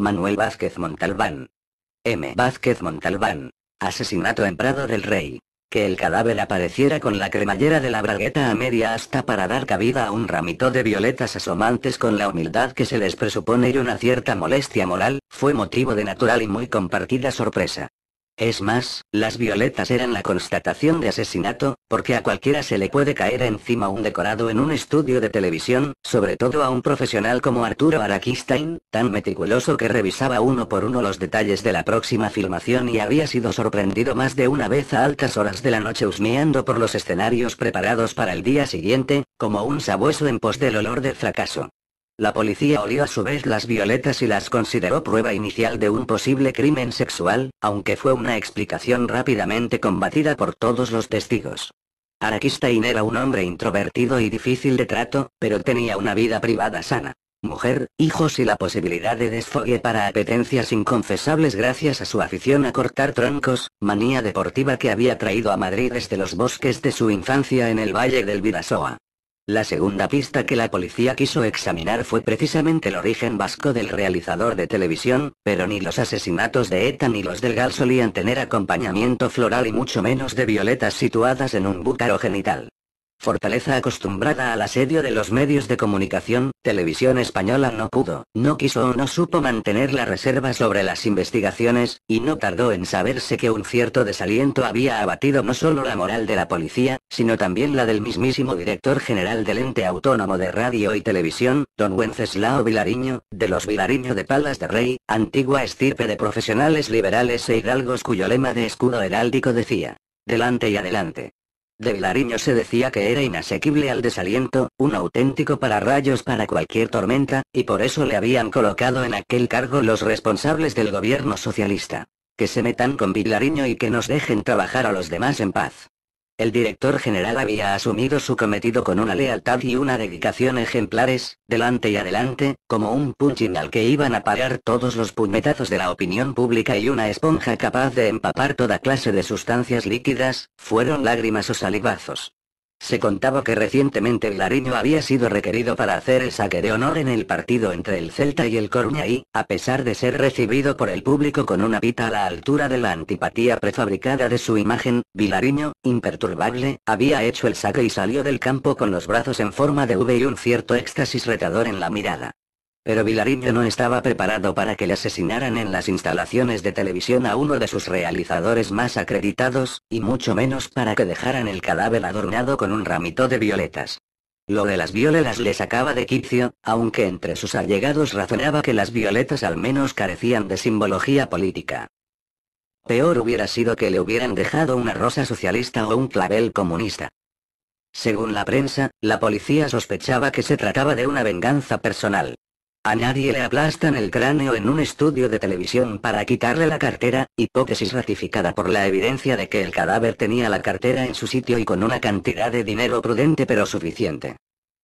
Manuel Vázquez Montalbán. M. Vázquez Montalbán. Asesinato en Prado del Rey. Que el cadáver apareciera con la cremallera de la bragueta a media hasta para dar cabida a un ramito de violetas asomantes con la humildad que se les presupone y una cierta molestia moral, fue motivo de natural y muy compartida sorpresa. Es más, las violetas eran la constatación de asesinato, porque a cualquiera se le puede caer encima un decorado en un estudio de televisión, sobre todo a un profesional como Arturo Araquistain, tan meticuloso que revisaba uno por uno los detalles de la próxima filmación y había sido sorprendido más de una vez a altas horas de la noche husmeando por los escenarios preparados para el día siguiente, como un sabueso en pos del olor de fracaso. La policía olió a su vez las violetas y las consideró prueba inicial de un posible crimen sexual, aunque fue una explicación rápidamente combatida por todos los testigos. Arakistein era un hombre introvertido y difícil de trato, pero tenía una vida privada sana. Mujer, hijos y la posibilidad de desfogue para apetencias inconfesables gracias a su afición a cortar troncos, manía deportiva que había traído a Madrid desde los bosques de su infancia en el Valle del Virasoa. La segunda pista que la policía quiso examinar fue precisamente el origen vasco del realizador de televisión, pero ni los asesinatos de ETA ni los del GAL solían tener acompañamiento floral y mucho menos de violetas situadas en un búcaro genital. Fortaleza acostumbrada al asedio de los medios de comunicación, Televisión Española no pudo, no quiso o no supo mantener la reserva sobre las investigaciones, y no tardó en saberse que un cierto desaliento había abatido no solo la moral de la policía, sino también la del mismísimo director general del ente autónomo de radio y televisión, don Wenceslao Vilariño, de los Vilariño de Palas de Rey, antigua estirpe de profesionales liberales e hidalgos cuyo lema de escudo heráldico decía, delante y adelante. De Vilariño se decía que era inasequible al desaliento, un auténtico pararrayos para cualquier tormenta, y por eso le habían colocado en aquel cargo los responsables del gobierno socialista. Que se metan con Vilariño y que nos dejen trabajar a los demás en paz. El director general había asumido su cometido con una lealtad y una dedicación ejemplares, delante y adelante, como un punching al que iban a parar todos los puñetazos de la opinión pública y una esponja capaz de empapar toda clase de sustancias líquidas, fueron lágrimas o salivazos. Se contaba que recientemente Vilariño había sido requerido para hacer el saque de honor en el partido entre el Celta y el Coruña y, a pesar de ser recibido por el público con una pita a la altura de la antipatía prefabricada de su imagen, Vilariño, imperturbable, había hecho el saque y salió del campo con los brazos en forma de V y un cierto éxtasis retador en la mirada. Pero Vilariño no estaba preparado para que le asesinaran en las instalaciones de televisión a uno de sus realizadores más acreditados, y mucho menos para que dejaran el cadáver adornado con un ramito de violetas. Lo de las violetas le sacaba de quicio, aunque entre sus allegados razonaba que las violetas al menos carecían de simbología política. Peor hubiera sido que le hubieran dejado una rosa socialista o un clavel comunista. Según la prensa, la policía sospechaba que se trataba de una venganza personal. A nadie le aplastan el cráneo en un estudio de televisión para quitarle la cartera, hipótesis ratificada por la evidencia de que el cadáver tenía la cartera en su sitio y con una cantidad de dinero prudente pero suficiente.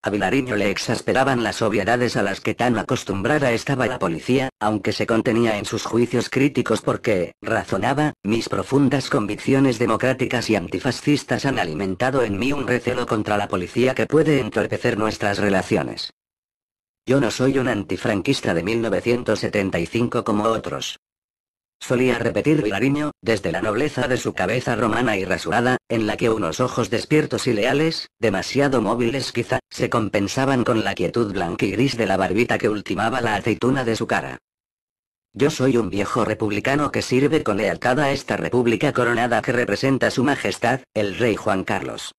A Vilariño le exasperaban las obviedades a las que tan acostumbrada estaba la policía, aunque se contenía en sus juicios críticos porque, razonaba, mis profundas convicciones democráticas y antifascistas han alimentado en mí un recelo contra la policía que puede entorpecer nuestras relaciones. Yo no soy un antifranquista de 1975 como otros. Solía repetir Vilariño, desde la nobleza de su cabeza romana y rasurada, en la que unos ojos despiertos y leales, demasiado móviles quizá, se compensaban con la quietud blanca y gris de la barbita que ultimaba la aceituna de su cara. Yo soy un viejo republicano que sirve con lealtad a esta república coronada que representa su majestad, el rey Juan Carlos.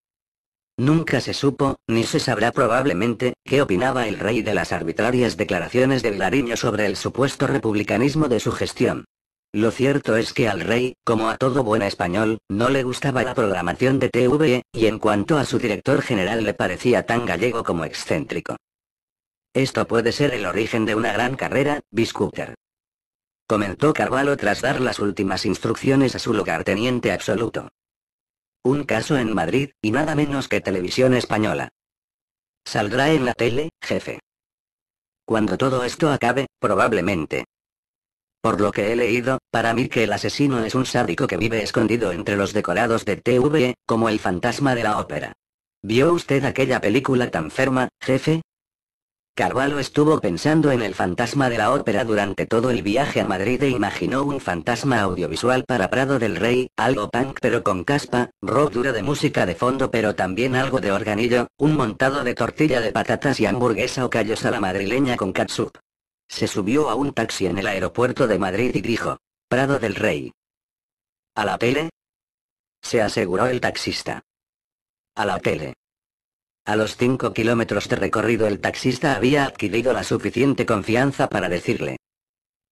Nunca se supo, ni se sabrá probablemente, qué opinaba el rey de las arbitrarias declaraciones de Vilariño sobre el supuesto republicanismo de su gestión. Lo cierto es que al rey, como a todo buen español, no le gustaba la programación de TV, y en cuanto a su director general le parecía tan gallego como excéntrico. Esto puede ser el origen de una gran carrera, Biscuter. Comentó Carvalho tras dar las últimas instrucciones a su lugarteniente absoluto. Un caso en Madrid, y nada menos que televisión española. Saldrá en la tele, jefe. Cuando todo esto acabe, probablemente. Por lo que he leído, para mí que el asesino es un sádico que vive escondido entre los decorados de TV, como el fantasma de la ópera. ¿Vio usted aquella película tan ferma, jefe? Carvalho estuvo pensando en el fantasma de la ópera durante todo el viaje a Madrid e imaginó un fantasma audiovisual para Prado del Rey, algo punk pero con caspa, rock duro de música de fondo pero también algo de organillo, un montado de tortilla de patatas y hamburguesa o callos a la madrileña con catsup. Se subió a un taxi en el aeropuerto de Madrid y dijo, Prado del Rey. ¿A la tele? Se aseguró el taxista. A la tele. A los 5 kilómetros de recorrido el taxista había adquirido la suficiente confianza para decirle.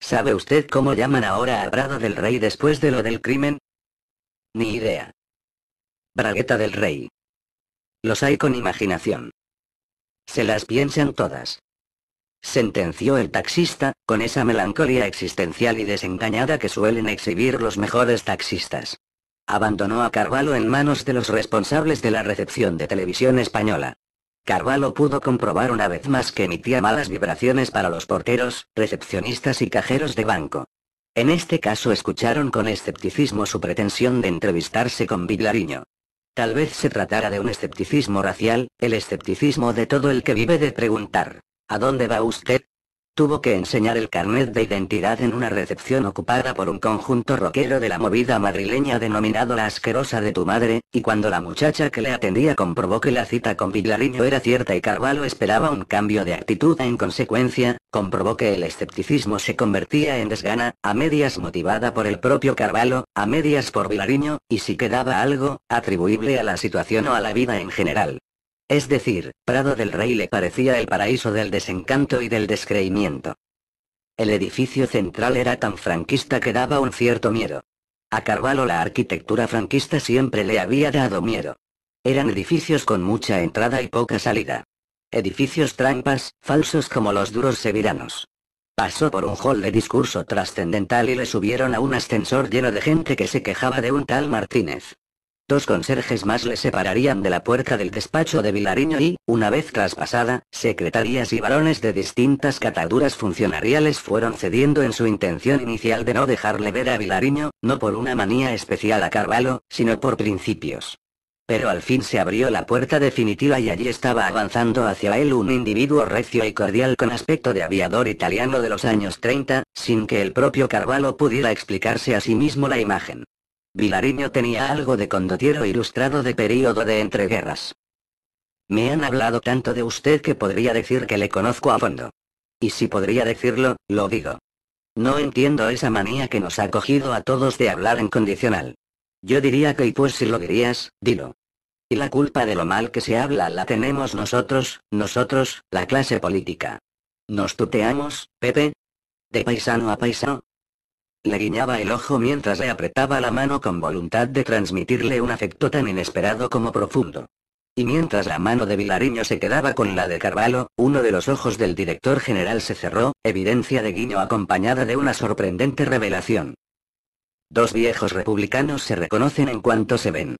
¿Sabe usted cómo llaman ahora a Brado del Rey después de lo del crimen? Ni idea. Bragueta del Rey. Los hay con imaginación. Se las piensan todas. Sentenció el taxista, con esa melancolía existencial y desengañada que suelen exhibir los mejores taxistas. Abandonó a Carvalho en manos de los responsables de la recepción de televisión española. Carvalho pudo comprobar una vez más que emitía malas vibraciones para los porteros, recepcionistas y cajeros de banco. En este caso escucharon con escepticismo su pretensión de entrevistarse con Villariño. Tal vez se tratara de un escepticismo racial, el escepticismo de todo el que vive de preguntar, ¿a dónde va usted? Tuvo que enseñar el carnet de identidad en una recepción ocupada por un conjunto rockero de la movida madrileña denominado La asquerosa de tu madre, y cuando la muchacha que le atendía comprobó que la cita con Villariño era cierta y Carvalho esperaba un cambio de actitud en consecuencia, comprobó que el escepticismo se convertía en desgana, a medias motivada por el propio Carvalho, a medias por Villariño, y si quedaba algo, atribuible a la situación o a la vida en general. Es decir, Prado del Rey le parecía el paraíso del desencanto y del descreimiento. El edificio central era tan franquista que daba un cierto miedo. A Carvalho la arquitectura franquista siempre le había dado miedo. Eran edificios con mucha entrada y poca salida. Edificios trampas, falsos como los duros sevillanos. Pasó por un hall de discurso trascendental y le subieron a un ascensor lleno de gente que se quejaba de un tal Martínez. Dos conserjes más le separarían de la puerta del despacho de Vilariño y, una vez traspasada, secretarías y varones de distintas cataduras funcionariales fueron cediendo en su intención inicial de no dejarle ver a Vilariño, no por una manía especial a Carvalho, sino por principios. Pero al fin se abrió la puerta definitiva y allí estaba avanzando hacia él un individuo recio y cordial con aspecto de aviador italiano de los años 30, sin que el propio Carvalho pudiera explicarse a sí mismo la imagen. Vilariño tenía algo de condotiero ilustrado de período de entreguerras. Me han hablado tanto de usted que podría decir que le conozco a fondo. Y si podría decirlo, lo digo. No entiendo esa manía que nos ha cogido a todos de hablar en condicional. Yo diría que y pues si lo dirías, dilo. Y la culpa de lo mal que se habla la tenemos nosotros, nosotros, la clase política. Nos tuteamos, Pepe. De paisano a paisano, le guiñaba el ojo mientras le apretaba la mano con voluntad de transmitirle un afecto tan inesperado como profundo. Y mientras la mano de Vilariño se quedaba con la de Carvalho, uno de los ojos del director general se cerró, evidencia de guiño acompañada de una sorprendente revelación. Dos viejos republicanos se reconocen en cuanto se ven.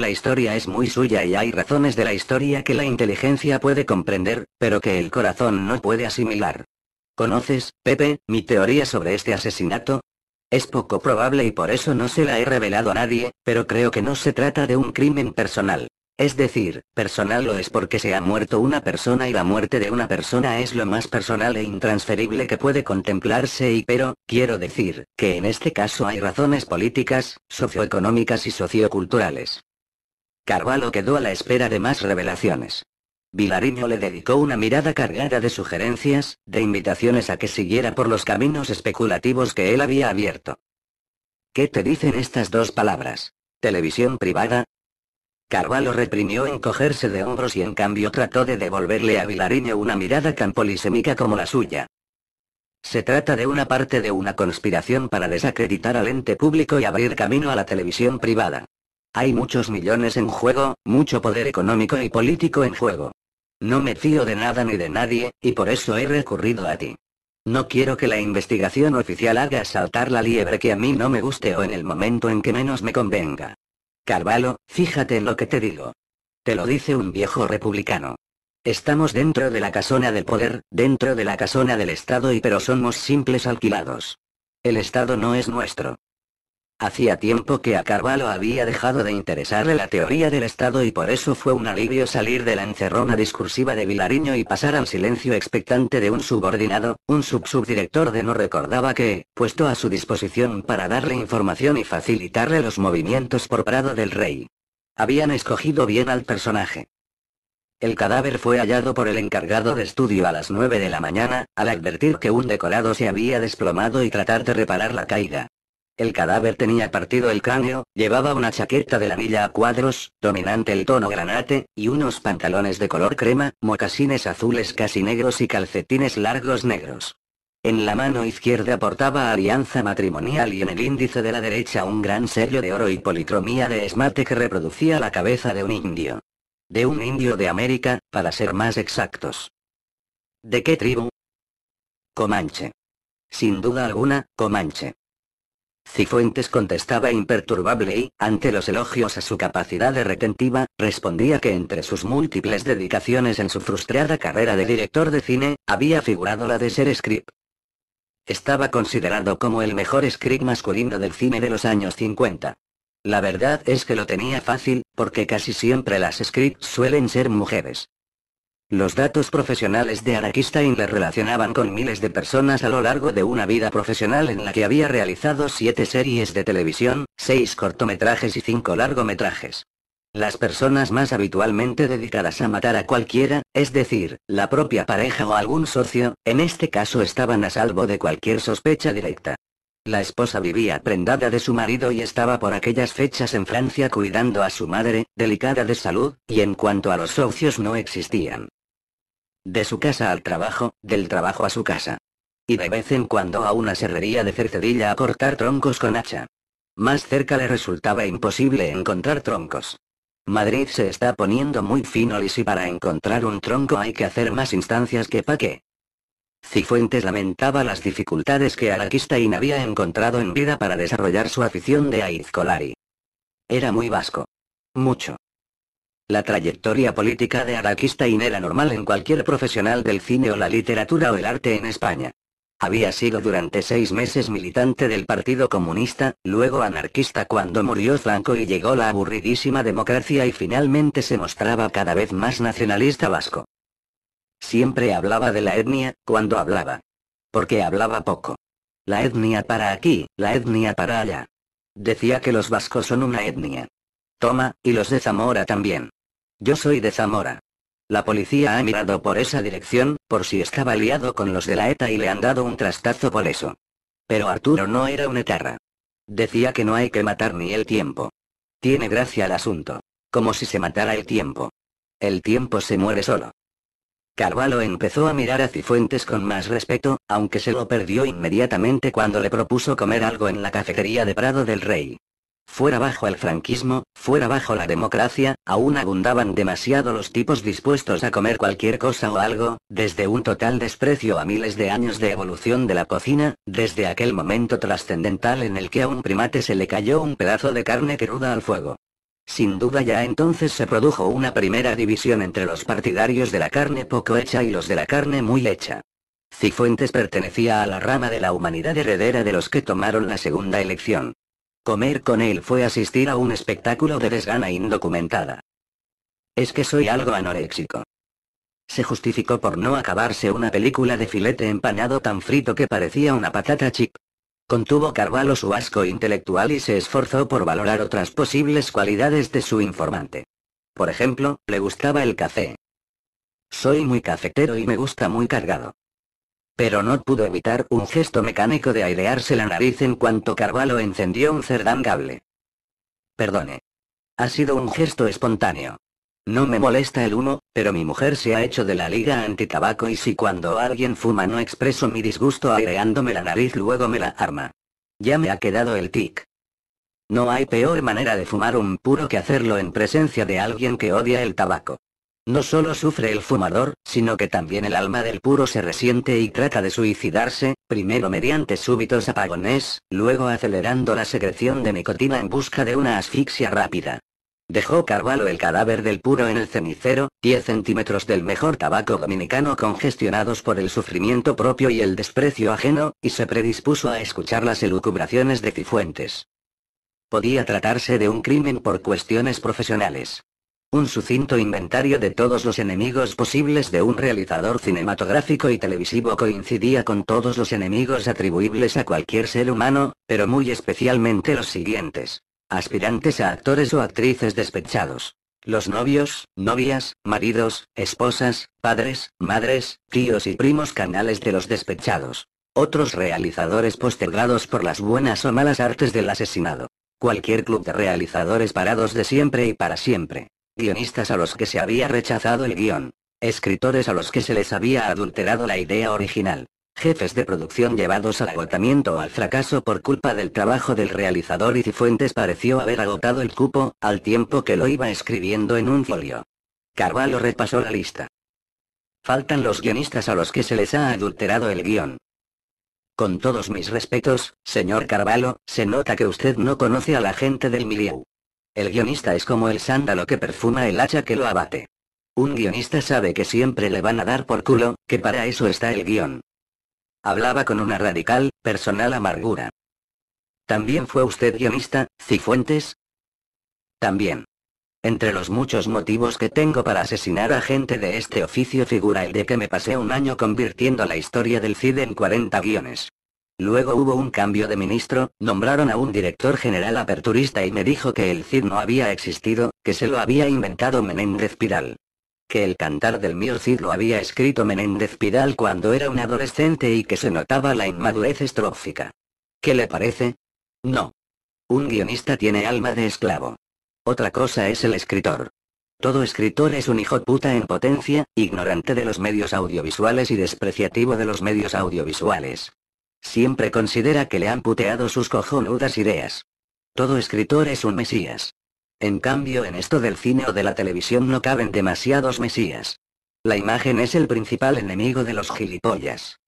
La historia es muy suya y hay razones de la historia que la inteligencia puede comprender, pero que el corazón no puede asimilar. ¿Conoces, Pepe, mi teoría sobre este asesinato? Es poco probable y por eso no se la he revelado a nadie, pero creo que no se trata de un crimen personal. Es decir, personal lo es porque se ha muerto una persona y la muerte de una persona es lo más personal e intransferible que puede contemplarse y pero, quiero decir, que en este caso hay razones políticas, socioeconómicas y socioculturales. Carvalho quedó a la espera de más revelaciones. Vilariño le dedicó una mirada cargada de sugerencias, de invitaciones a que siguiera por los caminos especulativos que él había abierto. ¿Qué te dicen estas dos palabras? ¿Televisión privada? Carvalho reprimió encogerse de hombros y en cambio trató de devolverle a Vilariño una mirada tan polisémica como la suya. Se trata de una parte de una conspiración para desacreditar al ente público y abrir camino a la televisión privada. Hay muchos millones en juego, mucho poder económico y político en juego. No me fío de nada ni de nadie, y por eso he recurrido a ti. No quiero que la investigación oficial haga saltar la liebre que a mí no me guste o en el momento en que menos me convenga. Carvalho, fíjate en lo que te digo. Te lo dice un viejo republicano. Estamos dentro de la casona del poder, dentro de la casona del Estado y pero somos simples alquilados. El Estado no es nuestro. Hacía tiempo que a Carvalho había dejado de interesarle la teoría del Estado y por eso fue un alivio salir de la encerrona discursiva de Vilariño y pasar al silencio expectante de un subordinado, un subsubdirector de no recordaba que, puesto a su disposición para darle información y facilitarle los movimientos por Prado del Rey. Habían escogido bien al personaje. El cadáver fue hallado por el encargado de estudio a las 9 de la mañana, al advertir que un decorado se había desplomado y tratar de reparar la caída. El cadáver tenía partido el cráneo, llevaba una chaqueta de lanilla a cuadros, dominante el tono granate, y unos pantalones de color crema, mocasines azules casi negros y calcetines largos negros. En la mano izquierda portaba alianza matrimonial y en el índice de la derecha un gran sello de oro y policromía de esmate que reproducía la cabeza de un indio. De un indio de América, para ser más exactos. ¿De qué tribu? Comanche. Sin duda alguna, Comanche. Cifuentes contestaba imperturbable y, ante los elogios a su capacidad de retentiva, respondía que entre sus múltiples dedicaciones en su frustrada carrera de director de cine, había figurado la de ser script. Estaba considerado como el mejor script masculino del cine de los años 50. La verdad es que lo tenía fácil, porque casi siempre las scripts suelen ser mujeres. Los datos profesionales de Araquistain le relacionaban con miles de personas a lo largo de una vida profesional en la que había realizado siete series de televisión, seis cortometrajes y cinco largometrajes. Las personas más habitualmente dedicadas a matar a cualquiera, es decir, la propia pareja o algún socio, en este caso estaban a salvo de cualquier sospecha directa. La esposa vivía prendada de su marido y estaba por aquellas fechas en Francia cuidando a su madre, delicada de salud, y en cuanto a los socios no existían. De su casa al trabajo, del trabajo a su casa. Y de vez en cuando a una serrería de cercedilla a cortar troncos con hacha. Más cerca le resultaba imposible encontrar troncos. Madrid se está poniendo muy fino y si para encontrar un tronco hay que hacer más instancias que pa' qué. Cifuentes lamentaba las dificultades que Araquistain había encontrado en vida para desarrollar su afición de Aizcolari. Era muy vasco. Mucho. La trayectoria política de Araquistain era normal en cualquier profesional del cine o la literatura o el arte en España. Había sido durante seis meses militante del Partido Comunista, luego anarquista cuando murió Franco y llegó la aburridísima democracia y finalmente se mostraba cada vez más nacionalista vasco. Siempre hablaba de la etnia, cuando hablaba. Porque hablaba poco. La etnia para aquí, la etnia para allá. Decía que los vascos son una etnia. Toma, y los de Zamora también. Yo soy de Zamora. La policía ha mirado por esa dirección, por si estaba liado con los de la ETA y le han dado un trastazo por eso. Pero Arturo no era un etarra. Decía que no hay que matar ni el tiempo. Tiene gracia el asunto. Como si se matara el tiempo. El tiempo se muere solo. Carvalho empezó a mirar a Cifuentes con más respeto, aunque se lo perdió inmediatamente cuando le propuso comer algo en la cafetería de Prado del Rey. Fuera bajo el franquismo, fuera bajo la democracia, aún abundaban demasiado los tipos dispuestos a comer cualquier cosa o algo, desde un total desprecio a miles de años de evolución de la cocina, desde aquel momento trascendental en el que a un primate se le cayó un pedazo de carne cruda al fuego. Sin duda ya entonces se produjo una primera división entre los partidarios de la carne poco hecha y los de la carne muy hecha. Cifuentes pertenecía a la rama de la humanidad heredera de los que tomaron la segunda elección. Comer con él fue asistir a un espectáculo de desgana indocumentada. Es que soy algo anoréxico. Se justificó por no acabarse una película de filete empanado tan frito que parecía una patata chip. Contuvo Carvalho su asco intelectual y se esforzó por valorar otras posibles cualidades de su informante. Por ejemplo, le gustaba el café. Soy muy cafetero y me gusta muy cargado. Pero no pudo evitar un gesto mecánico de airearse la nariz en cuanto Carvalho encendió un cerdán Perdone. Ha sido un gesto espontáneo. No me molesta el humo, pero mi mujer se ha hecho de la liga antitabaco y si cuando alguien fuma no expreso mi disgusto aireándome la nariz luego me la arma. Ya me ha quedado el tic. No hay peor manera de fumar un puro que hacerlo en presencia de alguien que odia el tabaco. No solo sufre el fumador, sino que también el alma del puro se resiente y trata de suicidarse, primero mediante súbitos apagones, luego acelerando la secreción de nicotina en busca de una asfixia rápida. Dejó Carvalho el cadáver del puro en el cenicero, 10 centímetros del mejor tabaco dominicano congestionados por el sufrimiento propio y el desprecio ajeno, y se predispuso a escuchar las elucubraciones de Cifuentes. Podía tratarse de un crimen por cuestiones profesionales. Un sucinto inventario de todos los enemigos posibles de un realizador cinematográfico y televisivo coincidía con todos los enemigos atribuibles a cualquier ser humano, pero muy especialmente los siguientes. Aspirantes a actores o actrices despechados. Los novios, novias, maridos, esposas, padres, madres, tíos y primos canales de los despechados. Otros realizadores postergados por las buenas o malas artes del asesinado. Cualquier club de realizadores parados de siempre y para siempre guionistas a los que se había rechazado el guión, escritores a los que se les había adulterado la idea original, jefes de producción llevados al agotamiento o al fracaso por culpa del trabajo del realizador y Cifuentes pareció haber agotado el cupo, al tiempo que lo iba escribiendo en un folio. Carvalho repasó la lista. Faltan los guionistas a los que se les ha adulterado el guión. Con todos mis respetos, señor Carvalho, se nota que usted no conoce a la gente del milieu. El guionista es como el sándalo que perfuma el hacha que lo abate. Un guionista sabe que siempre le van a dar por culo, que para eso está el guión. Hablaba con una radical, personal amargura. ¿También fue usted guionista, Cifuentes? También. Entre los muchos motivos que tengo para asesinar a gente de este oficio figura el de que me pasé un año convirtiendo la historia del CID en 40 guiones. Luego hubo un cambio de ministro, nombraron a un director general aperturista y me dijo que el CID no había existido, que se lo había inventado Menéndez Pidal. Que el cantar del Mir Cid lo había escrito Menéndez Pidal cuando era un adolescente y que se notaba la inmadurez estrófica. ¿Qué le parece? No. Un guionista tiene alma de esclavo. Otra cosa es el escritor. Todo escritor es un hijo puta en potencia, ignorante de los medios audiovisuales y despreciativo de los medios audiovisuales. Siempre considera que le han puteado sus cojonudas ideas. Todo escritor es un mesías. En cambio en esto del cine o de la televisión no caben demasiados mesías. La imagen es el principal enemigo de los gilipollas.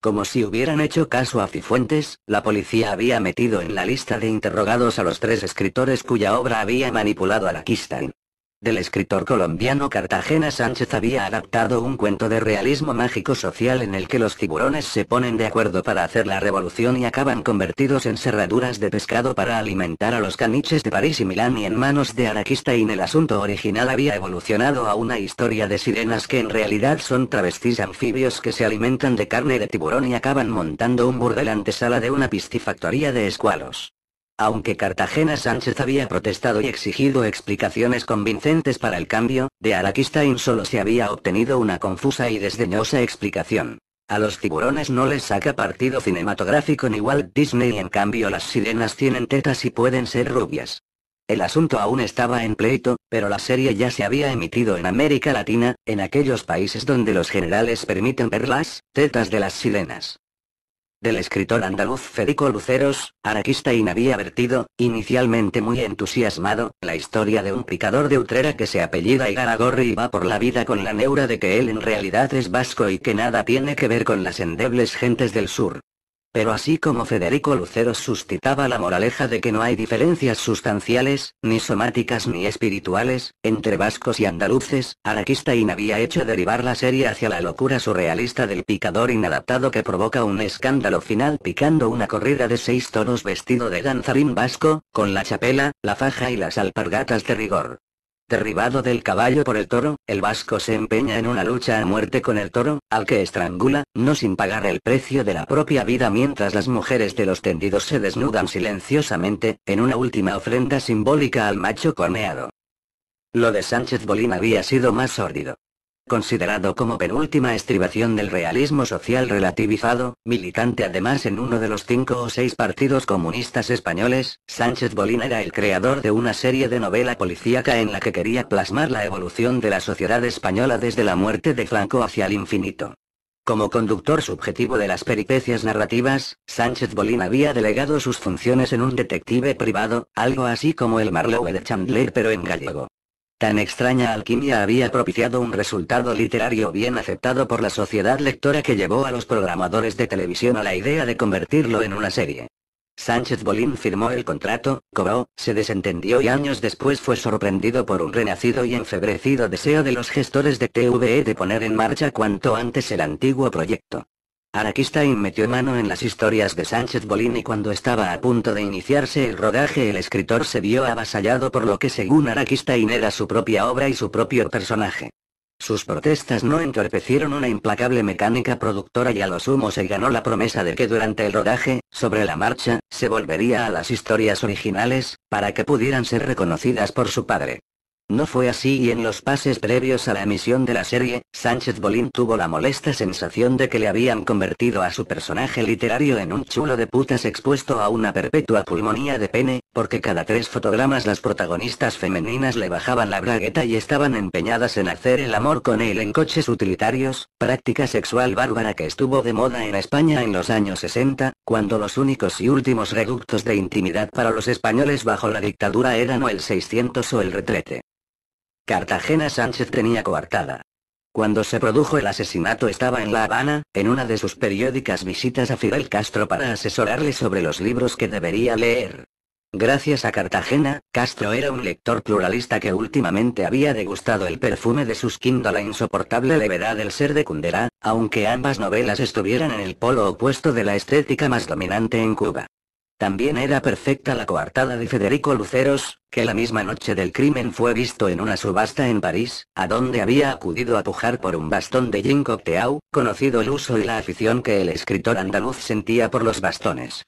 Como si hubieran hecho caso a Cifuentes, la policía había metido en la lista de interrogados a los tres escritores cuya obra había manipulado a la kistain del escritor colombiano Cartagena Sánchez había adaptado un cuento de realismo mágico social en el que los tiburones se ponen de acuerdo para hacer la revolución y acaban convertidos en cerraduras de pescado para alimentar a los caniches de París y Milán y en manos de y en el asunto original había evolucionado a una historia de sirenas que en realidad son travestis anfibios que se alimentan de carne de tiburón y acaban montando un burdel antesala de una piscifactoría de escualos. Aunque Cartagena Sánchez había protestado y exigido explicaciones convincentes para el cambio, de Araquistain solo se había obtenido una confusa y desdeñosa explicación. A los tiburones no les saca partido cinematográfico ni Walt Disney, en cambio las sirenas tienen tetas y pueden ser rubias. El asunto aún estaba en pleito, pero la serie ya se había emitido en América Latina, en aquellos países donde los generales permiten ver las tetas de las sirenas del escritor andaluz Federico Luceros, anarquista vertido, inicialmente muy entusiasmado, la historia de un picador de Utrera que se apellida Igaragorri y va por la vida con la neura de que él en realidad es vasco y que nada tiene que ver con las endebles gentes del sur. Pero así como Federico Lucero suscitaba la moraleja de que no hay diferencias sustanciales, ni somáticas ni espirituales, entre vascos y andaluces, Araquistain había hecho derivar la serie hacia la locura surrealista del picador inadaptado que provoca un escándalo final picando una corrida de seis toros vestido de danzarín vasco, con la chapela, la faja y las alpargatas de rigor. Derribado del caballo por el toro, el vasco se empeña en una lucha a muerte con el toro, al que estrangula, no sin pagar el precio de la propia vida mientras las mujeres de los tendidos se desnudan silenciosamente, en una última ofrenda simbólica al macho corneado. Lo de Sánchez Bolín había sido más sórdido considerado como penúltima estribación del realismo social relativizado, militante además en uno de los cinco o seis partidos comunistas españoles, Sánchez Bolín era el creador de una serie de novela policíaca en la que quería plasmar la evolución de la sociedad española desde la muerte de Franco hacia el infinito. Como conductor subjetivo de las peripecias narrativas, Sánchez Bolín había delegado sus funciones en un detective privado, algo así como el Marlowe de Chandler pero en gallego. Tan extraña alquimia había propiciado un resultado literario bien aceptado por la sociedad lectora que llevó a los programadores de televisión a la idea de convertirlo en una serie. Sánchez Bolín firmó el contrato, cobró, se desentendió y años después fue sorprendido por un renacido y enfebrecido deseo de los gestores de TVE de poner en marcha cuanto antes el antiguo proyecto. Araquistain metió mano en las historias de Sánchez Bolín y cuando estaba a punto de iniciarse el rodaje el escritor se vio avasallado por lo que según Araquistain era su propia obra y su propio personaje. Sus protestas no entorpecieron una implacable mecánica productora y a lo sumo se ganó la promesa de que durante el rodaje, sobre la marcha, se volvería a las historias originales, para que pudieran ser reconocidas por su padre. No fue así y en los pases previos a la emisión de la serie, Sánchez Bolín tuvo la molesta sensación de que le habían convertido a su personaje literario en un chulo de putas expuesto a una perpetua pulmonía de pene, porque cada tres fotogramas las protagonistas femeninas le bajaban la bragueta y estaban empeñadas en hacer el amor con él en coches utilitarios, práctica sexual bárbara que estuvo de moda en España en los años 60, cuando los únicos y últimos reductos de intimidad para los españoles bajo la dictadura eran o el 600 o el retrete. Cartagena Sánchez tenía coartada. Cuando se produjo el asesinato estaba en La Habana, en una de sus periódicas visitas a Fidel Castro para asesorarle sobre los libros que debería leer. Gracias a Cartagena, Castro era un lector pluralista que últimamente había degustado el perfume de sus Kindle la insoportable levedad del ser de Kundera, aunque ambas novelas estuvieran en el polo opuesto de la estética más dominante en Cuba. También era perfecta la coartada de Federico Luceros, que la misma noche del crimen fue visto en una subasta en París, a donde había acudido a pujar por un bastón de Jean conocido el uso y la afición que el escritor andaluz sentía por los bastones.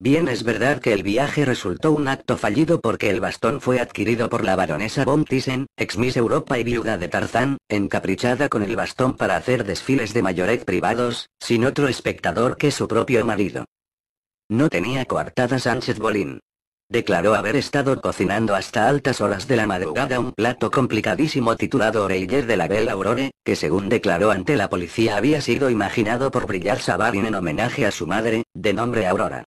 Bien es verdad que el viaje resultó un acto fallido porque el bastón fue adquirido por la baronesa von Thyssen, ex Miss Europa y viuda de Tarzán, encaprichada con el bastón para hacer desfiles de mayoret privados, sin otro espectador que su propio marido. No tenía coartada Sánchez Bolín. Declaró haber estado cocinando hasta altas horas de la madrugada un plato complicadísimo titulado Oreiller de la Bella Aurore, que según declaró ante la policía había sido imaginado por Brillar Sabarin en homenaje a su madre, de nombre Aurora.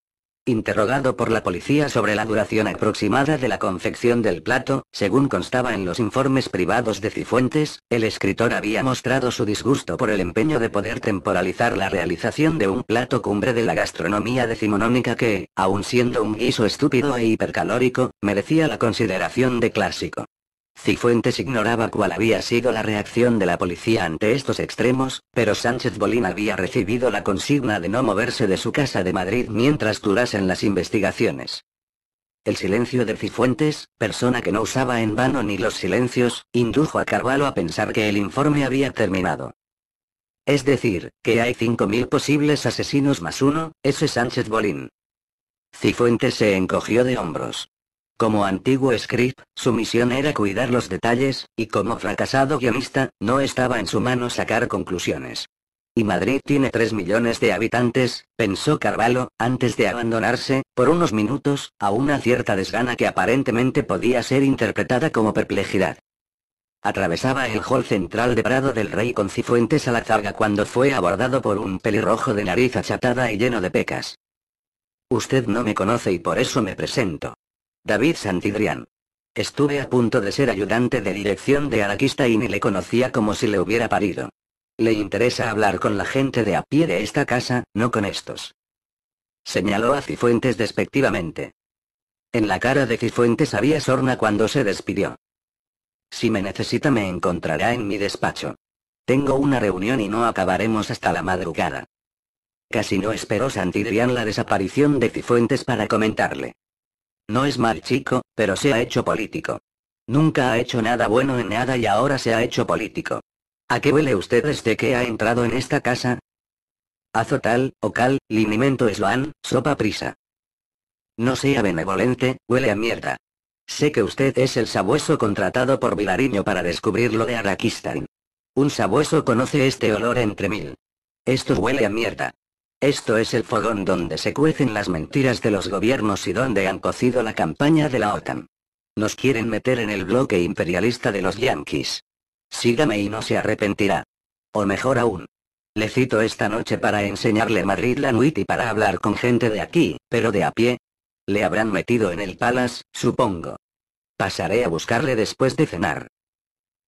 Interrogado por la policía sobre la duración aproximada de la confección del plato, según constaba en los informes privados de Cifuentes, el escritor había mostrado su disgusto por el empeño de poder temporalizar la realización de un plato cumbre de la gastronomía decimonónica que, aun siendo un guiso estúpido e hipercalórico, merecía la consideración de clásico. Cifuentes ignoraba cuál había sido la reacción de la policía ante estos extremos, pero Sánchez Bolín había recibido la consigna de no moverse de su casa de Madrid mientras durasen las investigaciones. El silencio de Cifuentes, persona que no usaba en vano ni los silencios, indujo a Carvalho a pensar que el informe había terminado. Es decir, que hay 5.000 posibles asesinos más uno, ese Sánchez Bolín. Cifuentes se encogió de hombros. Como antiguo script, su misión era cuidar los detalles, y como fracasado guionista, no estaba en su mano sacar conclusiones. Y Madrid tiene 3 millones de habitantes, pensó Carvalho, antes de abandonarse, por unos minutos, a una cierta desgana que aparentemente podía ser interpretada como perplejidad. Atravesaba el hall central de Prado del Rey con Cifuentes a la zarga cuando fue abordado por un pelirrojo de nariz achatada y lleno de pecas. Usted no me conoce y por eso me presento. David Santidrián. Estuve a punto de ser ayudante de dirección de Araquista y ni le conocía como si le hubiera parido. Le interesa hablar con la gente de a pie de esta casa, no con estos. Señaló a Cifuentes despectivamente. En la cara de Cifuentes había sorna cuando se despidió. Si me necesita me encontrará en mi despacho. Tengo una reunión y no acabaremos hasta la madrugada. Casi no esperó Santidrián la desaparición de Cifuentes para comentarle. No es mal chico, pero se ha hecho político. Nunca ha hecho nada bueno en nada y ahora se ha hecho político. ¿A qué huele usted desde que ha entrado en esta casa? Azotal, ocal, linimento esloan, sopa prisa. No sea benevolente, huele a mierda. Sé que usted es el sabueso contratado por Vilariño para descubrir lo de Araquistain. Un sabueso conoce este olor entre mil. Esto huele a mierda. Esto es el fogón donde se cuecen las mentiras de los gobiernos y donde han cocido la campaña de la OTAN. Nos quieren meter en el bloque imperialista de los yanquis. Sígame y no se arrepentirá. O mejor aún. Le cito esta noche para enseñarle Madrid la nuit y para hablar con gente de aquí, pero de a pie. Le habrán metido en el Palace, supongo. Pasaré a buscarle después de cenar.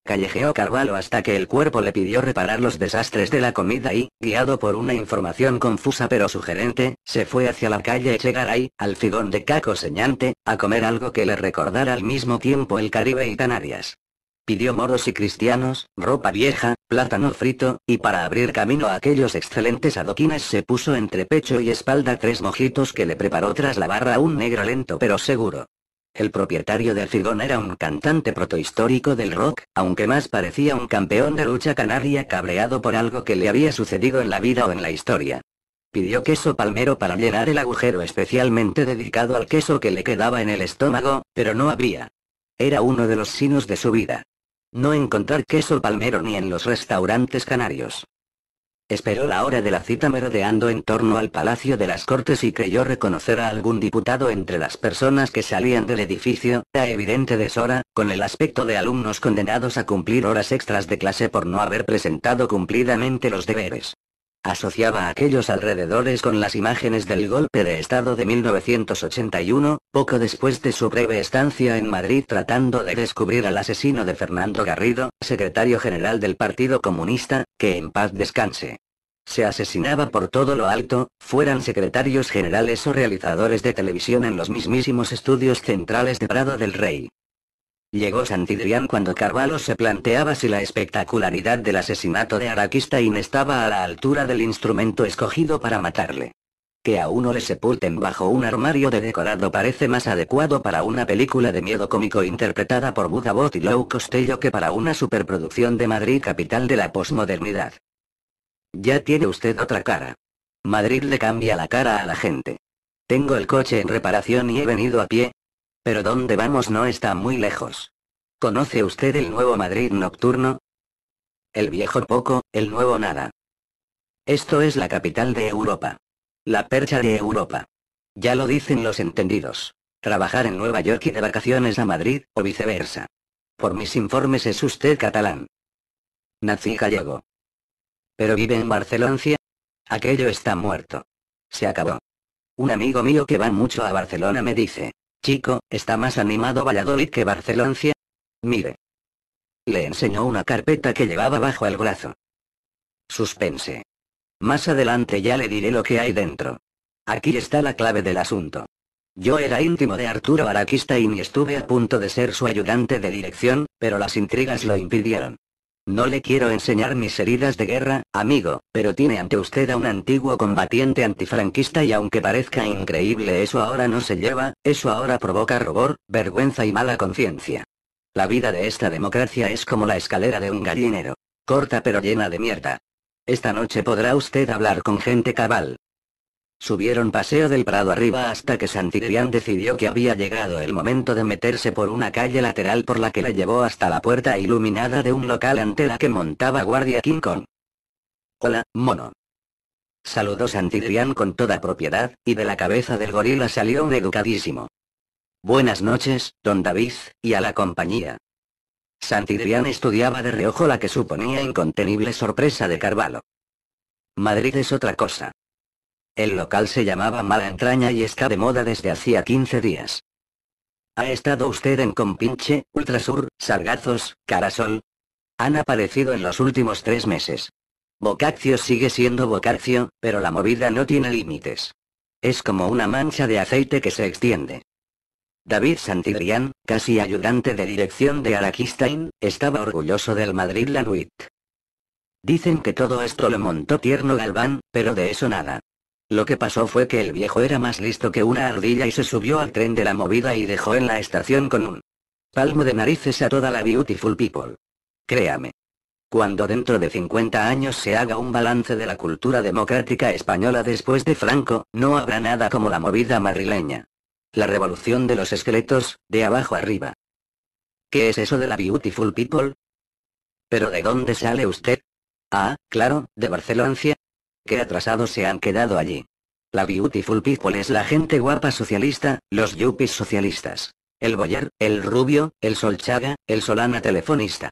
Callejeó Carvalho hasta que el cuerpo le pidió reparar los desastres de la comida y, guiado por una información confusa pero sugerente, se fue hacia la calle Echegaray, al figón de Caco Señante, a comer algo que le recordara al mismo tiempo el Caribe y Canarias. Pidió moros y cristianos, ropa vieja, plátano frito, y para abrir camino a aquellos excelentes adoquines se puso entre pecho y espalda tres mojitos que le preparó tras la barra un negro lento pero seguro. El propietario del cigón era un cantante protohistórico del rock, aunque más parecía un campeón de lucha canaria cabreado por algo que le había sucedido en la vida o en la historia. Pidió queso palmero para llenar el agujero especialmente dedicado al queso que le quedaba en el estómago, pero no había. Era uno de los sinos de su vida. No encontrar queso palmero ni en los restaurantes canarios. Esperó la hora de la cita merodeando en torno al Palacio de las Cortes y creyó reconocer a algún diputado entre las personas que salían del edificio, a evidente deshora, con el aspecto de alumnos condenados a cumplir horas extras de clase por no haber presentado cumplidamente los deberes. Asociaba aquellos alrededores con las imágenes del golpe de Estado de 1981, poco después de su breve estancia en Madrid tratando de descubrir al asesino de Fernando Garrido, secretario general del Partido Comunista, que en paz descanse. Se asesinaba por todo lo alto, fueran secretarios generales o realizadores de televisión en los mismísimos estudios centrales de Prado del Rey. Llegó Santidrián cuando Carvalho se planteaba si la espectacularidad del asesinato de Araquistain estaba a la altura del instrumento escogido para matarle. Que a uno le sepulten bajo un armario de decorado parece más adecuado para una película de miedo cómico interpretada por Budabot y Lou Costello que para una superproducción de Madrid capital de la posmodernidad. Ya tiene usted otra cara. Madrid le cambia la cara a la gente. Tengo el coche en reparación y he venido a pie, pero donde vamos no está muy lejos. ¿Conoce usted el nuevo Madrid nocturno? El viejo poco, el nuevo nada. Esto es la capital de Europa. La percha de Europa. Ya lo dicen los entendidos. Trabajar en Nueva York y de vacaciones a Madrid, o viceversa. Por mis informes es usted catalán. Nací gallego. Pero vive en Barcelona, Aquello está muerto. Se acabó. Un amigo mío que va mucho a Barcelona me dice, Chico, está más animado Valladolid que Barceloncia. Mire. Le enseñó una carpeta que llevaba bajo el brazo. Suspense. Más adelante ya le diré lo que hay dentro. Aquí está la clave del asunto. Yo era íntimo de Arturo Araquista y estuve a punto de ser su ayudante de dirección, pero las intrigas lo impidieron. No le quiero enseñar mis heridas de guerra, amigo, pero tiene ante usted a un antiguo combatiente antifranquista y aunque parezca increíble eso ahora no se lleva, eso ahora provoca rubor, vergüenza y mala conciencia. La vida de esta democracia es como la escalera de un gallinero. Corta pero llena de mierda. Esta noche podrá usted hablar con gente cabal, Subieron paseo del Prado arriba hasta que Santidrián decidió que había llegado el momento de meterse por una calle lateral por la que la llevó hasta la puerta iluminada de un local ante la que montaba guardia King Kong. Hola, mono. Saludó Santidrián con toda propiedad, y de la cabeza del gorila salió un educadísimo. Buenas noches, don David, y a la compañía. Santidrián estudiaba de reojo la que suponía incontenible sorpresa de Carvalho. Madrid es otra cosa. El local se llamaba Mala Entraña y está de moda desde hacía 15 días. ¿Ha estado usted en Compinche, Ultrasur, Sargazos, Carasol? Han aparecido en los últimos tres meses. Bocaccio sigue siendo Bocaccio, pero la movida no tiene límites. Es como una mancha de aceite que se extiende. David Santibrián, casi ayudante de dirección de Araquistain, estaba orgulloso del Madrid Lanuit. Dicen que todo esto lo montó Tierno Galván, pero de eso nada. Lo que pasó fue que el viejo era más listo que una ardilla y se subió al tren de la movida y dejó en la estación con un palmo de narices a toda la beautiful people. Créame. Cuando dentro de 50 años se haga un balance de la cultura democrática española después de Franco, no habrá nada como la movida madrileña. La revolución de los esqueletos, de abajo arriba. ¿Qué es eso de la beautiful people? ¿Pero de dónde sale usted? Ah, claro, de Barcelona, que atrasados se han quedado allí. La beautiful people es la gente guapa socialista, los yuppies socialistas. El boyer, el rubio, el solchaga, el solana telefonista.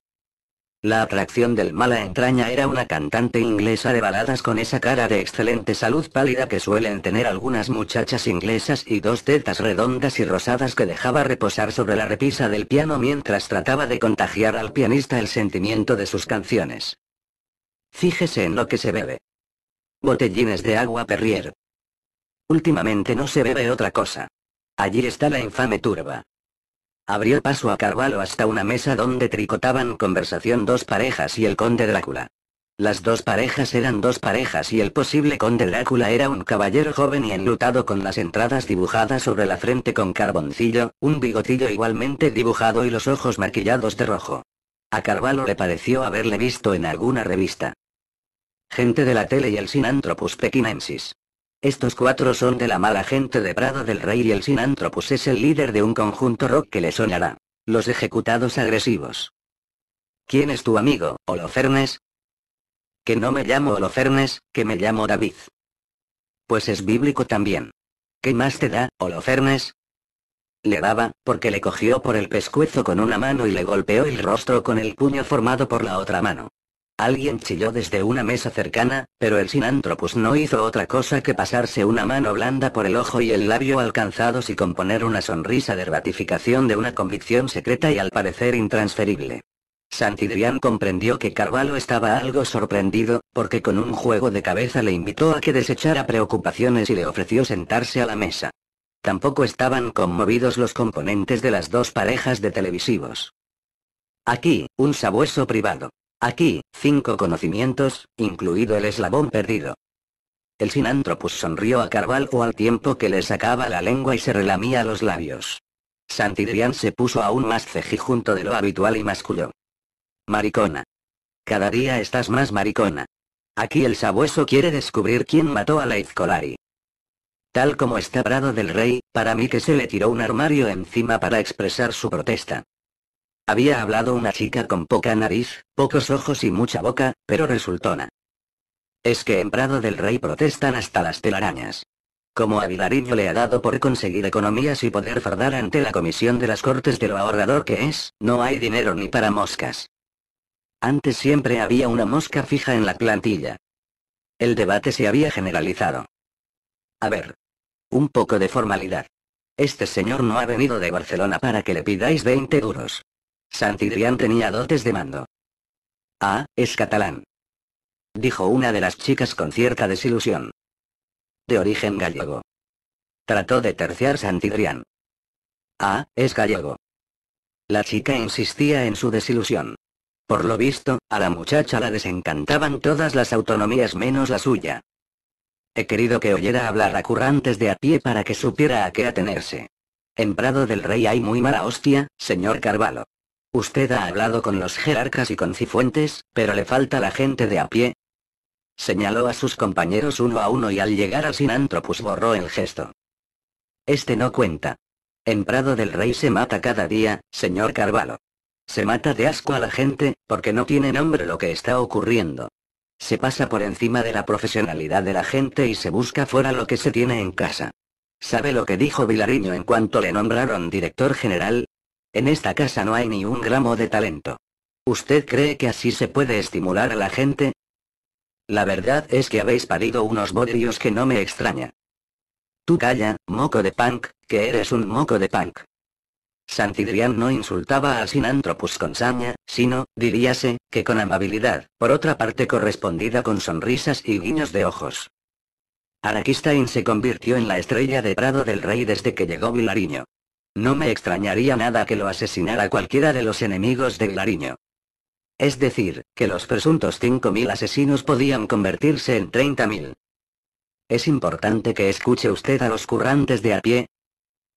La atracción del mala entraña era una cantante inglesa de baladas con esa cara de excelente salud pálida que suelen tener algunas muchachas inglesas y dos tetas redondas y rosadas que dejaba reposar sobre la repisa del piano mientras trataba de contagiar al pianista el sentimiento de sus canciones. Fíjese en lo que se bebe. Botellines de agua Perrier. Últimamente no se bebe otra cosa. Allí está la infame turba. Abrió paso a Carvalho hasta una mesa donde tricotaban conversación dos parejas y el conde Drácula. Las dos parejas eran dos parejas y el posible conde Drácula era un caballero joven y enlutado con las entradas dibujadas sobre la frente con carboncillo, un bigotillo igualmente dibujado y los ojos maquillados de rojo. A Carvalho le pareció haberle visto en alguna revista. Gente de la tele y el Sinanthropus pekinensis. Estos cuatro son de la mala gente de Prado del Rey y el Sinanthropus es el líder de un conjunto rock que le sonará. Los ejecutados agresivos. ¿Quién es tu amigo, Holofernes? Que no me llamo Holofernes, que me llamo David. Pues es bíblico también. ¿Qué más te da, Holofernes? Le daba, porque le cogió por el pescuezo con una mano y le golpeó el rostro con el puño formado por la otra mano. Alguien chilló desde una mesa cercana, pero el Sinántropus no hizo otra cosa que pasarse una mano blanda por el ojo y el labio alcanzados y componer una sonrisa de ratificación de una convicción secreta y al parecer intransferible. Santidrián comprendió que Carvalho estaba algo sorprendido, porque con un juego de cabeza le invitó a que desechara preocupaciones y le ofreció sentarse a la mesa. Tampoco estaban conmovidos los componentes de las dos parejas de televisivos. Aquí, un sabueso privado. Aquí, cinco conocimientos, incluido el eslabón perdido. El Sinanthropus sonrió a Carvalho al tiempo que le sacaba la lengua y se relamía los labios. Santidrián se puso aún más cejijunto de lo habitual y masculó. Maricona. Cada día estás más maricona. Aquí el sabueso quiere descubrir quién mató a la Izcolari. Tal como está Brado del Rey, para mí que se le tiró un armario encima para expresar su protesta. Había hablado una chica con poca nariz, pocos ojos y mucha boca, pero resultona. Es que en Prado del Rey protestan hasta las telarañas. Como a le ha dado por conseguir economías y poder fardar ante la comisión de las Cortes de lo ahorrador que es, no hay dinero ni para moscas. Antes siempre había una mosca fija en la plantilla. El debate se había generalizado. A ver. Un poco de formalidad. Este señor no ha venido de Barcelona para que le pidáis 20 duros. Santidrián tenía dotes de mando. Ah, es catalán. Dijo una de las chicas con cierta desilusión. De origen gallego. Trató de terciar Santidrián. Ah, es gallego. La chica insistía en su desilusión. Por lo visto, a la muchacha la desencantaban todas las autonomías menos la suya. He querido que oyera hablar a currantes de a pie para que supiera a qué atenerse. En Prado del Rey hay muy mala hostia, señor Carvalho. Usted ha hablado con los jerarcas y con Cifuentes, pero le falta la gente de a pie. Señaló a sus compañeros uno a uno y al llegar a Sinantropus borró el gesto. Este no cuenta. En Prado del Rey se mata cada día, señor Carvalho. Se mata de asco a la gente, porque no tiene nombre lo que está ocurriendo. Se pasa por encima de la profesionalidad de la gente y se busca fuera lo que se tiene en casa. ¿Sabe lo que dijo Vilariño en cuanto le nombraron director general? En esta casa no hay ni un gramo de talento. ¿Usted cree que así se puede estimular a la gente? La verdad es que habéis parido unos bodrios que no me extraña. Tú calla, moco de punk, que eres un moco de punk. Santidrián no insultaba a Sinantropus con saña, sino, diríase, que con amabilidad, por otra parte correspondida con sonrisas y guiños de ojos. Araquistain se convirtió en la estrella de Prado del Rey desde que llegó Vilariño. No me extrañaría nada que lo asesinara cualquiera de los enemigos de Glariño. Es decir, que los presuntos 5.000 asesinos podían convertirse en 30.000. Es importante que escuche usted a los currantes de a pie.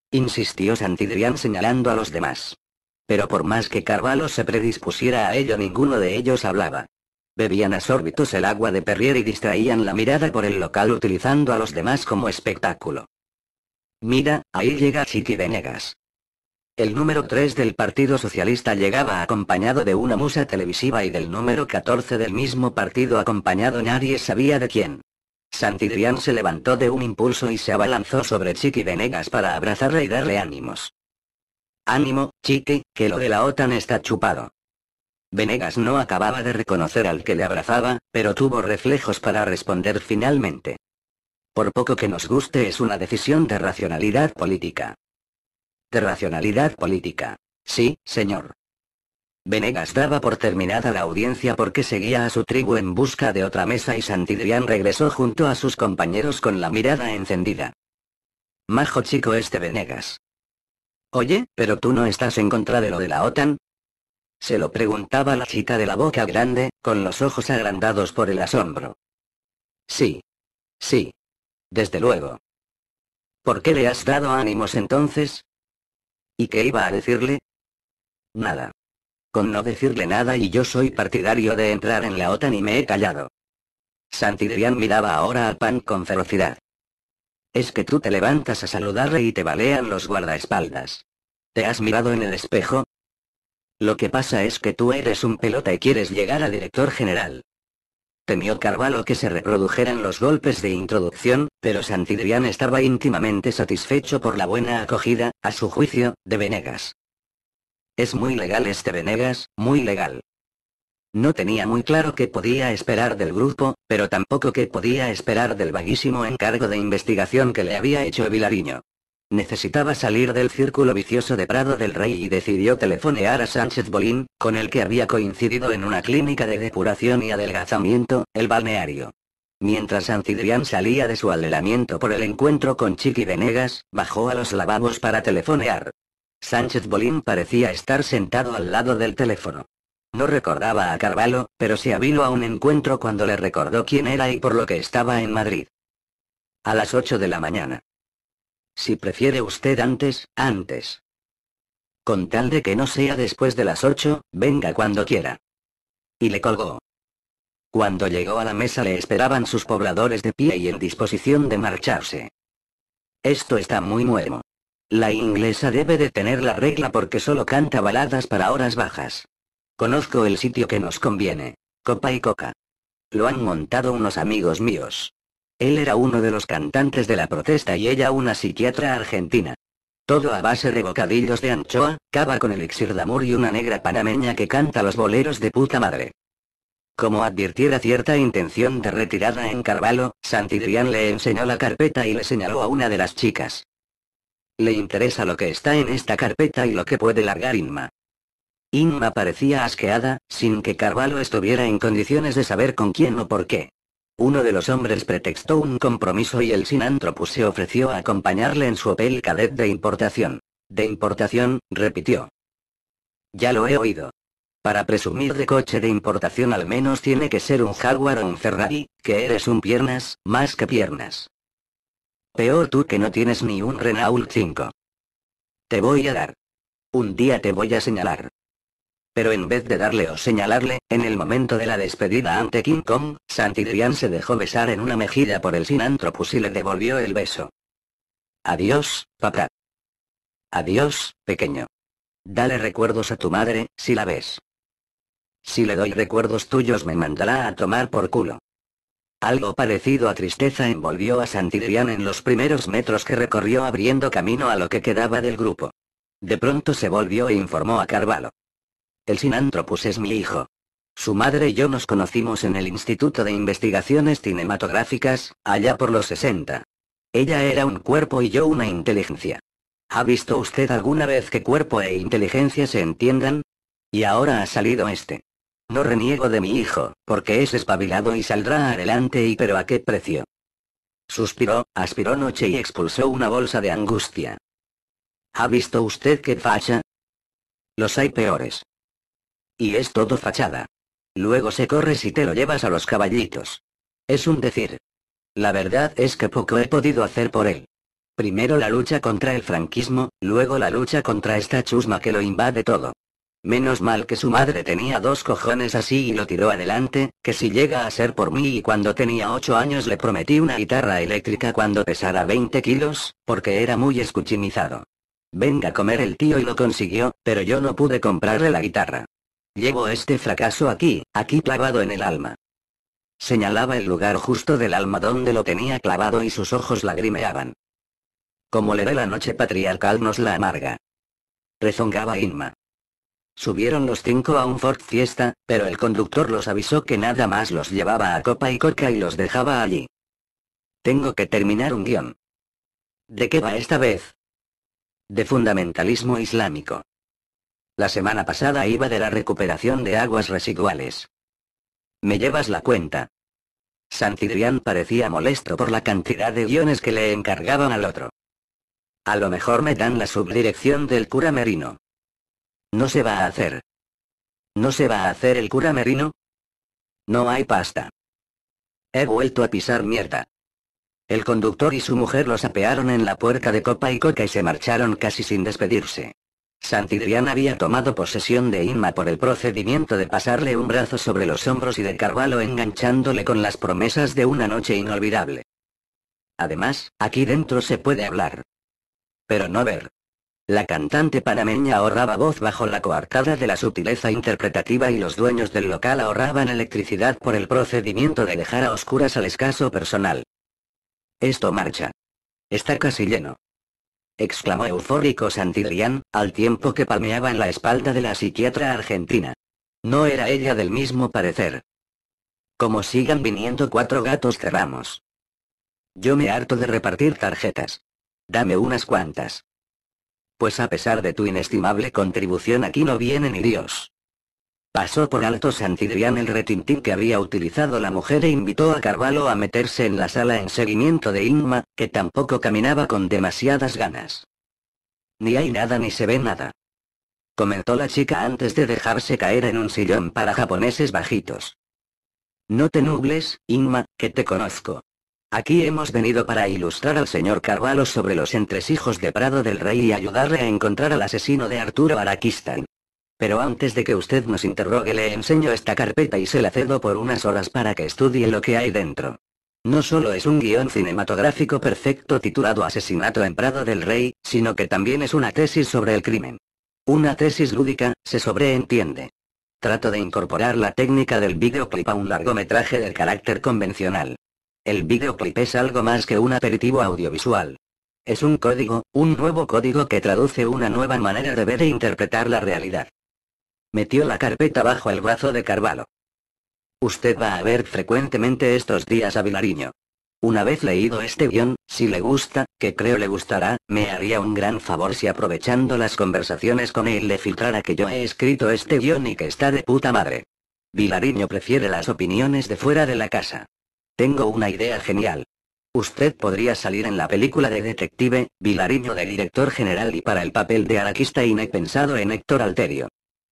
Insistió Santidrián señalando a los demás. Pero por más que Carvalho se predispusiera a ello, ninguno de ellos hablaba. Bebían a sorbitos el agua de Perrier y distraían la mirada por el local utilizando a los demás como espectáculo. Mira, ahí llega Chiqui Venegas. El número 3 del Partido Socialista llegaba acompañado de una musa televisiva y del número 14 del mismo partido acompañado nadie sabía de quién. Santidrián se levantó de un impulso y se abalanzó sobre Chiqui Venegas para abrazarle y darle ánimos. Ánimo, Chiqui, que lo de la OTAN está chupado. Venegas no acababa de reconocer al que le abrazaba, pero tuvo reflejos para responder finalmente. Por poco que nos guste es una decisión de racionalidad política. De racionalidad política. Sí, señor. Venegas daba por terminada la audiencia porque seguía a su tribu en busca de otra mesa y Santidrián regresó junto a sus compañeros con la mirada encendida. Majo chico este Venegas. Oye, pero tú no estás en contra de lo de la OTAN. Se lo preguntaba la chica de la boca grande, con los ojos agrandados por el asombro. Sí. Sí. Desde luego. ¿Por qué le has dado ánimos entonces? ¿Y qué iba a decirle? Nada. Con no decirle nada y yo soy partidario de entrar en la OTAN y me he callado. Santidrián miraba ahora a Pan con ferocidad. Es que tú te levantas a saludarle y te balean los guardaespaldas. ¿Te has mirado en el espejo? Lo que pasa es que tú eres un pelota y quieres llegar a director general. Temió Carvalho que se reprodujeran los golpes de introducción, pero Santidrián estaba íntimamente satisfecho por la buena acogida, a su juicio, de Venegas. Es muy legal este Venegas, muy legal. No tenía muy claro qué podía esperar del grupo, pero tampoco qué podía esperar del vaguísimo encargo de investigación que le había hecho Vilariño. Necesitaba salir del círculo vicioso de Prado del Rey y decidió telefonear a Sánchez Bolín, con el que había coincidido en una clínica de depuración y adelgazamiento, el balneario. Mientras Ancidrián salía de su alelamiento por el encuentro con Chiqui Venegas, bajó a los lavabos para telefonear. Sánchez Bolín parecía estar sentado al lado del teléfono. No recordaba a Carvalho, pero se avino a un encuentro cuando le recordó quién era y por lo que estaba en Madrid. A las 8 de la mañana. Si prefiere usted antes, antes. Con tal de que no sea después de las ocho, venga cuando quiera. Y le colgó. Cuando llegó a la mesa le esperaban sus pobladores de pie y en disposición de marcharse. Esto está muy nuevo. La inglesa debe de tener la regla porque solo canta baladas para horas bajas. Conozco el sitio que nos conviene. Copa y coca. Lo han montado unos amigos míos. Él era uno de los cantantes de la protesta y ella una psiquiatra argentina. Todo a base de bocadillos de anchoa, cava con elixir de y una negra panameña que canta los boleros de puta madre. Como advirtiera cierta intención de retirada en Carvalho, Santidrián le enseñó la carpeta y le señaló a una de las chicas. Le interesa lo que está en esta carpeta y lo que puede largar Inma. Inma parecía asqueada, sin que Carvalho estuviera en condiciones de saber con quién o por qué. Uno de los hombres pretextó un compromiso y el Sinantropus se ofreció a acompañarle en su Opel Cadet de importación. De importación, repitió. Ya lo he oído. Para presumir de coche de importación al menos tiene que ser un Jaguar o un Ferrari, que eres un piernas, más que piernas. Peor tú que no tienes ni un Renault 5. Te voy a dar. Un día te voy a señalar. Pero en vez de darle o señalarle, en el momento de la despedida ante King Kong, Santidrian se dejó besar en una mejilla por el sinántropus y le devolvió el beso. Adiós, papá. Adiós, pequeño. Dale recuerdos a tu madre, si la ves. Si le doy recuerdos tuyos me mandará a tomar por culo. Algo parecido a tristeza envolvió a Santidrián en los primeros metros que recorrió abriendo camino a lo que quedaba del grupo. De pronto se volvió e informó a Carvalho. El Sinantropus es mi hijo. Su madre y yo nos conocimos en el Instituto de Investigaciones Cinematográficas, allá por los 60. Ella era un cuerpo y yo una inteligencia. ¿Ha visto usted alguna vez que cuerpo e inteligencia se entiendan? Y ahora ha salido este. No reniego de mi hijo, porque es espabilado y saldrá adelante y pero a qué precio. Suspiró, aspiró noche y expulsó una bolsa de angustia. ¿Ha visto usted qué facha? Los hay peores. Y es todo fachada. Luego se corres y te lo llevas a los caballitos. Es un decir. La verdad es que poco he podido hacer por él. Primero la lucha contra el franquismo, luego la lucha contra esta chusma que lo invade todo. Menos mal que su madre tenía dos cojones así y lo tiró adelante, que si llega a ser por mí y cuando tenía ocho años le prometí una guitarra eléctrica cuando pesara 20 kilos, porque era muy escuchinizado. Venga a comer el tío y lo consiguió, pero yo no pude comprarle la guitarra. Llevo este fracaso aquí, aquí clavado en el alma. Señalaba el lugar justo del alma donde lo tenía clavado y sus ojos lagrimeaban. Como le ve la noche patriarcal nos la amarga. Rezongaba Inma. Subieron los cinco a un Ford Fiesta, pero el conductor los avisó que nada más los llevaba a Copa y Coca y los dejaba allí. Tengo que terminar un guión. ¿De qué va esta vez? De fundamentalismo islámico. La semana pasada iba de la recuperación de aguas residuales. Me llevas la cuenta. San Cidrián parecía molesto por la cantidad de guiones que le encargaban al otro. A lo mejor me dan la subdirección del cura merino. No se va a hacer. ¿No se va a hacer el cura merino? No hay pasta. He vuelto a pisar mierda. El conductor y su mujer los apearon en la puerta de Copa y Coca y se marcharon casi sin despedirse. Santidrián había tomado posesión de Inma por el procedimiento de pasarle un brazo sobre los hombros y de Carvalho enganchándole con las promesas de una noche inolvidable. Además, aquí dentro se puede hablar. Pero no ver. La cantante panameña ahorraba voz bajo la coartada de la sutileza interpretativa y los dueños del local ahorraban electricidad por el procedimiento de dejar a oscuras al escaso personal. Esto marcha. Está casi lleno exclamó eufórico Santillán, al tiempo que palmeaba en la espalda de la psiquiatra argentina. No era ella del mismo parecer. Como sigan viniendo cuatro gatos cerramos. Yo me harto de repartir tarjetas. Dame unas cuantas. Pues a pesar de tu inestimable contribución aquí no viene ni Dios. Pasó por alto Santidrián el retintín que había utilizado la mujer e invitó a Carvalho a meterse en la sala en seguimiento de Inma, que tampoco caminaba con demasiadas ganas. Ni hay nada ni se ve nada. Comentó la chica antes de dejarse caer en un sillón para japoneses bajitos. No te nubles, Inma, que te conozco. Aquí hemos venido para ilustrar al señor Carvalho sobre los entresijos de Prado del Rey y ayudarle a encontrar al asesino de Arturo Araquistán. Pero antes de que usted nos interrogue le enseño esta carpeta y se la cedo por unas horas para que estudie lo que hay dentro. No solo es un guión cinematográfico perfecto titulado Asesinato en Prado del Rey, sino que también es una tesis sobre el crimen. Una tesis lúdica, se sobreentiende. Trato de incorporar la técnica del videoclip a un largometraje del carácter convencional. El videoclip es algo más que un aperitivo audiovisual. Es un código, un nuevo código que traduce una nueva manera de ver e interpretar la realidad. Metió la carpeta bajo el brazo de Carvalho. Usted va a ver frecuentemente estos días a Vilariño. Una vez leído este guión, si le gusta, que creo le gustará, me haría un gran favor si aprovechando las conversaciones con él le filtrara que yo he escrito este guión y que está de puta madre. Vilariño prefiere las opiniones de fuera de la casa. Tengo una idea genial. Usted podría salir en la película de detective, Vilariño de director general y para el papel de araquista y pensado en Héctor Alterio.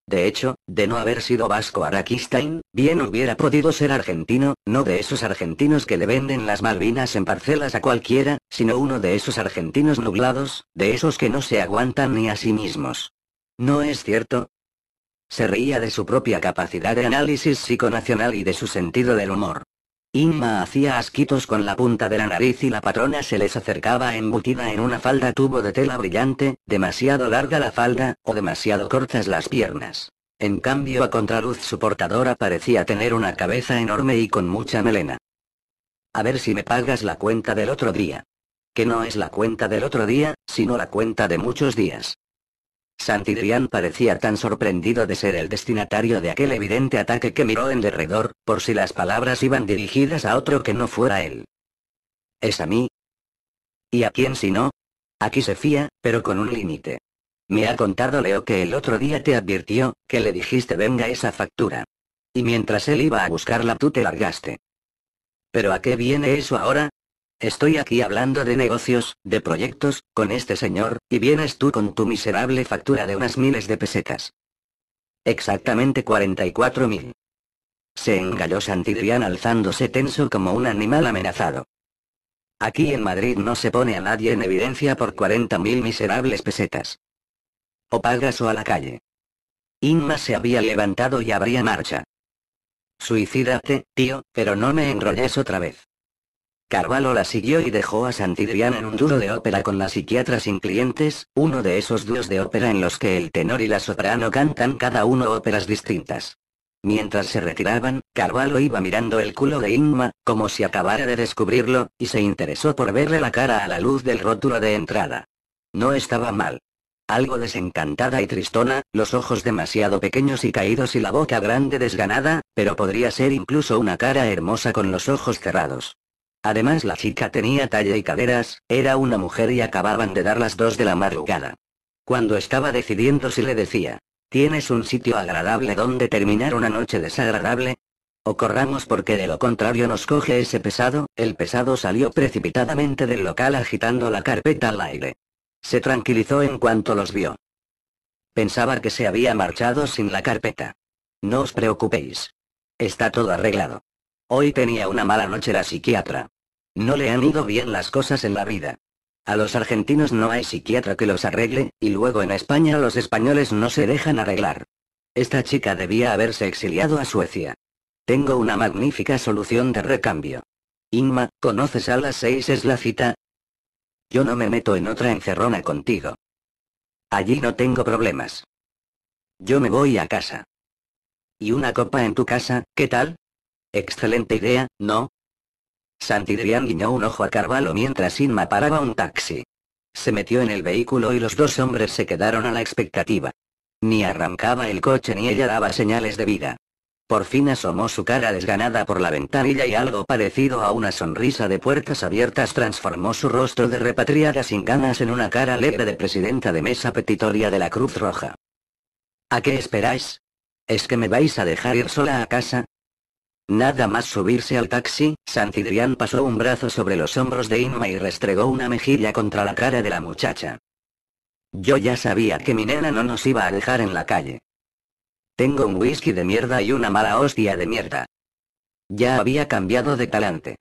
De hecho, de no haber sido vasco Araquistain, bien hubiera podido ser argentino, no de esos argentinos que le venden las Malvinas en parcelas a cualquiera, sino uno de esos argentinos nublados, de esos que no se aguantan ni a sí mismos. ¿No es cierto? Se reía de su propia capacidad de análisis psiconacional y de su sentido del humor. Inma hacía asquitos con la punta de la nariz y la patrona se les acercaba embutida en una falda tubo de tela brillante, demasiado larga la falda, o demasiado cortas las piernas. En cambio a contraluz su portadora parecía tener una cabeza enorme y con mucha melena. A ver si me pagas la cuenta del otro día. Que no es la cuenta del otro día, sino la cuenta de muchos días. Santidrián parecía tan sorprendido de ser el destinatario de aquel evidente ataque que miró en derredor, por si las palabras iban dirigidas a otro que no fuera él. ¿Es a mí? ¿Y a quién si no? Aquí se fía, pero con un límite. Me ha contado Leo que el otro día te advirtió, que le dijiste venga esa factura. Y mientras él iba a buscarla tú te largaste. ¿Pero a qué viene eso ahora? Estoy aquí hablando de negocios, de proyectos, con este señor, y vienes tú con tu miserable factura de unas miles de pesetas. Exactamente 44.000. mil. Se engalló Santidrián alzándose tenso como un animal amenazado. Aquí en Madrid no se pone a nadie en evidencia por 40.000 miserables pesetas. O pagas o a la calle. Inma se había levantado y abría marcha. Suicídate, tío, pero no me enrolles otra vez. Carvalho la siguió y dejó a Santidrián en un duro de ópera con la psiquiatra sin clientes, uno de esos dúos de ópera en los que el tenor y la soprano cantan cada uno óperas distintas. Mientras se retiraban, Carvalho iba mirando el culo de Inma, como si acabara de descubrirlo, y se interesó por verle la cara a la luz del rótulo de entrada. No estaba mal. Algo desencantada y tristona, los ojos demasiado pequeños y caídos y la boca grande desganada, pero podría ser incluso una cara hermosa con los ojos cerrados. Además la chica tenía talla y caderas, era una mujer y acababan de dar las dos de la madrugada. Cuando estaba decidiendo si le decía, ¿tienes un sitio agradable donde terminar una noche desagradable? O corramos porque de lo contrario nos coge ese pesado, el pesado salió precipitadamente del local agitando la carpeta al aire. Se tranquilizó en cuanto los vio. Pensaba que se había marchado sin la carpeta. No os preocupéis. Está todo arreglado. Hoy tenía una mala noche la psiquiatra. No le han ido bien las cosas en la vida. A los argentinos no hay psiquiatra que los arregle, y luego en España los españoles no se dejan arreglar. Esta chica debía haberse exiliado a Suecia. Tengo una magnífica solución de recambio. Inma, ¿conoces a las seis es la cita? Yo no me meto en otra encerrona contigo. Allí no tengo problemas. Yo me voy a casa. ¿Y una copa en tu casa, qué tal? Excelente idea, ¿no? Santidrián guiñó un ojo a Carvalho mientras Inma paraba un taxi. Se metió en el vehículo y los dos hombres se quedaron a la expectativa. Ni arrancaba el coche ni ella daba señales de vida. Por fin asomó su cara desganada por la ventanilla y algo parecido a una sonrisa de puertas abiertas transformó su rostro de repatriada sin ganas en una cara leve de presidenta de mesa petitoria de la Cruz Roja. ¿A qué esperáis? ¿Es que me vais a dejar ir sola a casa? Nada más subirse al taxi, Santidrián pasó un brazo sobre los hombros de Inma y restregó una mejilla contra la cara de la muchacha. Yo ya sabía que mi nena no nos iba a dejar en la calle. Tengo un whisky de mierda y una mala hostia de mierda. Ya había cambiado de talante.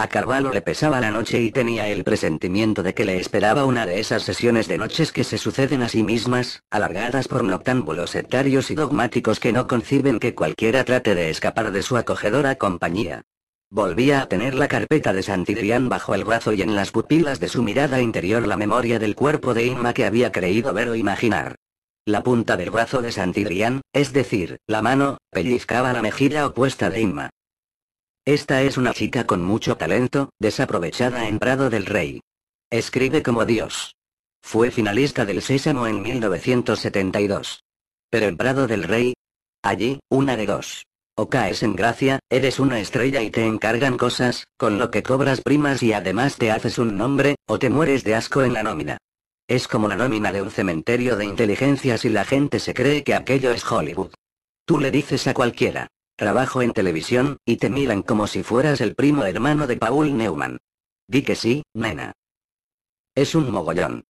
A Carvalho le pesaba la noche y tenía el presentimiento de que le esperaba una de esas sesiones de noches que se suceden a sí mismas, alargadas por noctámbulos sectarios y dogmáticos que no conciben que cualquiera trate de escapar de su acogedora compañía. Volvía a tener la carpeta de Santidrián bajo el brazo y en las pupilas de su mirada interior la memoria del cuerpo de Inma que había creído ver o imaginar. La punta del brazo de Santidrián, es decir, la mano, pellizcaba la mejilla opuesta de Inma. Esta es una chica con mucho talento, desaprovechada en Prado del Rey. Escribe como Dios. Fue finalista del Sésamo en 1972. Pero en Prado del Rey, allí, una de dos. O caes en gracia, eres una estrella y te encargan cosas, con lo que cobras primas y además te haces un nombre, o te mueres de asco en la nómina. Es como la nómina de un cementerio de inteligencias y la gente se cree que aquello es Hollywood. Tú le dices a cualquiera, Trabajo en televisión, y te miran como si fueras el primo hermano de Paul Newman. Di que sí, nena. Es un mogollón.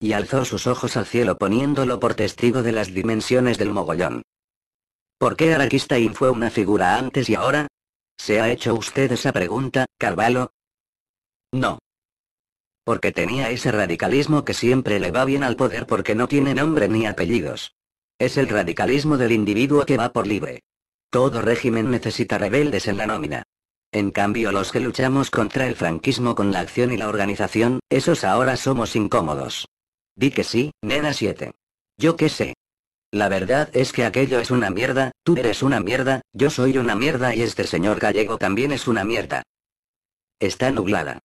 Y alzó sus ojos al cielo poniéndolo por testigo de las dimensiones del mogollón. ¿Por qué Araquistain fue una figura antes y ahora? ¿Se ha hecho usted esa pregunta, Carvalho? No. Porque tenía ese radicalismo que siempre le va bien al poder porque no tiene nombre ni apellidos. Es el radicalismo del individuo que va por libre. Todo régimen necesita rebeldes en la nómina. En cambio los que luchamos contra el franquismo con la acción y la organización, esos ahora somos incómodos. Di que sí, nena 7. Yo qué sé. La verdad es que aquello es una mierda, tú eres una mierda, yo soy una mierda y este señor gallego también es una mierda. Está nublada.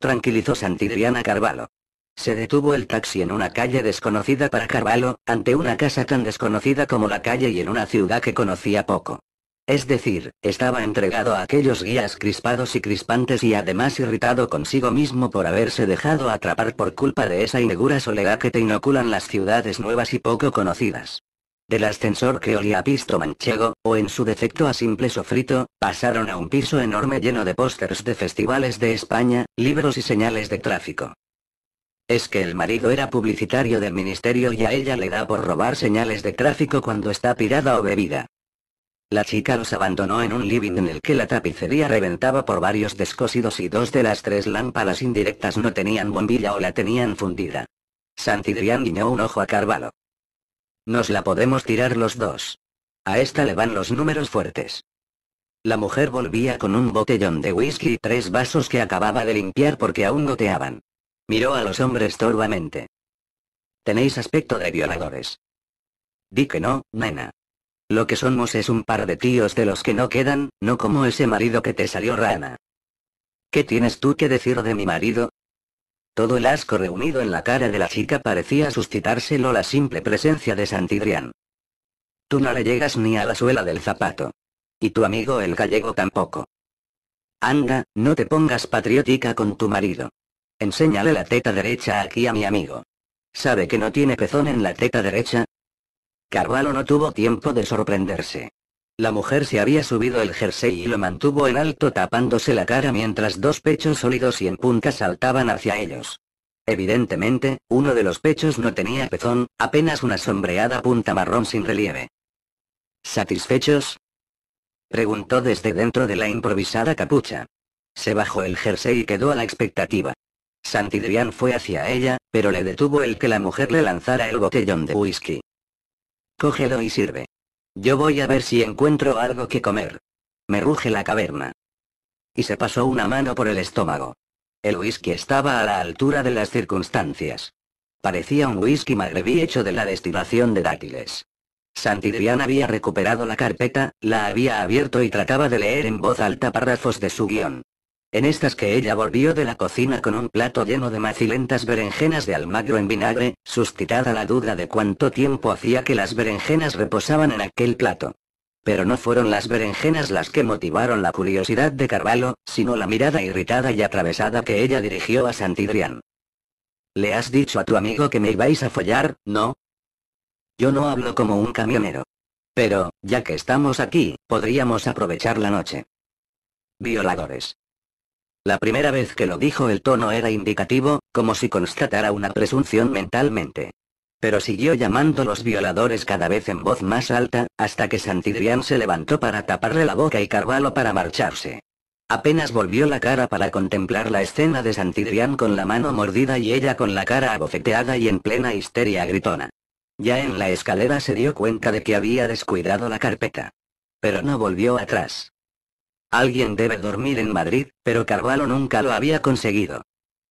Tranquilizó Santidriana Carvalho. Se detuvo el taxi en una calle desconocida para Carvalho, ante una casa tan desconocida como la calle y en una ciudad que conocía poco. Es decir, estaba entregado a aquellos guías crispados y crispantes y además irritado consigo mismo por haberse dejado atrapar por culpa de esa inegura soledad que te inoculan las ciudades nuevas y poco conocidas. Del ascensor que olía a pisto manchego, o en su defecto a simple sofrito, pasaron a un piso enorme lleno de pósters de festivales de España, libros y señales de tráfico. Es que el marido era publicitario del ministerio y a ella le da por robar señales de tráfico cuando está pirada o bebida. La chica los abandonó en un living en el que la tapicería reventaba por varios descosidos y dos de las tres lámparas indirectas no tenían bombilla o la tenían fundida. Santidrián guiñó un ojo a Carvalho. Nos la podemos tirar los dos. A esta le van los números fuertes. La mujer volvía con un botellón de whisky y tres vasos que acababa de limpiar porque aún goteaban. Miró a los hombres torvamente. Tenéis aspecto de violadores. Di que no, nena. Lo que somos es un par de tíos de los que no quedan, no como ese marido que te salió rana. ¿Qué tienes tú que decir de mi marido? Todo el asco reunido en la cara de la chica parecía suscitárselo la simple presencia de Santidrián. Tú no le llegas ni a la suela del zapato. Y tu amigo el gallego tampoco. Anda, no te pongas patriótica con tu marido. Enséñale la teta derecha aquí a mi amigo. ¿Sabe que no tiene pezón en la teta derecha? Carvalho no tuvo tiempo de sorprenderse. La mujer se había subido el jersey y lo mantuvo en alto tapándose la cara mientras dos pechos sólidos y en punta saltaban hacia ellos. Evidentemente, uno de los pechos no tenía pezón, apenas una sombreada punta marrón sin relieve. ¿Satisfechos? Preguntó desde dentro de la improvisada capucha. Se bajó el jersey y quedó a la expectativa. Santidrián fue hacia ella, pero le detuvo el que la mujer le lanzara el botellón de whisky. Cógelo y sirve. Yo voy a ver si encuentro algo que comer. Me ruge la caverna. Y se pasó una mano por el estómago. El whisky estaba a la altura de las circunstancias. Parecía un whisky magrebí hecho de la destilación de dátiles. Santidrián había recuperado la carpeta, la había abierto y trataba de leer en voz alta párrafos de su guión. En estas que ella volvió de la cocina con un plato lleno de macilentas berenjenas de almagro en vinagre, suscitada la duda de cuánto tiempo hacía que las berenjenas reposaban en aquel plato. Pero no fueron las berenjenas las que motivaron la curiosidad de Carvalho, sino la mirada irritada y atravesada que ella dirigió a Santidrián. ¿Le has dicho a tu amigo que me ibais a follar, no? Yo no hablo como un camionero. Pero, ya que estamos aquí, podríamos aprovechar la noche. Violadores. La primera vez que lo dijo el tono era indicativo, como si constatara una presunción mentalmente. Pero siguió llamando los violadores cada vez en voz más alta, hasta que Santidrián se levantó para taparle la boca y Carvalho para marcharse. Apenas volvió la cara para contemplar la escena de Santidrián con la mano mordida y ella con la cara abofeteada y en plena histeria gritona. Ya en la escalera se dio cuenta de que había descuidado la carpeta. Pero no volvió atrás. Alguien debe dormir en Madrid, pero Carvalho nunca lo había conseguido.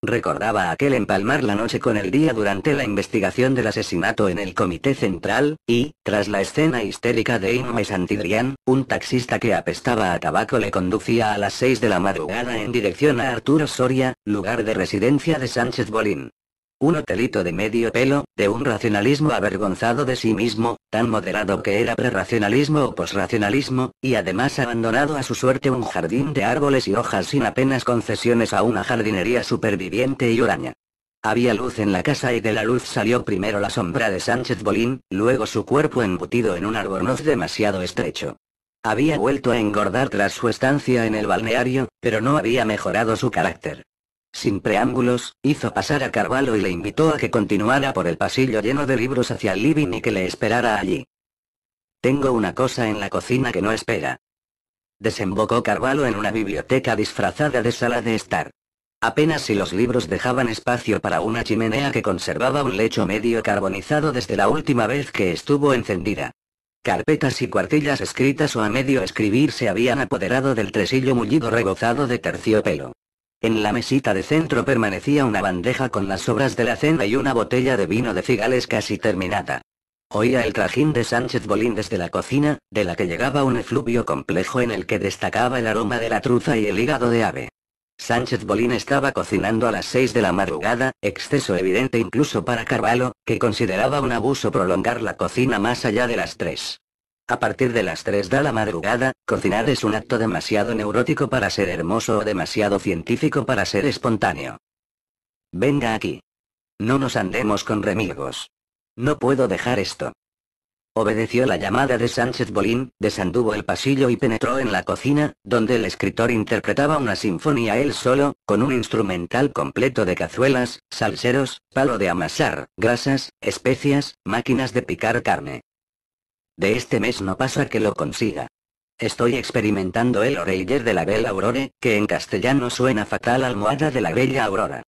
Recordaba aquel empalmar la noche con el día durante la investigación del asesinato en el Comité Central, y, tras la escena histérica de Inma y Santidrián, un taxista que apestaba a tabaco le conducía a las 6 de la madrugada en dirección a Arturo Soria, lugar de residencia de Sánchez Bolín. Un hotelito de medio pelo, de un racionalismo avergonzado de sí mismo, tan moderado que era prerracionalismo o posracionalismo, y además abandonado a su suerte un jardín de árboles y hojas sin apenas concesiones a una jardinería superviviente y huraña. Había luz en la casa y de la luz salió primero la sombra de Sánchez Bolín, luego su cuerpo embutido en un arbornoz demasiado estrecho. Había vuelto a engordar tras su estancia en el balneario, pero no había mejorado su carácter. Sin preámbulos, hizo pasar a Carvalho y le invitó a que continuara por el pasillo lleno de libros hacia el living y que le esperara allí. Tengo una cosa en la cocina que no espera. Desembocó Carvalho en una biblioteca disfrazada de sala de estar. Apenas si los libros dejaban espacio para una chimenea que conservaba un lecho medio carbonizado desde la última vez que estuvo encendida. Carpetas y cuartillas escritas o a medio escribir se habían apoderado del tresillo mullido rebozado de terciopelo. En la mesita de centro permanecía una bandeja con las sobras de la cena y una botella de vino de figales casi terminada. Oía el trajín de Sánchez Bolín desde la cocina, de la que llegaba un efluvio complejo en el que destacaba el aroma de la truza y el hígado de ave. Sánchez Bolín estaba cocinando a las 6 de la madrugada, exceso evidente incluso para Carvalho, que consideraba un abuso prolongar la cocina más allá de las 3. A partir de las 3 da la madrugada, cocinar es un acto demasiado neurótico para ser hermoso o demasiado científico para ser espontáneo. Venga aquí. No nos andemos con remigos. No puedo dejar esto. Obedeció la llamada de Sánchez Bolín, desanduvo el pasillo y penetró en la cocina, donde el escritor interpretaba una sinfonía él solo, con un instrumental completo de cazuelas, salseros, palo de amasar, grasas, especias, máquinas de picar carne. De este mes no pasa que lo consiga. Estoy experimentando el Oreiller de la Bella Aurore, que en castellano suena fatal almohada de la Bella Aurora.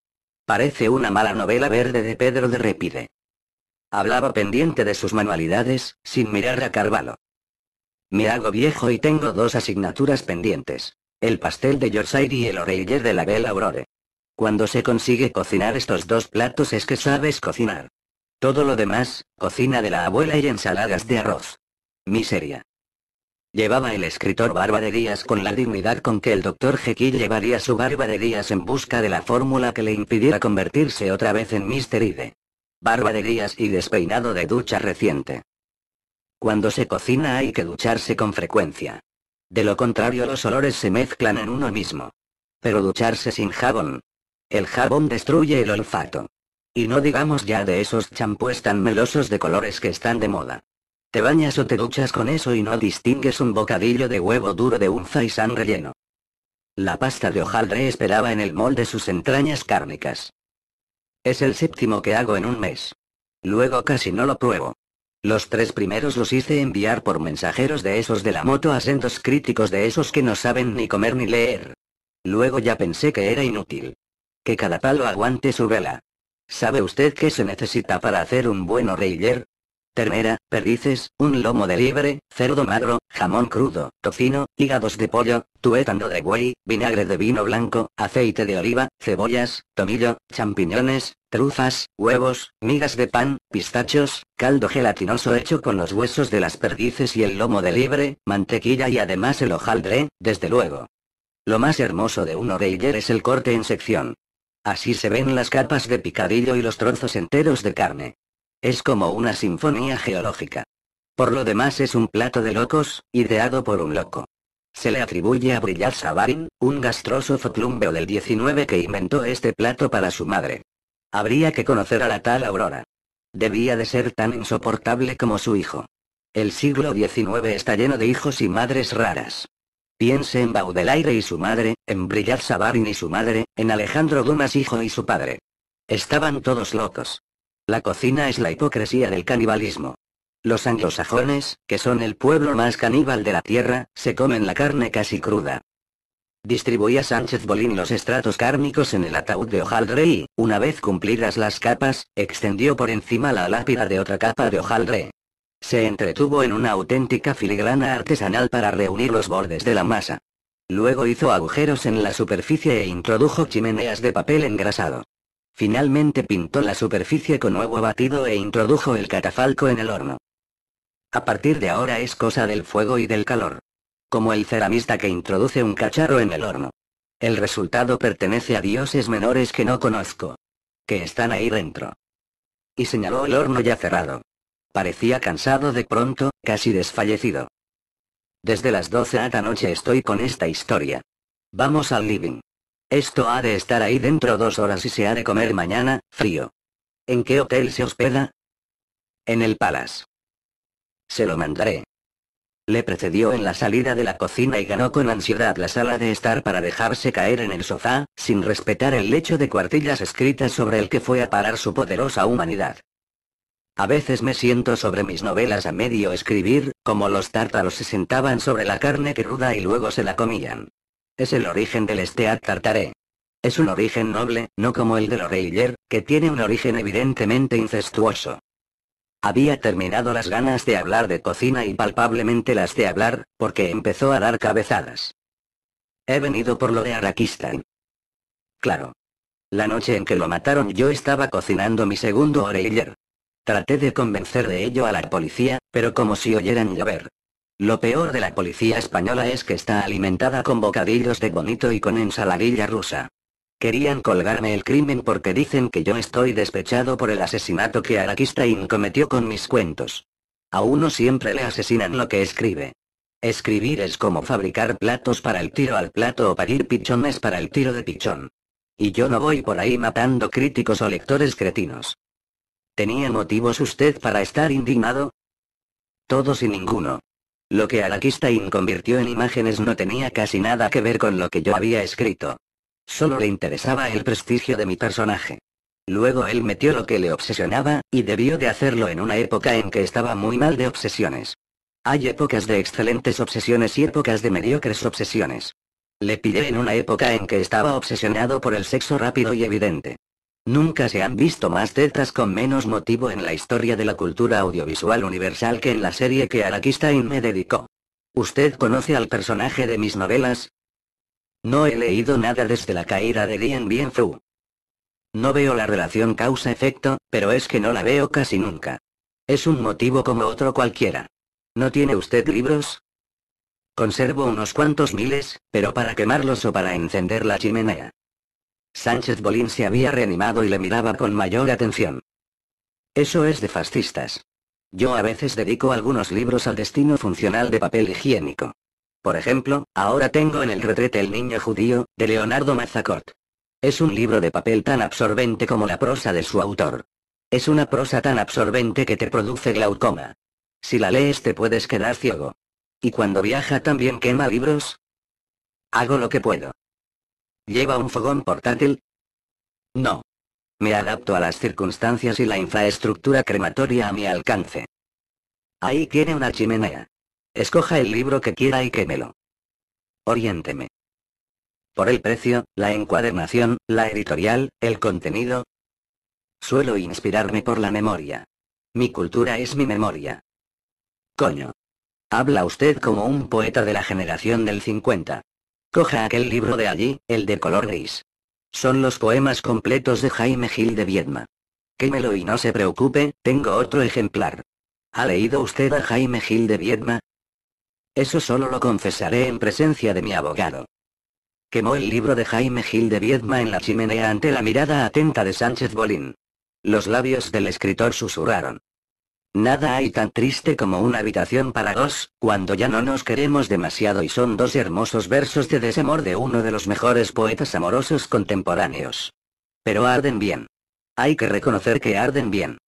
Parece una mala novela verde de Pedro de Repide. Hablaba pendiente de sus manualidades, sin mirar a Carvalho. Me hago viejo y tengo dos asignaturas pendientes. El pastel de Yorkshire y el Oreiller de la Bella Aurore. Cuando se consigue cocinar estos dos platos es que sabes cocinar. Todo lo demás, cocina de la abuela y ensaladas de arroz. Miseria. Llevaba el escritor barba de días con la dignidad con que el doctor Jekyll llevaría su barba de días en busca de la fórmula que le impidiera convertirse otra vez en Mr. Ide. Barba de días y despeinado de ducha reciente. Cuando se cocina hay que ducharse con frecuencia. De lo contrario los olores se mezclan en uno mismo. Pero ducharse sin jabón. El jabón destruye el olfato. Y no digamos ya de esos champús tan melosos de colores que están de moda. Te bañas o te duchas con eso y no distingues un bocadillo de huevo duro de un faisán relleno. La pasta de hojaldre esperaba en el molde sus entrañas cárnicas. Es el séptimo que hago en un mes. Luego casi no lo pruebo. Los tres primeros los hice enviar por mensajeros de esos de la moto a sendos críticos de esos que no saben ni comer ni leer. Luego ya pensé que era inútil. Que cada palo aguante su vela. ¿Sabe usted qué se necesita para hacer un buen oreiller? Ternera, perdices, un lomo de liebre, cerdo magro, jamón crudo, tocino, hígados de pollo, tuétano de buey, vinagre de vino blanco, aceite de oliva, cebollas, tomillo, champiñones, trufas, huevos, migas de pan, pistachos, caldo gelatinoso hecho con los huesos de las perdices y el lomo de liebre, mantequilla y además el hojaldre, desde luego. Lo más hermoso de un oreiller es el corte en sección. Así se ven las capas de picadillo y los trozos enteros de carne. Es como una sinfonía geológica. Por lo demás es un plato de locos, ideado por un loco. Se le atribuye a Brillat Savarin, un gastroso plumbeo del 19 que inventó este plato para su madre. Habría que conocer a la tal Aurora. Debía de ser tan insoportable como su hijo. El siglo XIX está lleno de hijos y madres raras. Piense en Baudelaire y su madre, en Brillat Savarin y su madre, en Alejandro Dumas hijo y su padre. Estaban todos locos. La cocina es la hipocresía del canibalismo. Los anglosajones, que son el pueblo más caníbal de la tierra, se comen la carne casi cruda. Distribuía Sánchez Bolín los estratos cárnicos en el ataúd de hojaldre y, una vez cumplidas las capas, extendió por encima la lápida de otra capa de hojaldre, se entretuvo en una auténtica filigrana artesanal para reunir los bordes de la masa. Luego hizo agujeros en la superficie e introdujo chimeneas de papel engrasado. Finalmente pintó la superficie con huevo batido e introdujo el catafalco en el horno. A partir de ahora es cosa del fuego y del calor. Como el ceramista que introduce un cacharro en el horno. El resultado pertenece a dioses menores que no conozco. Que están ahí dentro. Y señaló el horno ya cerrado. Parecía cansado de pronto, casi desfallecido. Desde las 12 a la noche estoy con esta historia. Vamos al living. Esto ha de estar ahí dentro dos horas y se ha de comer mañana, frío. ¿En qué hotel se hospeda? En el Palace. Se lo mandaré. Le precedió en la salida de la cocina y ganó con ansiedad la sala de estar para dejarse caer en el sofá, sin respetar el lecho de cuartillas escritas sobre el que fue a parar su poderosa humanidad. A veces me siento sobre mis novelas a medio escribir, como los tártaros se sentaban sobre la carne ruda y luego se la comían. Es el origen del esteat tartaré. Es un origen noble, no como el de oreiller, que tiene un origen evidentemente incestuoso. Había terminado las ganas de hablar de cocina y palpablemente las de hablar, porque empezó a dar cabezadas. He venido por lo de Arakistan. Claro. La noche en que lo mataron yo estaba cocinando mi segundo Oreiller, Traté de convencer de ello a la policía, pero como si oyeran llover. Lo peor de la policía española es que está alimentada con bocadillos de bonito y con ensaladilla rusa. Querían colgarme el crimen porque dicen que yo estoy despechado por el asesinato que Arakistain cometió con mis cuentos. A uno siempre le asesinan lo que escribe. Escribir es como fabricar platos para el tiro al plato o parir pichones para el tiro de pichón. Y yo no voy por ahí matando críticos o lectores cretinos. ¿Tenía motivos usted para estar indignado? Todos y ninguno. Lo que Arakistain convirtió en imágenes no tenía casi nada que ver con lo que yo había escrito. Solo le interesaba el prestigio de mi personaje. Luego él metió lo que le obsesionaba, y debió de hacerlo en una época en que estaba muy mal de obsesiones. Hay épocas de excelentes obsesiones y épocas de mediocres obsesiones. Le pillé en una época en que estaba obsesionado por el sexo rápido y evidente. Nunca se han visto más tetas con menos motivo en la historia de la cultura audiovisual universal que en la serie que y me dedicó. ¿Usted conoce al personaje de mis novelas? No he leído nada desde la caída de Dien Bien Phu. No veo la relación causa-efecto, pero es que no la veo casi nunca. Es un motivo como otro cualquiera. ¿No tiene usted libros? Conservo unos cuantos miles, pero para quemarlos o para encender la chimenea. Sánchez Bolín se había reanimado y le miraba con mayor atención. Eso es de fascistas. Yo a veces dedico algunos libros al destino funcional de papel higiénico. Por ejemplo, ahora tengo en el retrete El niño judío, de Leonardo Mazacort. Es un libro de papel tan absorbente como la prosa de su autor. Es una prosa tan absorbente que te produce glaucoma. Si la lees te puedes quedar ciego. Y cuando viaja también quema libros. Hago lo que puedo. ¿Lleva un fogón portátil? No. Me adapto a las circunstancias y la infraestructura crematoria a mi alcance. Ahí tiene una chimenea. Escoja el libro que quiera y quémelo. Oriénteme. Por el precio, la encuadernación, la editorial, el contenido. Suelo inspirarme por la memoria. Mi cultura es mi memoria. Coño. Habla usted como un poeta de la generación del 50. Coja aquel libro de allí, el de color gris. Son los poemas completos de Jaime Gil de Viedma. Quémelo y no se preocupe, tengo otro ejemplar. ¿Ha leído usted a Jaime Gil de Viedma? Eso solo lo confesaré en presencia de mi abogado. Quemó el libro de Jaime Gil de Viedma en la chimenea ante la mirada atenta de Sánchez Bolín. Los labios del escritor susurraron. Nada hay tan triste como una habitación para dos, cuando ya no nos queremos demasiado y son dos hermosos versos de desamor de uno de los mejores poetas amorosos contemporáneos. Pero arden bien. Hay que reconocer que arden bien.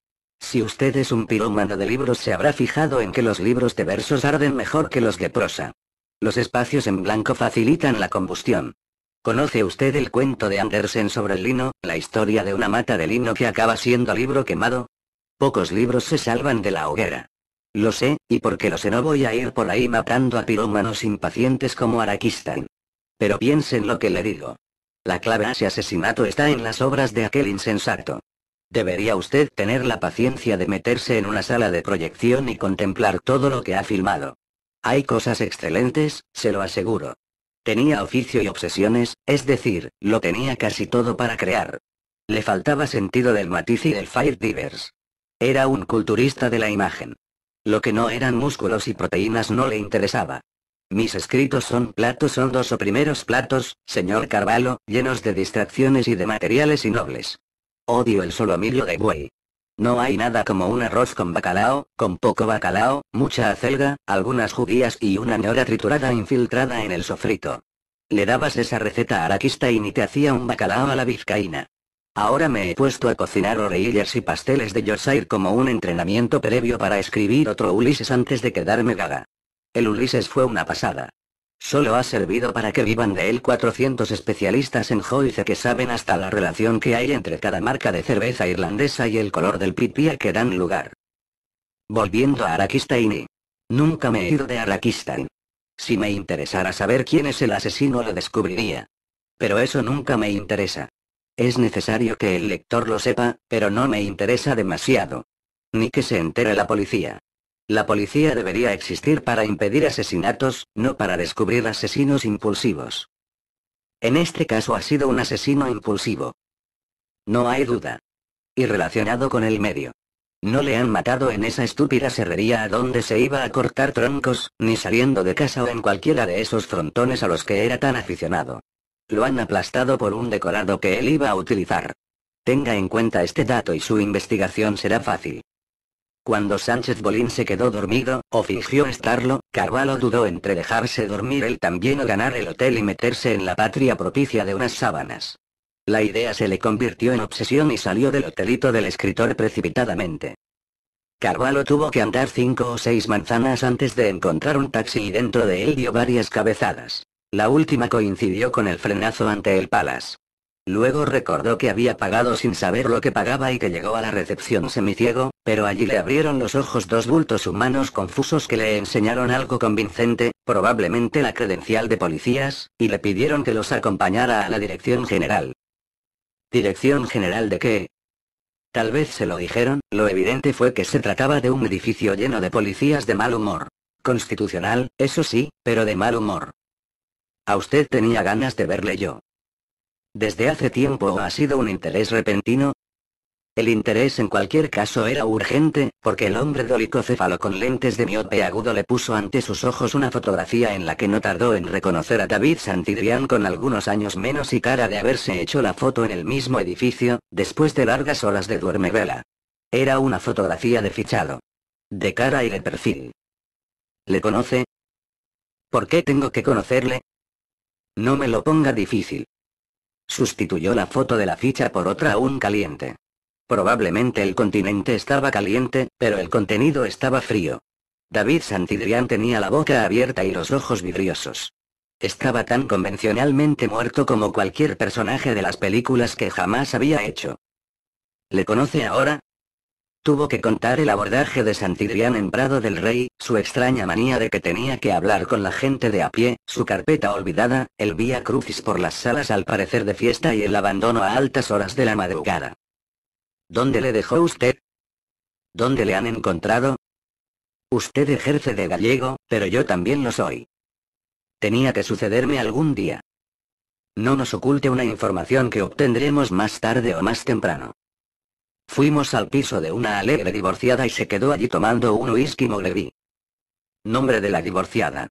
Si usted es un pirómano de libros se habrá fijado en que los libros de versos arden mejor que los de prosa. Los espacios en blanco facilitan la combustión. ¿Conoce usted el cuento de Andersen sobre el lino, la historia de una mata de lino que acaba siendo libro quemado? Pocos libros se salvan de la hoguera. Lo sé, y porque lo sé no voy a ir por ahí matando a pirómanos impacientes como Araquistán. Pero piensen lo que le digo. La clave a ese asesinato está en las obras de aquel insensato. Debería usted tener la paciencia de meterse en una sala de proyección y contemplar todo lo que ha filmado. Hay cosas excelentes, se lo aseguro. Tenía oficio y obsesiones, es decir, lo tenía casi todo para crear. Le faltaba sentido del matiz y del Fire Divers. Era un culturista de la imagen. Lo que no eran músculos y proteínas no le interesaba. Mis escritos son platos hondos o primeros platos, señor Carvalho, llenos de distracciones y de materiales innobles. Odio el solomillo de buey. No hay nada como un arroz con bacalao, con poco bacalao, mucha acelga, algunas judías y una ñora triturada infiltrada en el sofrito. Le dabas esa receta a araquista y ni te hacía un bacalao a la vizcaína. Ahora me he puesto a cocinar oreillers y pasteles de Yorkshire como un entrenamiento previo para escribir otro Ulises antes de quedarme gaga. El Ulises fue una pasada. Solo ha servido para que vivan de él 400 especialistas en Joyce que saben hasta la relación que hay entre cada marca de cerveza irlandesa y el color del pipí que dan lugar. Volviendo a Arakistaini. Nunca me he ido de Arakistain. Si me interesara saber quién es el asesino lo descubriría. Pero eso nunca me interesa. Es necesario que el lector lo sepa, pero no me interesa demasiado. Ni que se entere la policía. La policía debería existir para impedir asesinatos, no para descubrir asesinos impulsivos. En este caso ha sido un asesino impulsivo. No hay duda. Y relacionado con el medio. No le han matado en esa estúpida serrería a donde se iba a cortar troncos, ni saliendo de casa o en cualquiera de esos frontones a los que era tan aficionado. Lo han aplastado por un decorado que él iba a utilizar. Tenga en cuenta este dato y su investigación será fácil. Cuando Sánchez Bolín se quedó dormido, o fingió estarlo, Carvalho dudó entre dejarse dormir él también o ganar el hotel y meterse en la patria propicia de unas sábanas. La idea se le convirtió en obsesión y salió del hotelito del escritor precipitadamente. Carvalho tuvo que andar cinco o seis manzanas antes de encontrar un taxi y dentro de él dio varias cabezadas. La última coincidió con el frenazo ante el Palas. Luego recordó que había pagado sin saber lo que pagaba y que llegó a la recepción semiciego, pero allí le abrieron los ojos dos bultos humanos confusos que le enseñaron algo convincente, probablemente la credencial de policías, y le pidieron que los acompañara a la dirección general. ¿Dirección general de qué? Tal vez se lo dijeron, lo evidente fue que se trataba de un edificio lleno de policías de mal humor. Constitucional, eso sí, pero de mal humor. A usted tenía ganas de verle yo. ¿Desde hace tiempo ha sido un interés repentino? El interés en cualquier caso era urgente, porque el hombre dolicocéfalo con lentes de miope agudo le puso ante sus ojos una fotografía en la que no tardó en reconocer a David Santidrián con algunos años menos y cara de haberse hecho la foto en el mismo edificio, después de largas horas de duermevela. Era una fotografía de fichado. De cara y de perfil. ¿Le conoce? ¿Por qué tengo que conocerle? No me lo ponga difícil. Sustituyó la foto de la ficha por otra aún caliente. Probablemente el continente estaba caliente, pero el contenido estaba frío. David Santidrián tenía la boca abierta y los ojos vidriosos. Estaba tan convencionalmente muerto como cualquier personaje de las películas que jamás había hecho. ¿Le conoce ahora? Tuvo que contar el abordaje de Santidrián en Prado del Rey, su extraña manía de que tenía que hablar con la gente de a pie, su carpeta olvidada, el vía crucis por las salas al parecer de fiesta y el abandono a altas horas de la madrugada. ¿Dónde le dejó usted? ¿Dónde le han encontrado? Usted ejerce de gallego, pero yo también lo soy. Tenía que sucederme algún día. No nos oculte una información que obtendremos más tarde o más temprano. Fuimos al piso de una alegre divorciada y se quedó allí tomando un whisky mogrebí. Nombre de la divorciada.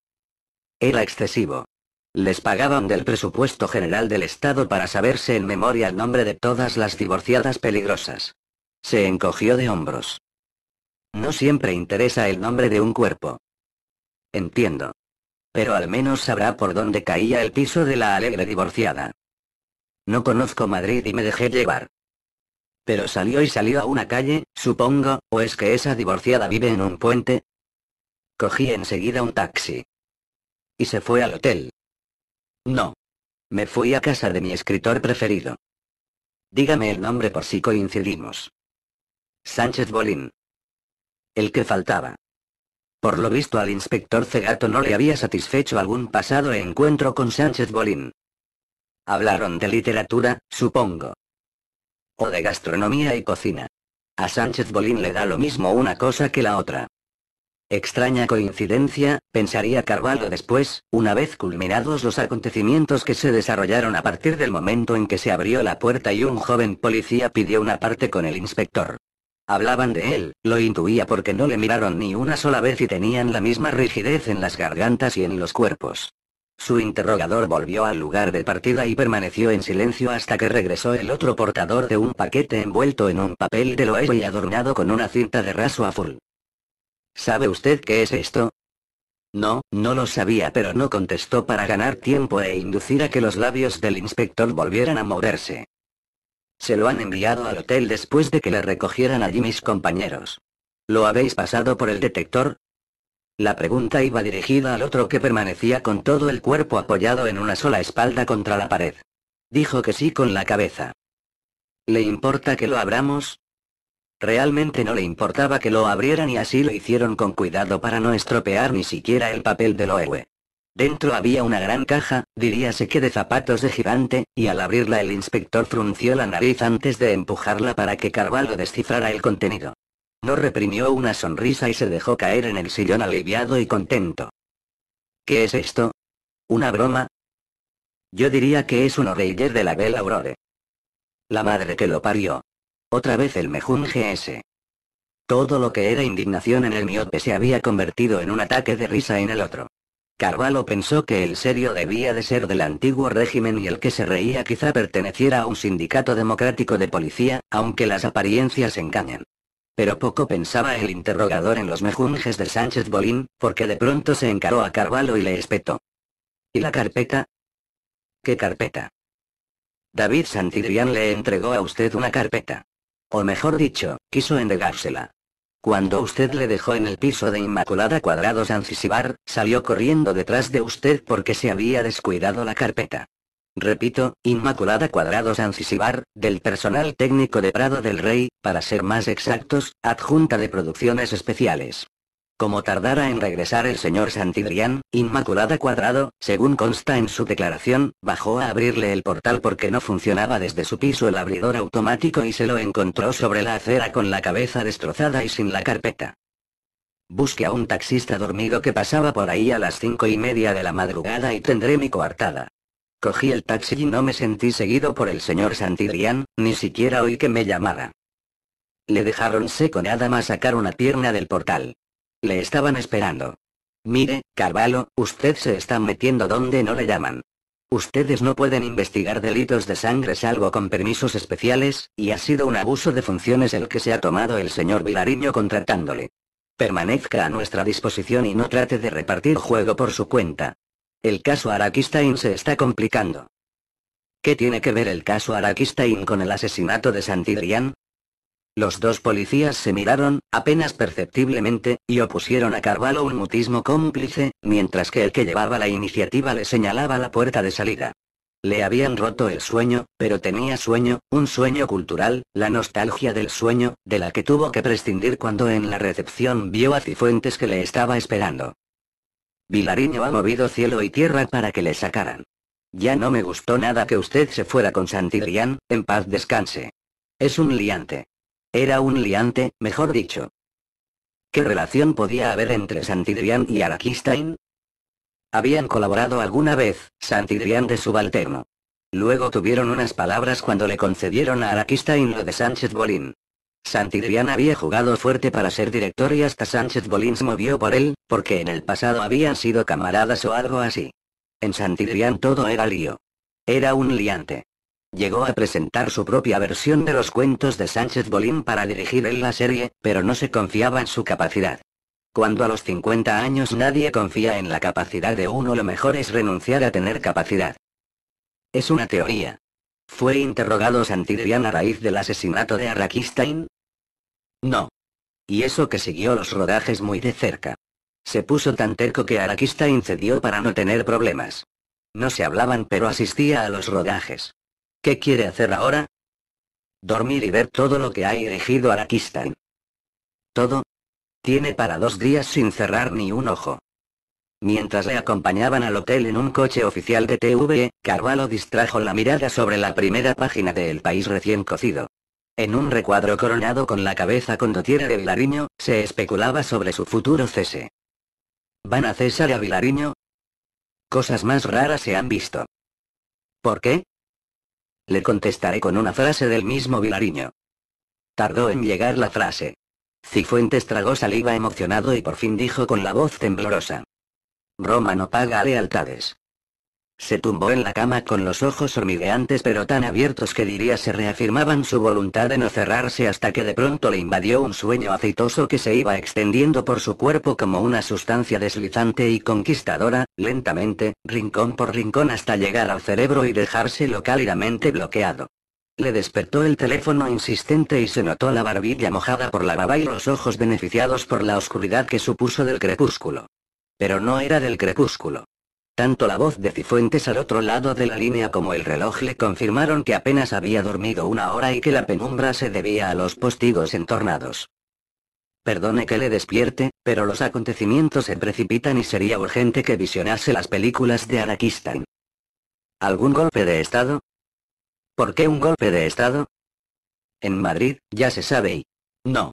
Era excesivo. Les pagaban del presupuesto general del Estado para saberse en memoria el nombre de todas las divorciadas peligrosas. Se encogió de hombros. No siempre interesa el nombre de un cuerpo. Entiendo. Pero al menos sabrá por dónde caía el piso de la alegre divorciada. No conozco Madrid y me dejé llevar. Pero salió y salió a una calle, supongo, o es que esa divorciada vive en un puente. Cogí enseguida un taxi. Y se fue al hotel. No. Me fui a casa de mi escritor preferido. Dígame el nombre por si coincidimos. Sánchez Bolín. El que faltaba. Por lo visto al inspector Cegato no le había satisfecho algún pasado encuentro con Sánchez Bolín. Hablaron de literatura, supongo o de gastronomía y cocina. A Sánchez Bolín le da lo mismo una cosa que la otra. Extraña coincidencia, pensaría Carvalho después, una vez culminados los acontecimientos que se desarrollaron a partir del momento en que se abrió la puerta y un joven policía pidió una parte con el inspector. Hablaban de él, lo intuía porque no le miraron ni una sola vez y tenían la misma rigidez en las gargantas y en los cuerpos. Su interrogador volvió al lugar de partida y permaneció en silencio hasta que regresó el otro portador de un paquete envuelto en un papel de loero y adornado con una cinta de raso azul. ¿Sabe usted qué es esto? No, no lo sabía pero no contestó para ganar tiempo e inducir a que los labios del inspector volvieran a moverse. Se lo han enviado al hotel después de que le recogieran allí mis compañeros. ¿Lo habéis pasado por el detector? La pregunta iba dirigida al otro que permanecía con todo el cuerpo apoyado en una sola espalda contra la pared. Dijo que sí con la cabeza. ¿Le importa que lo abramos? Realmente no le importaba que lo abrieran y así lo hicieron con cuidado para no estropear ni siquiera el papel de Loewe. Dentro había una gran caja, diríase que de zapatos de gigante, y al abrirla el inspector frunció la nariz antes de empujarla para que Carvalho descifrara el contenido. No reprimió una sonrisa y se dejó caer en el sillón aliviado y contento. ¿Qué es esto? ¿Una broma? Yo diría que es un Oreiller de la Bella Aurore. La madre que lo parió. Otra vez el mejunje ese. Todo lo que era indignación en el miope se había convertido en un ataque de risa en el otro. Carvalho pensó que el serio debía de ser del antiguo régimen y el que se reía quizá perteneciera a un sindicato democrático de policía, aunque las apariencias engañan. Pero poco pensaba el interrogador en los mejunjes de Sánchez Bolín, porque de pronto se encaró a Carvalho y le espetó. ¿Y la carpeta? ¿Qué carpeta? David Santidrián le entregó a usted una carpeta. O mejor dicho, quiso endegársela. Cuando usted le dejó en el piso de Inmaculada Cuadrado Sancisibar, salió corriendo detrás de usted porque se había descuidado la carpeta. Repito, Inmaculada Cuadrado Sancisibar, del personal técnico de Prado del Rey, para ser más exactos, adjunta de producciones especiales. Como tardara en regresar el señor Santidrián, Inmaculada Cuadrado, según consta en su declaración, bajó a abrirle el portal porque no funcionaba desde su piso el abridor automático y se lo encontró sobre la acera con la cabeza destrozada y sin la carpeta. Busque a un taxista dormido que pasaba por ahí a las cinco y media de la madrugada y tendré mi coartada. Cogí el taxi y no me sentí seguido por el señor Santidrián, ni siquiera oí que me llamara. Le dejaron seco nada más sacar una pierna del portal. Le estaban esperando. Mire, Carvalho, usted se está metiendo donde no le llaman. Ustedes no pueden investigar delitos de sangre salvo con permisos especiales, y ha sido un abuso de funciones el que se ha tomado el señor Vilariño contratándole. Permanezca a nuestra disposición y no trate de repartir juego por su cuenta. El caso Araquistain se está complicando. ¿Qué tiene que ver el caso Araquistain con el asesinato de Santidrián? Los dos policías se miraron, apenas perceptiblemente, y opusieron a Carvalho un mutismo cómplice, mientras que el que llevaba la iniciativa le señalaba la puerta de salida. Le habían roto el sueño, pero tenía sueño, un sueño cultural, la nostalgia del sueño, de la que tuvo que prescindir cuando en la recepción vio a Cifuentes que le estaba esperando. Vilariño ha movido cielo y tierra para que le sacaran. Ya no me gustó nada que usted se fuera con Santidrián, en paz descanse. Es un liante. Era un liante, mejor dicho. ¿Qué relación podía haber entre Santidrián y Araquistain? Habían colaborado alguna vez, Santidrián de subalterno. Luego tuvieron unas palabras cuando le concedieron a Araquistain lo de Sánchez Bolín. Santidrián había jugado fuerte para ser director y hasta Sánchez Bolín se movió por él, porque en el pasado habían sido camaradas o algo así. En Santidrián todo era lío. Era un liante. Llegó a presentar su propia versión de los cuentos de Sánchez Bolín para dirigir en la serie, pero no se confiaba en su capacidad. Cuando a los 50 años nadie confía en la capacidad de uno, lo mejor es renunciar a tener capacidad. Es una teoría. Fue interrogado santirian a raíz del asesinato de Arrakistain, no. Y eso que siguió los rodajes muy de cerca. Se puso tan terco que Araquista incedió para no tener problemas. No se hablaban pero asistía a los rodajes. ¿Qué quiere hacer ahora? Dormir y ver todo lo que ha elegido Arakistan. ¿Todo? Tiene para dos días sin cerrar ni un ojo. Mientras le acompañaban al hotel en un coche oficial de TV, Carvalho distrajo la mirada sobre la primera página de El País recién cocido. En un recuadro coronado con la cabeza con dotiera de Vilariño, se especulaba sobre su futuro cese. ¿Van a cesar a Vilariño? Cosas más raras se han visto. ¿Por qué? Le contestaré con una frase del mismo Vilariño. Tardó en llegar la frase. Cifuentes tragó saliva emocionado y por fin dijo con la voz temblorosa. Roma no paga lealtades. Se tumbó en la cama con los ojos hormigueantes pero tan abiertos que diría se reafirmaban su voluntad de no cerrarse hasta que de pronto le invadió un sueño aceitoso que se iba extendiendo por su cuerpo como una sustancia deslizante y conquistadora, lentamente, rincón por rincón hasta llegar al cerebro y dejárselo cálidamente bloqueado. Le despertó el teléfono insistente y se notó la barbilla mojada por la baba y los ojos beneficiados por la oscuridad que supuso del crepúsculo. Pero no era del crepúsculo. Tanto la voz de Cifuentes al otro lado de la línea como el reloj le confirmaron que apenas había dormido una hora y que la penumbra se debía a los postigos entornados. Perdone que le despierte, pero los acontecimientos se precipitan y sería urgente que visionase las películas de Arakistan. ¿Algún golpe de Estado? ¿Por qué un golpe de Estado? En Madrid, ya se sabe y... No.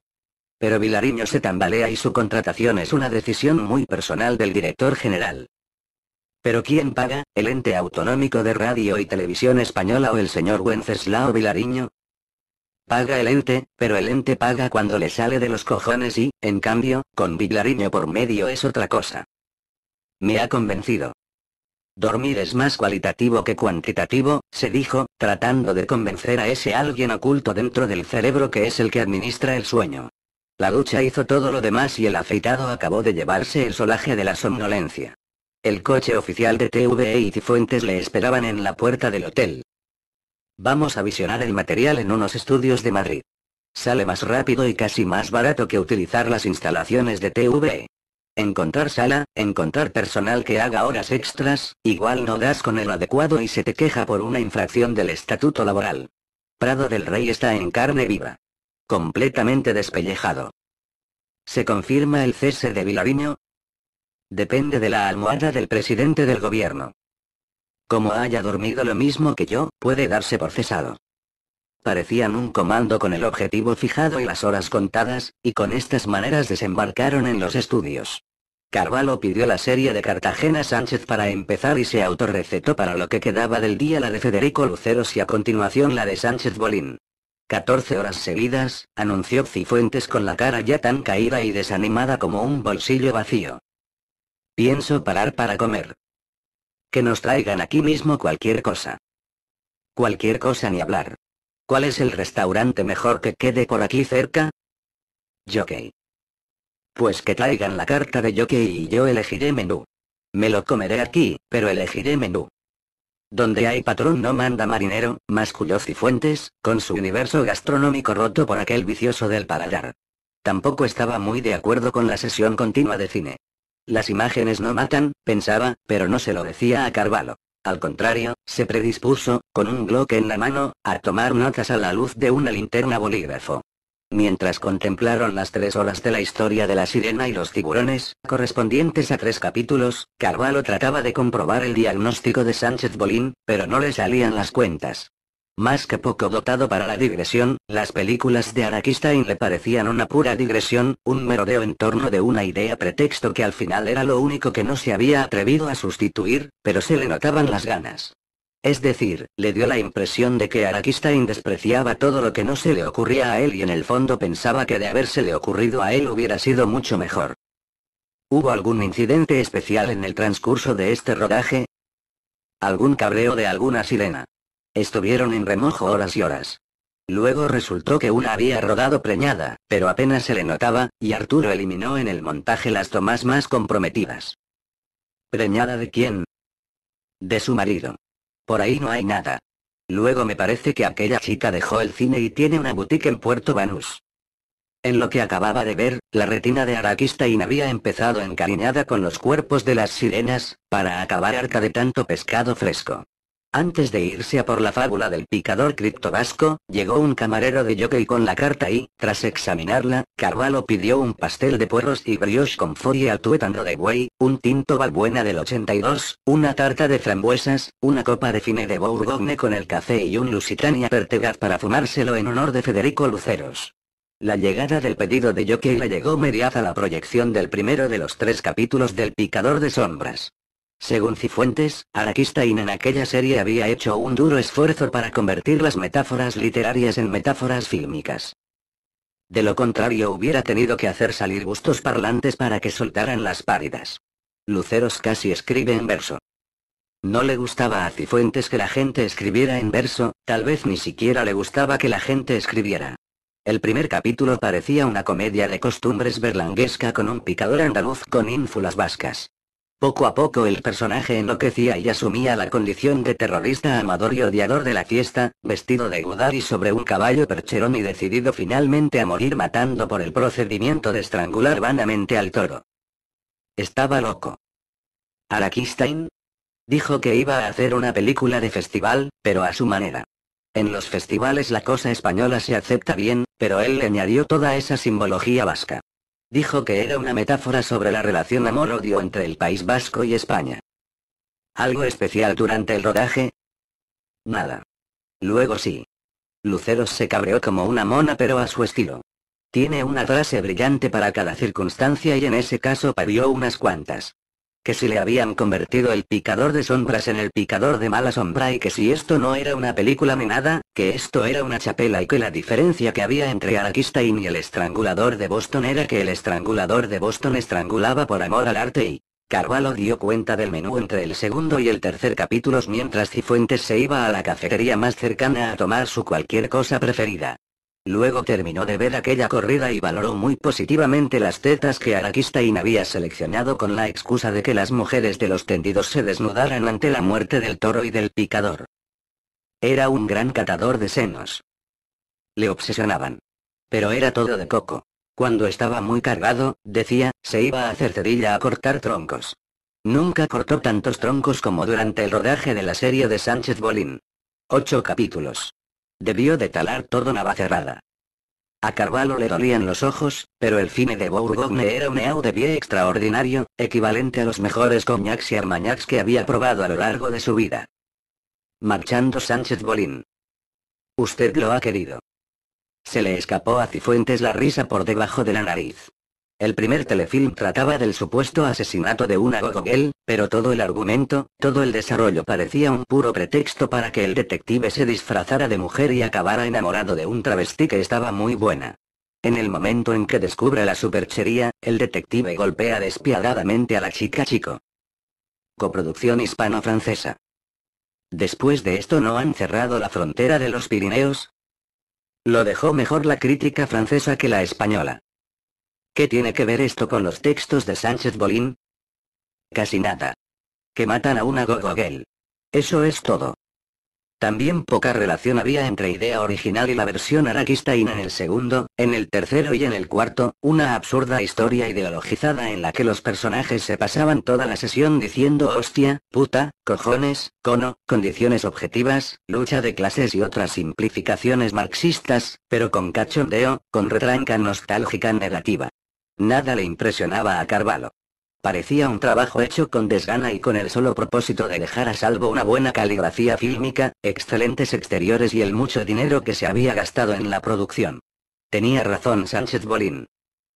Pero Vilariño se tambalea y su contratación es una decisión muy personal del director general. Pero ¿quién paga, el ente autonómico de radio y televisión española o el señor Wenceslao Vilariño? Paga el ente, pero el ente paga cuando le sale de los cojones y, en cambio, con Vilariño por medio es otra cosa. Me ha convencido. Dormir es más cualitativo que cuantitativo, se dijo, tratando de convencer a ese alguien oculto dentro del cerebro que es el que administra el sueño. La ducha hizo todo lo demás y el afeitado acabó de llevarse el solaje de la somnolencia. El coche oficial de TVE y Cifuentes le esperaban en la puerta del hotel. Vamos a visionar el material en unos estudios de Madrid. Sale más rápido y casi más barato que utilizar las instalaciones de TV. Encontrar sala, encontrar personal que haga horas extras, igual no das con el adecuado y se te queja por una infracción del estatuto laboral. Prado del Rey está en carne viva. Completamente despellejado. Se confirma el cese de Vilariño, Depende de la almohada del presidente del gobierno. Como haya dormido lo mismo que yo, puede darse por cesado. Parecían un comando con el objetivo fijado y las horas contadas, y con estas maneras desembarcaron en los estudios. Carvalho pidió la serie de Cartagena Sánchez para empezar y se autorrecetó para lo que quedaba del día la de Federico Luceros y a continuación la de Sánchez Bolín. 14 horas seguidas, anunció Cifuentes con la cara ya tan caída y desanimada como un bolsillo vacío. Pienso parar para comer. Que nos traigan aquí mismo cualquier cosa. Cualquier cosa ni hablar. ¿Cuál es el restaurante mejor que quede por aquí cerca? Jockey. Pues que traigan la carta de Jockey y yo elegiré menú. Me lo comeré aquí, pero elegiré menú. Donde hay patrón no manda marinero, y Cifuentes, con su universo gastronómico roto por aquel vicioso del paladar. Tampoco estaba muy de acuerdo con la sesión continua de cine. Las imágenes no matan, pensaba, pero no se lo decía a Carvalho. Al contrario, se predispuso, con un Glock en la mano, a tomar notas a la luz de una linterna bolígrafo. Mientras contemplaron las tres horas de la historia de la sirena y los tiburones, correspondientes a tres capítulos, Carvalho trataba de comprobar el diagnóstico de Sánchez Bolín, pero no le salían las cuentas. Más que poco dotado para la digresión, las películas de Araquistain le parecían una pura digresión, un merodeo en torno de una idea pretexto que al final era lo único que no se había atrevido a sustituir, pero se le notaban las ganas. Es decir, le dio la impresión de que Araquistain despreciaba todo lo que no se le ocurría a él y en el fondo pensaba que de haberse le ocurrido a él hubiera sido mucho mejor. ¿Hubo algún incidente especial en el transcurso de este rodaje? ¿Algún cabreo de alguna sirena? Estuvieron en remojo horas y horas. Luego resultó que una había rodado preñada, pero apenas se le notaba, y Arturo eliminó en el montaje las tomas más comprometidas. ¿Preñada de quién? De su marido. Por ahí no hay nada. Luego me parece que aquella chica dejó el cine y tiene una boutique en Puerto Banús. En lo que acababa de ver, la retina de Araquistain había empezado encariñada con los cuerpos de las sirenas, para acabar arca de tanto pescado fresco. Antes de irse a por la fábula del picador criptovasco, llegó un camarero de jockey con la carta y, tras examinarla, Carvalho pidió un pastel de puerros y brioche con foie al tuétano de buey, un tinto balbuena del 82, una tarta de frambuesas, una copa de fine de bourgogne con el café y un lusitania pertegaz para fumárselo en honor de Federico Luceros. La llegada del pedido de jockey le llegó mediada a la proyección del primero de los tres capítulos del Picador de Sombras. Según Cifuentes, Araquistain en aquella serie había hecho un duro esfuerzo para convertir las metáforas literarias en metáforas fílmicas. De lo contrario hubiera tenido que hacer salir gustos parlantes para que soltaran las páridas. Luceros casi escribe en verso. No le gustaba a Cifuentes que la gente escribiera en verso, tal vez ni siquiera le gustaba que la gente escribiera. El primer capítulo parecía una comedia de costumbres berlanguesca con un picador andaluz con ínfulas vascas. Poco a poco el personaje enloquecía y asumía la condición de terrorista amador y odiador de la fiesta, vestido de y sobre un caballo percherón y decidido finalmente a morir matando por el procedimiento de estrangular vanamente al toro. Estaba loco. Araquistain dijo que iba a hacer una película de festival, pero a su manera. En los festivales la cosa española se acepta bien, pero él le añadió toda esa simbología vasca. Dijo que era una metáfora sobre la relación amor-odio entre el País Vasco y España. ¿Algo especial durante el rodaje? Nada. Luego sí. Luceros se cabreó como una mona pero a su estilo. Tiene una frase brillante para cada circunstancia y en ese caso parió unas cuantas que si le habían convertido el picador de sombras en el picador de mala sombra y que si esto no era una película ni que esto era una chapela y que la diferencia que había entre Araquistain y el estrangulador de Boston era que el estrangulador de Boston estrangulaba por amor al arte y... Carvalho dio cuenta del menú entre el segundo y el tercer capítulos mientras Cifuentes se iba a la cafetería más cercana a tomar su cualquier cosa preferida. Luego terminó de ver aquella corrida y valoró muy positivamente las tetas que Araquistain había seleccionado con la excusa de que las mujeres de los tendidos se desnudaran ante la muerte del toro y del picador. Era un gran catador de senos. Le obsesionaban. Pero era todo de coco. Cuando estaba muy cargado, decía, se iba a hacer cerilla a cortar troncos. Nunca cortó tantos troncos como durante el rodaje de la serie de Sánchez Bolín. Ocho capítulos. Debió de talar todo navacerrada. A Carvalho le dolían los ojos, pero el cine de Bourgogne era un eau de vie extraordinario, equivalente a los mejores cognacs y armagnacs que había probado a lo largo de su vida. Marchando Sánchez Bolín. Usted lo ha querido. Se le escapó a Cifuentes la risa por debajo de la nariz. El primer telefilm trataba del supuesto asesinato de una Gogogel, pero todo el argumento, todo el desarrollo parecía un puro pretexto para que el detective se disfrazara de mujer y acabara enamorado de un travesti que estaba muy buena. En el momento en que descubre la superchería, el detective golpea despiadadamente a la chica chico. Coproducción hispano-francesa. Después de esto no han cerrado la frontera de los Pirineos. Lo dejó mejor la crítica francesa que la española. ¿Qué tiene que ver esto con los textos de Sánchez Bolín? Casi nada. Que matan a una gogogel. Eso es todo. También poca relación había entre idea original y la versión araquista y en el segundo, en el tercero y en el cuarto, una absurda historia ideologizada en la que los personajes se pasaban toda la sesión diciendo hostia, puta, cojones, cono, condiciones objetivas, lucha de clases y otras simplificaciones marxistas, pero con cachondeo, con retranca nostálgica negativa. Nada le impresionaba a Carvalho. Parecía un trabajo hecho con desgana y con el solo propósito de dejar a salvo una buena caligrafía fílmica, excelentes exteriores y el mucho dinero que se había gastado en la producción. Tenía razón Sánchez Bolín.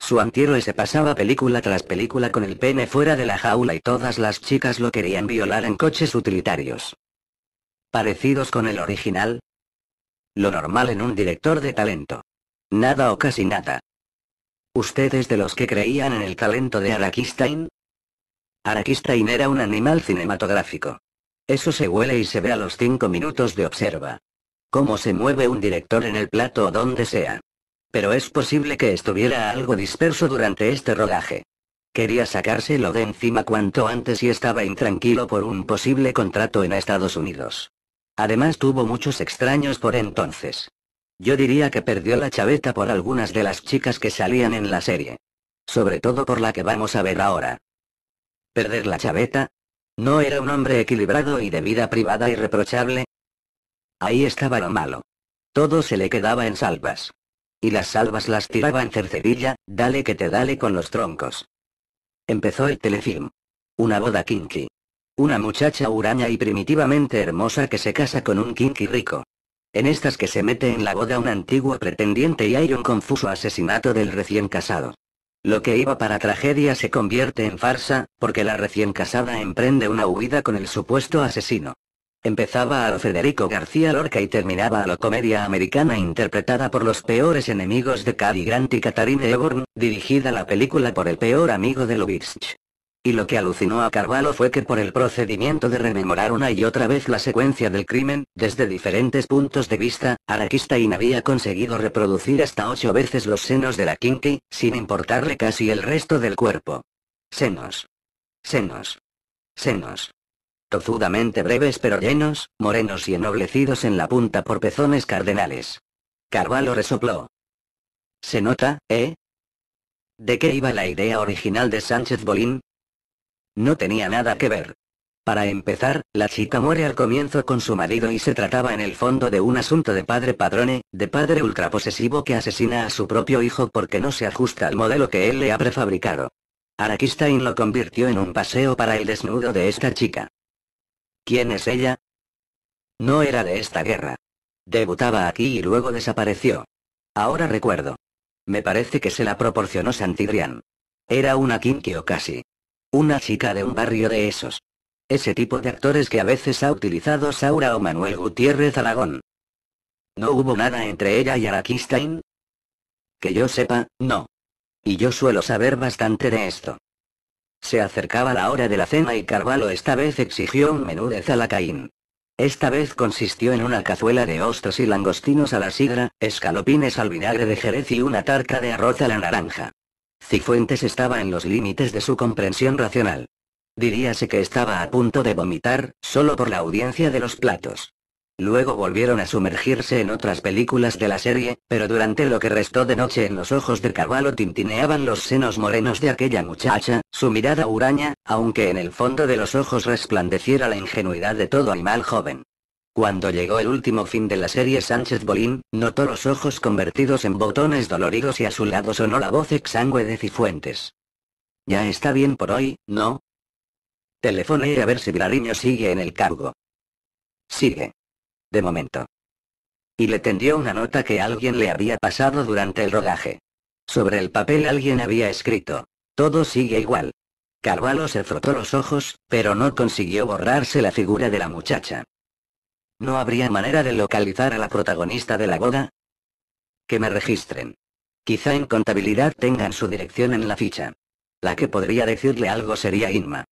Su antihéroe se pasaba película tras película con el pene fuera de la jaula y todas las chicas lo querían violar en coches utilitarios. ¿Parecidos con el original? Lo normal en un director de talento. Nada o casi nada. ¿Ustedes de los que creían en el talento de Arakistain? Arakistain era un animal cinematográfico. Eso se huele y se ve a los cinco minutos de observa. Cómo se mueve un director en el plato o donde sea. Pero es posible que estuviera algo disperso durante este rodaje. Quería sacárselo de encima cuanto antes y estaba intranquilo por un posible contrato en Estados Unidos. Además tuvo muchos extraños por entonces. Yo diría que perdió la chaveta por algunas de las chicas que salían en la serie. Sobre todo por la que vamos a ver ahora. ¿Perder la chaveta? ¿No era un hombre equilibrado y de vida privada irreprochable? Ahí estaba lo malo. Todo se le quedaba en salvas. Y las salvas las tiraba en cercedilla, dale que te dale con los troncos. Empezó el telefilm. Una boda kinky. Una muchacha huraña y primitivamente hermosa que se casa con un kinky rico. En estas que se mete en la boda un antiguo pretendiente y hay un confuso asesinato del recién casado. Lo que iba para tragedia se convierte en farsa, porque la recién casada emprende una huida con el supuesto asesino. Empezaba a lo Federico García Lorca y terminaba a lo comedia americana interpretada por los peores enemigos de Cary Grant y Katharine Eborn, dirigida la película por el peor amigo de Lubitsch y lo que alucinó a Carvalho fue que por el procedimiento de rememorar una y otra vez la secuencia del crimen, desde diferentes puntos de vista, Araquistain había conseguido reproducir hasta ocho veces los senos de la Kinky, sin importarle casi el resto del cuerpo. Senos. Senos. Senos. Tozudamente breves pero llenos, morenos y ennoblecidos en la punta por pezones cardenales. Carvalho resopló. ¿Se nota, eh? ¿De qué iba la idea original de Sánchez Bolín? No tenía nada que ver. Para empezar, la chica muere al comienzo con su marido y se trataba en el fondo de un asunto de padre padrone, de padre ultraposesivo que asesina a su propio hijo porque no se ajusta al modelo que él le ha prefabricado. Arakistain lo convirtió en un paseo para el desnudo de esta chica. ¿Quién es ella? No era de esta guerra. Debutaba aquí y luego desapareció. Ahora recuerdo. Me parece que se la proporcionó Santidrian. Era una o casi. Una chica de un barrio de esos. Ese tipo de actores que a veces ha utilizado Saura o Manuel Gutiérrez Aragón. ¿No hubo nada entre ella y Araquistain? Que yo sepa, no. Y yo suelo saber bastante de esto. Se acercaba la hora de la cena y Carvalho esta vez exigió un menú de zalacaín. Esta vez consistió en una cazuela de ostras y langostinos a la sidra, escalopines al vinagre de jerez y una tarta de arroz a la naranja. Cifuentes estaba en los límites de su comprensión racional. Diríase que estaba a punto de vomitar, solo por la audiencia de los platos. Luego volvieron a sumergirse en otras películas de la serie, pero durante lo que restó de noche en los ojos de caballo tintineaban los senos morenos de aquella muchacha, su mirada huraña, aunque en el fondo de los ojos resplandeciera la ingenuidad de todo animal joven. Cuando llegó el último fin de la serie Sánchez Bolín, notó los ojos convertidos en botones doloridos y a su lado sonó la voz exangüe de Cifuentes. Ya está bien por hoy, ¿no? Telefoné a ver si Vilariño sigue en el cargo. Sigue. De momento. Y le tendió una nota que alguien le había pasado durante el rodaje. Sobre el papel alguien había escrito. Todo sigue igual. Carvalho se frotó los ojos, pero no consiguió borrarse la figura de la muchacha. ¿No habría manera de localizar a la protagonista de la boda? Que me registren. Quizá en contabilidad tengan su dirección en la ficha. La que podría decirle algo sería Inma.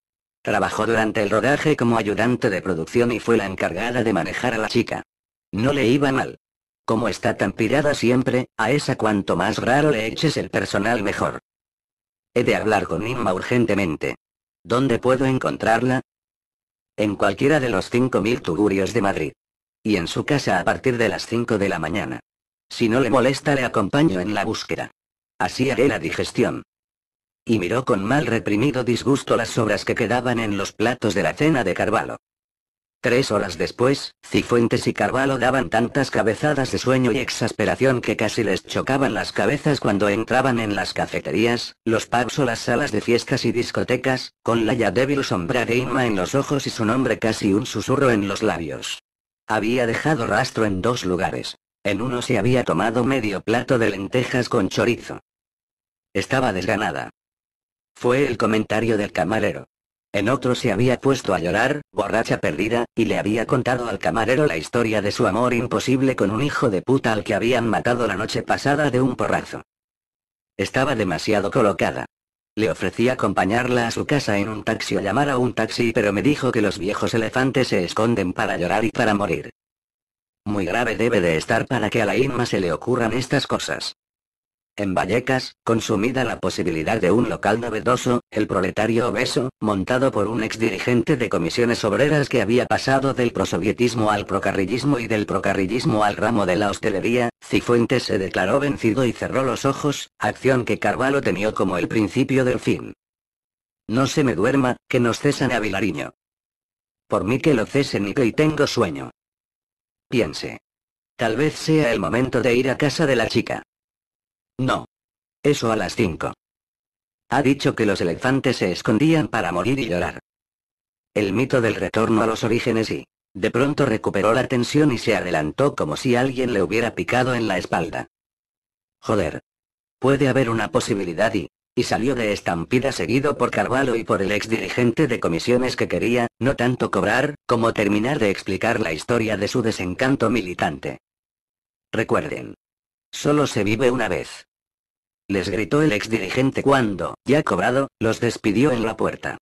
Trabajó durante el rodaje como ayudante de producción y fue la encargada de manejar a la chica. No le iba mal. Como está tan pirada siempre, a esa cuanto más raro le eches el personal mejor. He de hablar con Inma urgentemente. ¿Dónde puedo encontrarla? en cualquiera de los 5.000 tugurios de Madrid. Y en su casa a partir de las 5 de la mañana. Si no le molesta le acompaño en la búsqueda. Así haré la digestión. Y miró con mal reprimido disgusto las sobras que quedaban en los platos de la cena de Carvalho. Tres horas después, Cifuentes y Carvalho daban tantas cabezadas de sueño y exasperación que casi les chocaban las cabezas cuando entraban en las cafeterías, los pubs o las salas de fiestas y discotecas, con la ya débil sombra de Inma en los ojos y su nombre casi un susurro en los labios. Había dejado rastro en dos lugares. En uno se había tomado medio plato de lentejas con chorizo. Estaba desganada. Fue el comentario del camarero. En otro se había puesto a llorar, borracha perdida, y le había contado al camarero la historia de su amor imposible con un hijo de puta al que habían matado la noche pasada de un porrazo. Estaba demasiado colocada. Le ofrecí acompañarla a su casa en un taxi o llamar a un taxi pero me dijo que los viejos elefantes se esconden para llorar y para morir. Muy grave debe de estar para que a la Inma se le ocurran estas cosas. En Vallecas, consumida la posibilidad de un local novedoso, el proletario obeso, montado por un exdirigente de comisiones obreras que había pasado del prosovietismo al procarrillismo y del procarrillismo al ramo de la hostelería, Cifuentes se declaró vencido y cerró los ojos, acción que Carvalho temió como el principio del fin. No se me duerma, que nos cesan a Vilariño. Por mí que lo cesen y que tengo sueño. Piense. Tal vez sea el momento de ir a casa de la chica. No. Eso a las 5. Ha dicho que los elefantes se escondían para morir y llorar. El mito del retorno a los orígenes y... De pronto recuperó la tensión y se adelantó como si alguien le hubiera picado en la espalda. Joder. Puede haber una posibilidad y... Y salió de estampida seguido por Carvalho y por el ex dirigente de comisiones que quería, no tanto cobrar, como terminar de explicar la historia de su desencanto militante. Recuerden, Solo se vive una vez. Les gritó el ex dirigente cuando, ya cobrado, los despidió en la puerta.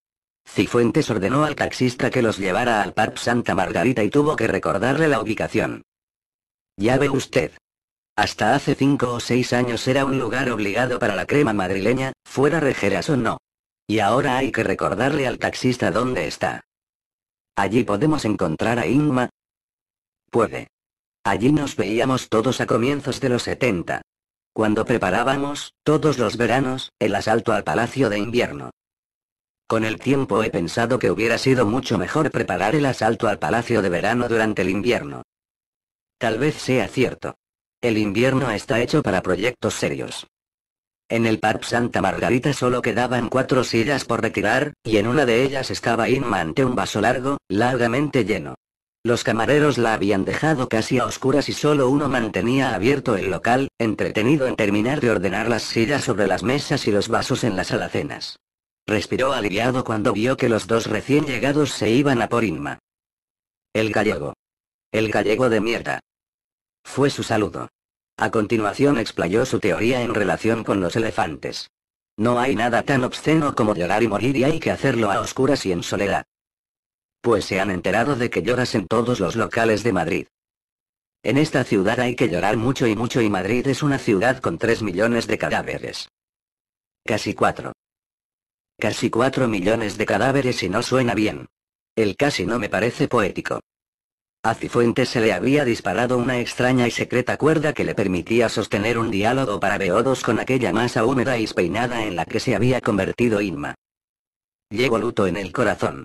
Cifuentes ordenó al taxista que los llevara al Parque Santa Margarita y tuvo que recordarle la ubicación. Ya ve usted. Hasta hace cinco o seis años era un lugar obligado para la crema madrileña, fuera rejeras o no. Y ahora hay que recordarle al taxista dónde está. Allí podemos encontrar a Inma. Puede. Allí nos veíamos todos a comienzos de los 70. Cuando preparábamos, todos los veranos, el asalto al Palacio de Invierno. Con el tiempo he pensado que hubiera sido mucho mejor preparar el asalto al Palacio de Verano durante el invierno. Tal vez sea cierto. El invierno está hecho para proyectos serios. En el Parque Santa Margarita solo quedaban cuatro sillas por retirar, y en una de ellas estaba Inma ante un vaso largo, largamente lleno. Los camareros la habían dejado casi a oscuras y solo uno mantenía abierto el local, entretenido en terminar de ordenar las sillas sobre las mesas y los vasos en las alacenas. Respiró aliviado cuando vio que los dos recién llegados se iban a por Inma. El gallego. El gallego de mierda. Fue su saludo. A continuación explayó su teoría en relación con los elefantes. No hay nada tan obsceno como llorar y morir y hay que hacerlo a oscuras y en soledad pues se han enterado de que lloras en todos los locales de Madrid. En esta ciudad hay que llorar mucho y mucho y Madrid es una ciudad con 3 millones de cadáveres. Casi 4. Casi 4 millones de cadáveres y no suena bien. El casi no me parece poético. A Cifuentes se le había disparado una extraña y secreta cuerda que le permitía sostener un diálogo para Beodos con aquella masa húmeda y peinada en la que se había convertido Inma. Llevo luto en el corazón.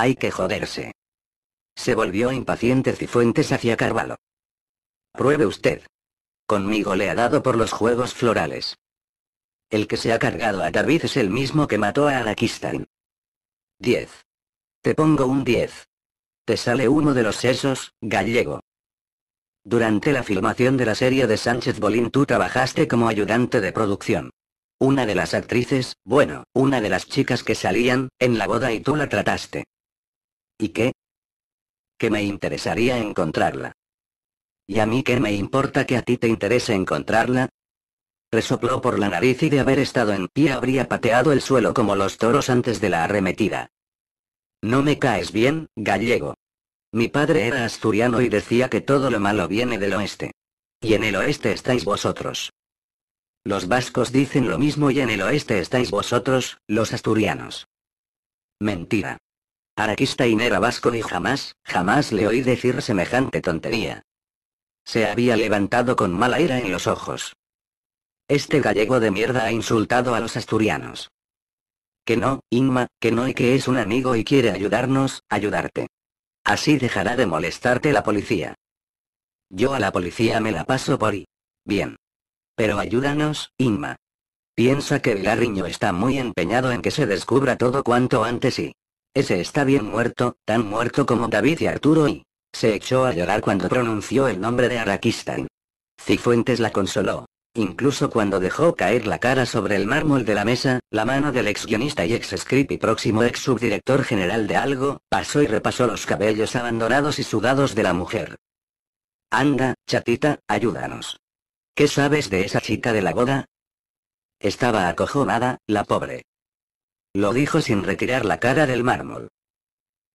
Hay que joderse. Se volvió impaciente Cifuentes hacia Carvalho. Pruebe usted. Conmigo le ha dado por los juegos florales. El que se ha cargado a David es el mismo que mató a Arakistan. 10. Te pongo un 10. Te sale uno de los sesos, gallego. Durante la filmación de la serie de Sánchez Bolín tú trabajaste como ayudante de producción. Una de las actrices, bueno, una de las chicas que salían, en la boda y tú la trataste. ¿Y qué? Que me interesaría encontrarla. ¿Y a mí qué me importa que a ti te interese encontrarla? Resopló por la nariz y de haber estado en pie habría pateado el suelo como los toros antes de la arremetida. No me caes bien, gallego. Mi padre era asturiano y decía que todo lo malo viene del oeste. Y en el oeste estáis vosotros. Los vascos dicen lo mismo y en el oeste estáis vosotros, los asturianos. Mentira y era vasco y jamás, jamás le oí decir semejante tontería. Se había levantado con mala ira en los ojos. Este gallego de mierda ha insultado a los asturianos. Que no, Inma, que no y que es un amigo y quiere ayudarnos, ayudarte. Así dejará de molestarte la policía. Yo a la policía me la paso por y... Bien. Pero ayúdanos, Inma. Piensa que Vilarriño está muy empeñado en que se descubra todo cuanto antes y... Ese está bien muerto, tan muerto como David y Arturo y... Se echó a llorar cuando pronunció el nombre de Araquistán. Cifuentes la consoló. Incluso cuando dejó caer la cara sobre el mármol de la mesa, la mano del ex guionista y ex script y próximo ex subdirector general de algo, pasó y repasó los cabellos abandonados y sudados de la mujer. Anda, chatita, ayúdanos. ¿Qué sabes de esa chica de la boda? Estaba acojonada, la pobre. Lo dijo sin retirar la cara del mármol.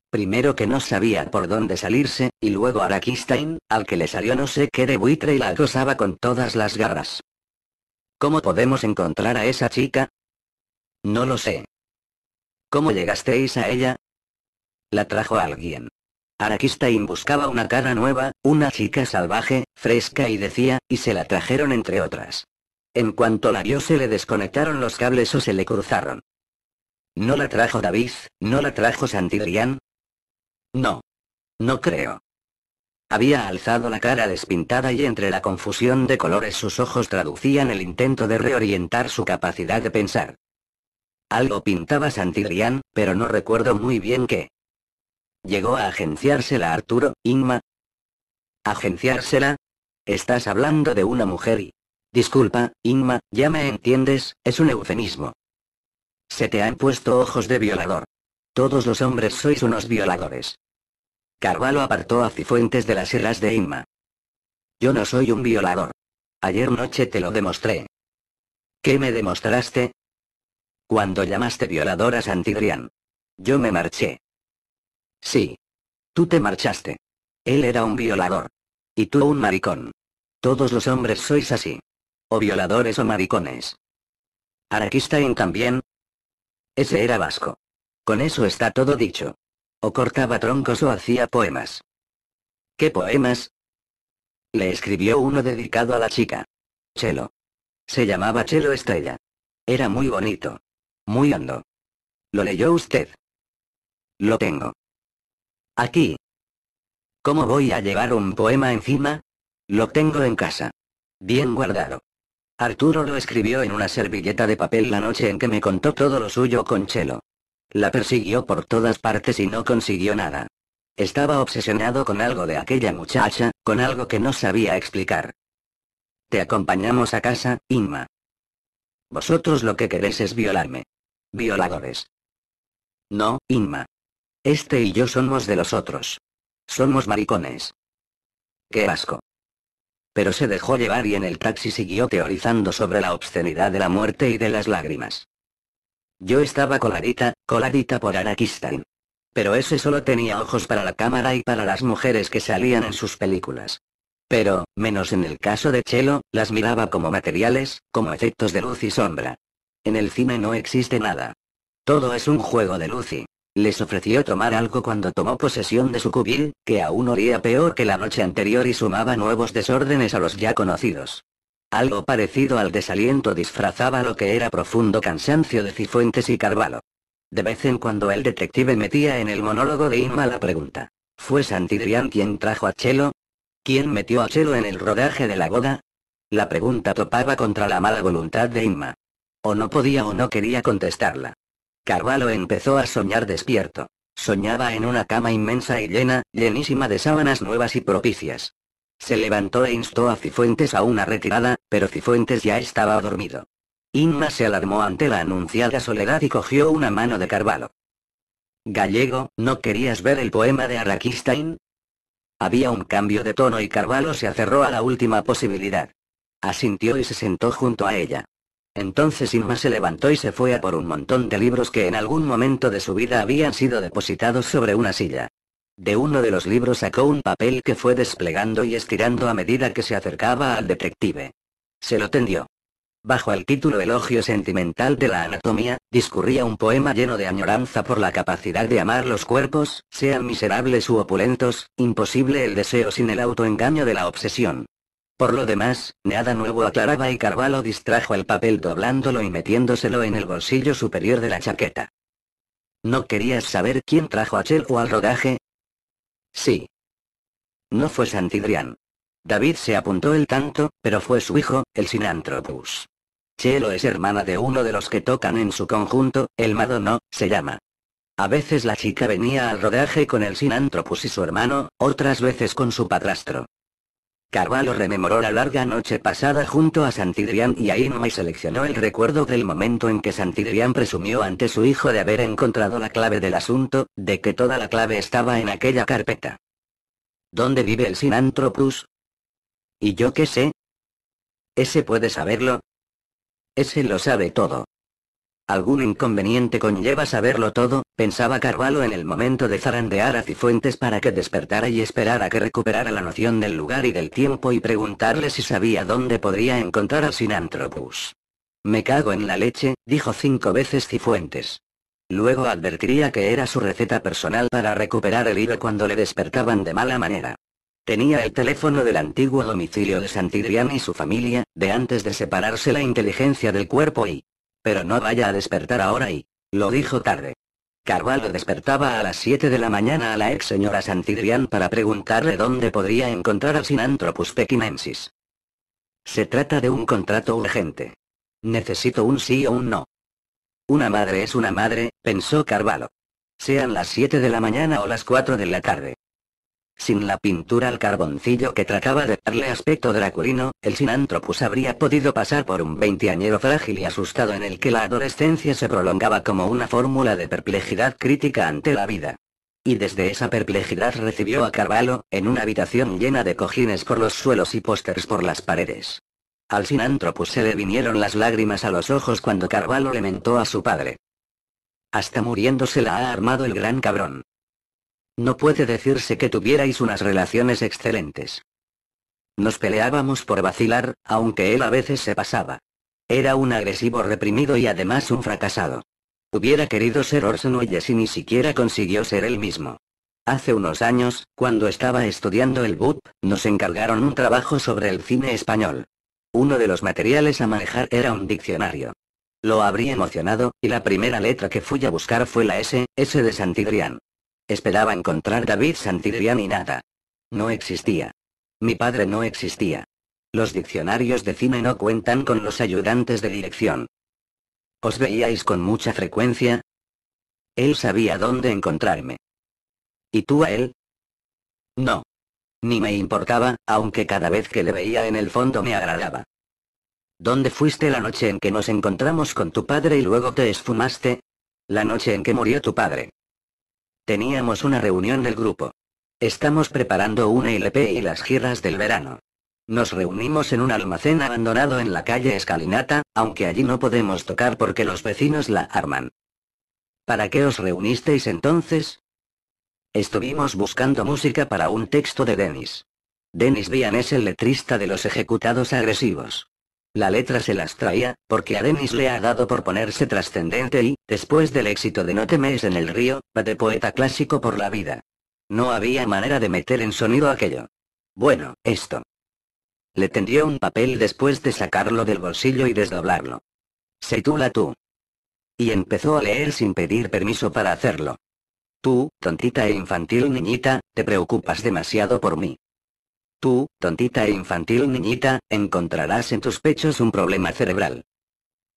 Primero que no sabía por dónde salirse, y luego Araquistain, al que le salió no sé qué de buitre y la acosaba con todas las garras. ¿Cómo podemos encontrar a esa chica? No lo sé. ¿Cómo llegasteis a ella? La trajo alguien. Araquistain buscaba una cara nueva, una chica salvaje, fresca y decía, y se la trajeron entre otras. En cuanto la vio se le desconectaron los cables o se le cruzaron. ¿No la trajo David, ¿No la trajo Santidrián? No. No creo. Había alzado la cara despintada y entre la confusión de colores sus ojos traducían el intento de reorientar su capacidad de pensar. Algo pintaba Santidrián, pero no recuerdo muy bien qué. ¿Llegó a agenciársela Arturo, Inma? ¿Agenciársela? Estás hablando de una mujer y... Disculpa, Inma, ya me entiendes, es un eufemismo. Se te han puesto ojos de violador. Todos los hombres sois unos violadores. Carvalho apartó a Cifuentes de las irras de Inma. Yo no soy un violador. Ayer noche te lo demostré. ¿Qué me demostraste? Cuando llamaste violador a Santigrián. Yo me marché. Sí. Tú te marchaste. Él era un violador. Y tú un maricón. Todos los hombres sois así. O violadores o maricones. Araquistain también, ese era vasco. Con eso está todo dicho. O cortaba troncos o hacía poemas. ¿Qué poemas? Le escribió uno dedicado a la chica. Chelo. Se llamaba Chelo Estrella. Era muy bonito. Muy hondo. ¿Lo leyó usted? Lo tengo. Aquí. ¿Cómo voy a llevar un poema encima? Lo tengo en casa. Bien guardado. Arturo lo escribió en una servilleta de papel la noche en que me contó todo lo suyo con Chelo. La persiguió por todas partes y no consiguió nada. Estaba obsesionado con algo de aquella muchacha, con algo que no sabía explicar. Te acompañamos a casa, Inma. Vosotros lo que queréis es violarme. Violadores. No, Inma. Este y yo somos de los otros. Somos maricones. Qué asco pero se dejó llevar y en el taxi siguió teorizando sobre la obscenidad de la muerte y de las lágrimas. Yo estaba coladita, coladita por Arakistan. Pero ese solo tenía ojos para la cámara y para las mujeres que salían en sus películas. Pero, menos en el caso de Chelo, las miraba como materiales, como efectos de luz y sombra. En el cine no existe nada. Todo es un juego de luz y les ofreció tomar algo cuando tomó posesión de su cubil, que aún olía peor que la noche anterior y sumaba nuevos desórdenes a los ya conocidos. Algo parecido al desaliento disfrazaba lo que era profundo cansancio de Cifuentes y Carvalho. De vez en cuando el detective metía en el monólogo de Inma la pregunta. ¿Fue Santidrián quien trajo a Chelo? ¿Quién metió a Chelo en el rodaje de la boda? La pregunta topaba contra la mala voluntad de Inma. O no podía o no quería contestarla. Carvalho empezó a soñar despierto. Soñaba en una cama inmensa y llena, llenísima de sábanas nuevas y propicias. Se levantó e instó a Cifuentes a una retirada, pero Cifuentes ya estaba dormido. Inma se alarmó ante la anunciada soledad y cogió una mano de Carvalho. Gallego, ¿no querías ver el poema de Arrakistain? Había un cambio de tono y Carvalho se acerró a la última posibilidad. Asintió y se sentó junto a ella. Entonces Inma se levantó y se fue a por un montón de libros que en algún momento de su vida habían sido depositados sobre una silla. De uno de los libros sacó un papel que fue desplegando y estirando a medida que se acercaba al detective. Se lo tendió. Bajo el título Elogio sentimental de la anatomía, discurría un poema lleno de añoranza por la capacidad de amar los cuerpos, sean miserables u opulentos, imposible el deseo sin el autoengaño de la obsesión. Por lo demás, nada nuevo aclaraba y Carvalho distrajo el papel doblándolo y metiéndoselo en el bolsillo superior de la chaqueta. ¿No querías saber quién trajo a o al rodaje? Sí. No fue Santidrián. David se apuntó el tanto, pero fue su hijo, el Sinantropus. Chelo es hermana de uno de los que tocan en su conjunto, el Madono, se llama. A veces la chica venía al rodaje con el Sinantropus y su hermano, otras veces con su padrastro. Carvalho rememoró la larga noche pasada junto a Santidrián y no y seleccionó el recuerdo del momento en que Santidrián presumió ante su hijo de haber encontrado la clave del asunto, de que toda la clave estaba en aquella carpeta. ¿Dónde vive el Sinanthropus? ¿Y yo qué sé? Ese puede saberlo. Ese lo sabe todo. Algún inconveniente conlleva saberlo todo, pensaba Carvalho en el momento de zarandear a Cifuentes para que despertara y esperara que recuperara la noción del lugar y del tiempo y preguntarle si sabía dónde podría encontrar a Sinanthropus. Me cago en la leche, dijo cinco veces Cifuentes. Luego advertiría que era su receta personal para recuperar el hilo cuando le despertaban de mala manera. Tenía el teléfono del antiguo domicilio de Santidrián y su familia, de antes de separarse la inteligencia del cuerpo y, pero no vaya a despertar ahora y... Lo dijo tarde. Carvalho despertaba a las 7 de la mañana a la ex señora Santidrián para preguntarle dónde podría encontrar al Sinanthropus pequinensis. Se trata de un contrato urgente. Necesito un sí o un no. Una madre es una madre, pensó Carvalho. Sean las 7 de la mañana o las 4 de la tarde. Sin la pintura al carboncillo que trataba de darle aspecto draculino, el Sinántropus habría podido pasar por un veinteañero frágil y asustado en el que la adolescencia se prolongaba como una fórmula de perplejidad crítica ante la vida. Y desde esa perplejidad recibió a Carvalho, en una habitación llena de cojines por los suelos y pósters por las paredes. Al Sinántropus se le vinieron las lágrimas a los ojos cuando Carvalho lamentó a su padre. Hasta muriéndose la ha armado el gran cabrón. No puede decirse que tuvierais unas relaciones excelentes. Nos peleábamos por vacilar, aunque él a veces se pasaba. Era un agresivo reprimido y además un fracasado. Hubiera querido ser Orson Welles y ni siquiera consiguió ser él mismo. Hace unos años, cuando estaba estudiando el BUP, nos encargaron un trabajo sobre el cine español. Uno de los materiales a manejar era un diccionario. Lo habría emocionado, y la primera letra que fui a buscar fue la S, S de Santidrián. Esperaba encontrar David Santirian y nada. No existía. Mi padre no existía. Los diccionarios de cine no cuentan con los ayudantes de dirección. ¿Os veíais con mucha frecuencia? Él sabía dónde encontrarme. ¿Y tú a él? No. Ni me importaba, aunque cada vez que le veía en el fondo me agradaba. ¿Dónde fuiste la noche en que nos encontramos con tu padre y luego te esfumaste? La noche en que murió tu padre. Teníamos una reunión del grupo. Estamos preparando un LP y las giras del verano. Nos reunimos en un almacén abandonado en la calle Escalinata, aunque allí no podemos tocar porque los vecinos la arman. ¿Para qué os reunisteis entonces? Estuvimos buscando música para un texto de Dennis. Dennis Bian es el letrista de los ejecutados agresivos. La letra se las traía, porque a le ha dado por ponerse trascendente y, después del éxito de No temes en el río, va de poeta clásico por la vida. No había manera de meter en sonido aquello. Bueno, esto. Le tendió un papel después de sacarlo del bolsillo y desdoblarlo. Se la tú. Y empezó a leer sin pedir permiso para hacerlo. Tú, tontita e infantil niñita, te preocupas demasiado por mí. Tú, tontita e infantil niñita, encontrarás en tus pechos un problema cerebral.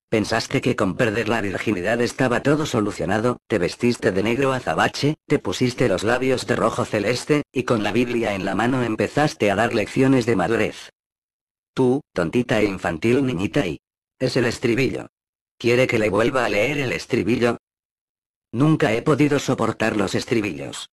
Pensaste que con perder la virginidad estaba todo solucionado, te vestiste de negro azabache, te pusiste los labios de rojo celeste, y con la Biblia en la mano empezaste a dar lecciones de madurez. Tú, tontita e infantil niñita y... Es el estribillo. ¿Quiere que le vuelva a leer el estribillo? Nunca he podido soportar los estribillos.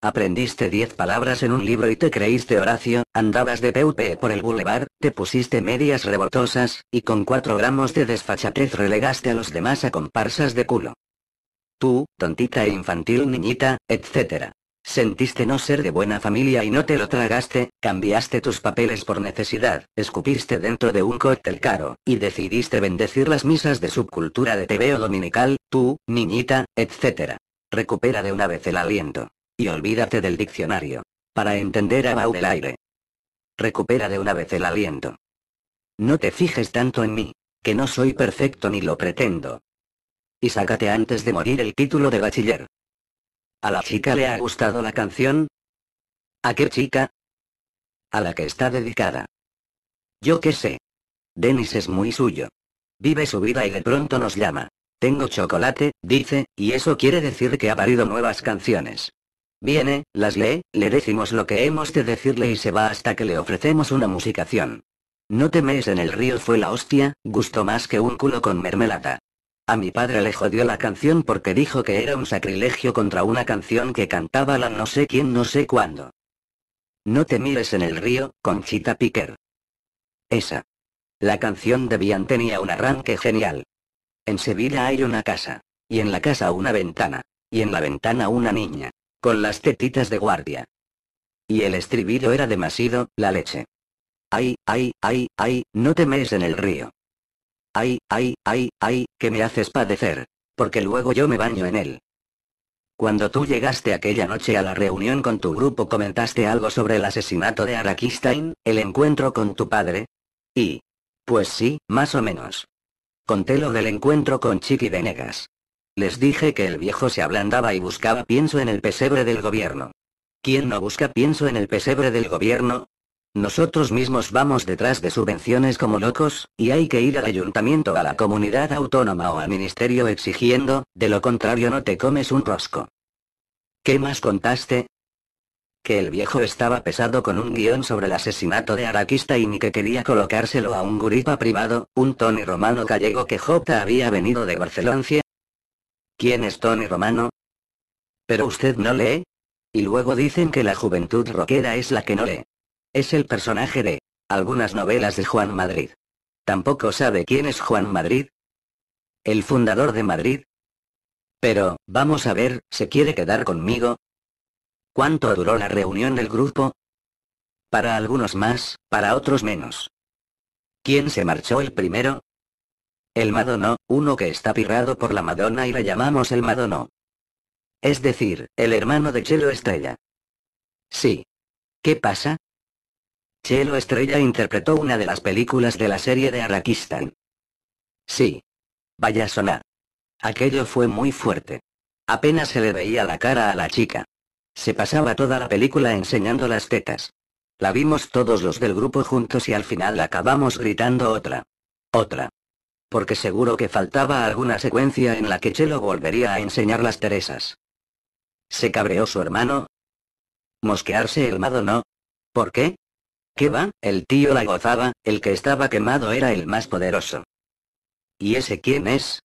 Aprendiste diez palabras en un libro y te creíste Horacio, andabas de PUP por el boulevard, te pusiste medias rebotosas, y con cuatro gramos de desfachatez relegaste a los demás a comparsas de culo. Tú, tontita e infantil niñita, etc. Sentiste no ser de buena familia y no te lo tragaste, cambiaste tus papeles por necesidad, escupiste dentro de un cóctel caro, y decidiste bendecir las misas de subcultura de tebeo dominical, tú, niñita, etc. Recupera de una vez el aliento. Y olvídate del diccionario. Para entender a aire. Recupera de una vez el aliento. No te fijes tanto en mí, que no soy perfecto ni lo pretendo. Y sácate antes de morir el título de bachiller. ¿A la chica le ha gustado la canción? ¿A qué chica? A la que está dedicada. Yo qué sé. Dennis es muy suyo. Vive su vida y de pronto nos llama. Tengo chocolate, dice, y eso quiere decir que ha parido nuevas canciones. Viene, las lee, le decimos lo que hemos de decirle y se va hasta que le ofrecemos una musicación. No temes en el río fue la hostia, gustó más que un culo con mermelada. A mi padre le jodió la canción porque dijo que era un sacrilegio contra una canción que cantaba la no sé quién no sé cuándo. No te mires en el río, Conchita Piquer. Esa. La canción de Bian tenía un arranque genial. En Sevilla hay una casa. Y en la casa una ventana. Y en la ventana una niña. Con las tetitas de guardia. Y el estribillo era demasiado, la leche. Ay, ay, ay, ay, no te mees en el río. Ay, ay, ay, ay, que me haces padecer. Porque luego yo me baño en él. Cuando tú llegaste aquella noche a la reunión con tu grupo comentaste algo sobre el asesinato de Arakistain, el encuentro con tu padre. Y... Pues sí, más o menos. Conté lo del encuentro con Chiqui Venegas. Les dije que el viejo se ablandaba y buscaba pienso en el pesebre del gobierno. ¿Quién no busca pienso en el pesebre del gobierno? Nosotros mismos vamos detrás de subvenciones como locos, y hay que ir al ayuntamiento, a la comunidad autónoma o al ministerio exigiendo, de lo contrario no te comes un rosco. ¿Qué más contaste? Que el viejo estaba pesado con un guión sobre el asesinato de Araquista y ni que quería colocárselo a un guripa privado, un Tony Romano gallego que J había venido de Barcelona ¿Quién es Tony Romano? Pero usted no lee. Y luego dicen que la juventud rockera es la que no lee. Es el personaje de algunas novelas de Juan Madrid. ¿Tampoco sabe quién es Juan Madrid? ¿El fundador de Madrid? Pero, vamos a ver, ¿se quiere quedar conmigo? ¿Cuánto duró la reunión del grupo? Para algunos más, para otros menos. ¿Quién se marchó el primero? El Madono, uno que está pirrado por la Madonna y la llamamos el Madono. Es decir, el hermano de Chelo Estrella. Sí. ¿Qué pasa? Chelo Estrella interpretó una de las películas de la serie de Arakistan. Sí. Vaya soná. Aquello fue muy fuerte. Apenas se le veía la cara a la chica. Se pasaba toda la película enseñando las tetas. La vimos todos los del grupo juntos y al final acabamos gritando otra. Otra porque seguro que faltaba alguna secuencia en la que Chelo volvería a enseñar las teresas. ¿Se cabreó su hermano? Mosquearse el mado no. ¿Por qué? ¿Qué va? El tío la gozaba, el que estaba quemado era el más poderoso. ¿Y ese quién es?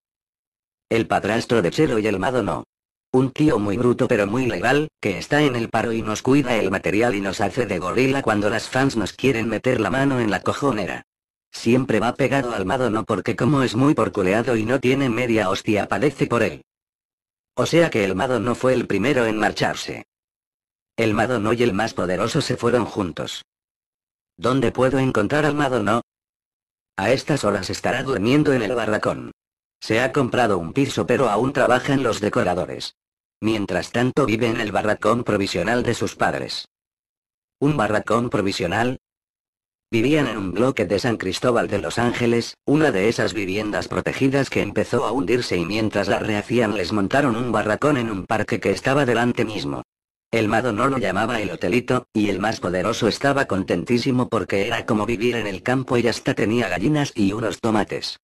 El padrastro de Chelo y el mado no. Un tío muy bruto pero muy legal, que está en el paro y nos cuida el material y nos hace de gorila cuando las fans nos quieren meter la mano en la cojonera. Siempre va pegado al mado no porque como es muy porculeado y no tiene media hostia padece por él. O sea que el mado no fue el primero en marcharse. El mado y el más poderoso se fueron juntos. ¿Dónde puedo encontrar al mado no? A estas horas estará durmiendo en el barracón. Se ha comprado un piso pero aún trabaja en los decoradores. Mientras tanto vive en el barracón provisional de sus padres. Un barracón provisional, Vivían en un bloque de San Cristóbal de Los Ángeles, una de esas viviendas protegidas que empezó a hundirse y mientras la rehacían les montaron un barracón en un parque que estaba delante mismo. El Mado no lo llamaba el hotelito, y el más poderoso estaba contentísimo porque era como vivir en el campo y hasta tenía gallinas y unos tomates.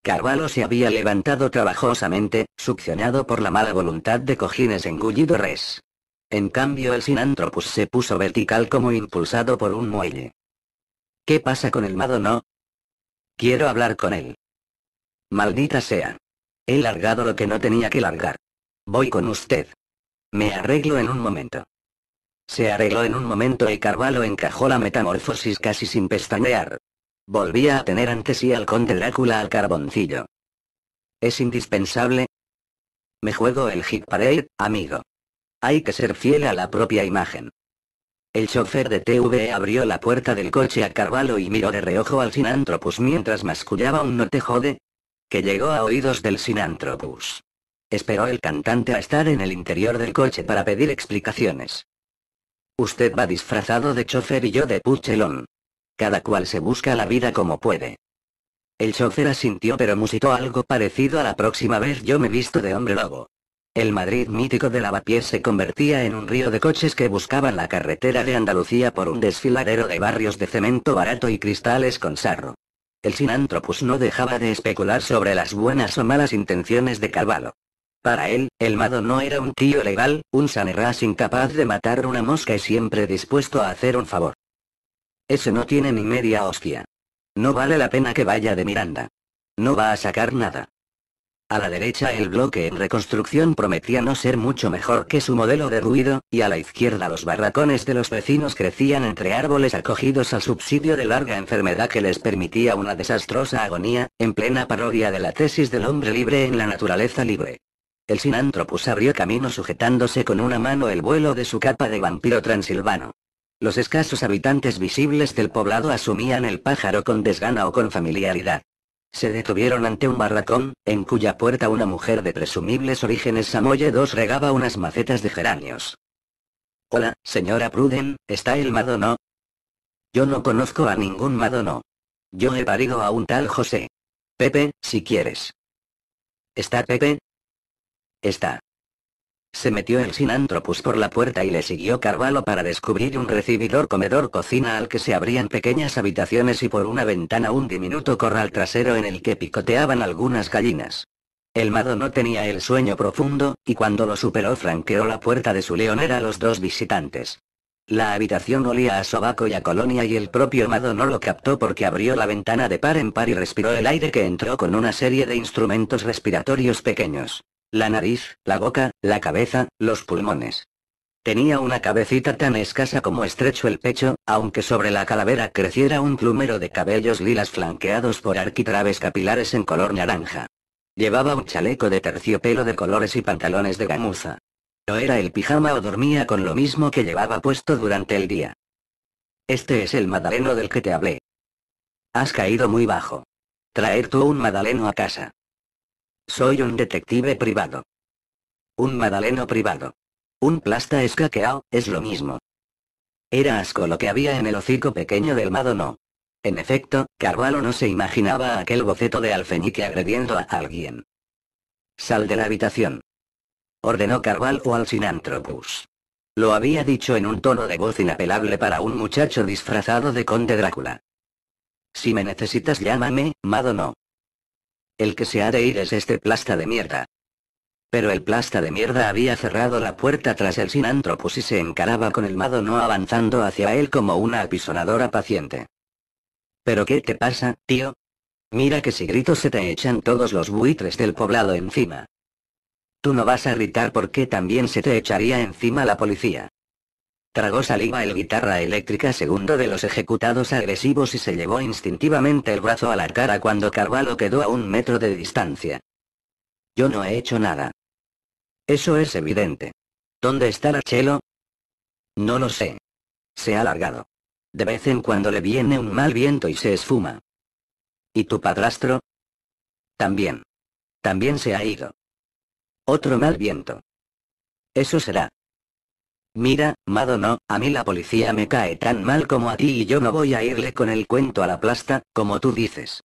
Carvalho se había levantado trabajosamente, succionado por la mala voluntad de cojines engullido res. En cambio el sinantropus se puso vertical como impulsado por un muelle. ¿Qué pasa con el mado no? Quiero hablar con él. Maldita sea. He largado lo que no tenía que largar. Voy con usted. Me arreglo en un momento. Se arregló en un momento y Carvalho encajó la metamorfosis casi sin pestañear. Volvía a tener ante sí al conde Drácula al carboncillo. ¿Es indispensable? Me juego el hit parade, amigo. Hay que ser fiel a la propia imagen. El chofer de TV abrió la puerta del coche a Carvalho y miró de reojo al Sinanthropus mientras mascullaba un no te jode, que llegó a oídos del Sinanthropus. Esperó el cantante a estar en el interior del coche para pedir explicaciones. Usted va disfrazado de chofer y yo de puchelón. Cada cual se busca la vida como puede. El chofer asintió pero musitó algo parecido a la próxima vez yo me visto de hombre lobo. El Madrid mítico de Lavapiés se convertía en un río de coches que buscaban la carretera de Andalucía por un desfiladero de barrios de cemento barato y cristales con sarro. El Sinantropus no dejaba de especular sobre las buenas o malas intenciones de Carvalho. Para él, el Mado no era un tío legal, un sanerás incapaz de matar una mosca y siempre dispuesto a hacer un favor. Ese no tiene ni media hostia. No vale la pena que vaya de Miranda. No va a sacar nada. A la derecha el bloque en reconstrucción prometía no ser mucho mejor que su modelo de ruido, y a la izquierda los barracones de los vecinos crecían entre árboles acogidos al subsidio de larga enfermedad que les permitía una desastrosa agonía, en plena parodia de la tesis del hombre libre en la naturaleza libre. El sinántropus abrió camino sujetándose con una mano el vuelo de su capa de vampiro transilvano. Los escasos habitantes visibles del poblado asumían el pájaro con desgana o con familiaridad. Se detuvieron ante un barracón, en cuya puerta una mujer de presumibles orígenes samoyedos regaba unas macetas de geranios. Hola, señora Pruden, ¿está el Madono? Yo no conozco a ningún Madono. Yo he parido a un tal José. Pepe, si quieres. ¿Está Pepe? Está. Se metió el sinántropus por la puerta y le siguió Carvalho para descubrir un recibidor comedor-cocina al que se abrían pequeñas habitaciones y por una ventana un diminuto corral trasero en el que picoteaban algunas gallinas. El mado no tenía el sueño profundo, y cuando lo superó franqueó la puerta de su leonera a los dos visitantes. La habitación olía a sobaco y a colonia y el propio mado no lo captó porque abrió la ventana de par en par y respiró el aire que entró con una serie de instrumentos respiratorios pequeños la nariz, la boca, la cabeza, los pulmones. Tenía una cabecita tan escasa como estrecho el pecho, aunque sobre la calavera creciera un plumero de cabellos lilas flanqueados por arquitraves capilares en color naranja. Llevaba un chaleco de terciopelo de colores y pantalones de gamuza. No era el pijama o dormía con lo mismo que llevaba puesto durante el día. Este es el madaleno del que te hablé. Has caído muy bajo. Traer tú un madaleno a casa. Soy un detective privado. Un madaleno privado. Un plasta escaqueado, es lo mismo. Era asco lo que había en el hocico pequeño del madono. En efecto, Carvalho no se imaginaba aquel boceto de alfeñique agrediendo a alguien. Sal de la habitación. Ordenó Carvalho al sinantropus. Lo había dicho en un tono de voz inapelable para un muchacho disfrazado de conde Drácula. Si me necesitas llámame, Madono. El que se ha de ir es este plasta de mierda. Pero el plasta de mierda había cerrado la puerta tras el Sinantropus y se encaraba con el mado no avanzando hacia él como una apisonadora paciente. ¿Pero qué te pasa, tío? Mira que si grito se te echan todos los buitres del poblado encima. Tú no vas a gritar porque también se te echaría encima la policía. Tragó saliva el guitarra eléctrica segundo de los ejecutados agresivos y se llevó instintivamente el brazo a la cara cuando Carvalho quedó a un metro de distancia. Yo no he hecho nada. Eso es evidente. ¿Dónde está la Chelo? No lo sé. Se ha alargado. De vez en cuando le viene un mal viento y se esfuma. ¿Y tu padrastro? También. También se ha ido. Otro mal viento. Eso será. Mira, Mado no, a mí la policía me cae tan mal como a ti y yo no voy a irle con el cuento a la plasta, como tú dices.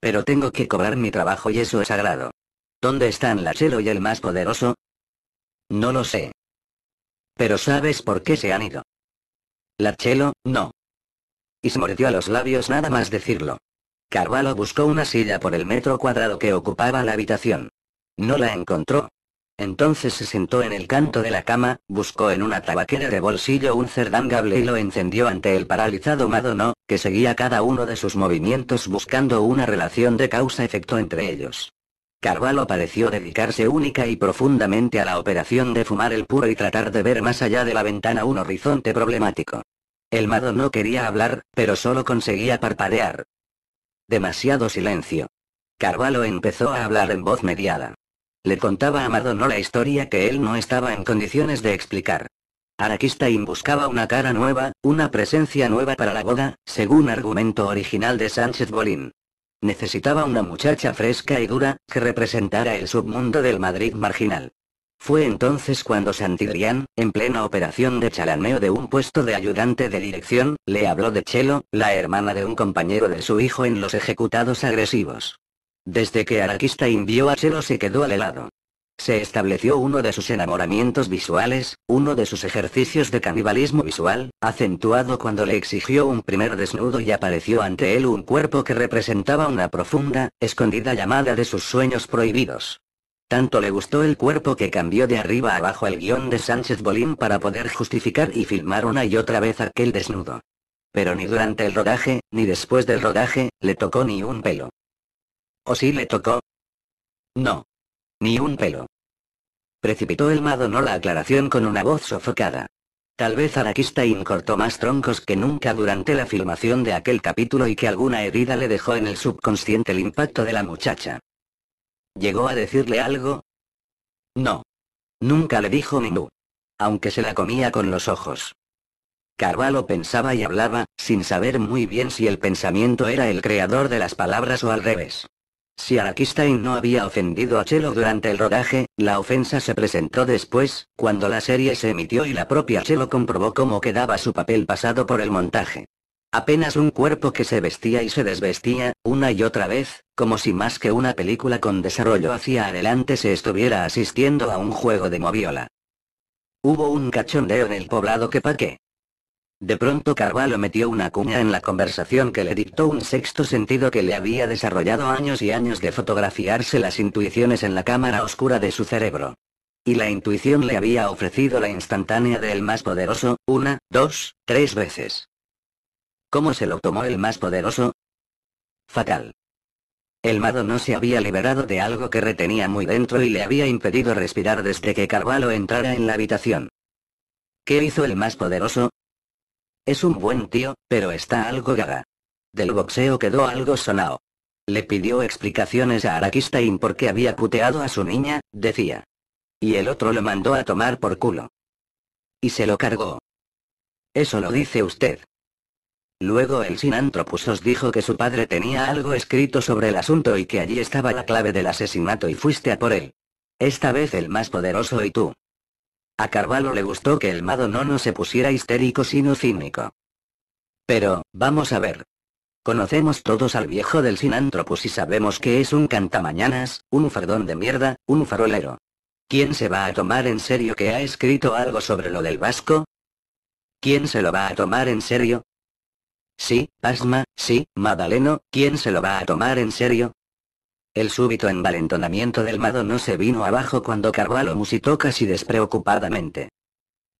Pero tengo que cobrar mi trabajo y eso es sagrado. ¿Dónde están la Chelo y el más poderoso? No lo sé. Pero ¿sabes por qué se han ido? La Chelo, no. Y se mordió a los labios nada más decirlo. Carvalho buscó una silla por el metro cuadrado que ocupaba la habitación. No la encontró, entonces se sentó en el canto de la cama, buscó en una tabaquera de bolsillo un gable y lo encendió ante el paralizado Madono, que seguía cada uno de sus movimientos buscando una relación de causa-efecto entre ellos. Carvalho pareció dedicarse única y profundamente a la operación de fumar el puro y tratar de ver más allá de la ventana un horizonte problemático. El mado quería hablar, pero solo conseguía parpadear. Demasiado silencio. Carvalho empezó a hablar en voz mediada. Le contaba a Madonna la historia que él no estaba en condiciones de explicar. Arakistain buscaba una cara nueva, una presencia nueva para la boda, según argumento original de Sánchez Bolín. Necesitaba una muchacha fresca y dura, que representara el submundo del Madrid marginal. Fue entonces cuando Santidrián, en plena operación de chalaneo de un puesto de ayudante de dirección, le habló de Chelo, la hermana de un compañero de su hijo en los ejecutados agresivos. Desde que Araquista envió a Chelo se quedó al helado. Se estableció uno de sus enamoramientos visuales, uno de sus ejercicios de canibalismo visual, acentuado cuando le exigió un primer desnudo y apareció ante él un cuerpo que representaba una profunda, escondida llamada de sus sueños prohibidos. Tanto le gustó el cuerpo que cambió de arriba a abajo el guión de Sánchez Bolín para poder justificar y filmar una y otra vez aquel desnudo. Pero ni durante el rodaje, ni después del rodaje, le tocó ni un pelo. ¿O si le tocó? No. Ni un pelo. Precipitó el no la aclaración con una voz sofocada. Tal vez Araquista cortó más troncos que nunca durante la filmación de aquel capítulo y que alguna herida le dejó en el subconsciente el impacto de la muchacha. ¿Llegó a decirle algo? No. Nunca le dijo Minú. Aunque se la comía con los ojos. Carvalho pensaba y hablaba, sin saber muy bien si el pensamiento era el creador de las palabras o al revés. Si Stein no había ofendido a Chelo durante el rodaje, la ofensa se presentó después, cuando la serie se emitió y la propia Chelo comprobó cómo quedaba su papel pasado por el montaje. Apenas un cuerpo que se vestía y se desvestía, una y otra vez, como si más que una película con desarrollo hacia adelante se estuviera asistiendo a un juego de moviola. Hubo un cachondeo en el poblado que pa' De pronto Carvalho metió una cuña en la conversación que le dictó un sexto sentido que le había desarrollado años y años de fotografiarse las intuiciones en la cámara oscura de su cerebro. Y la intuición le había ofrecido la instantánea del más poderoso, una, dos, tres veces. ¿Cómo se lo tomó el más poderoso? Fatal. El mado no se había liberado de algo que retenía muy dentro y le había impedido respirar desde que Carvalho entrara en la habitación. ¿Qué hizo el más poderoso? Es un buen tío, pero está algo gaga. Del boxeo quedó algo sonado. Le pidió explicaciones a Araquistain porque había puteado a su niña, decía. Y el otro lo mandó a tomar por culo. Y se lo cargó. Eso lo dice usted. Luego el Sinantropus os dijo que su padre tenía algo escrito sobre el asunto y que allí estaba la clave del asesinato y fuiste a por él. Esta vez el más poderoso y tú. A Carvalho le gustó que el mado no se pusiera histérico sino cínico. Pero, vamos a ver. Conocemos todos al viejo del Sinantropus y sabemos que es un cantamañanas, un fardón de mierda, un farolero. ¿Quién se va a tomar en serio que ha escrito algo sobre lo del vasco? ¿Quién se lo va a tomar en serio? Sí, Pasma, sí, Madaleno, ¿quién se lo va a tomar en serio? El súbito envalentonamiento del Mado no se vino abajo cuando Carvalho musitó casi despreocupadamente.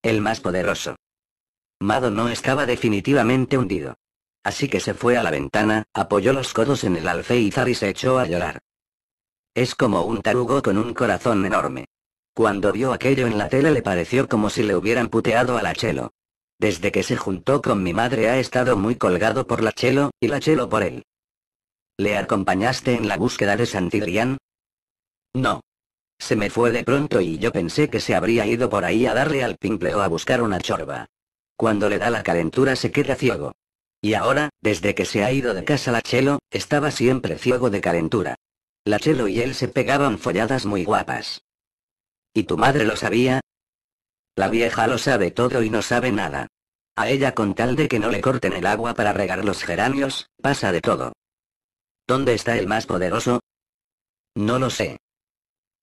El más poderoso. Mado no estaba definitivamente hundido. Así que se fue a la ventana, apoyó los codos en el alféizar y se echó a llorar. Es como un tarugo con un corazón enorme. Cuando vio aquello en la tele le pareció como si le hubieran puteado a la Chelo. Desde que se juntó con mi madre ha estado muy colgado por la Chelo, y la Chelo por él. ¿Le acompañaste en la búsqueda de Santidrián? No. Se me fue de pronto y yo pensé que se habría ido por ahí a darle al pimple o a buscar una chorba. Cuando le da la calentura se queda ciego. Y ahora, desde que se ha ido de casa la Chelo, estaba siempre ciego de calentura. La Chelo y él se pegaban folladas muy guapas. ¿Y tu madre lo sabía? La vieja lo sabe todo y no sabe nada. A ella con tal de que no le corten el agua para regar los geranios, pasa de todo. ¿Dónde está el más poderoso? No lo sé.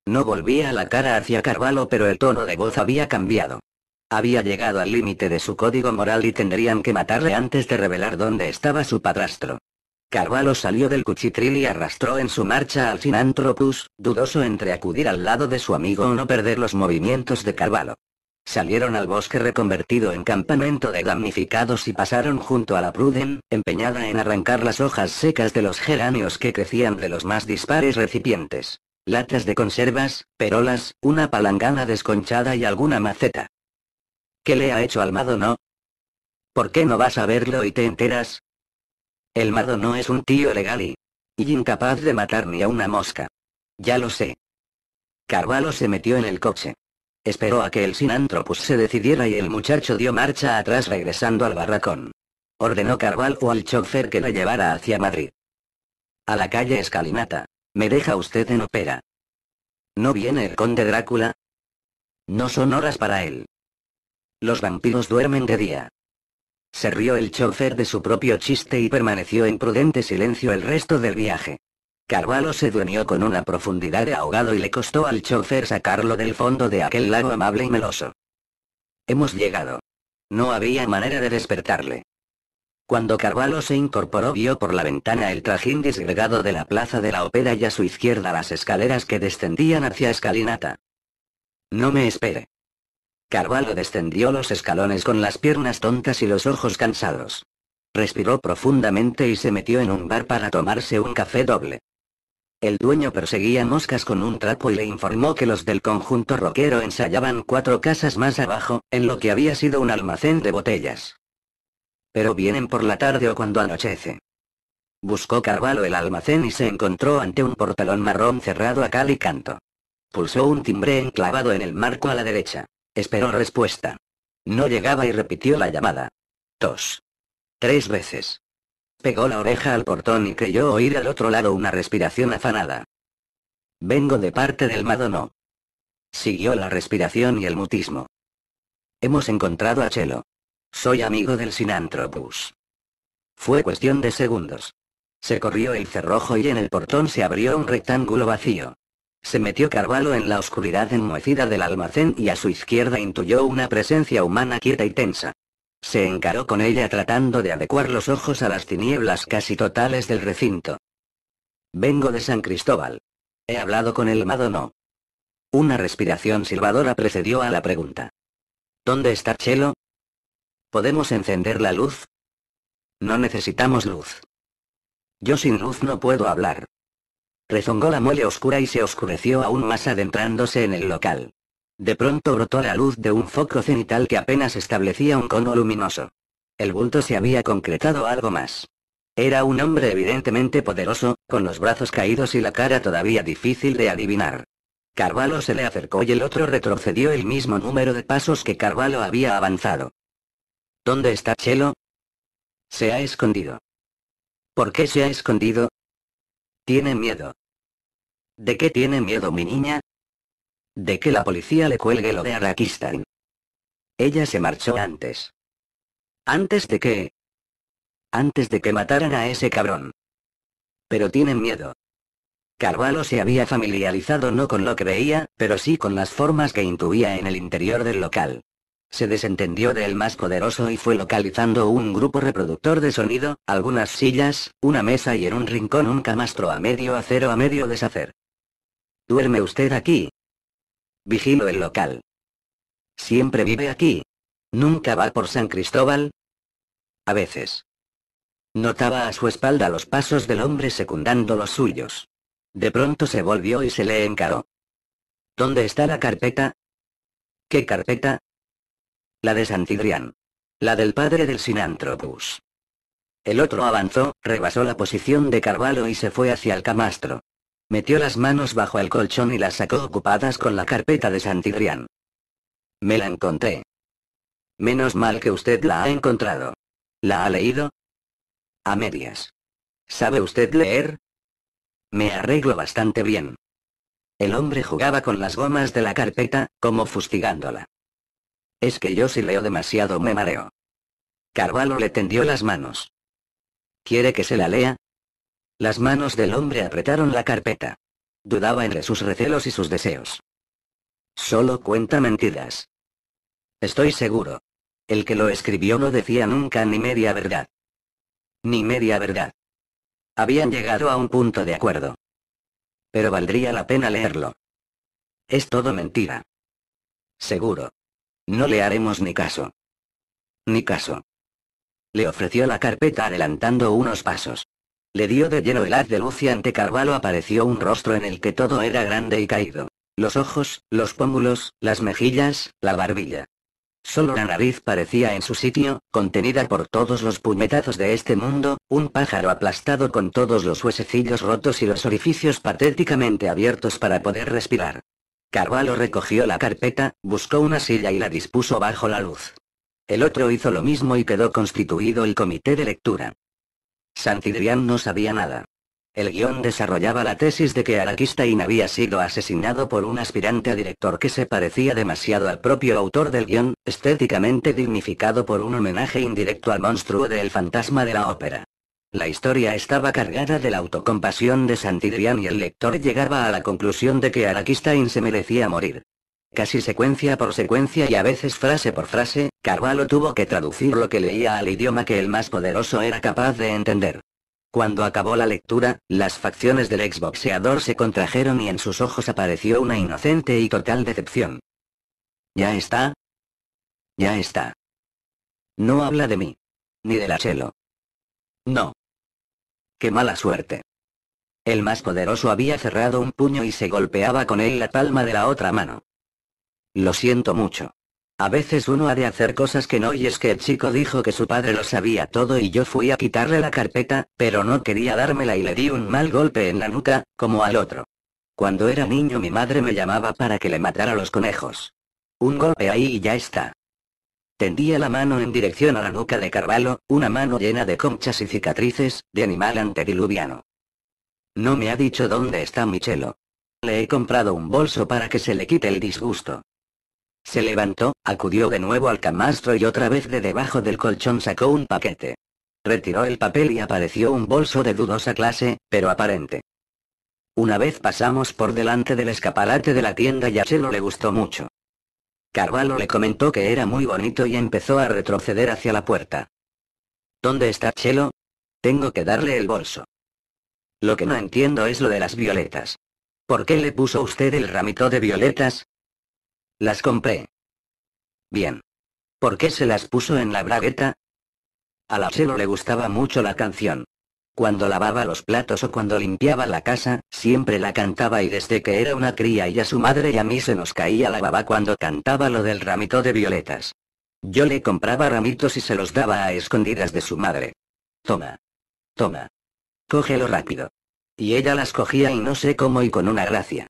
No volvía la cara hacia Carvalho pero el tono de voz había cambiado. Había llegado al límite de su código moral y tendrían que matarle antes de revelar dónde estaba su padrastro. Carvalho salió del cuchitril y arrastró en su marcha al Sinanthropus, dudoso entre acudir al lado de su amigo o no perder los movimientos de Carvalho. Salieron al bosque reconvertido en campamento de damnificados y pasaron junto a la Pruden, empeñada en arrancar las hojas secas de los geranios que crecían de los más dispares recipientes. Latas de conservas, perolas, una palangana desconchada y alguna maceta. ¿Qué le ha hecho al Mado no? ¿Por qué no vas a verlo y te enteras? El Mado no es un tío legal y, y incapaz de matar ni a una mosca. Ya lo sé. Carvalho se metió en el coche. Esperó a que el Sinántropus se decidiera y el muchacho dio marcha atrás regresando al barracón. Ordenó Carvalho al chofer que la llevara hacia Madrid. A la calle Escalinata. Me deja usted en ópera. ¿No viene el conde Drácula? No son horas para él. Los vampiros duermen de día. Se rió el chofer de su propio chiste y permaneció en prudente silencio el resto del viaje. Carvalho se dueñó con una profundidad de ahogado y le costó al chofer sacarlo del fondo de aquel lago amable y meloso. Hemos llegado. No había manera de despertarle. Cuando Carvalho se incorporó vio por la ventana el trajín disgregado de la plaza de la ópera y a su izquierda las escaleras que descendían hacia escalinata. No me espere. Carvalho descendió los escalones con las piernas tontas y los ojos cansados. Respiró profundamente y se metió en un bar para tomarse un café doble. El dueño perseguía moscas con un trapo y le informó que los del conjunto roquero ensayaban cuatro casas más abajo, en lo que había sido un almacén de botellas. Pero vienen por la tarde o cuando anochece. Buscó Carvalho el almacén y se encontró ante un portalón marrón cerrado a cal y canto. Pulsó un timbre enclavado en el marco a la derecha. Esperó respuesta. No llegaba y repitió la llamada. Dos. Tres veces. Pegó la oreja al portón y creyó oír al otro lado una respiración afanada. Vengo de parte del Madono. Siguió la respiración y el mutismo. Hemos encontrado a Chelo. Soy amigo del Sinantropus. Fue cuestión de segundos. Se corrió el cerrojo y en el portón se abrió un rectángulo vacío. Se metió Carvalho en la oscuridad enmohecida del almacén y a su izquierda intuyó una presencia humana quieta y tensa. Se encaró con ella tratando de adecuar los ojos a las tinieblas casi totales del recinto. Vengo de San Cristóbal. He hablado con el Madono. Una respiración silbadora precedió a la pregunta. ¿Dónde está Chelo? ¿Podemos encender la luz? No necesitamos luz. Yo sin luz no puedo hablar. Rezongó la muelle oscura y se oscureció aún más adentrándose en el local. De pronto brotó la luz de un foco cenital que apenas establecía un cono luminoso. El bulto se había concretado algo más. Era un hombre evidentemente poderoso, con los brazos caídos y la cara todavía difícil de adivinar. Carvalho se le acercó y el otro retrocedió el mismo número de pasos que Carvalho había avanzado. ¿Dónde está Chelo? Se ha escondido. ¿Por qué se ha escondido? Tiene miedo. ¿De qué tiene miedo mi niña? De que la policía le cuelgue lo de Araquistán. Ella se marchó antes. ¿Antes de qué? Antes de que mataran a ese cabrón. Pero tienen miedo. Carvalho se había familiarizado no con lo que veía, pero sí con las formas que intuía en el interior del local. Se desentendió del más poderoso y fue localizando un grupo reproductor de sonido, algunas sillas, una mesa y en un rincón un camastro a medio acero a medio deshacer. Duerme usted aquí, Vigilo el local. Siempre vive aquí. Nunca va por San Cristóbal. A veces. Notaba a su espalda los pasos del hombre secundando los suyos. De pronto se volvió y se le encaró. ¿Dónde está la carpeta? ¿Qué carpeta? La de Santidrián. La del padre del Sinantropus. El otro avanzó, rebasó la posición de Carvalho y se fue hacia el camastro. Metió las manos bajo el colchón y las sacó ocupadas con la carpeta de Santidrián. Me la encontré. Menos mal que usted la ha encontrado. ¿La ha leído? A medias. ¿Sabe usted leer? Me arreglo bastante bien. El hombre jugaba con las gomas de la carpeta, como fustigándola. Es que yo si leo demasiado me mareo. Carvalho le tendió las manos. ¿Quiere que se la lea? Las manos del hombre apretaron la carpeta. Dudaba entre sus recelos y sus deseos. Solo cuenta mentiras. Estoy seguro. El que lo escribió no decía nunca ni media verdad. Ni media verdad. Habían llegado a un punto de acuerdo. Pero valdría la pena leerlo. Es todo mentira. Seguro. No le haremos ni caso. Ni caso. Le ofreció la carpeta adelantando unos pasos. Le dio de lleno el haz de luz y ante Carvalho apareció un rostro en el que todo era grande y caído. Los ojos, los pómulos, las mejillas, la barbilla. Solo la nariz parecía en su sitio, contenida por todos los puñetazos de este mundo, un pájaro aplastado con todos los huesecillos rotos y los orificios patéticamente abiertos para poder respirar. Carvalho recogió la carpeta, buscó una silla y la dispuso bajo la luz. El otro hizo lo mismo y quedó constituido el comité de lectura. Santidrián no sabía nada. El guión desarrollaba la tesis de que Araquistain había sido asesinado por un aspirante a director que se parecía demasiado al propio autor del guión, estéticamente dignificado por un homenaje indirecto al monstruo del fantasma de la ópera. La historia estaba cargada de la autocompasión de Santidrián y el lector llegaba a la conclusión de que Araquistain se merecía morir. Casi secuencia por secuencia y a veces frase por frase, Carvalho tuvo que traducir lo que leía al idioma que el más poderoso era capaz de entender. Cuando acabó la lectura, las facciones del exboxeador se contrajeron y en sus ojos apareció una inocente y total decepción. ¿Ya está? Ya está. No habla de mí. Ni de la chelo. No. Qué mala suerte. El más poderoso había cerrado un puño y se golpeaba con él la palma de la otra mano. Lo siento mucho. A veces uno ha de hacer cosas que no y es que el chico dijo que su padre lo sabía todo y yo fui a quitarle la carpeta, pero no quería dármela y le di un mal golpe en la nuca, como al otro. Cuando era niño mi madre me llamaba para que le matara los conejos. Un golpe ahí y ya está. Tendía la mano en dirección a la nuca de Carvalho, una mano llena de conchas y cicatrices, de animal antediluviano. No me ha dicho dónde está Michelo. Le he comprado un bolso para que se le quite el disgusto. Se levantó, acudió de nuevo al camastro y otra vez de debajo del colchón sacó un paquete. Retiró el papel y apareció un bolso de dudosa clase, pero aparente. Una vez pasamos por delante del escaparate de la tienda y a Chelo le gustó mucho. Carvalho le comentó que era muy bonito y empezó a retroceder hacia la puerta. ¿Dónde está Chelo? Tengo que darle el bolso. Lo que no entiendo es lo de las violetas. ¿Por qué le puso usted el ramito de violetas? Las compré. Bien. ¿Por qué se las puso en la bragueta? A la Chelo le gustaba mucho la canción. Cuando lavaba los platos o cuando limpiaba la casa, siempre la cantaba y desde que era una cría y a su madre y a mí se nos caía la baba cuando cantaba lo del ramito de violetas. Yo le compraba ramitos y se los daba a escondidas de su madre. Toma. Toma. Cógelo rápido. Y ella las cogía y no sé cómo y con una gracia.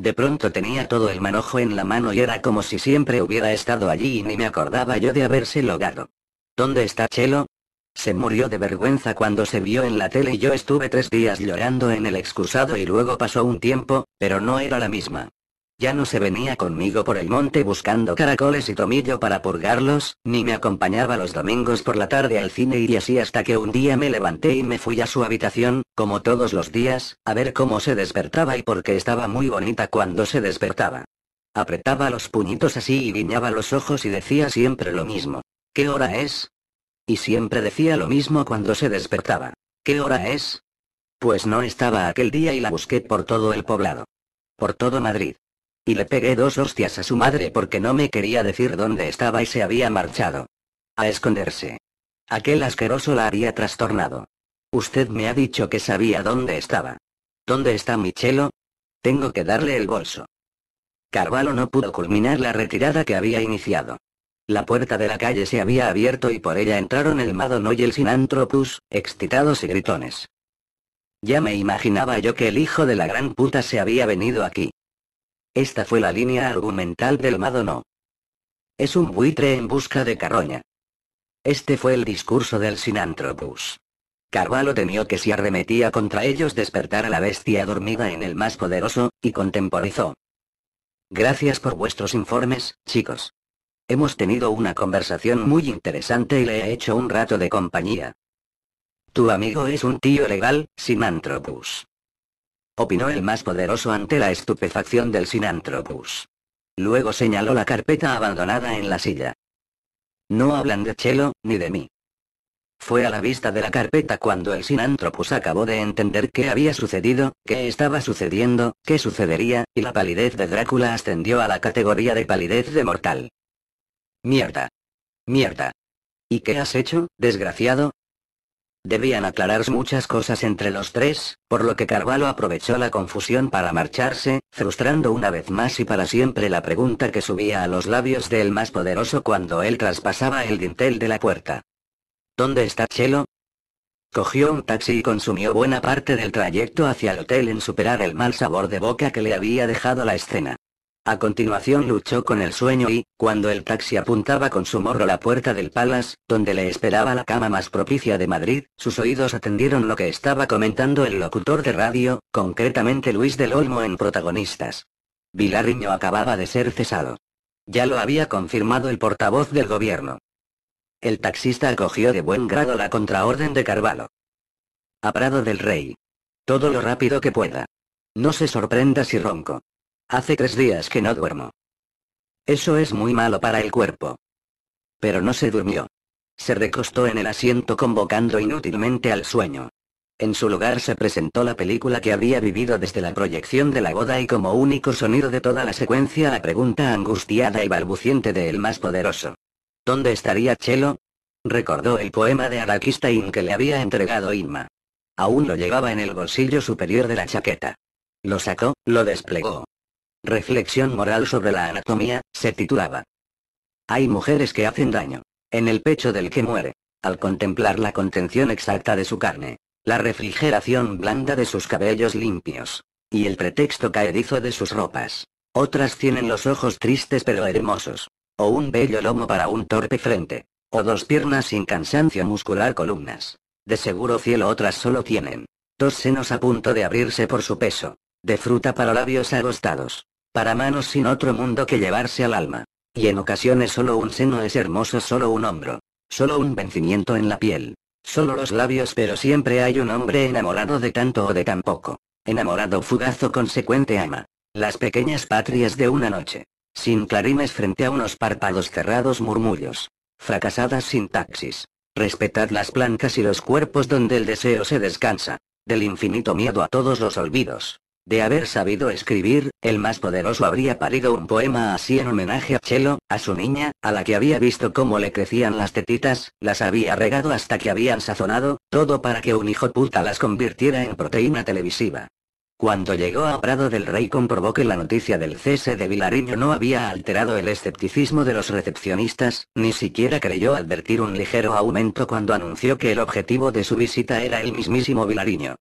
De pronto tenía todo el manojo en la mano y era como si siempre hubiera estado allí y ni me acordaba yo de haberse logrado. ¿Dónde está Chelo? Se murió de vergüenza cuando se vio en la tele y yo estuve tres días llorando en el excusado y luego pasó un tiempo, pero no era la misma. Ya no se venía conmigo por el monte buscando caracoles y tomillo para purgarlos, ni me acompañaba los domingos por la tarde al cine y así hasta que un día me levanté y me fui a su habitación, como todos los días, a ver cómo se despertaba y porque estaba muy bonita cuando se despertaba. Apretaba los puñitos así y guiñaba los ojos y decía siempre lo mismo. ¿Qué hora es? Y siempre decía lo mismo cuando se despertaba. ¿Qué hora es? Pues no estaba aquel día y la busqué por todo el poblado. Por todo Madrid y le pegué dos hostias a su madre porque no me quería decir dónde estaba y se había marchado. A esconderse. Aquel asqueroso la había trastornado. Usted me ha dicho que sabía dónde estaba. ¿Dónde está Michelo? Tengo que darle el bolso. Carvalho no pudo culminar la retirada que había iniciado. La puerta de la calle se había abierto y por ella entraron el Madono y el Sinantropus, excitados y gritones. Ya me imaginaba yo que el hijo de la gran puta se había venido aquí. Esta fue la línea argumental del Madono. Es un buitre en busca de carroña. Este fue el discurso del Sinantropus. Carvalho temió que si arremetía contra ellos despertara la bestia dormida en el más poderoso, y contemporizó. Gracias por vuestros informes, chicos. Hemos tenido una conversación muy interesante y le he hecho un rato de compañía. Tu amigo es un tío legal, Sinantropus opinó el más poderoso ante la estupefacción del Sinanthropus. Luego señaló la carpeta abandonada en la silla. No hablan de Chelo, ni de mí. Fue a la vista de la carpeta cuando el Sinanthropus acabó de entender qué había sucedido, qué estaba sucediendo, qué sucedería, y la palidez de Drácula ascendió a la categoría de palidez de mortal. Mierda. Mierda. ¿Y qué has hecho, desgraciado? Debían aclarar muchas cosas entre los tres, por lo que Carvalho aprovechó la confusión para marcharse, frustrando una vez más y para siempre la pregunta que subía a los labios del más poderoso cuando él traspasaba el dintel de la puerta. ¿Dónde está Chelo? Cogió un taxi y consumió buena parte del trayecto hacia el hotel en superar el mal sabor de boca que le había dejado la escena. A continuación luchó con el sueño y, cuando el taxi apuntaba con su morro la puerta del Palace, donde le esperaba la cama más propicia de Madrid, sus oídos atendieron lo que estaba comentando el locutor de radio, concretamente Luis del Olmo en protagonistas. Vilariño acababa de ser cesado. Ya lo había confirmado el portavoz del gobierno. El taxista acogió de buen grado la contraorden de Carvalho. A Prado del Rey. Todo lo rápido que pueda. No se sorprenda si ronco. Hace tres días que no duermo. Eso es muy malo para el cuerpo. Pero no se durmió. Se recostó en el asiento convocando inútilmente al sueño. En su lugar se presentó la película que había vivido desde la proyección de la boda y como único sonido de toda la secuencia la pregunta angustiada y balbuciente de El más poderoso. ¿Dónde estaría Chelo? Recordó el poema de Arakistain que le había entregado Inma. Aún lo llevaba en el bolsillo superior de la chaqueta. Lo sacó, lo desplegó, Reflexión moral sobre la anatomía, se titulaba. Hay mujeres que hacen daño. En el pecho del que muere. Al contemplar la contención exacta de su carne. La refrigeración blanda de sus cabellos limpios. Y el pretexto caerizo de sus ropas. Otras tienen los ojos tristes pero hermosos. O un bello lomo para un torpe frente. O dos piernas sin cansancio muscular columnas. De seguro cielo otras solo tienen. Dos senos a punto de abrirse por su peso. De fruta para labios agostados. Para manos sin otro mundo que llevarse al alma. Y en ocasiones solo un seno es hermoso, solo un hombro. Solo un vencimiento en la piel. Solo los labios, pero siempre hay un hombre enamorado de tanto o de tan poco. Enamorado fugaz consecuente ama. Las pequeñas patrias de una noche. Sin clarines frente a unos párpados cerrados murmullos. Fracasadas sin taxis. Respetad las plancas y los cuerpos donde el deseo se descansa. Del infinito miedo a todos los olvidos. De haber sabido escribir, el más poderoso habría parido un poema así en homenaje a Chelo, a su niña, a la que había visto cómo le crecían las tetitas, las había regado hasta que habían sazonado, todo para que un hijo puta las convirtiera en proteína televisiva. Cuando llegó a Prado del Rey comprobó que la noticia del cese de Vilariño no había alterado el escepticismo de los recepcionistas, ni siquiera creyó advertir un ligero aumento cuando anunció que el objetivo de su visita era el mismísimo Vilariño.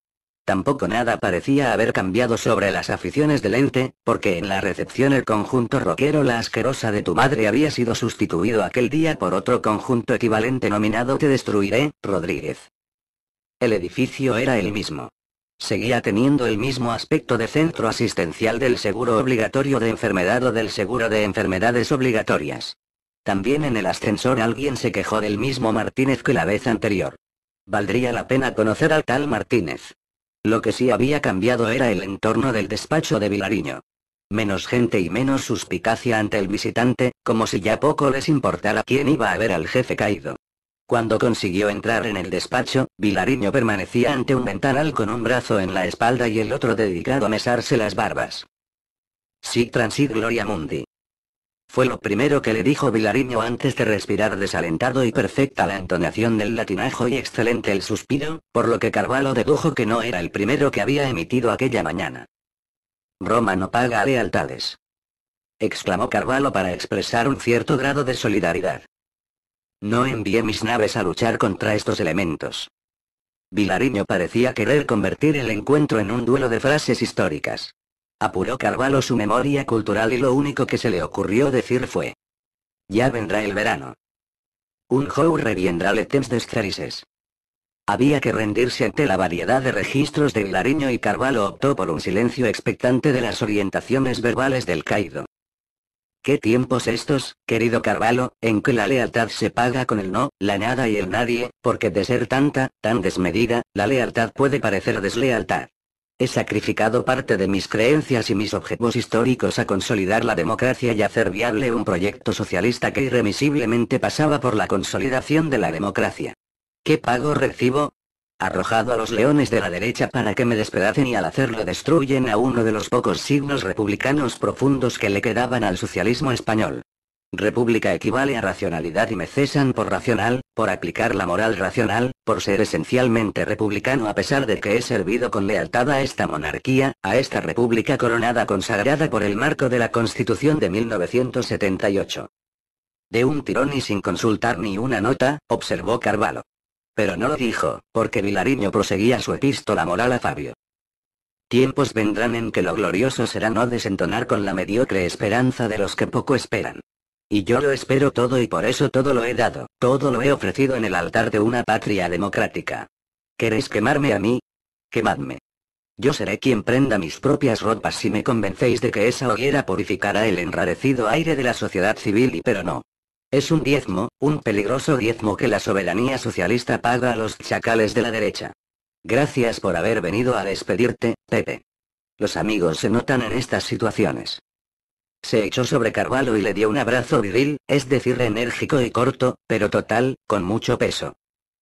Tampoco nada parecía haber cambiado sobre las aficiones del ente, porque en la recepción el conjunto rockero La asquerosa de tu madre había sido sustituido aquel día por otro conjunto equivalente nominado Te destruiré, Rodríguez. El edificio era el mismo. Seguía teniendo el mismo aspecto de centro asistencial del seguro obligatorio de enfermedad o del seguro de enfermedades obligatorias. También en el ascensor alguien se quejó del mismo Martínez que la vez anterior. Valdría la pena conocer al tal Martínez. Lo que sí había cambiado era el entorno del despacho de Vilariño. Menos gente y menos suspicacia ante el visitante, como si ya poco les importara quién iba a ver al jefe caído. Cuando consiguió entrar en el despacho, Vilariño permanecía ante un ventanal con un brazo en la espalda y el otro dedicado a mesarse las barbas. Sí transit gloria mundi. Fue lo primero que le dijo Vilariño antes de respirar desalentado y perfecta la entonación del latinajo y excelente el suspiro, por lo que Carvalho dedujo que no era el primero que había emitido aquella mañana. Roma no paga lealtades. Exclamó Carvalho para expresar un cierto grado de solidaridad. No envié mis naves a luchar contra estos elementos. Vilariño parecía querer convertir el encuentro en un duelo de frases históricas. Apuró Carvalho su memoria cultural y lo único que se le ocurrió decir fue. Ya vendrá el verano. Un ho reviendrá le temps d'escarices. Había que rendirse ante la variedad de registros del Lariño y Carvalho optó por un silencio expectante de las orientaciones verbales del Caído. ¿Qué tiempos estos, querido Carvalho, en que la lealtad se paga con el no, la nada y el nadie, porque de ser tanta, tan desmedida, la lealtad puede parecer deslealtad? He sacrificado parte de mis creencias y mis objetivos históricos a consolidar la democracia y hacer viable un proyecto socialista que irremisiblemente pasaba por la consolidación de la democracia. ¿Qué pago recibo? Arrojado a los leones de la derecha para que me despedacen y al hacerlo destruyen a uno de los pocos signos republicanos profundos que le quedaban al socialismo español. República equivale a racionalidad y me cesan por racional, por aplicar la moral racional, por ser esencialmente republicano a pesar de que he servido con lealtad a esta monarquía, a esta república coronada consagrada por el marco de la Constitución de 1978. De un tirón y sin consultar ni una nota, observó Carvalho. Pero no lo dijo, porque Vilariño proseguía su epístola moral a Fabio. Tiempos vendrán en que lo glorioso será no desentonar con la mediocre esperanza de los que poco esperan. Y yo lo espero todo y por eso todo lo he dado, todo lo he ofrecido en el altar de una patria democrática. ¿Queréis quemarme a mí? Quemadme. Yo seré quien prenda mis propias ropas si me convencéis de que esa hoguera purificará el enrarecido aire de la sociedad civil y pero no. Es un diezmo, un peligroso diezmo que la soberanía socialista paga a los chacales de la derecha. Gracias por haber venido a despedirte, Pepe. Los amigos se notan en estas situaciones. Se echó sobre Carvalho y le dio un abrazo viril, es decir, enérgico y corto, pero total, con mucho peso.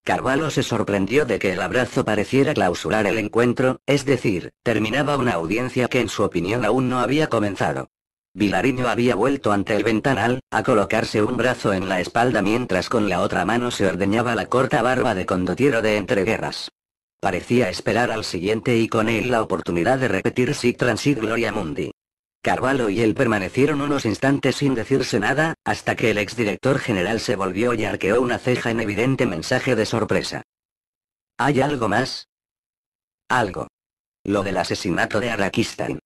Carvalho se sorprendió de que el abrazo pareciera clausurar el encuentro, es decir, terminaba una audiencia que en su opinión aún no había comenzado. Vilariño había vuelto ante el ventanal, a colocarse un brazo en la espalda mientras con la otra mano se ordeñaba la corta barba de condotiero de entreguerras. Parecía esperar al siguiente y con él la oportunidad de repetir si transit gloria mundi. Carvalho y él permanecieron unos instantes sin decirse nada, hasta que el exdirector general se volvió y arqueó una ceja en evidente mensaje de sorpresa. ¿Hay algo más? Algo. Lo del asesinato de Arakistain.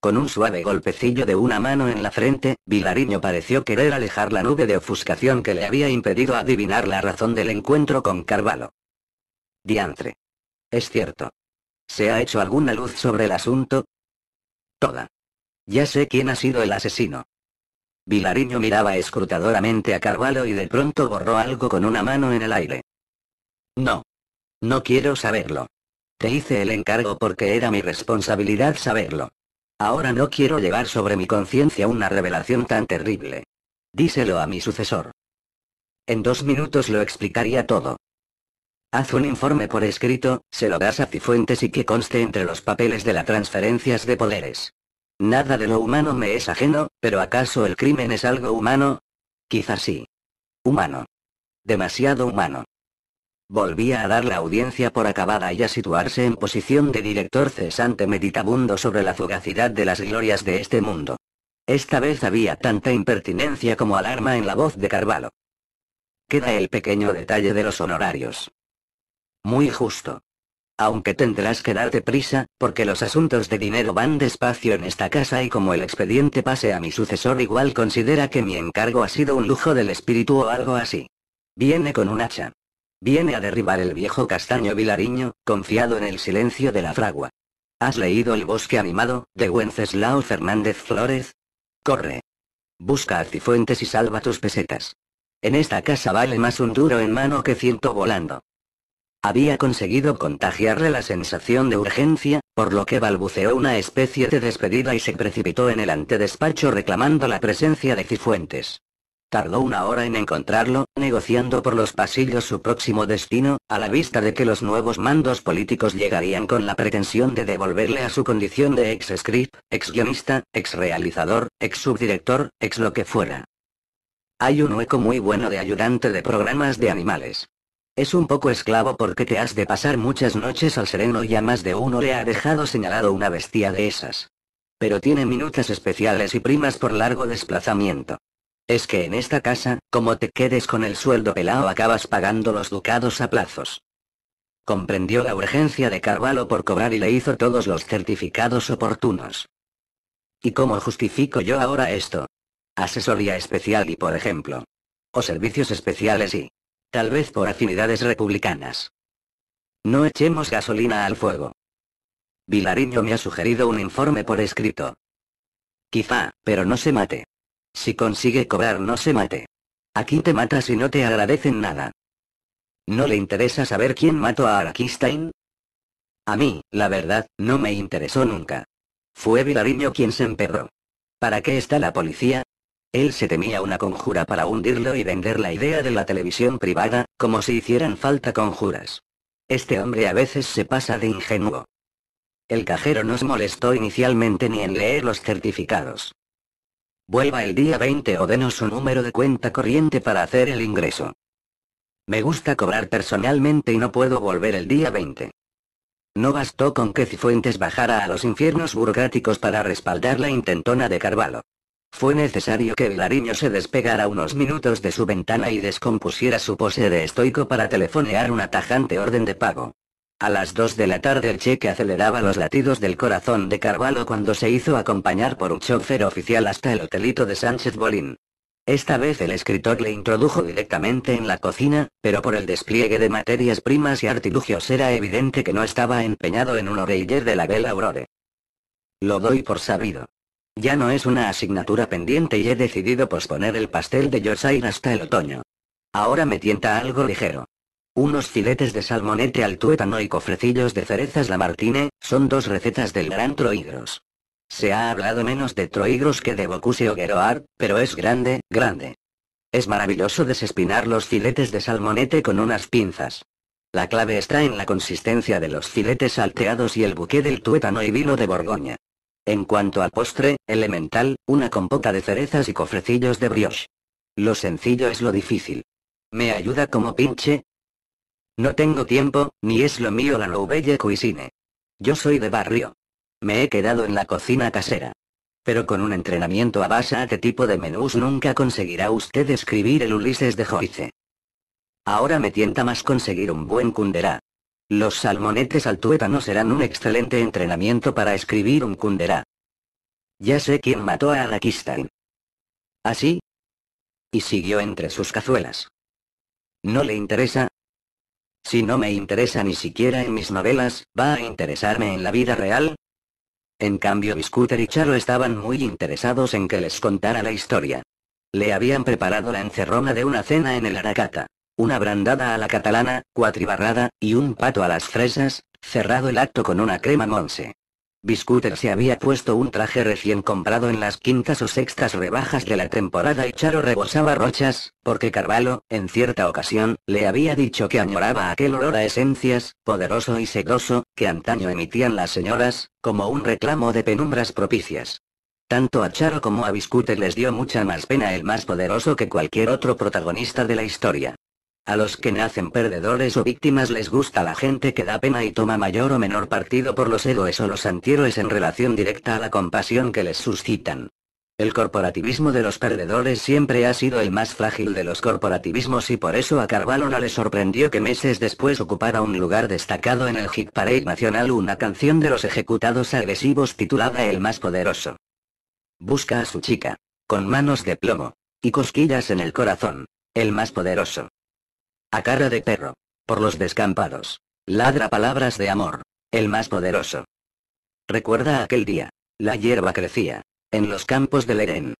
Con un suave golpecillo de una mano en la frente, Vilariño pareció querer alejar la nube de ofuscación que le había impedido adivinar la razón del encuentro con Carvalho. Diantre. Es cierto. ¿Se ha hecho alguna luz sobre el asunto? Toda. Ya sé quién ha sido el asesino. Vilariño miraba escrutadoramente a Carvalho y de pronto borró algo con una mano en el aire. No. No quiero saberlo. Te hice el encargo porque era mi responsabilidad saberlo. Ahora no quiero llevar sobre mi conciencia una revelación tan terrible. Díselo a mi sucesor. En dos minutos lo explicaría todo. Haz un informe por escrito, se lo das a Cifuentes y que conste entre los papeles de las transferencias de poderes. Nada de lo humano me es ajeno, pero ¿acaso el crimen es algo humano? Quizás sí. Humano. Demasiado humano. Volvía a dar la audiencia por acabada y a situarse en posición de director cesante meditabundo sobre la fugacidad de las glorias de este mundo. Esta vez había tanta impertinencia como alarma en la voz de Carvalho. Queda el pequeño detalle de los honorarios. Muy justo. Aunque tendrás que darte prisa, porque los asuntos de dinero van despacio en esta casa y como el expediente pase a mi sucesor igual considera que mi encargo ha sido un lujo del espíritu o algo así. Viene con un hacha. Viene a derribar el viejo castaño vilariño, confiado en el silencio de la fragua. ¿Has leído El bosque animado, de Wenceslao Fernández Flores? Corre. Busca a Cifuentes y salva tus pesetas. En esta casa vale más un duro en mano que ciento volando. Había conseguido contagiarle la sensación de urgencia, por lo que balbuceó una especie de despedida y se precipitó en el antedespacho reclamando la presencia de Cifuentes. Tardó una hora en encontrarlo, negociando por los pasillos su próximo destino, a la vista de que los nuevos mandos políticos llegarían con la pretensión de devolverle a su condición de ex-script, ex-guionista, ex-realizador, ex-subdirector, ex lo que fuera. Hay un hueco muy bueno de ayudante de programas de animales. Es un poco esclavo porque te has de pasar muchas noches al sereno y a más de uno le ha dejado señalado una bestia de esas. Pero tiene minutas especiales y primas por largo desplazamiento. Es que en esta casa, como te quedes con el sueldo pelado acabas pagando los ducados a plazos. Comprendió la urgencia de Carvalho por cobrar y le hizo todos los certificados oportunos. ¿Y cómo justifico yo ahora esto? Asesoría especial y por ejemplo. O servicios especiales y... Tal vez por afinidades republicanas. No echemos gasolina al fuego. Vilariño me ha sugerido un informe por escrito. Quizá, pero no se mate. Si consigue cobrar no se mate. Aquí te matas y no te agradecen nada. ¿No le interesa saber quién mató a Araquistain? A mí, la verdad, no me interesó nunca. Fue Vilariño quien se emperró. ¿Para qué está la policía? Él se temía una conjura para hundirlo y vender la idea de la televisión privada, como si hicieran falta conjuras. Este hombre a veces se pasa de ingenuo. El cajero no molestó inicialmente ni en leer los certificados. Vuelva el día 20 o denos su número de cuenta corriente para hacer el ingreso. Me gusta cobrar personalmente y no puedo volver el día 20. No bastó con que Cifuentes bajara a los infiernos burocráticos para respaldar la intentona de Carvalho. Fue necesario que Vilariño se despegara unos minutos de su ventana y descompusiera su pose de estoico para telefonear una tajante orden de pago. A las 2 de la tarde el cheque aceleraba los latidos del corazón de Carvalho cuando se hizo acompañar por un chofer oficial hasta el hotelito de Sánchez Bolín. Esta vez el escritor le introdujo directamente en la cocina, pero por el despliegue de materias primas y artilugios era evidente que no estaba empeñado en un oreiller de la vela Aurore. Lo doy por sabido, ya no es una asignatura pendiente y he decidido posponer el pastel de Yorkshire hasta el otoño. Ahora me tienta algo ligero. Unos filetes de salmonete al tuétano y cofrecillos de cerezas la son dos recetas del gran Troigros. Se ha hablado menos de Troigros que de Bocuse o Geroard, pero es grande, grande. Es maravilloso desespinar los filetes de salmonete con unas pinzas. La clave está en la consistencia de los filetes salteados y el buqué del tuétano y vino de Borgoña. En cuanto al postre, elemental, una compota de cerezas y cofrecillos de brioche. Lo sencillo es lo difícil. ¿Me ayuda como pinche? No tengo tiempo, ni es lo mío la nouvelle cuisine. Yo soy de barrio. Me he quedado en la cocina casera. Pero con un entrenamiento a base de este tipo de menús nunca conseguirá usted escribir el Ulises de Joyce. Ahora me tienta más conseguir un buen kunderá. Los salmonetes al tuétano serán un excelente entrenamiento para escribir un kunderá. Ya sé quién mató a Arakistán. ¿Así? Y siguió entre sus cazuelas. ¿No le interesa? Si no me interesa ni siquiera en mis novelas, ¿va a interesarme en la vida real? En cambio, Scooter y Charo estaban muy interesados en que les contara la historia. Le habían preparado la encerrona de una cena en el Aracata una brandada a la catalana, cuatribarrada, y un pato a las fresas, cerrado el acto con una crema monse. Biscuter se había puesto un traje recién comprado en las quintas o sextas rebajas de la temporada y Charo rebosaba rochas, porque Carvalho, en cierta ocasión, le había dicho que añoraba aquel olor a esencias, poderoso y sedoso, que antaño emitían las señoras, como un reclamo de penumbras propicias. Tanto a Charo como a Biscuter les dio mucha más pena el más poderoso que cualquier otro protagonista de la historia. A los que nacen perdedores o víctimas les gusta la gente que da pena y toma mayor o menor partido por los héroes o los antihéroes en relación directa a la compasión que les suscitan. El corporativismo de los perdedores siempre ha sido el más frágil de los corporativismos y por eso a Carvalho no le sorprendió que meses después ocupara un lugar destacado en el Hit Parade Nacional una canción de los ejecutados agresivos titulada El más poderoso. Busca a su chica. Con manos de plomo. Y cosquillas en el corazón. El más poderoso. A cara de perro. Por los descampados. Ladra palabras de amor. El más poderoso. Recuerda aquel día. La hierba crecía. En los campos del Edén.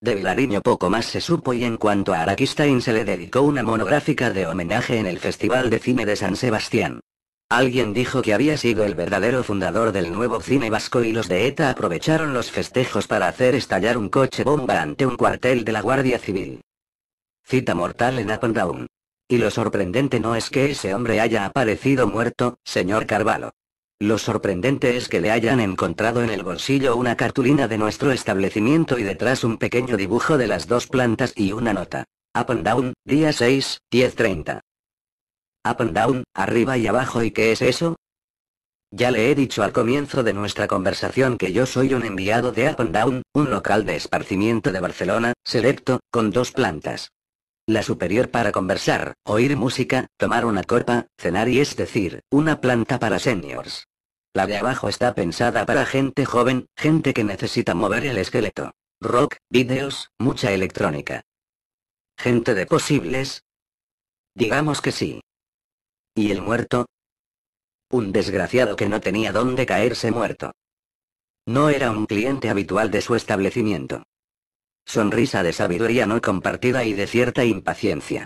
De Vilariño poco más se supo y en cuanto a Arakistain se le dedicó una monográfica de homenaje en el Festival de Cine de San Sebastián. Alguien dijo que había sido el verdadero fundador del nuevo cine vasco y los de ETA aprovecharon los festejos para hacer estallar un coche bomba ante un cuartel de la Guardia Civil. Cita mortal en Up y lo sorprendente no es que ese hombre haya aparecido muerto, señor Carvalho. Lo sorprendente es que le hayan encontrado en el bolsillo una cartulina de nuestro establecimiento y detrás un pequeño dibujo de las dos plantas y una nota. Up and down, día 6, 10.30. Up and down, arriba y abajo ¿y qué es eso? Ya le he dicho al comienzo de nuestra conversación que yo soy un enviado de Up and Down, un local de esparcimiento de Barcelona, selecto, con dos plantas la superior para conversar, oír música, tomar una copa, cenar y es decir, una planta para seniors. La de abajo está pensada para gente joven, gente que necesita mover el esqueleto. Rock, videos, mucha electrónica. ¿Gente de posibles? Digamos que sí. ¿Y el muerto? Un desgraciado que no tenía dónde caerse muerto. No era un cliente habitual de su establecimiento sonrisa de sabiduría no compartida y de cierta impaciencia.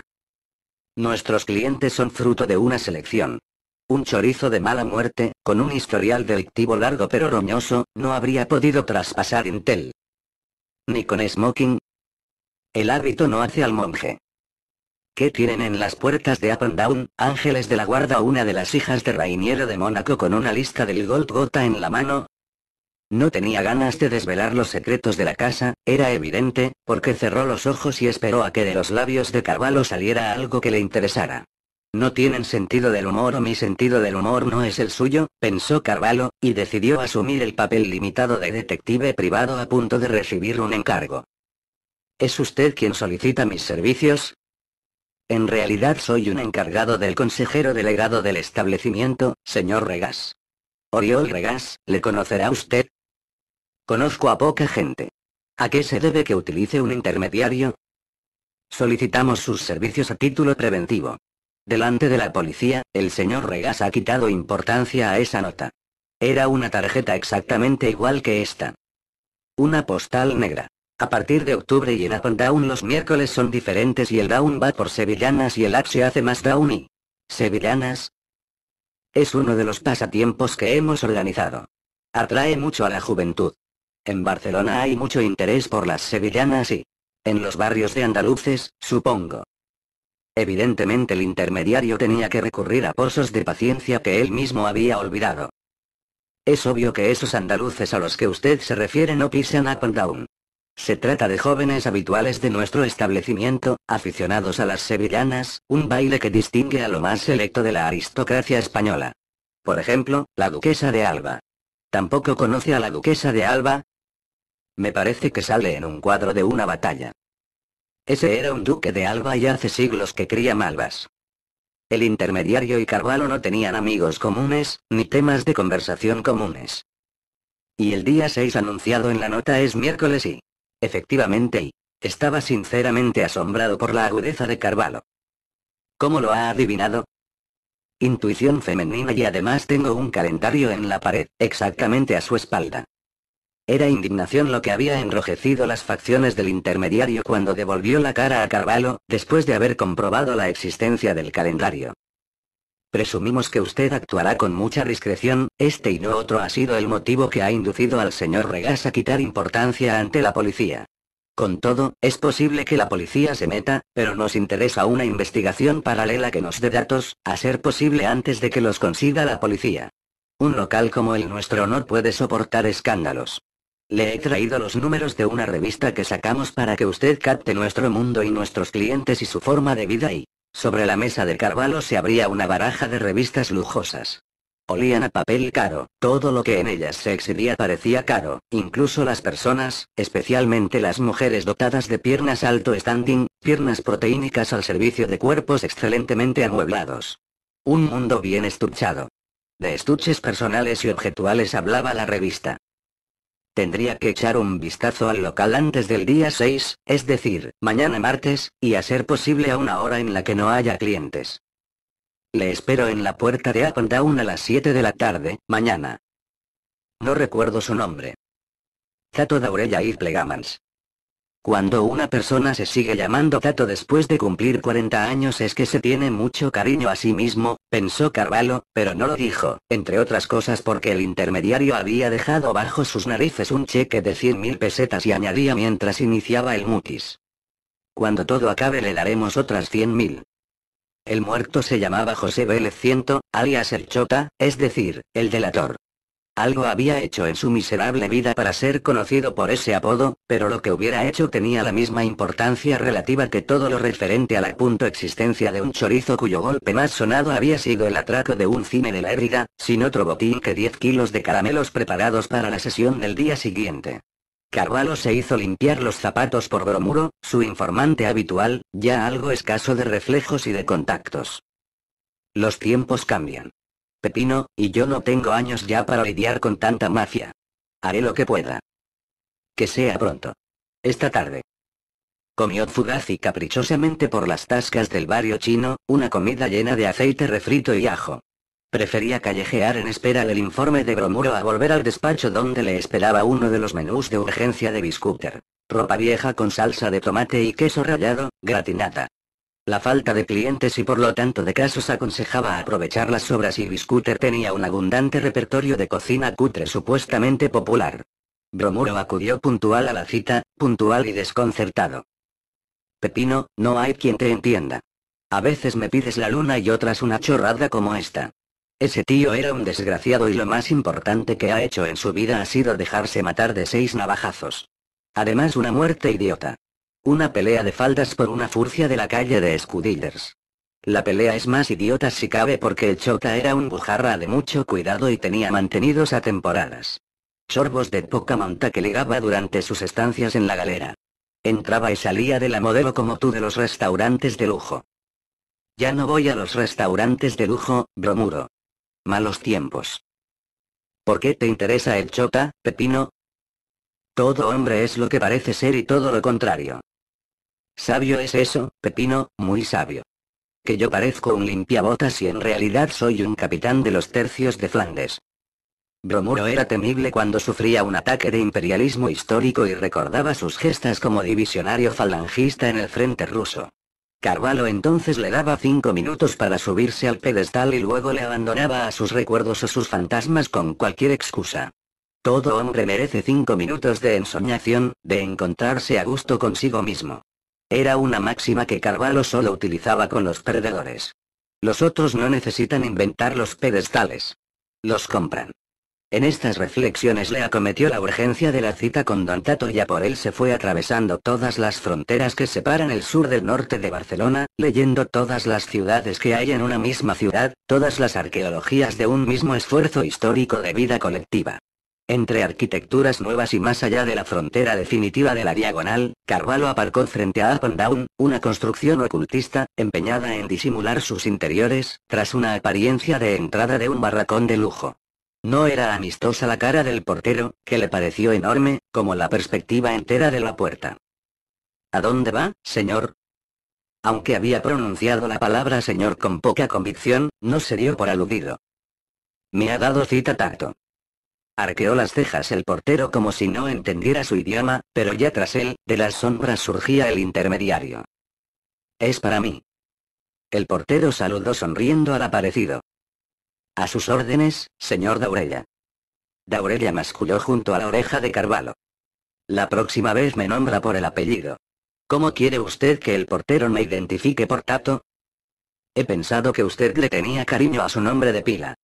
Nuestros clientes son fruto de una selección. Un chorizo de mala muerte, con un historial delictivo largo pero roñoso, no habría podido traspasar Intel. Ni con smoking. El hábito no hace al monje. ¿Qué tienen en las puertas de Up and Down, Ángeles de la Guarda una de las hijas de Rainiero de Mónaco con una lista del Gold Gota en la mano? No tenía ganas de desvelar los secretos de la casa, era evidente, porque cerró los ojos y esperó a que de los labios de Carvalho saliera algo que le interesara. No tienen sentido del humor o mi sentido del humor no es el suyo, pensó Carvalho, y decidió asumir el papel limitado de detective privado a punto de recibir un encargo. ¿Es usted quien solicita mis servicios? En realidad soy un encargado del consejero delegado del establecimiento, señor Regas. Oriol Regas, le conocerá usted, Conozco a poca gente. ¿A qué se debe que utilice un intermediario? Solicitamos sus servicios a título preventivo. Delante de la policía, el señor Regas ha quitado importancia a esa nota. Era una tarjeta exactamente igual que esta. Una postal negra. A partir de octubre y en Upon Down los miércoles son diferentes y el Down va por sevillanas y el Up se hace más Down y... ¿Sevillanas? Es uno de los pasatiempos que hemos organizado. Atrae mucho a la juventud. En Barcelona hay mucho interés por las sevillanas y, en los barrios de andaluces, supongo. Evidentemente el intermediario tenía que recurrir a pozos de paciencia que él mismo había olvidado. Es obvio que esos andaluces a los que usted se refiere no pisan a and down. Se trata de jóvenes habituales de nuestro establecimiento, aficionados a las sevillanas, un baile que distingue a lo más selecto de la aristocracia española. Por ejemplo, la duquesa de Alba. Tampoco conoce a la duquesa de Alba, me parece que sale en un cuadro de una batalla. Ese era un duque de Alba y hace siglos que cría malvas. El intermediario y Carvalho no tenían amigos comunes, ni temas de conversación comunes. Y el día 6 anunciado en la nota es miércoles y... Efectivamente y... Estaba sinceramente asombrado por la agudeza de Carvalho. ¿Cómo lo ha adivinado? Intuición femenina y además tengo un calendario en la pared, exactamente a su espalda. Era indignación lo que había enrojecido las facciones del intermediario cuando devolvió la cara a Carvalho, después de haber comprobado la existencia del calendario. Presumimos que usted actuará con mucha discreción, este y no otro ha sido el motivo que ha inducido al señor Regas a quitar importancia ante la policía. Con todo, es posible que la policía se meta, pero nos interesa una investigación paralela que nos dé datos, a ser posible antes de que los consiga la policía. Un local como el nuestro no puede soportar escándalos. Le he traído los números de una revista que sacamos para que usted capte nuestro mundo y nuestros clientes y su forma de vida y, sobre la mesa de Carvalho se abría una baraja de revistas lujosas. Olían a papel caro, todo lo que en ellas se exhibía parecía caro, incluso las personas, especialmente las mujeres dotadas de piernas alto standing, piernas proteínicas al servicio de cuerpos excelentemente amueblados. Un mundo bien estuchado. De estuches personales y objetuales hablaba la revista. Tendría que echar un vistazo al local antes del día 6, es decir, mañana martes, y a ser posible a una hora en la que no haya clientes. Le espero en la puerta de Up Down a las 7 de la tarde, mañana. No recuerdo su nombre. Tato Daurella y Plegamans. Cuando una persona se sigue llamando Tato después de cumplir 40 años es que se tiene mucho cariño a sí mismo, pensó Carvalho, pero no lo dijo, entre otras cosas porque el intermediario había dejado bajo sus narices un cheque de 100.000 pesetas y añadía mientras iniciaba el mutis. Cuando todo acabe le daremos otras 100.000. El muerto se llamaba José Vélez Ciento, alias el Chota, es decir, el delator. Algo había hecho en su miserable vida para ser conocido por ese apodo, pero lo que hubiera hecho tenía la misma importancia relativa que todo lo referente a la punto existencia de un chorizo cuyo golpe más sonado había sido el atraco de un cine de la herida, sin otro botín que 10 kilos de caramelos preparados para la sesión del día siguiente. Carvalho se hizo limpiar los zapatos por Bromuro, su informante habitual, ya algo escaso de reflejos y de contactos. Los tiempos cambian. Pepino, y yo no tengo años ya para lidiar con tanta mafia. Haré lo que pueda. Que sea pronto. Esta tarde. Comió fugaz y caprichosamente por las tascas del barrio chino, una comida llena de aceite refrito y ajo. Prefería callejear en espera del informe de Bromuro a volver al despacho donde le esperaba uno de los menús de urgencia de Biscúter. Ropa vieja con salsa de tomate y queso rallado, gratinata la falta de clientes y por lo tanto de casos aconsejaba aprovechar las obras y Biscuter tenía un abundante repertorio de cocina cutre supuestamente popular. Bromuro acudió puntual a la cita, puntual y desconcertado. Pepino, no hay quien te entienda. A veces me pides la luna y otras una chorrada como esta. Ese tío era un desgraciado y lo más importante que ha hecho en su vida ha sido dejarse matar de seis navajazos. Además una muerte idiota. Una pelea de faldas por una furcia de la calle de Scudillers. La pelea es más idiota si cabe porque el Chota era un bujarra de mucho cuidado y tenía mantenidos a temporadas. Sorbos de poca monta que ligaba durante sus estancias en la galera. Entraba y salía de la modelo como tú de los restaurantes de lujo. Ya no voy a los restaurantes de lujo, bromuro. Malos tiempos. ¿Por qué te interesa el Chota, Pepino? Todo hombre es lo que parece ser y todo lo contrario. Sabio es eso, Pepino, muy sabio. Que yo parezco un limpiabotas y en realidad soy un capitán de los tercios de Flandes. Bromuro era temible cuando sufría un ataque de imperialismo histórico y recordaba sus gestas como divisionario falangista en el frente ruso. Carvalho entonces le daba cinco minutos para subirse al pedestal y luego le abandonaba a sus recuerdos o sus fantasmas con cualquier excusa. Todo hombre merece cinco minutos de ensoñación, de encontrarse a gusto consigo mismo. Era una máxima que Carvalho solo utilizaba con los perdedores. Los otros no necesitan inventar los pedestales. Los compran. En estas reflexiones le acometió la urgencia de la cita con Don Tato y a por él se fue atravesando todas las fronteras que separan el sur del norte de Barcelona, leyendo todas las ciudades que hay en una misma ciudad, todas las arqueologías de un mismo esfuerzo histórico de vida colectiva. Entre arquitecturas nuevas y más allá de la frontera definitiva de la diagonal, Carvalho aparcó frente a Up and Down, una construcción ocultista, empeñada en disimular sus interiores, tras una apariencia de entrada de un barracón de lujo. No era amistosa la cara del portero, que le pareció enorme, como la perspectiva entera de la puerta. ¿A dónde va, señor? Aunque había pronunciado la palabra señor con poca convicción, no se dio por aludido. Me ha dado cita tacto. Arqueó las cejas el portero como si no entendiera su idioma, pero ya tras él, de las sombras surgía el intermediario. Es para mí. El portero saludó sonriendo al aparecido. A sus órdenes, señor Daurella. Daurella masculló junto a la oreja de Carvalho. La próxima vez me nombra por el apellido. ¿Cómo quiere usted que el portero me identifique por tato? He pensado que usted le tenía cariño a su nombre de pila.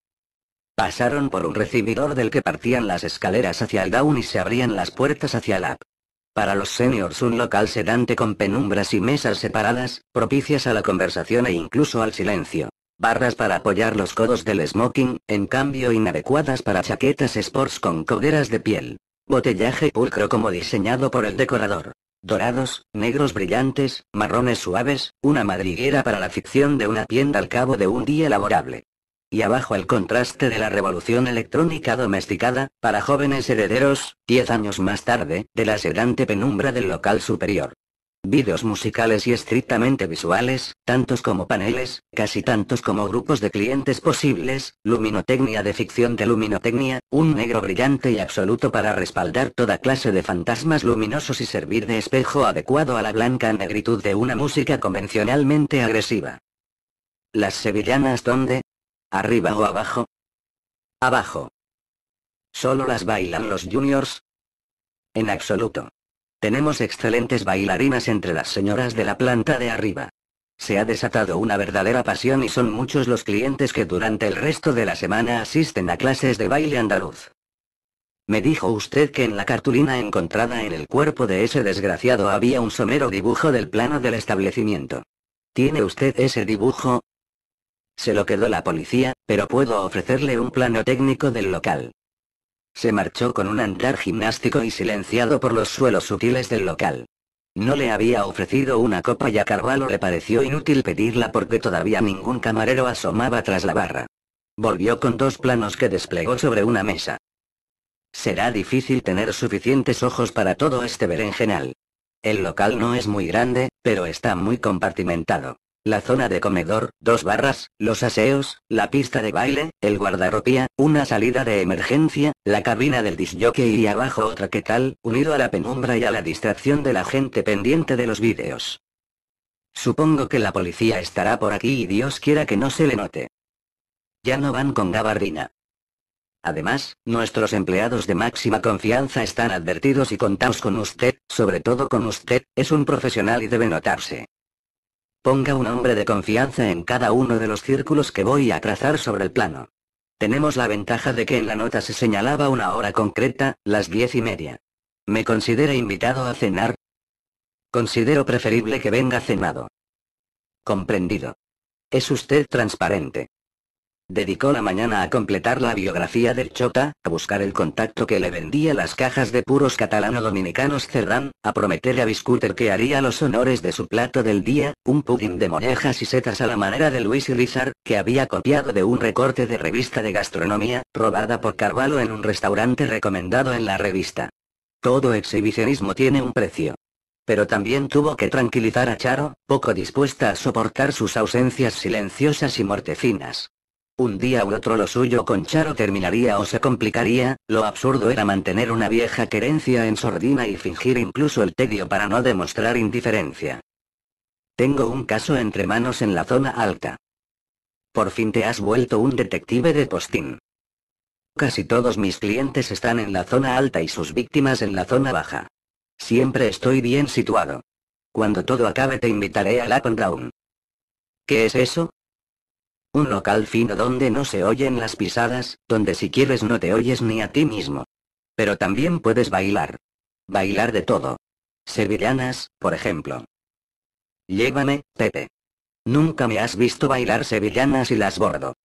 Pasaron por un recibidor del que partían las escaleras hacia el down y se abrían las puertas hacia el up. Para los seniors un local sedante con penumbras y mesas separadas, propicias a la conversación e incluso al silencio. Barras para apoyar los codos del smoking, en cambio inadecuadas para chaquetas sports con coderas de piel. Botellaje pulcro como diseñado por el decorador. Dorados, negros brillantes, marrones suaves, una madriguera para la ficción de una tienda al cabo de un día laborable y abajo el contraste de la revolución electrónica domesticada, para jóvenes herederos, 10 años más tarde, de la sedante penumbra del local superior. Videos musicales y estrictamente visuales, tantos como paneles, casi tantos como grupos de clientes posibles, luminotecnia de ficción de luminotecnia, un negro brillante y absoluto para respaldar toda clase de fantasmas luminosos y servir de espejo adecuado a la blanca negritud de una música convencionalmente agresiva. Las sevillanas donde, ¿Arriba o abajo? Abajo. ¿Solo las bailan los juniors? En absoluto. Tenemos excelentes bailarinas entre las señoras de la planta de arriba. Se ha desatado una verdadera pasión y son muchos los clientes que durante el resto de la semana asisten a clases de baile andaluz. Me dijo usted que en la cartulina encontrada en el cuerpo de ese desgraciado había un somero dibujo del plano del establecimiento. ¿Tiene usted ese dibujo? Se lo quedó la policía, pero puedo ofrecerle un plano técnico del local. Se marchó con un andar gimnástico y silenciado por los suelos sutiles del local. No le había ofrecido una copa y a Carvalho le pareció inútil pedirla porque todavía ningún camarero asomaba tras la barra. Volvió con dos planos que desplegó sobre una mesa. Será difícil tener suficientes ojos para todo este berenjenal. El local no es muy grande, pero está muy compartimentado la zona de comedor, dos barras, los aseos, la pista de baile, el guardarropía, una salida de emergencia, la cabina del disjockey y abajo otra que tal, unido a la penumbra y a la distracción de la gente pendiente de los vídeos. Supongo que la policía estará por aquí y Dios quiera que no se le note. Ya no van con gabardina. Además, nuestros empleados de máxima confianza están advertidos y contamos con usted, sobre todo con usted, es un profesional y debe notarse. Ponga un hombre de confianza en cada uno de los círculos que voy a trazar sobre el plano. Tenemos la ventaja de que en la nota se señalaba una hora concreta, las diez y media. ¿Me considera invitado a cenar? Considero preferible que venga cenado. Comprendido. Es usted transparente. Dedicó la mañana a completar la biografía del Chota, a buscar el contacto que le vendía las cajas de puros catalano-dominicanos Cerdán, a prometer a Biscuter que haría los honores de su plato del día, un pudding de monejas y setas a la manera de Luis Irizar, que había copiado de un recorte de revista de gastronomía, robada por Carvalho en un restaurante recomendado en la revista. Todo exhibicionismo tiene un precio pero también tuvo que tranquilizar a Charo, poco dispuesta a soportar sus ausencias silenciosas y mortecinas. Un día u otro lo suyo con Charo terminaría o se complicaría, lo absurdo era mantener una vieja querencia en sordina y fingir incluso el tedio para no demostrar indiferencia. Tengo un caso entre manos en la zona alta. Por fin te has vuelto un detective de postín. Casi todos mis clientes están en la zona alta y sus víctimas en la zona baja. Siempre estoy bien situado. Cuando todo acabe te invitaré al la down. ¿Qué es eso? Un local fino donde no se oyen las pisadas, donde si quieres no te oyes ni a ti mismo. Pero también puedes bailar. Bailar de todo. Sevillanas, por ejemplo. Llévame, Pepe. Nunca me has visto bailar sevillanas y las bordo.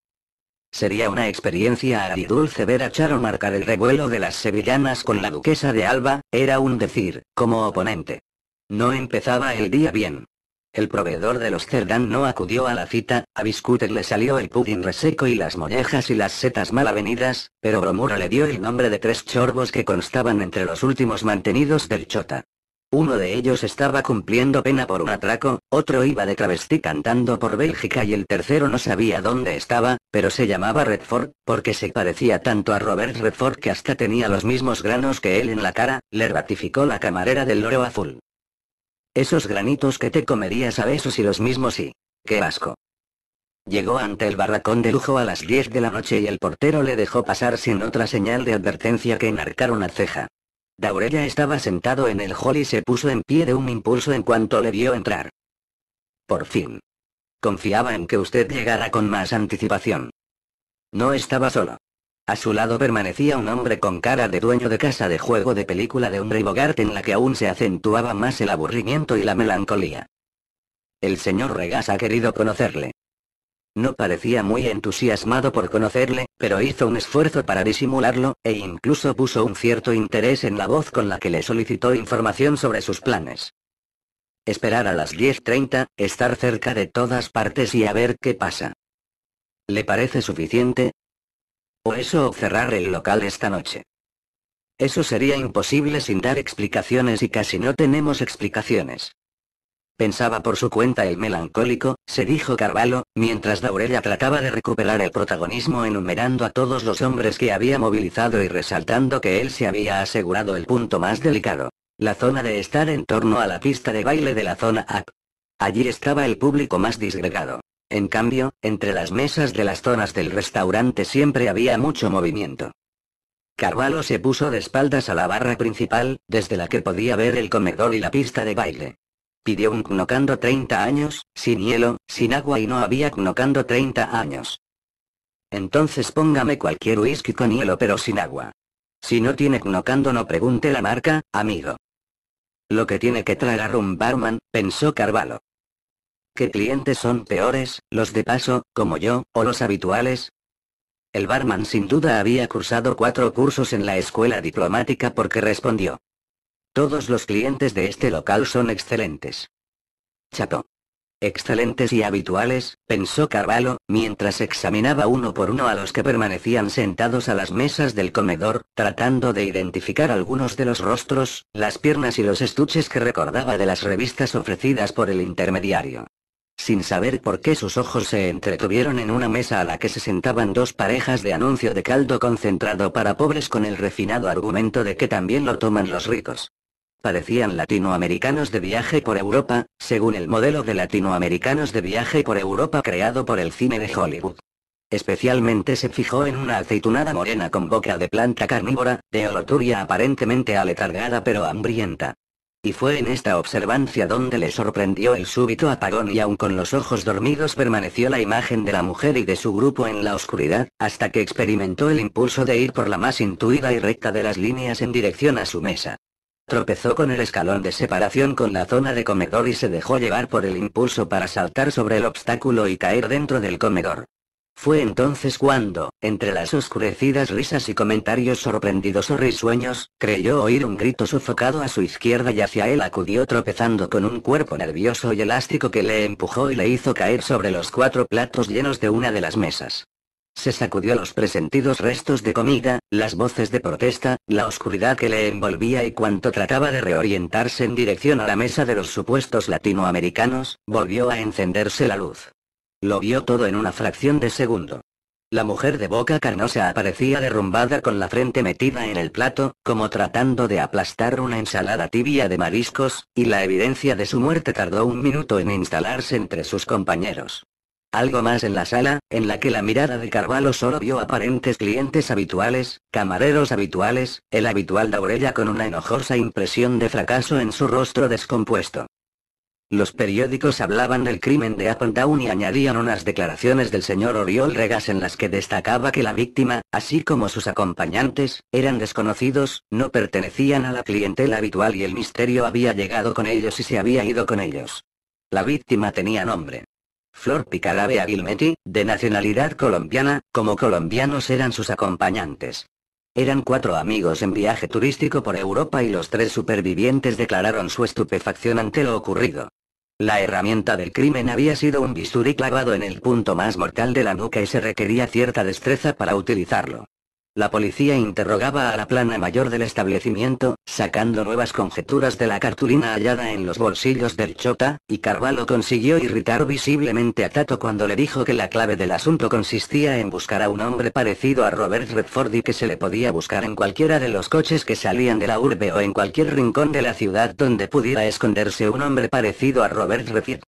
Sería una experiencia dulce ver a Charo marcar el revuelo de las sevillanas con la duquesa de Alba, era un decir, como oponente. No empezaba el día bien. El proveedor de los Cerdán no acudió a la cita, a Biscuter le salió el pudín reseco y las mollejas y las setas mal avenidas, pero Bromura le dio el nombre de tres chorbos que constaban entre los últimos mantenidos del Chota. Uno de ellos estaba cumpliendo pena por un atraco, otro iba de travesti cantando por Bélgica y el tercero no sabía dónde estaba, pero se llamaba Redford, porque se parecía tanto a Robert Redford que hasta tenía los mismos granos que él en la cara, le ratificó la camarera del loro azul. Esos granitos que te comerías a besos y los mismos y... ¡Qué asco! Llegó ante el barracón de lujo a las 10 de la noche y el portero le dejó pasar sin otra señal de advertencia que enarcar una ceja. Daurella estaba sentado en el hall y se puso en pie de un impulso en cuanto le vio entrar. Por fin. Confiaba en que usted llegara con más anticipación. No estaba solo. A su lado permanecía un hombre con cara de dueño de casa de juego de película de un Bogart en la que aún se acentuaba más el aburrimiento y la melancolía. El señor Regas ha querido conocerle. No parecía muy entusiasmado por conocerle, pero hizo un esfuerzo para disimularlo, e incluso puso un cierto interés en la voz con la que le solicitó información sobre sus planes. Esperar a las 10.30, estar cerca de todas partes y a ver qué pasa. ¿Le parece suficiente? O eso o cerrar el local esta noche. Eso sería imposible sin dar explicaciones y casi no tenemos explicaciones. Pensaba por su cuenta el melancólico, se dijo Carvalho, mientras Daurella trataba de recuperar el protagonismo enumerando a todos los hombres que había movilizado y resaltando que él se había asegurado el punto más delicado. La zona de estar en torno a la pista de baile de la zona A. Allí estaba el público más disgregado. En cambio, entre las mesas de las zonas del restaurante siempre había mucho movimiento. Carvalho se puso de espaldas a la barra principal, desde la que podía ver el comedor y la pista de baile. Pidió un knocando 30 años, sin hielo, sin agua y no había knocando 30 años. Entonces póngame cualquier whisky con hielo pero sin agua. Si no tiene knocando no pregunte la marca, amigo. Lo que tiene que traer a un barman, pensó Carvalho. ¿Qué clientes son peores, los de paso, como yo, o los habituales? El barman sin duda había cursado cuatro cursos en la escuela diplomática porque respondió. Todos los clientes de este local son excelentes. Chato. Excelentes y habituales, pensó Carvalho, mientras examinaba uno por uno a los que permanecían sentados a las mesas del comedor, tratando de identificar algunos de los rostros, las piernas y los estuches que recordaba de las revistas ofrecidas por el intermediario. Sin saber por qué sus ojos se entretuvieron en una mesa a la que se sentaban dos parejas de anuncio de caldo concentrado para pobres con el refinado argumento de que también lo toman los ricos. Parecían latinoamericanos de viaje por Europa, según el modelo de latinoamericanos de viaje por Europa creado por el cine de Hollywood. Especialmente se fijó en una aceitunada morena con boca de planta carnívora, de oloturia aparentemente aletargada pero hambrienta. Y fue en esta observancia donde le sorprendió el súbito apagón y aun con los ojos dormidos permaneció la imagen de la mujer y de su grupo en la oscuridad, hasta que experimentó el impulso de ir por la más intuida y recta de las líneas en dirección a su mesa. Tropezó con el escalón de separación con la zona de comedor y se dejó llevar por el impulso para saltar sobre el obstáculo y caer dentro del comedor. Fue entonces cuando, entre las oscurecidas risas y comentarios sorprendidos o risueños, creyó oír un grito sofocado a su izquierda y hacia él acudió tropezando con un cuerpo nervioso y elástico que le empujó y le hizo caer sobre los cuatro platos llenos de una de las mesas. Se sacudió los presentidos restos de comida, las voces de protesta, la oscuridad que le envolvía y cuanto trataba de reorientarse en dirección a la mesa de los supuestos latinoamericanos, volvió a encenderse la luz. Lo vio todo en una fracción de segundo. La mujer de boca carnosa aparecía derrumbada con la frente metida en el plato, como tratando de aplastar una ensalada tibia de mariscos, y la evidencia de su muerte tardó un minuto en instalarse entre sus compañeros. Algo más en la sala, en la que la mirada de Carvalho solo vio aparentes clientes habituales, camareros habituales, el habitual daurella con una enojosa impresión de fracaso en su rostro descompuesto. Los periódicos hablaban del crimen de Down y añadían unas declaraciones del señor Oriol Regas en las que destacaba que la víctima, así como sus acompañantes, eran desconocidos, no pertenecían a la clientela habitual y el misterio había llegado con ellos y se había ido con ellos. La víctima tenía nombre. Flor Picarabe Aguilmeti, de nacionalidad colombiana, como colombianos eran sus acompañantes. Eran cuatro amigos en viaje turístico por Europa y los tres supervivientes declararon su estupefacción ante lo ocurrido. La herramienta del crimen había sido un bisturí clavado en el punto más mortal de la nuca y se requería cierta destreza para utilizarlo. La policía interrogaba a la plana mayor del establecimiento, sacando nuevas conjeturas de la cartulina hallada en los bolsillos del Chota, y Carvalho consiguió irritar visiblemente a Tato cuando le dijo que la clave del asunto consistía en buscar a un hombre parecido a Robert Redford y que se le podía buscar en cualquiera de los coches que salían de la urbe o en cualquier rincón de la ciudad donde pudiera esconderse un hombre parecido a Robert Redford.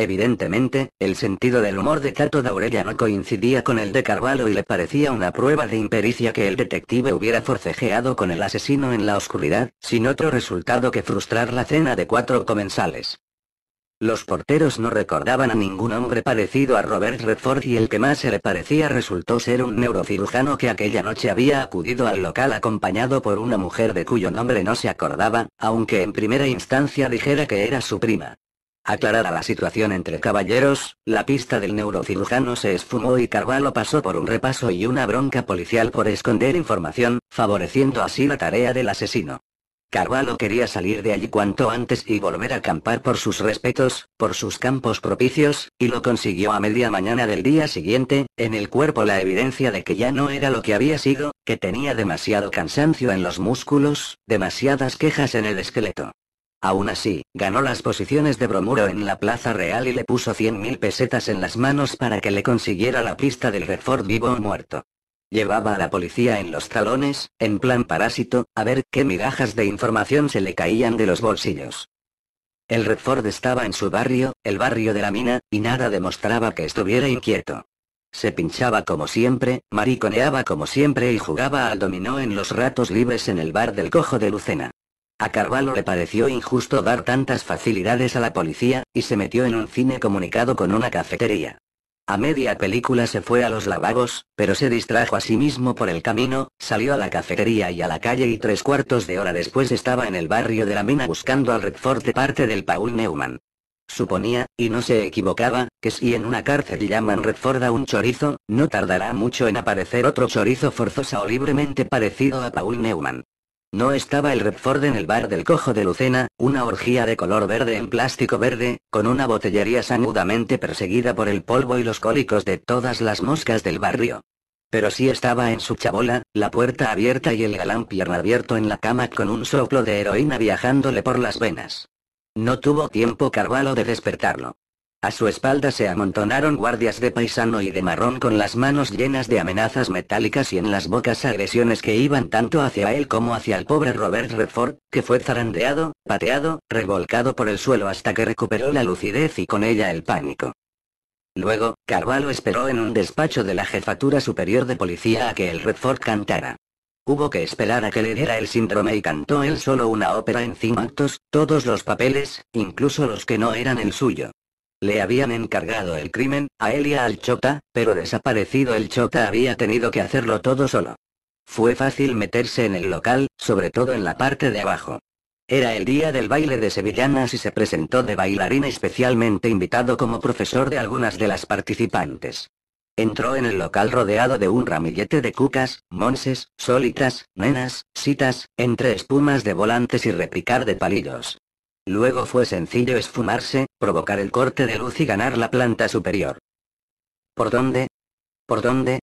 Evidentemente, el sentido del humor de Tato daurella no coincidía con el de Carvalho y le parecía una prueba de impericia que el detective hubiera forcejeado con el asesino en la oscuridad, sin otro resultado que frustrar la cena de cuatro comensales. Los porteros no recordaban a ningún hombre parecido a Robert Redford y el que más se le parecía resultó ser un neurocirujano que aquella noche había acudido al local acompañado por una mujer de cuyo nombre no se acordaba, aunque en primera instancia dijera que era su prima. Aclarada la situación entre caballeros, la pista del neurocirujano se esfumó y Carvalho pasó por un repaso y una bronca policial por esconder información, favoreciendo así la tarea del asesino. Carvalho quería salir de allí cuanto antes y volver a acampar por sus respetos, por sus campos propicios, y lo consiguió a media mañana del día siguiente, en el cuerpo la evidencia de que ya no era lo que había sido, que tenía demasiado cansancio en los músculos, demasiadas quejas en el esqueleto. Aún así, ganó las posiciones de Bromuro en la Plaza Real y le puso 100.000 pesetas en las manos para que le consiguiera la pista del Redford vivo o muerto. Llevaba a la policía en los talones, en plan parásito, a ver qué migajas de información se le caían de los bolsillos. El Redford estaba en su barrio, el barrio de la mina, y nada demostraba que estuviera inquieto. Se pinchaba como siempre, mariconeaba como siempre y jugaba al dominó en los ratos libres en el bar del cojo de Lucena. A Carvalho le pareció injusto dar tantas facilidades a la policía, y se metió en un cine comunicado con una cafetería. A media película se fue a los lavabos, pero se distrajo a sí mismo por el camino, salió a la cafetería y a la calle y tres cuartos de hora después estaba en el barrio de la mina buscando al Redford de parte del Paul Neumann. Suponía, y no se equivocaba, que si en una cárcel llaman Redford a un chorizo, no tardará mucho en aparecer otro chorizo forzosa o libremente parecido a Paul Neumann. No estaba el Redford en el bar del Cojo de Lucena, una orgía de color verde en plástico verde, con una botellería sanudamente perseguida por el polvo y los cólicos de todas las moscas del barrio. Pero sí estaba en su chabola, la puerta abierta y el galán pierna abierto en la cama con un soplo de heroína viajándole por las venas. No tuvo tiempo Carvalho de despertarlo. A su espalda se amontonaron guardias de paisano y de marrón con las manos llenas de amenazas metálicas y en las bocas agresiones que iban tanto hacia él como hacia el pobre Robert Redford, que fue zarandeado, pateado, revolcado por el suelo hasta que recuperó la lucidez y con ella el pánico. Luego, Carvalho esperó en un despacho de la Jefatura Superior de Policía a que el Redford cantara. Hubo que esperar a que le diera el síndrome y cantó él solo una ópera en cinco actos, todos los papeles, incluso los que no eran el suyo. Le habían encargado el crimen, a él y al Chota, pero desaparecido el Chota había tenido que hacerlo todo solo. Fue fácil meterse en el local, sobre todo en la parte de abajo. Era el día del baile de sevillanas y se presentó de bailarín especialmente invitado como profesor de algunas de las participantes. Entró en el local rodeado de un ramillete de cucas, monses, solitas, nenas, citas, entre espumas de volantes y repicar de palillos. Luego fue sencillo esfumarse, provocar el corte de luz y ganar la planta superior. ¿Por dónde? ¿Por dónde?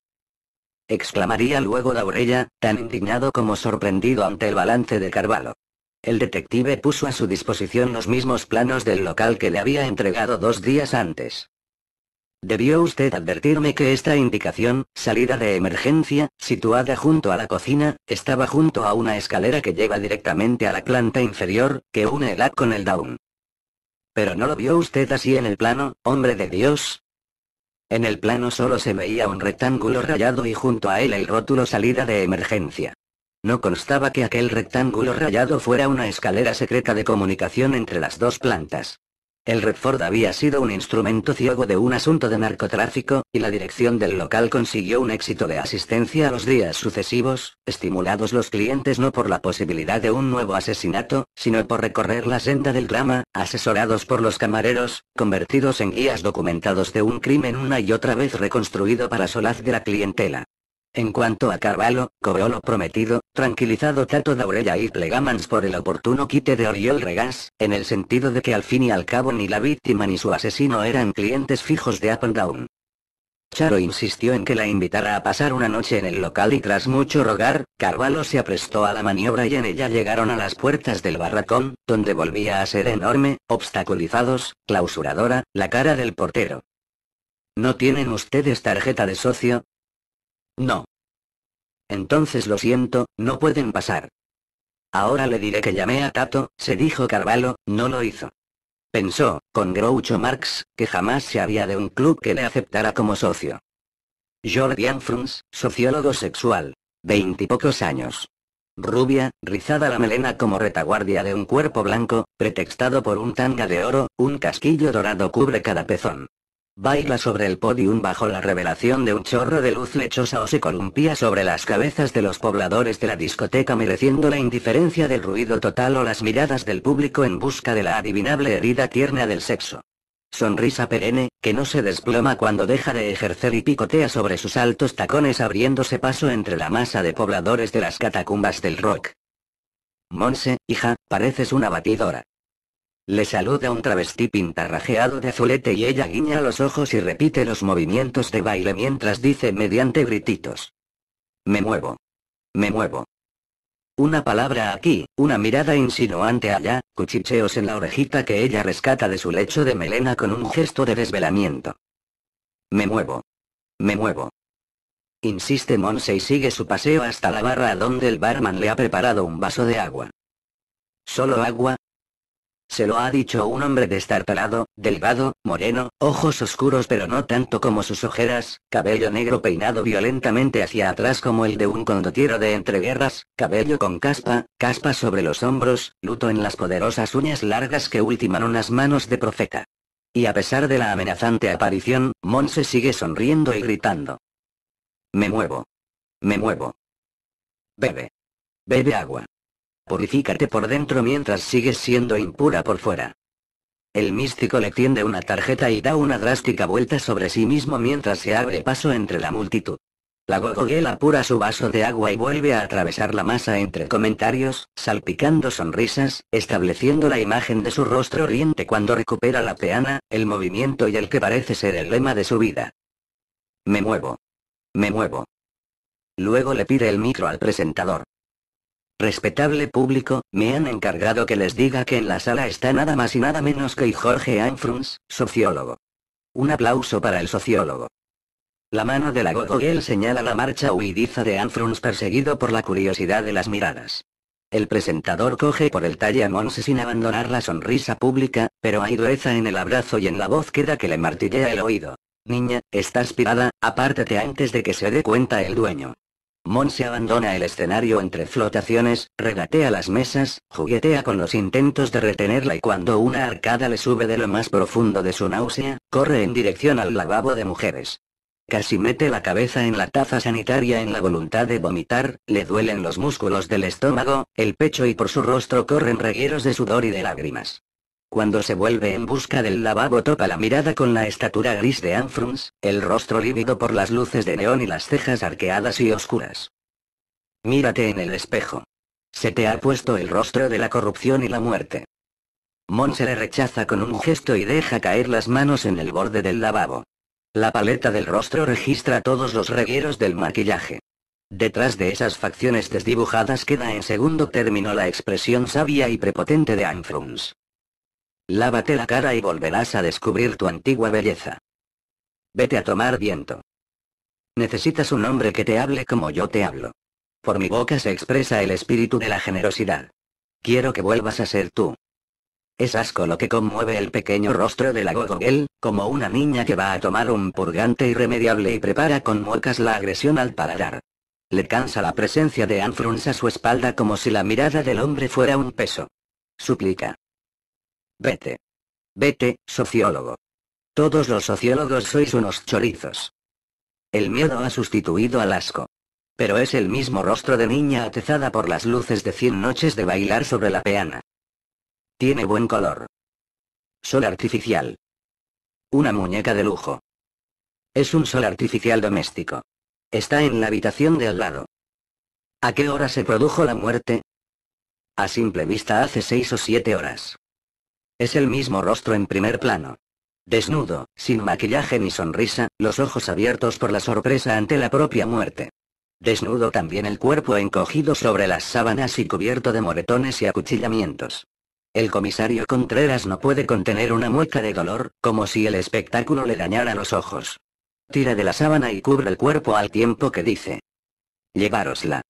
exclamaría luego D'Aurella, tan indignado como sorprendido ante el balance de Carvalho. El detective puso a su disposición los mismos planos del local que le había entregado dos días antes. Debió usted advertirme que esta indicación, salida de emergencia, situada junto a la cocina, estaba junto a una escalera que lleva directamente a la planta inferior, que une el AC con el down. ¿Pero no lo vio usted así en el plano, hombre de Dios? En el plano solo se veía un rectángulo rayado y junto a él el rótulo salida de emergencia. No constaba que aquel rectángulo rayado fuera una escalera secreta de comunicación entre las dos plantas. El Redford había sido un instrumento ciego de un asunto de narcotráfico, y la dirección del local consiguió un éxito de asistencia a los días sucesivos, estimulados los clientes no por la posibilidad de un nuevo asesinato, sino por recorrer la senda del drama, asesorados por los camareros, convertidos en guías documentados de un crimen una y otra vez reconstruido para solaz de la clientela. En cuanto a Carvalho, cobró lo prometido, tranquilizado Tato Daurella y Plegamans por el oportuno quite de Oriol Regas, en el sentido de que al fin y al cabo ni la víctima ni su asesino eran clientes fijos de and Down. Charo insistió en que la invitara a pasar una noche en el local y tras mucho rogar, Carvalho se aprestó a la maniobra y en ella llegaron a las puertas del barracón, donde volvía a ser enorme, obstaculizados, clausuradora, la cara del portero. ¿No tienen ustedes tarjeta de socio? No. Entonces lo siento, no pueden pasar. Ahora le diré que llamé a Tato, se dijo Carvalho, no lo hizo. Pensó, con Groucho Marx, que jamás se había de un club que le aceptara como socio. Jordi Anfruns, sociólogo sexual. Veintipocos años. Rubia, rizada la melena como retaguardia de un cuerpo blanco, pretextado por un tanga de oro, un casquillo dorado cubre cada pezón. Baila sobre el podium bajo la revelación de un chorro de luz lechosa o se columpía sobre las cabezas de los pobladores de la discoteca mereciendo la indiferencia del ruido total o las miradas del público en busca de la adivinable herida tierna del sexo. Sonrisa perenne, que no se desploma cuando deja de ejercer y picotea sobre sus altos tacones abriéndose paso entre la masa de pobladores de las catacumbas del rock. Monse, hija, pareces una batidora. Le saluda un travesti pintarrajeado de azulete y ella guiña los ojos y repite los movimientos de baile mientras dice mediante grititos. Me muevo. Me muevo. Una palabra aquí, una mirada insinuante allá, cuchicheos en la orejita que ella rescata de su lecho de melena con un gesto de desvelamiento. Me muevo. Me muevo. Insiste Monse y sigue su paseo hasta la barra donde el barman le ha preparado un vaso de agua. Solo agua, se lo ha dicho un hombre de estar destartalado, delgado, moreno, ojos oscuros pero no tanto como sus ojeras, cabello negro peinado violentamente hacia atrás como el de un condotiero de entreguerras, cabello con caspa, caspa sobre los hombros, luto en las poderosas uñas largas que ultiman unas manos de profeta. Y a pesar de la amenazante aparición, Monse sigue sonriendo y gritando. Me muevo. Me muevo. Bebe. Bebe agua. Purifícate por dentro mientras sigues siendo impura por fuera. El místico le tiende una tarjeta y da una drástica vuelta sobre sí mismo mientras se abre paso entre la multitud. La gogoguela apura su vaso de agua y vuelve a atravesar la masa entre comentarios, salpicando sonrisas, estableciendo la imagen de su rostro riente cuando recupera la peana, el movimiento y el que parece ser el lema de su vida. Me muevo. Me muevo. Luego le pide el micro al presentador. Respetable público, me han encargado que les diga que en la sala está nada más y nada menos que Jorge Anfruns, sociólogo. Un aplauso para el sociólogo. La mano de la Gogol señala la marcha huidiza de Anfruns perseguido por la curiosidad de las miradas. El presentador coge por el talle a sin abandonar la sonrisa pública, pero hay dureza en el abrazo y en la voz queda que le martillea el oído. Niña, estás pirada, apártate antes de que se dé cuenta el dueño se abandona el escenario entre flotaciones, regatea las mesas, juguetea con los intentos de retenerla y cuando una arcada le sube de lo más profundo de su náusea, corre en dirección al lavabo de mujeres. Casi mete la cabeza en la taza sanitaria en la voluntad de vomitar, le duelen los músculos del estómago, el pecho y por su rostro corren regueros de sudor y de lágrimas. Cuando se vuelve en busca del lavabo topa la mirada con la estatura gris de Anfruns, el rostro lívido por las luces de neón y las cejas arqueadas y oscuras. Mírate en el espejo. Se te ha puesto el rostro de la corrupción y la muerte. Mon se le rechaza con un gesto y deja caer las manos en el borde del lavabo. La paleta del rostro registra todos los regueros del maquillaje. Detrás de esas facciones desdibujadas queda en segundo término la expresión sabia y prepotente de Anfruns. Lávate la cara y volverás a descubrir tu antigua belleza. Vete a tomar viento. Necesitas un hombre que te hable como yo te hablo. Por mi boca se expresa el espíritu de la generosidad. Quiero que vuelvas a ser tú. Es asco lo que conmueve el pequeño rostro de la Gogogel, como una niña que va a tomar un purgante irremediable y prepara con muecas la agresión al paladar. Le cansa la presencia de Anfruns a su espalda como si la mirada del hombre fuera un peso. Suplica. Vete. Vete, sociólogo. Todos los sociólogos sois unos chorizos. El miedo ha sustituido al asco. Pero es el mismo rostro de niña atezada por las luces de cien noches de bailar sobre la peana. Tiene buen color. Sol artificial. Una muñeca de lujo. Es un sol artificial doméstico. Está en la habitación de al lado. ¿A qué hora se produjo la muerte? A simple vista hace seis o siete horas. Es el mismo rostro en primer plano. Desnudo, sin maquillaje ni sonrisa, los ojos abiertos por la sorpresa ante la propia muerte. Desnudo también el cuerpo encogido sobre las sábanas y cubierto de moretones y acuchillamientos. El comisario Contreras no puede contener una mueca de dolor, como si el espectáculo le dañara los ojos. Tira de la sábana y cubre el cuerpo al tiempo que dice. Llevárosla.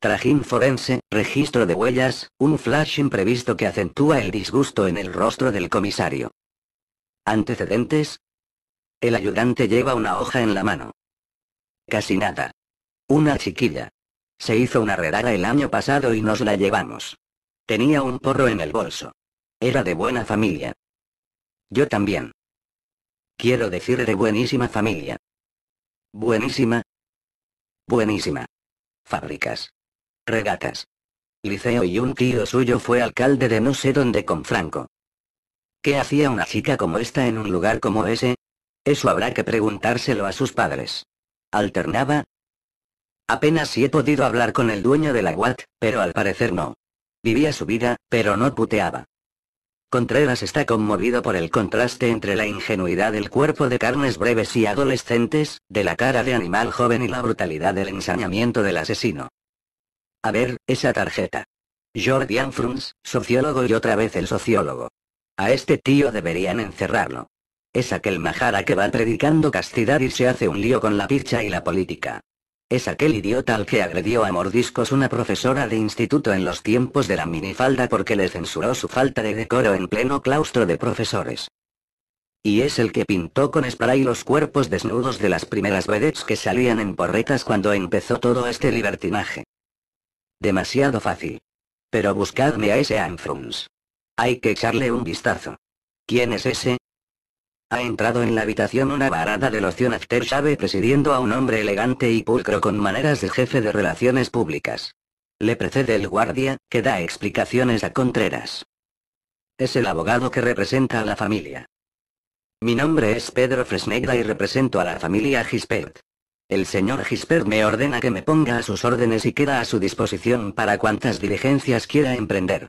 Trajín forense, registro de huellas, un flash imprevisto que acentúa el disgusto en el rostro del comisario. Antecedentes. El ayudante lleva una hoja en la mano. Casi nada. Una chiquilla. Se hizo una redada el año pasado y nos la llevamos. Tenía un porro en el bolso. Era de buena familia. Yo también. Quiero decir de buenísima familia. Buenísima. Buenísima. Fábricas. Regatas. Liceo y un tío suyo fue alcalde de no sé dónde con Franco. ¿Qué hacía una chica como esta en un lugar como ese? Eso habrá que preguntárselo a sus padres. ¿Alternaba? Apenas si he podido hablar con el dueño de la Watt, pero al parecer no. Vivía su vida, pero no puteaba. Contreras está conmovido por el contraste entre la ingenuidad del cuerpo de carnes breves y adolescentes, de la cara de animal joven y la brutalidad del ensañamiento del asesino. A ver, esa tarjeta. Jordi Frunz, sociólogo y otra vez el sociólogo. A este tío deberían encerrarlo. Es aquel majara que va predicando castidad y se hace un lío con la picha y la política. Es aquel idiota al que agredió a mordiscos una profesora de instituto en los tiempos de la minifalda porque le censuró su falta de decoro en pleno claustro de profesores. Y es el que pintó con spray los cuerpos desnudos de las primeras vedettes que salían en porretas cuando empezó todo este libertinaje. Demasiado fácil. Pero buscadme a ese Anfruns. Hay que echarle un vistazo. ¿Quién es ese? Ha entrado en la habitación una varada de loción aftershave presidiendo a un hombre elegante y pulcro con maneras de jefe de relaciones públicas. Le precede el guardia, que da explicaciones a Contreras. Es el abogado que representa a la familia. Mi nombre es Pedro Fresneda y represento a la familia Gispert. El señor Gispert me ordena que me ponga a sus órdenes y queda a su disposición para cuantas diligencias quiera emprender.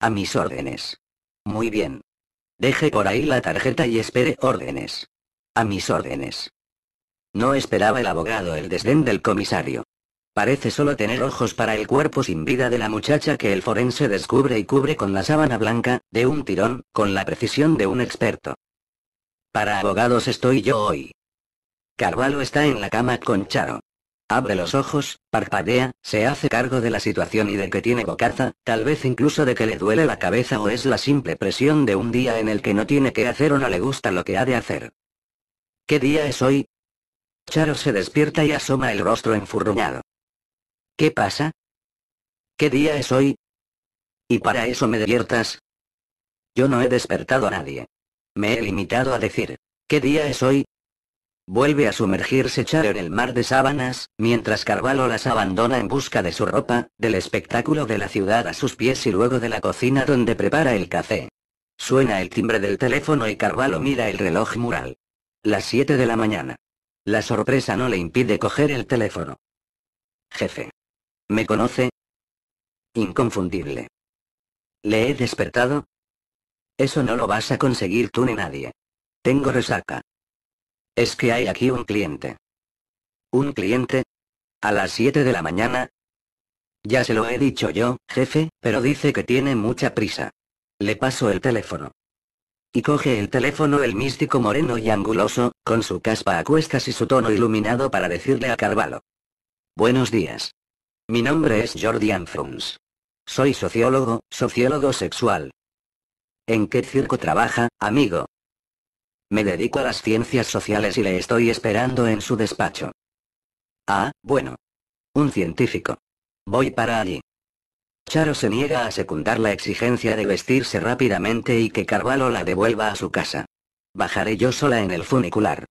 A mis órdenes. Muy bien. Deje por ahí la tarjeta y espere órdenes. A mis órdenes. No esperaba el abogado el desdén del comisario. Parece solo tener ojos para el cuerpo sin vida de la muchacha que el forense descubre y cubre con la sábana blanca, de un tirón, con la precisión de un experto. Para abogados estoy yo hoy. Carvalho está en la cama con Charo. Abre los ojos, parpadea, se hace cargo de la situación y de que tiene bocaza, tal vez incluso de que le duele la cabeza o es la simple presión de un día en el que no tiene que hacer o no le gusta lo que ha de hacer. ¿Qué día es hoy? Charo se despierta y asoma el rostro enfurruñado. ¿Qué pasa? ¿Qué día es hoy? ¿Y para eso me despiertas? Yo no he despertado a nadie. Me he limitado a decir, ¿qué día es hoy? Vuelve a sumergirse Char en el mar de sábanas, mientras Carvalho las abandona en busca de su ropa, del espectáculo de la ciudad a sus pies y luego de la cocina donde prepara el café. Suena el timbre del teléfono y Carvalho mira el reloj mural. Las 7 de la mañana. La sorpresa no le impide coger el teléfono. Jefe. ¿Me conoce? Inconfundible. ¿Le he despertado? Eso no lo vas a conseguir tú ni nadie. Tengo resaca. Es que hay aquí un cliente. ¿Un cliente? ¿A las 7 de la mañana? Ya se lo he dicho yo, jefe, pero dice que tiene mucha prisa. Le paso el teléfono. Y coge el teléfono el místico moreno y anguloso, con su caspa a cuestas y su tono iluminado para decirle a Carvalho. Buenos días. Mi nombre es Jordi Anfruns. Soy sociólogo, sociólogo sexual. ¿En qué circo trabaja, amigo? Me dedico a las ciencias sociales y le estoy esperando en su despacho. Ah, bueno. Un científico. Voy para allí. Charo se niega a secundar la exigencia de vestirse rápidamente y que Carvalho la devuelva a su casa. Bajaré yo sola en el funicular.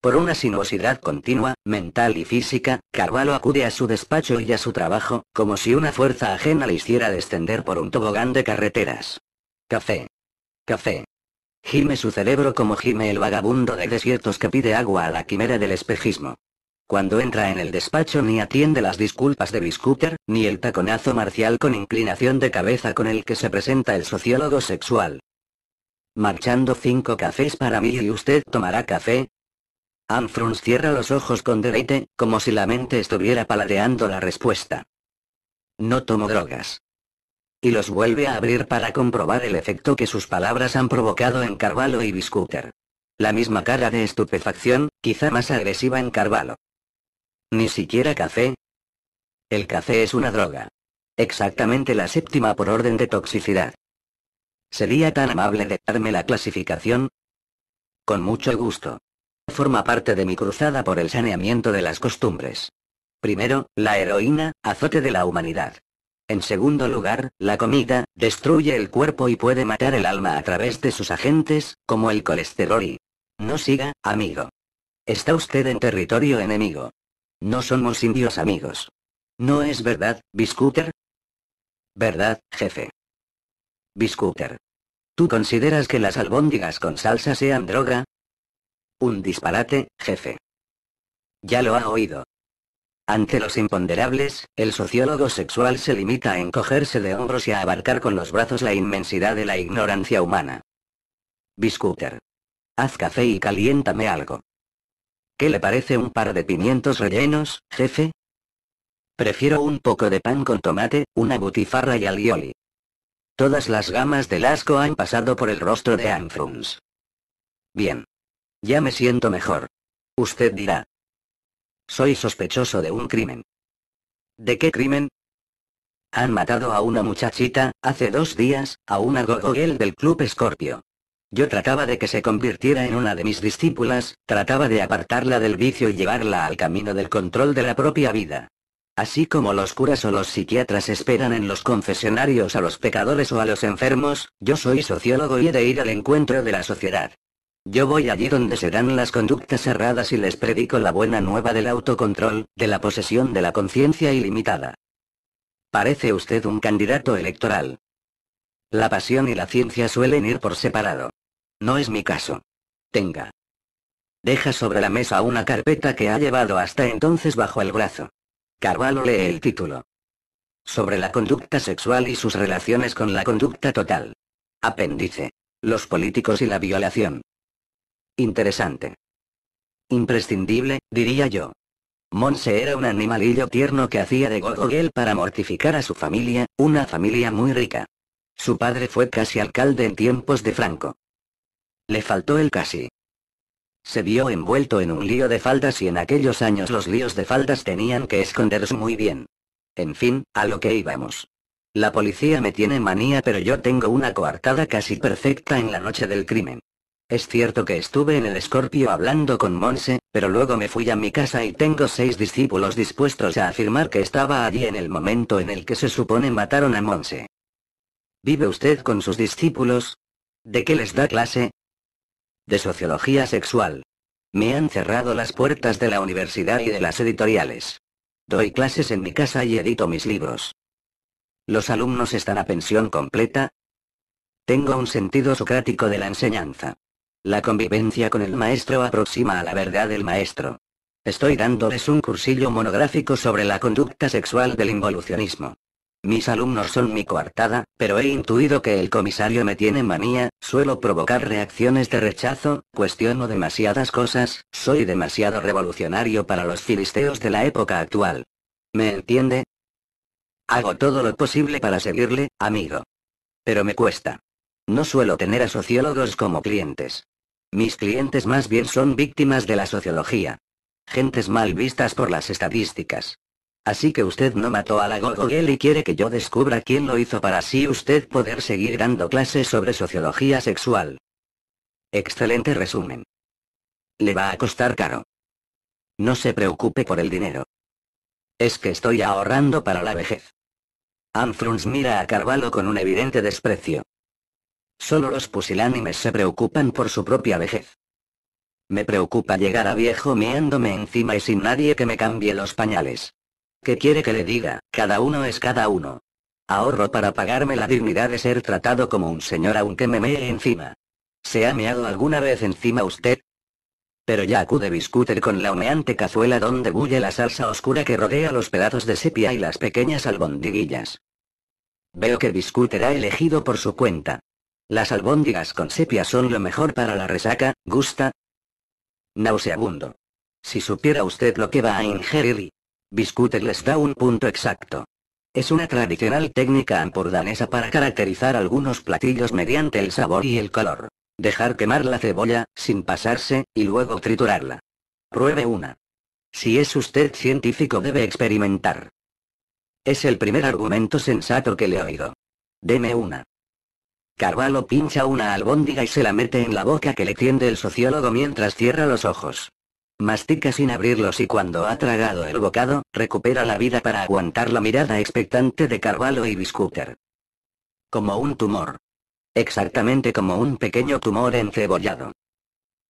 Por una sinuosidad continua, mental y física, Carvalho acude a su despacho y a su trabajo, como si una fuerza ajena le hiciera descender por un tobogán de carreteras. Café. Café. Gime su cerebro como gime el vagabundo de desiertos que pide agua a la quimera del espejismo. Cuando entra en el despacho ni atiende las disculpas de Biscuter, ni el taconazo marcial con inclinación de cabeza con el que se presenta el sociólogo sexual. Marchando cinco cafés para mí y usted tomará café. Anfruns cierra los ojos con deleite, como si la mente estuviera paladeando la respuesta. No tomo drogas y los vuelve a abrir para comprobar el efecto que sus palabras han provocado en Carvalho y Biscuter. La misma cara de estupefacción, quizá más agresiva en Carvalho. Ni siquiera café. El café es una droga. Exactamente la séptima por orden de toxicidad. ¿Sería tan amable de darme la clasificación? Con mucho gusto. Forma parte de mi cruzada por el saneamiento de las costumbres. Primero, la heroína, azote de la humanidad. En segundo lugar, la comida, destruye el cuerpo y puede matar el alma a través de sus agentes, como el colesterol No siga, amigo. Está usted en territorio enemigo. No somos indios amigos. ¿No es verdad, Biscuter? ¿Verdad, jefe? Biscuter. ¿Tú consideras que las albóndigas con salsa sean droga? Un disparate, jefe. Ya lo ha oído. Ante los imponderables, el sociólogo sexual se limita a encogerse de hombros y a abarcar con los brazos la inmensidad de la ignorancia humana. Biscuter. Haz café y caliéntame algo. ¿Qué le parece un par de pimientos rellenos, jefe? Prefiero un poco de pan con tomate, una butifarra y alioli. Todas las gamas del asco han pasado por el rostro de Anfrums. Bien. Ya me siento mejor. Usted dirá, soy sospechoso de un crimen. ¿De qué crimen? Han matado a una muchachita, hace dos días, a una gogogel del Club Escorpio. Yo trataba de que se convirtiera en una de mis discípulas, trataba de apartarla del vicio y llevarla al camino del control de la propia vida. Así como los curas o los psiquiatras esperan en los confesionarios a los pecadores o a los enfermos, yo soy sociólogo y he de ir al encuentro de la sociedad. Yo voy allí donde se dan las conductas cerradas y les predico la buena nueva del autocontrol, de la posesión de la conciencia ilimitada. Parece usted un candidato electoral. La pasión y la ciencia suelen ir por separado. No es mi caso. Tenga. Deja sobre la mesa una carpeta que ha llevado hasta entonces bajo el brazo. Carvalho lee el título. Sobre la conducta sexual y sus relaciones con la conducta total. Apéndice. Los políticos y la violación. Interesante. Imprescindible, diría yo. Monse era un animalillo tierno que hacía de gogogel para mortificar a su familia, una familia muy rica. Su padre fue casi alcalde en tiempos de Franco. Le faltó el casi. Se vio envuelto en un lío de faldas y en aquellos años los líos de faldas tenían que esconderse muy bien. En fin, a lo que íbamos. La policía me tiene manía pero yo tengo una coartada casi perfecta en la noche del crimen. Es cierto que estuve en el Escorpio hablando con Monse, pero luego me fui a mi casa y tengo seis discípulos dispuestos a afirmar que estaba allí en el momento en el que se supone mataron a Monse. ¿Vive usted con sus discípulos? ¿De qué les da clase? De sociología sexual. Me han cerrado las puertas de la universidad y de las editoriales. Doy clases en mi casa y edito mis libros. ¿Los alumnos están a pensión completa? Tengo un sentido socrático de la enseñanza. La convivencia con el maestro aproxima a la verdad del maestro. Estoy dándoles un cursillo monográfico sobre la conducta sexual del involucionismo. Mis alumnos son mi coartada, pero he intuido que el comisario me tiene manía, suelo provocar reacciones de rechazo, cuestiono demasiadas cosas, soy demasiado revolucionario para los filisteos de la época actual. ¿Me entiende? Hago todo lo posible para seguirle, amigo. Pero me cuesta. No suelo tener a sociólogos como clientes. Mis clientes más bien son víctimas de la sociología. Gentes mal vistas por las estadísticas. Así que usted no mató a la Gogogel y quiere que yo descubra quién lo hizo para así usted poder seguir dando clases sobre sociología sexual. Excelente resumen. Le va a costar caro. No se preocupe por el dinero. Es que estoy ahorrando para la vejez. Anfruns mira a Carvalho con un evidente desprecio. Solo los pusilánimes se preocupan por su propia vejez. Me preocupa llegar a viejo meándome encima y sin nadie que me cambie los pañales. ¿Qué quiere que le diga? Cada uno es cada uno. Ahorro para pagarme la dignidad de ser tratado como un señor aunque me mee encima. ¿Se ha meado alguna vez encima usted? Pero ya acude Biscuter con la humeante cazuela donde bulle la salsa oscura que rodea los pedazos de sepia y las pequeñas albondiguillas. Veo que Biscuter ha elegido por su cuenta, las albóndigas con sepia son lo mejor para la resaca, ¿gusta? Nauseabundo. Si supiera usted lo que va a ingerir. Biscute les da un punto exacto. Es una tradicional técnica ampordanesa para caracterizar algunos platillos mediante el sabor y el color. Dejar quemar la cebolla, sin pasarse, y luego triturarla. Pruebe una. Si es usted científico debe experimentar. Es el primer argumento sensato que le oído. Deme una. Carvalho pincha una albóndiga y se la mete en la boca que le tiende el sociólogo mientras cierra los ojos. Mastica sin abrirlos y cuando ha tragado el bocado, recupera la vida para aguantar la mirada expectante de Carvalho y Biscúter. Como un tumor. Exactamente como un pequeño tumor encebollado.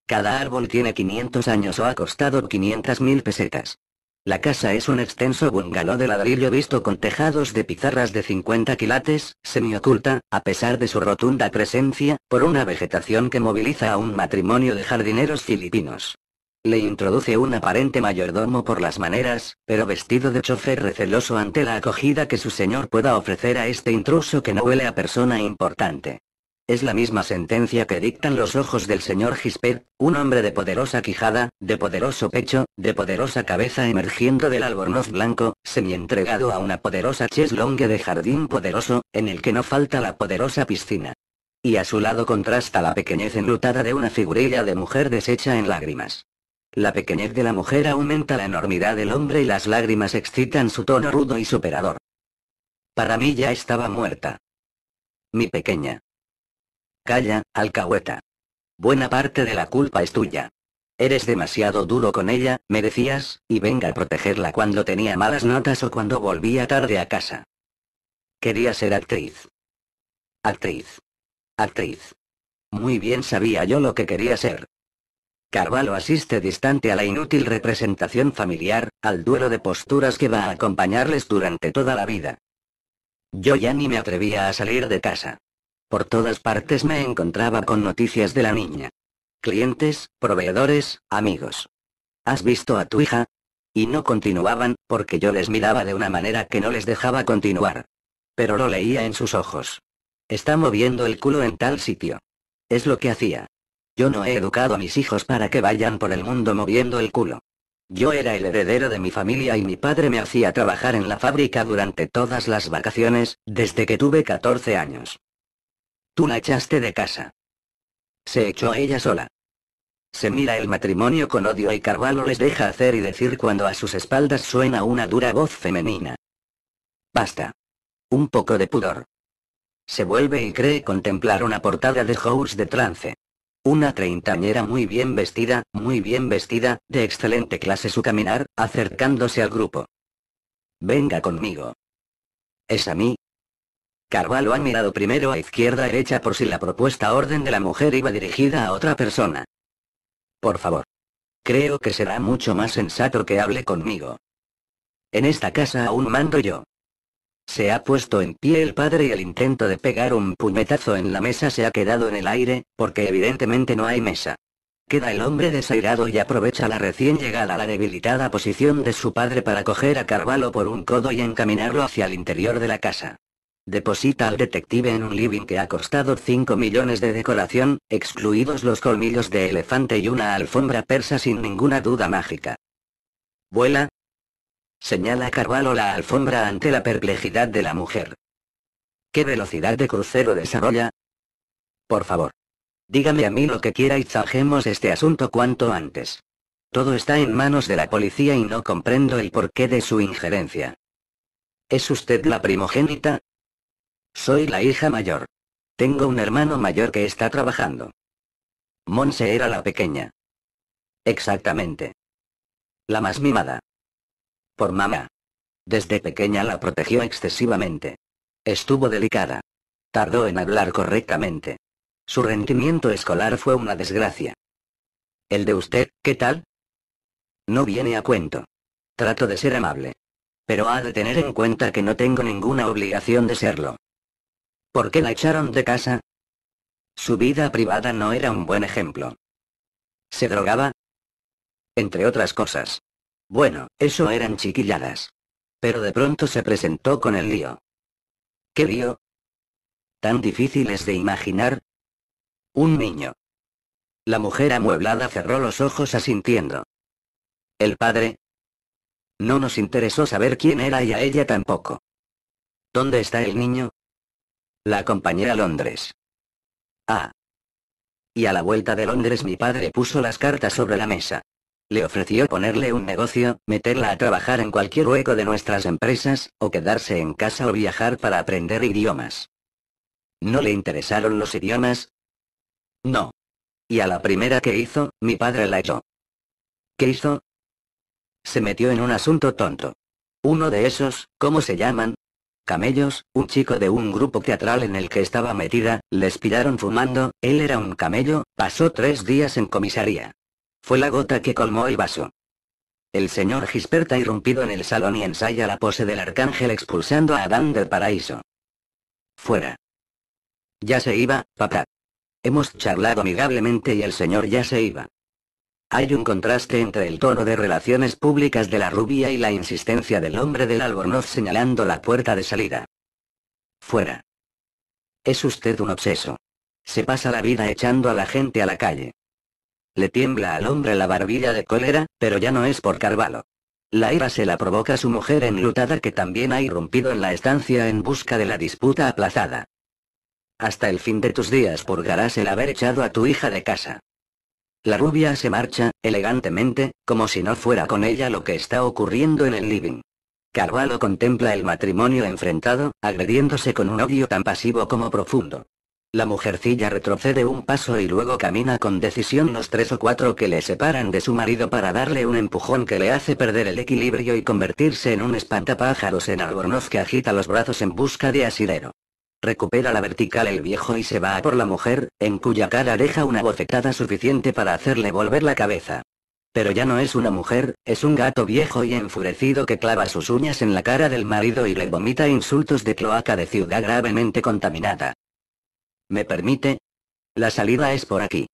Cada árbol tiene 500 años o ha costado 500.000 pesetas. La casa es un extenso bungalow de ladrillo visto con tejados de pizarras de 50 quilates, semioculta, a pesar de su rotunda presencia, por una vegetación que moviliza a un matrimonio de jardineros filipinos. Le introduce un aparente mayordomo por las maneras, pero vestido de chofer receloso ante la acogida que su señor pueda ofrecer a este intruso que no huele a persona importante. Es la misma sentencia que dictan los ojos del señor Gispert, un hombre de poderosa quijada, de poderoso pecho, de poderosa cabeza emergiendo del albornoz blanco, semi-entregado a una poderosa cheslongue de jardín poderoso, en el que no falta la poderosa piscina. Y a su lado contrasta la pequeñez enlutada de una figurilla de mujer deshecha en lágrimas. La pequeñez de la mujer aumenta la enormidad del hombre y las lágrimas excitan su tono rudo y superador. Para mí ya estaba muerta. Mi pequeña. Calla, alcahueta. Buena parte de la culpa es tuya. Eres demasiado duro con ella, me decías, y venga a protegerla cuando tenía malas notas o cuando volvía tarde a casa. Quería ser actriz. Actriz. Actriz. Muy bien sabía yo lo que quería ser. Carvalho asiste distante a la inútil representación familiar, al duelo de posturas que va a acompañarles durante toda la vida. Yo ya ni me atrevía a salir de casa. Por todas partes me encontraba con noticias de la niña. Clientes, proveedores, amigos. ¿Has visto a tu hija? Y no continuaban, porque yo les miraba de una manera que no les dejaba continuar. Pero lo leía en sus ojos. Está moviendo el culo en tal sitio. Es lo que hacía. Yo no he educado a mis hijos para que vayan por el mundo moviendo el culo. Yo era el heredero de mi familia y mi padre me hacía trabajar en la fábrica durante todas las vacaciones, desde que tuve 14 años. Tú la echaste de casa. Se echó a ella sola. Se mira el matrimonio con odio y Carvalho les deja hacer y decir cuando a sus espaldas suena una dura voz femenina. Basta. Un poco de pudor. Se vuelve y cree contemplar una portada de House de trance. Una treintañera muy bien vestida, muy bien vestida, de excelente clase su caminar, acercándose al grupo. Venga conmigo. Es a mí, Carvalho ha mirado primero a izquierda derecha por si la propuesta orden de la mujer iba dirigida a otra persona. Por favor. Creo que será mucho más sensato que hable conmigo. En esta casa aún mando yo. Se ha puesto en pie el padre y el intento de pegar un puñetazo en la mesa se ha quedado en el aire, porque evidentemente no hay mesa. Queda el hombre desairado y aprovecha la recién llegada a la debilitada posición de su padre para coger a Carvalho por un codo y encaminarlo hacia el interior de la casa. Deposita al detective en un living que ha costado 5 millones de decoración, excluidos los colmillos de elefante y una alfombra persa sin ninguna duda mágica. Vuela. Señala Carvalho la alfombra ante la perplejidad de la mujer. ¿Qué velocidad de crucero desarrolla? Por favor. Dígame a mí lo que quiera y zajemos este asunto cuanto antes. Todo está en manos de la policía y no comprendo el porqué de su injerencia. ¿Es usted la primogénita? Soy la hija mayor. Tengo un hermano mayor que está trabajando. Monse era la pequeña. Exactamente. La más mimada. Por mamá. Desde pequeña la protegió excesivamente. Estuvo delicada. Tardó en hablar correctamente. Su rendimiento escolar fue una desgracia. ¿El de usted, qué tal? No viene a cuento. Trato de ser amable. Pero ha de tener en cuenta que no tengo ninguna obligación de serlo. ¿Por qué la echaron de casa? Su vida privada no era un buen ejemplo. ¿Se drogaba? Entre otras cosas. Bueno, eso eran chiquilladas. Pero de pronto se presentó con el lío. ¿Qué lío? Tan difíciles de imaginar. Un niño. La mujer amueblada cerró los ojos asintiendo. El padre. No nos interesó saber quién era y a ella tampoco. ¿Dónde está el niño? La compañera Londres. Ah. Y a la vuelta de Londres mi padre puso las cartas sobre la mesa. Le ofreció ponerle un negocio, meterla a trabajar en cualquier hueco de nuestras empresas, o quedarse en casa o viajar para aprender idiomas. ¿No le interesaron los idiomas? No. Y a la primera que hizo, mi padre la echó. ¿Qué hizo? Se metió en un asunto tonto. Uno de esos, ¿cómo se llaman? Camellos, un chico de un grupo teatral en el que estaba metida, les pillaron fumando, él era un camello, pasó tres días en comisaría. Fue la gota que colmó el vaso. El señor Gisperta ha irrumpido en el salón y ensaya la pose del arcángel expulsando a Adán del paraíso. Fuera. Ya se iba, papá. Hemos charlado amigablemente y el señor ya se iba. Hay un contraste entre el tono de relaciones públicas de la rubia y la insistencia del hombre del albornoz señalando la puerta de salida. Fuera. Es usted un obseso. Se pasa la vida echando a la gente a la calle. Le tiembla al hombre la barbilla de cólera, pero ya no es por Carvalho. La ira se la provoca su mujer enlutada que también ha irrumpido en la estancia en busca de la disputa aplazada. Hasta el fin de tus días purgarás el haber echado a tu hija de casa. La rubia se marcha, elegantemente, como si no fuera con ella lo que está ocurriendo en el living. Carvalho contempla el matrimonio enfrentado, agrediéndose con un odio tan pasivo como profundo. La mujercilla retrocede un paso y luego camina con decisión los tres o cuatro que le separan de su marido para darle un empujón que le hace perder el equilibrio y convertirse en un espantapájaros en albornoz que agita los brazos en busca de asidero. Recupera la vertical el viejo y se va por la mujer, en cuya cara deja una bofetada suficiente para hacerle volver la cabeza. Pero ya no es una mujer, es un gato viejo y enfurecido que clava sus uñas en la cara del marido y le vomita insultos de cloaca de ciudad gravemente contaminada. ¿Me permite? La salida es por aquí.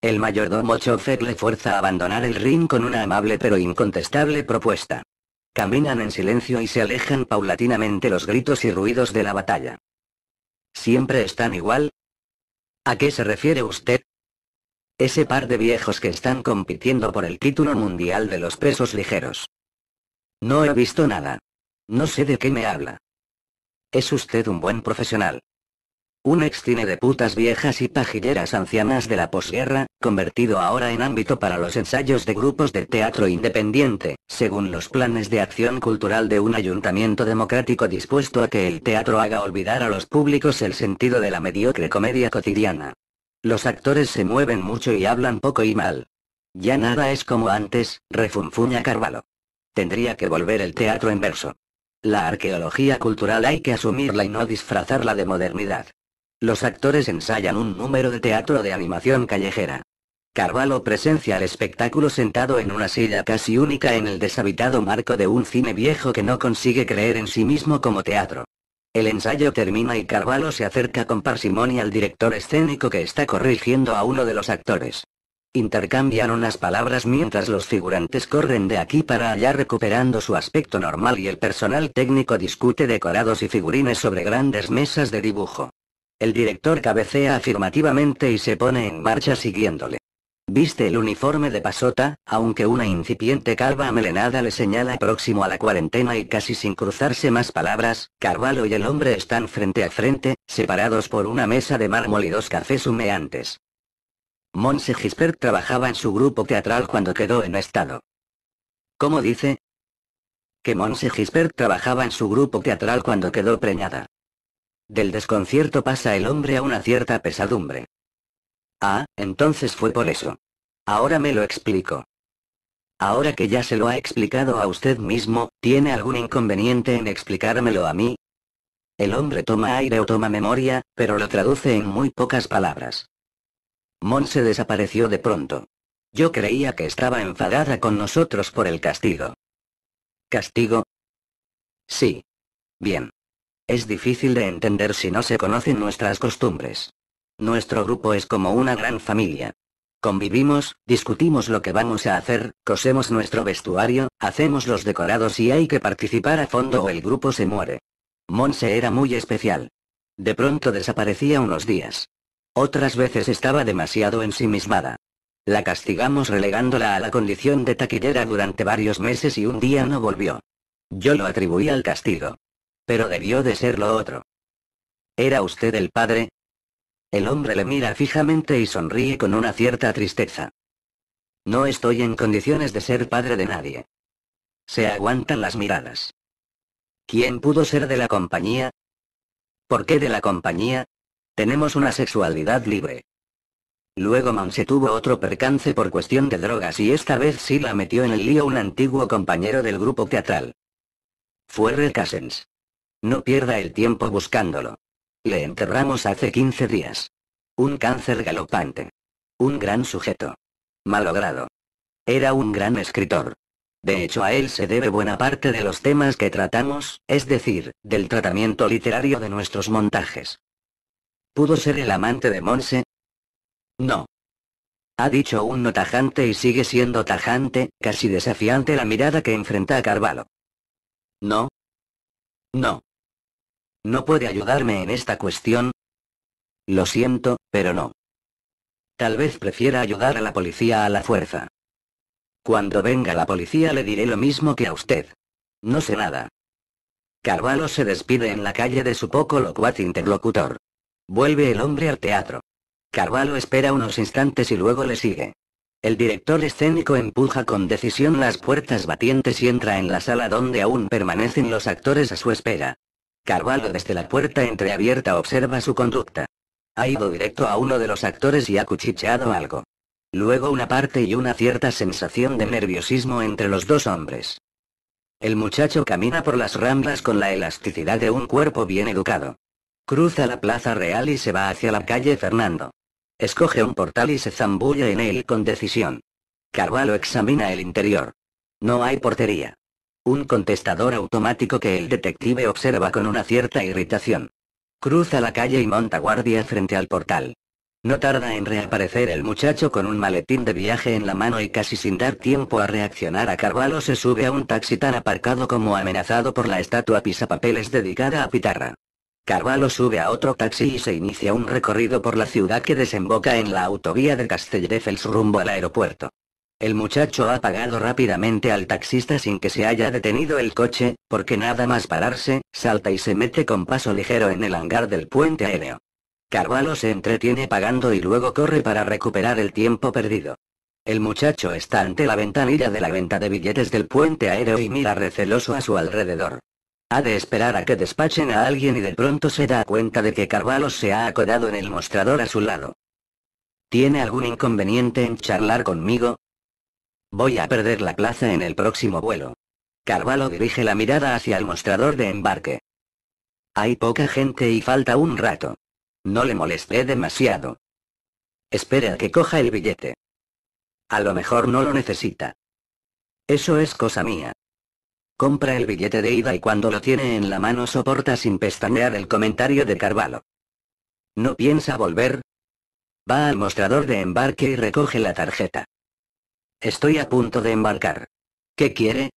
El mayordomo chofer le fuerza a abandonar el ring con una amable pero incontestable propuesta. Caminan en silencio y se alejan paulatinamente los gritos y ruidos de la batalla. ¿Siempre están igual? ¿A qué se refiere usted? Ese par de viejos que están compitiendo por el título mundial de los pesos ligeros. No he visto nada. No sé de qué me habla. Es usted un buen profesional. Un ex cine de putas viejas y pajilleras ancianas de la posguerra, convertido ahora en ámbito para los ensayos de grupos de teatro independiente, según los planes de acción cultural de un ayuntamiento democrático dispuesto a que el teatro haga olvidar a los públicos el sentido de la mediocre comedia cotidiana. Los actores se mueven mucho y hablan poco y mal. Ya nada es como antes, refunfuña Carvalho. Tendría que volver el teatro en verso. La arqueología cultural hay que asumirla y no disfrazarla de modernidad. Los actores ensayan un número de teatro de animación callejera. Carvalho presencia el espectáculo sentado en una silla casi única en el deshabitado marco de un cine viejo que no consigue creer en sí mismo como teatro. El ensayo termina y Carvalho se acerca con parsimonia al director escénico que está corrigiendo a uno de los actores. Intercambian unas palabras mientras los figurantes corren de aquí para allá recuperando su aspecto normal y el personal técnico discute decorados y figurines sobre grandes mesas de dibujo. El director cabecea afirmativamente y se pone en marcha siguiéndole. Viste el uniforme de pasota, aunque una incipiente calva melenada le señala próximo a la cuarentena y casi sin cruzarse más palabras, Carvalho y el hombre están frente a frente, separados por una mesa de mármol y dos cafés humeantes. Monse Gispert trabajaba en su grupo teatral cuando quedó en estado. ¿Cómo dice? Que Monse Gispert trabajaba en su grupo teatral cuando quedó preñada. Del desconcierto pasa el hombre a una cierta pesadumbre. Ah, entonces fue por eso. Ahora me lo explico. Ahora que ya se lo ha explicado a usted mismo, ¿tiene algún inconveniente en explicármelo a mí? El hombre toma aire o toma memoria, pero lo traduce en muy pocas palabras. Mon se desapareció de pronto. Yo creía que estaba enfadada con nosotros por el castigo. ¿Castigo? Sí. Bien. Es difícil de entender si no se conocen nuestras costumbres. Nuestro grupo es como una gran familia. Convivimos, discutimos lo que vamos a hacer, cosemos nuestro vestuario, hacemos los decorados y hay que participar a fondo o el grupo se muere. Monse era muy especial. De pronto desaparecía unos días. Otras veces estaba demasiado ensimismada. La castigamos relegándola a la condición de taquillera durante varios meses y un día no volvió. Yo lo atribuí al castigo. Pero debió de ser lo otro. ¿Era usted el padre? El hombre le mira fijamente y sonríe con una cierta tristeza. No estoy en condiciones de ser padre de nadie. Se aguantan las miradas. ¿Quién pudo ser de la compañía? ¿Por qué de la compañía? Tenemos una sexualidad libre. Luego Monse tuvo otro percance por cuestión de drogas y esta vez sí la metió en el lío un antiguo compañero del grupo teatral. Fue Cassens. No pierda el tiempo buscándolo. Le enterramos hace 15 días. Un cáncer galopante. Un gran sujeto. Malogrado. Era un gran escritor. De hecho a él se debe buena parte de los temas que tratamos, es decir, del tratamiento literario de nuestros montajes. ¿Pudo ser el amante de Monse? No. Ha dicho no tajante y sigue siendo tajante, casi desafiante la mirada que enfrenta a Carvalho. No. No. ¿No puede ayudarme en esta cuestión? Lo siento, pero no. Tal vez prefiera ayudar a la policía a la fuerza. Cuando venga la policía le diré lo mismo que a usted. No sé nada. Carvalho se despide en la calle de su poco locuaz interlocutor. Vuelve el hombre al teatro. Carvalho espera unos instantes y luego le sigue. El director escénico empuja con decisión las puertas batientes y entra en la sala donde aún permanecen los actores a su espera. Carvalho desde la puerta entreabierta observa su conducta. Ha ido directo a uno de los actores y ha cuchicheado algo. Luego una parte y una cierta sensación de nerviosismo entre los dos hombres. El muchacho camina por las ramblas con la elasticidad de un cuerpo bien educado. Cruza la Plaza Real y se va hacia la calle Fernando. Escoge un portal y se zambulla en él con decisión. Carvalho examina el interior. No hay portería. Un contestador automático que el detective observa con una cierta irritación. Cruza la calle y monta guardia frente al portal. No tarda en reaparecer el muchacho con un maletín de viaje en la mano y casi sin dar tiempo a reaccionar a Carvalho se sube a un taxi tan aparcado como amenazado por la estatua pisapapeles dedicada a Pitarra. Carvalho sube a otro taxi y se inicia un recorrido por la ciudad que desemboca en la autovía de Castelldefels rumbo al aeropuerto. El muchacho ha pagado rápidamente al taxista sin que se haya detenido el coche, porque nada más pararse, salta y se mete con paso ligero en el hangar del puente aéreo. Carvalho se entretiene pagando y luego corre para recuperar el tiempo perdido. El muchacho está ante la ventanilla de la venta de billetes del puente aéreo y mira receloso a su alrededor. Ha de esperar a que despachen a alguien y de pronto se da cuenta de que Carvalho se ha acodado en el mostrador a su lado. ¿Tiene algún inconveniente en charlar conmigo? Voy a perder la plaza en el próximo vuelo. Carvalho dirige la mirada hacia el mostrador de embarque. Hay poca gente y falta un rato. No le molesté demasiado. Espera a que coja el billete. A lo mejor no lo necesita. Eso es cosa mía. Compra el billete de ida y cuando lo tiene en la mano soporta sin pestañear el comentario de Carvalho. ¿No piensa volver? Va al mostrador de embarque y recoge la tarjeta. Estoy a punto de embarcar. ¿Qué quiere?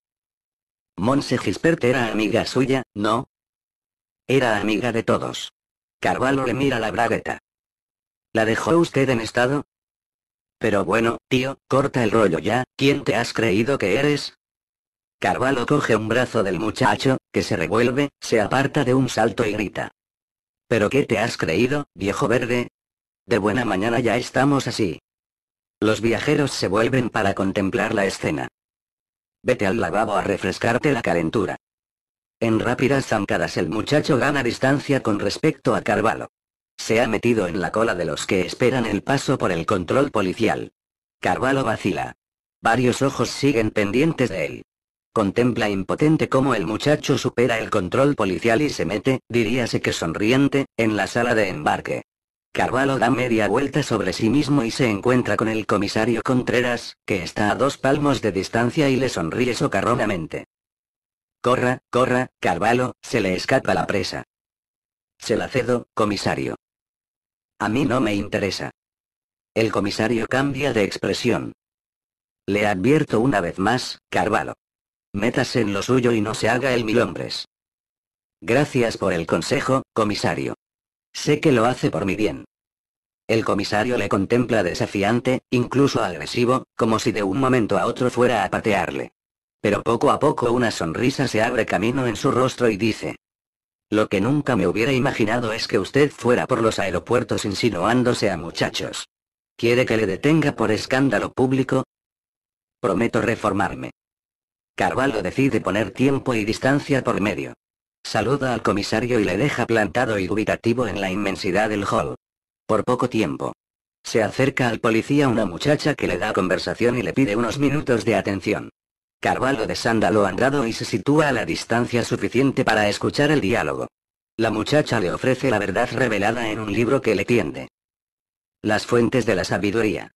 Monse Gispert era amiga suya, ¿no? Era amiga de todos. Carvalho le mira la bragueta. ¿La dejó usted en estado? Pero bueno, tío, corta el rollo ya, ¿quién te has creído que eres? Carvalho coge un brazo del muchacho, que se revuelve, se aparta de un salto y grita. ¿Pero qué te has creído, viejo verde? De buena mañana ya estamos así. Los viajeros se vuelven para contemplar la escena. Vete al lavabo a refrescarte la calentura. En rápidas zancadas el muchacho gana distancia con respecto a Carvalho. Se ha metido en la cola de los que esperan el paso por el control policial. Carvalho vacila. Varios ojos siguen pendientes de él. Contempla impotente cómo el muchacho supera el control policial y se mete, diríase que sonriente, en la sala de embarque. Carvalho da media vuelta sobre sí mismo y se encuentra con el comisario Contreras, que está a dos palmos de distancia y le sonríe socarronamente. Corra, corra, Carvalho, se le escapa la presa. Se la cedo, comisario. A mí no me interesa. El comisario cambia de expresión. Le advierto una vez más, Carvalho. Métase en lo suyo y no se haga el mil hombres. Gracias por el consejo, comisario. Sé que lo hace por mi bien. El comisario le contempla desafiante, incluso agresivo, como si de un momento a otro fuera a patearle. Pero poco a poco una sonrisa se abre camino en su rostro y dice. Lo que nunca me hubiera imaginado es que usted fuera por los aeropuertos insinuándose a muchachos. ¿Quiere que le detenga por escándalo público? Prometo reformarme. Carvalho decide poner tiempo y distancia por medio. Saluda al comisario y le deja plantado y dubitativo en la inmensidad del hall. Por poco tiempo. Se acerca al policía una muchacha que le da conversación y le pide unos minutos de atención. Carvalho de sándalo andado y se sitúa a la distancia suficiente para escuchar el diálogo. La muchacha le ofrece la verdad revelada en un libro que le tiende. Las fuentes de la sabiduría.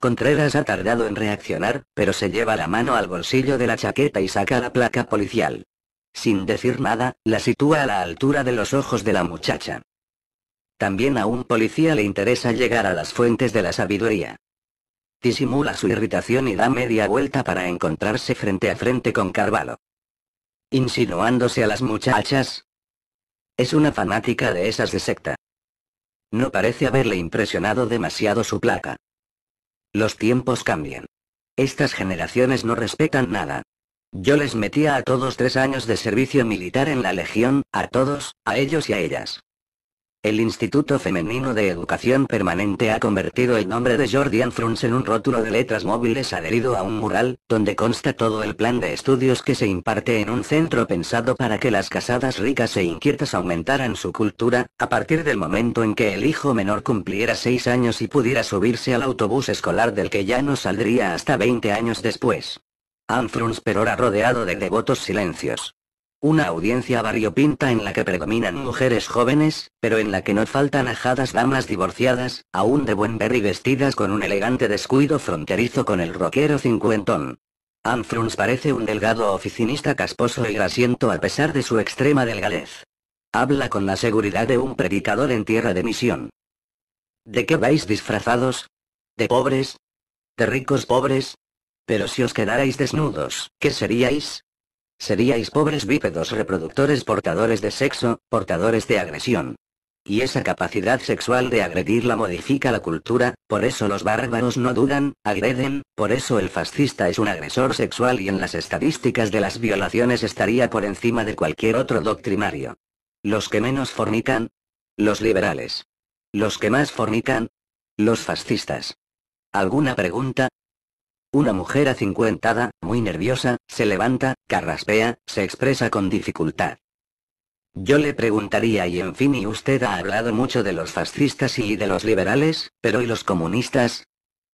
Contreras ha tardado en reaccionar, pero se lleva la mano al bolsillo de la chaqueta y saca la placa policial. Sin decir nada, la sitúa a la altura de los ojos de la muchacha. También a un policía le interesa llegar a las fuentes de la sabiduría. Disimula su irritación y da media vuelta para encontrarse frente a frente con Carvalho. Insinuándose a las muchachas. Es una fanática de esas de secta. No parece haberle impresionado demasiado su placa. Los tiempos cambian. Estas generaciones no respetan nada. Yo les metía a todos tres años de servicio militar en la Legión, a todos, a ellos y a ellas. El Instituto Femenino de Educación Permanente ha convertido el nombre de Jordián Frunz en un rótulo de letras móviles adherido a un mural, donde consta todo el plan de estudios que se imparte en un centro pensado para que las casadas ricas e inquietas aumentaran su cultura, a partir del momento en que el hijo menor cumpliera seis años y pudiera subirse al autobús escolar del que ya no saldría hasta 20 años después pero Perora rodeado de devotos silencios. Una audiencia variopinta en la que predominan mujeres jóvenes, pero en la que no faltan ajadas damas divorciadas, aún de buen ver y vestidas con un elegante descuido fronterizo con el rockero cincuentón. Anfruns parece un delgado oficinista casposo y grasiento a pesar de su extrema delgadez. Habla con la seguridad de un predicador en tierra de misión. ¿De qué vais disfrazados? ¿De pobres? ¿De ricos pobres? Pero si os quedarais desnudos, ¿qué seríais? Seríais pobres bípedos reproductores portadores de sexo, portadores de agresión. Y esa capacidad sexual de agredir la modifica la cultura, por eso los bárbaros no dudan, agreden, por eso el fascista es un agresor sexual y en las estadísticas de las violaciones estaría por encima de cualquier otro doctrinario. Los que menos fornican. Los liberales. Los que más fornican. Los fascistas. ¿Alguna pregunta? Una mujer acincuentada, muy nerviosa, se levanta, carraspea, se expresa con dificultad. Yo le preguntaría y en fin y usted ha hablado mucho de los fascistas y de los liberales, pero ¿y los comunistas?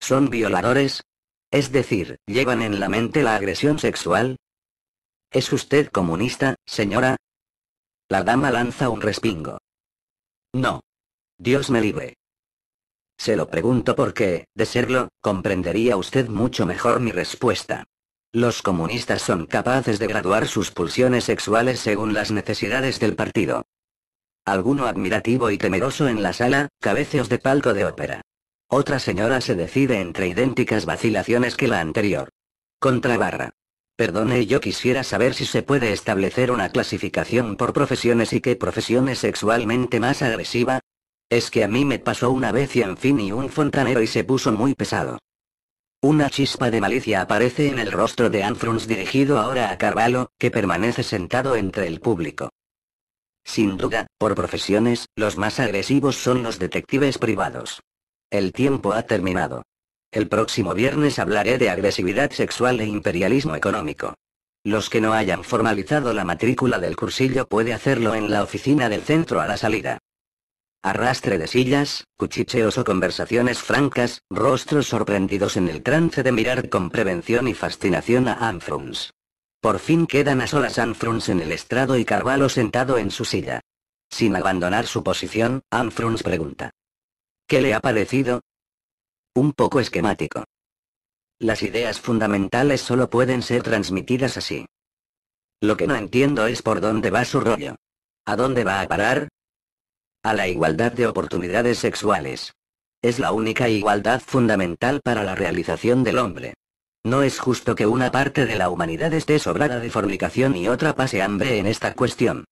¿Son violadores? Es decir, ¿llevan en la mente la agresión sexual? ¿Es usted comunista, señora? La dama lanza un respingo. No. Dios me libre. Se lo pregunto porque, de serlo, comprendería usted mucho mejor mi respuesta. Los comunistas son capaces de graduar sus pulsiones sexuales según las necesidades del partido. Alguno admirativo y temeroso en la sala, cabeceos de palco de ópera. Otra señora se decide entre idénticas vacilaciones que la anterior. Contrabarra. Perdone, yo quisiera saber si se puede establecer una clasificación por profesiones y qué profesión es sexualmente más agresiva, es que a mí me pasó una vez y en fin y un fontanero y se puso muy pesado. Una chispa de malicia aparece en el rostro de Anfruns dirigido ahora a Carvalho, que permanece sentado entre el público. Sin duda, por profesiones, los más agresivos son los detectives privados. El tiempo ha terminado. El próximo viernes hablaré de agresividad sexual e imperialismo económico. Los que no hayan formalizado la matrícula del cursillo puede hacerlo en la oficina del centro a la salida. Arrastre de sillas, cuchicheos o conversaciones francas, rostros sorprendidos en el trance de mirar con prevención y fascinación a Anfruns. Por fin quedan a solas Anfruns en el estrado y Carvalho sentado en su silla. Sin abandonar su posición, Anfruns pregunta. ¿Qué le ha parecido? Un poco esquemático. Las ideas fundamentales solo pueden ser transmitidas así. Lo que no entiendo es por dónde va su rollo. ¿A dónde va a parar? a la igualdad de oportunidades sexuales. Es la única igualdad fundamental para la realización del hombre. No es justo que una parte de la humanidad esté sobrada de fornicación y otra pase hambre en esta cuestión.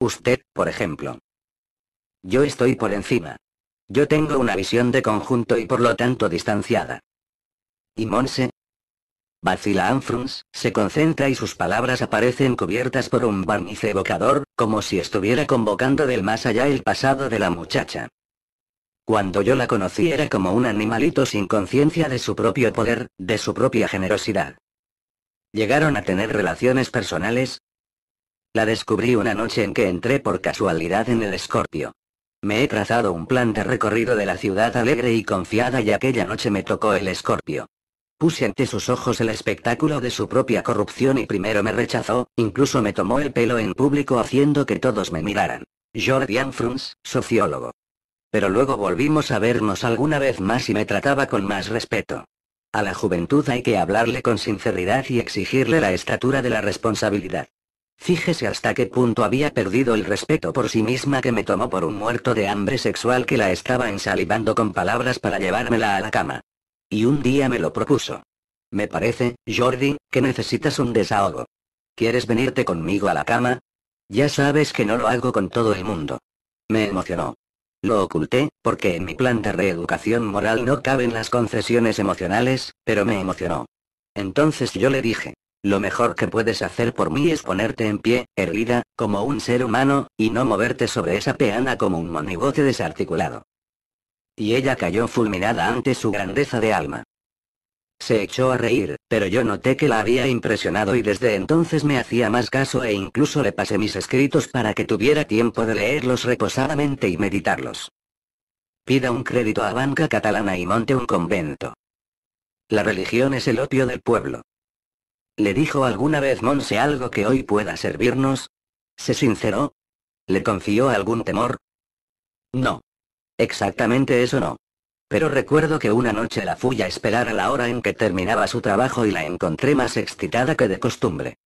Usted, por ejemplo. Yo estoy por encima. Yo tengo una visión de conjunto y por lo tanto distanciada. Y Monse, Vacila Anfruns, se concentra y sus palabras aparecen cubiertas por un barniz evocador, como si estuviera convocando del más allá el pasado de la muchacha. Cuando yo la conocí era como un animalito sin conciencia de su propio poder, de su propia generosidad. ¿Llegaron a tener relaciones personales? La descubrí una noche en que entré por casualidad en el escorpio. Me he trazado un plan de recorrido de la ciudad alegre y confiada y aquella noche me tocó el escorpio. Puse ante sus ojos el espectáculo de su propia corrupción y primero me rechazó, incluso me tomó el pelo en público haciendo que todos me miraran. Jordi Fruns, sociólogo. Pero luego volvimos a vernos alguna vez más y me trataba con más respeto. A la juventud hay que hablarle con sinceridad y exigirle la estatura de la responsabilidad. Fíjese hasta qué punto había perdido el respeto por sí misma que me tomó por un muerto de hambre sexual que la estaba ensalivando con palabras para llevármela a la cama. Y un día me lo propuso. Me parece, Jordi, que necesitas un desahogo. ¿Quieres venirte conmigo a la cama? Ya sabes que no lo hago con todo el mundo. Me emocionó. Lo oculté, porque en mi plan de reeducación moral no caben las concesiones emocionales, pero me emocionó. Entonces yo le dije, lo mejor que puedes hacer por mí es ponerte en pie, erguida, como un ser humano, y no moverte sobre esa peana como un monigote desarticulado y ella cayó fulminada ante su grandeza de alma. Se echó a reír, pero yo noté que la había impresionado y desde entonces me hacía más caso e incluso le pasé mis escritos para que tuviera tiempo de leerlos reposadamente y meditarlos. Pida un crédito a banca catalana y monte un convento. La religión es el opio del pueblo. ¿Le dijo alguna vez Monse algo que hoy pueda servirnos? ¿Se sinceró? ¿Le confió algún temor? No. Exactamente eso no. Pero recuerdo que una noche la fui a esperar a la hora en que terminaba su trabajo y la encontré más excitada que de costumbre.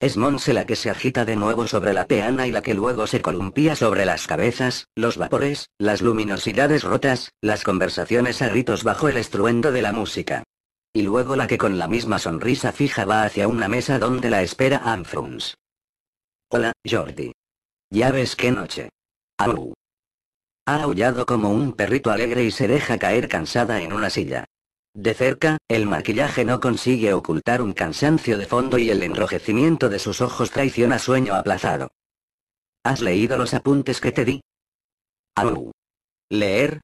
Es Monse la que se agita de nuevo sobre la peana y la que luego se columpía sobre las cabezas, los vapores, las luminosidades rotas, las conversaciones a gritos bajo el estruendo de la música. Y luego la que con la misma sonrisa fija va hacia una mesa donde la espera Anfruns. Hola, Jordi. Ya ves qué noche. Au. Ha aullado como un perrito alegre y se deja caer cansada en una silla. De cerca, el maquillaje no consigue ocultar un cansancio de fondo y el enrojecimiento de sus ojos traiciona sueño aplazado. ¿Has leído los apuntes que te di? Au. ¿Leer?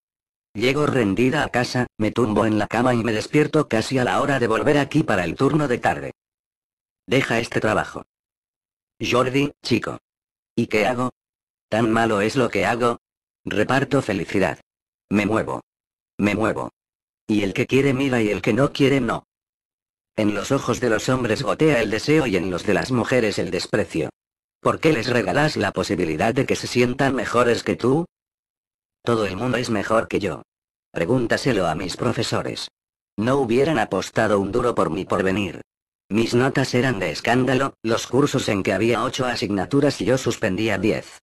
Llego rendida a casa, me tumbo en la cama y me despierto casi a la hora de volver aquí para el turno de tarde. Deja este trabajo. Jordi, chico. ¿Y qué hago? ¿Tan malo es lo que hago? Reparto felicidad. Me muevo. Me muevo. Y el que quiere mira y el que no quiere no. En los ojos de los hombres gotea el deseo y en los de las mujeres el desprecio. ¿Por qué les regalas la posibilidad de que se sientan mejores que tú? Todo el mundo es mejor que yo. Pregúntaselo a mis profesores. No hubieran apostado un duro por mi porvenir. Mis notas eran de escándalo, los cursos en que había ocho asignaturas y yo suspendía diez.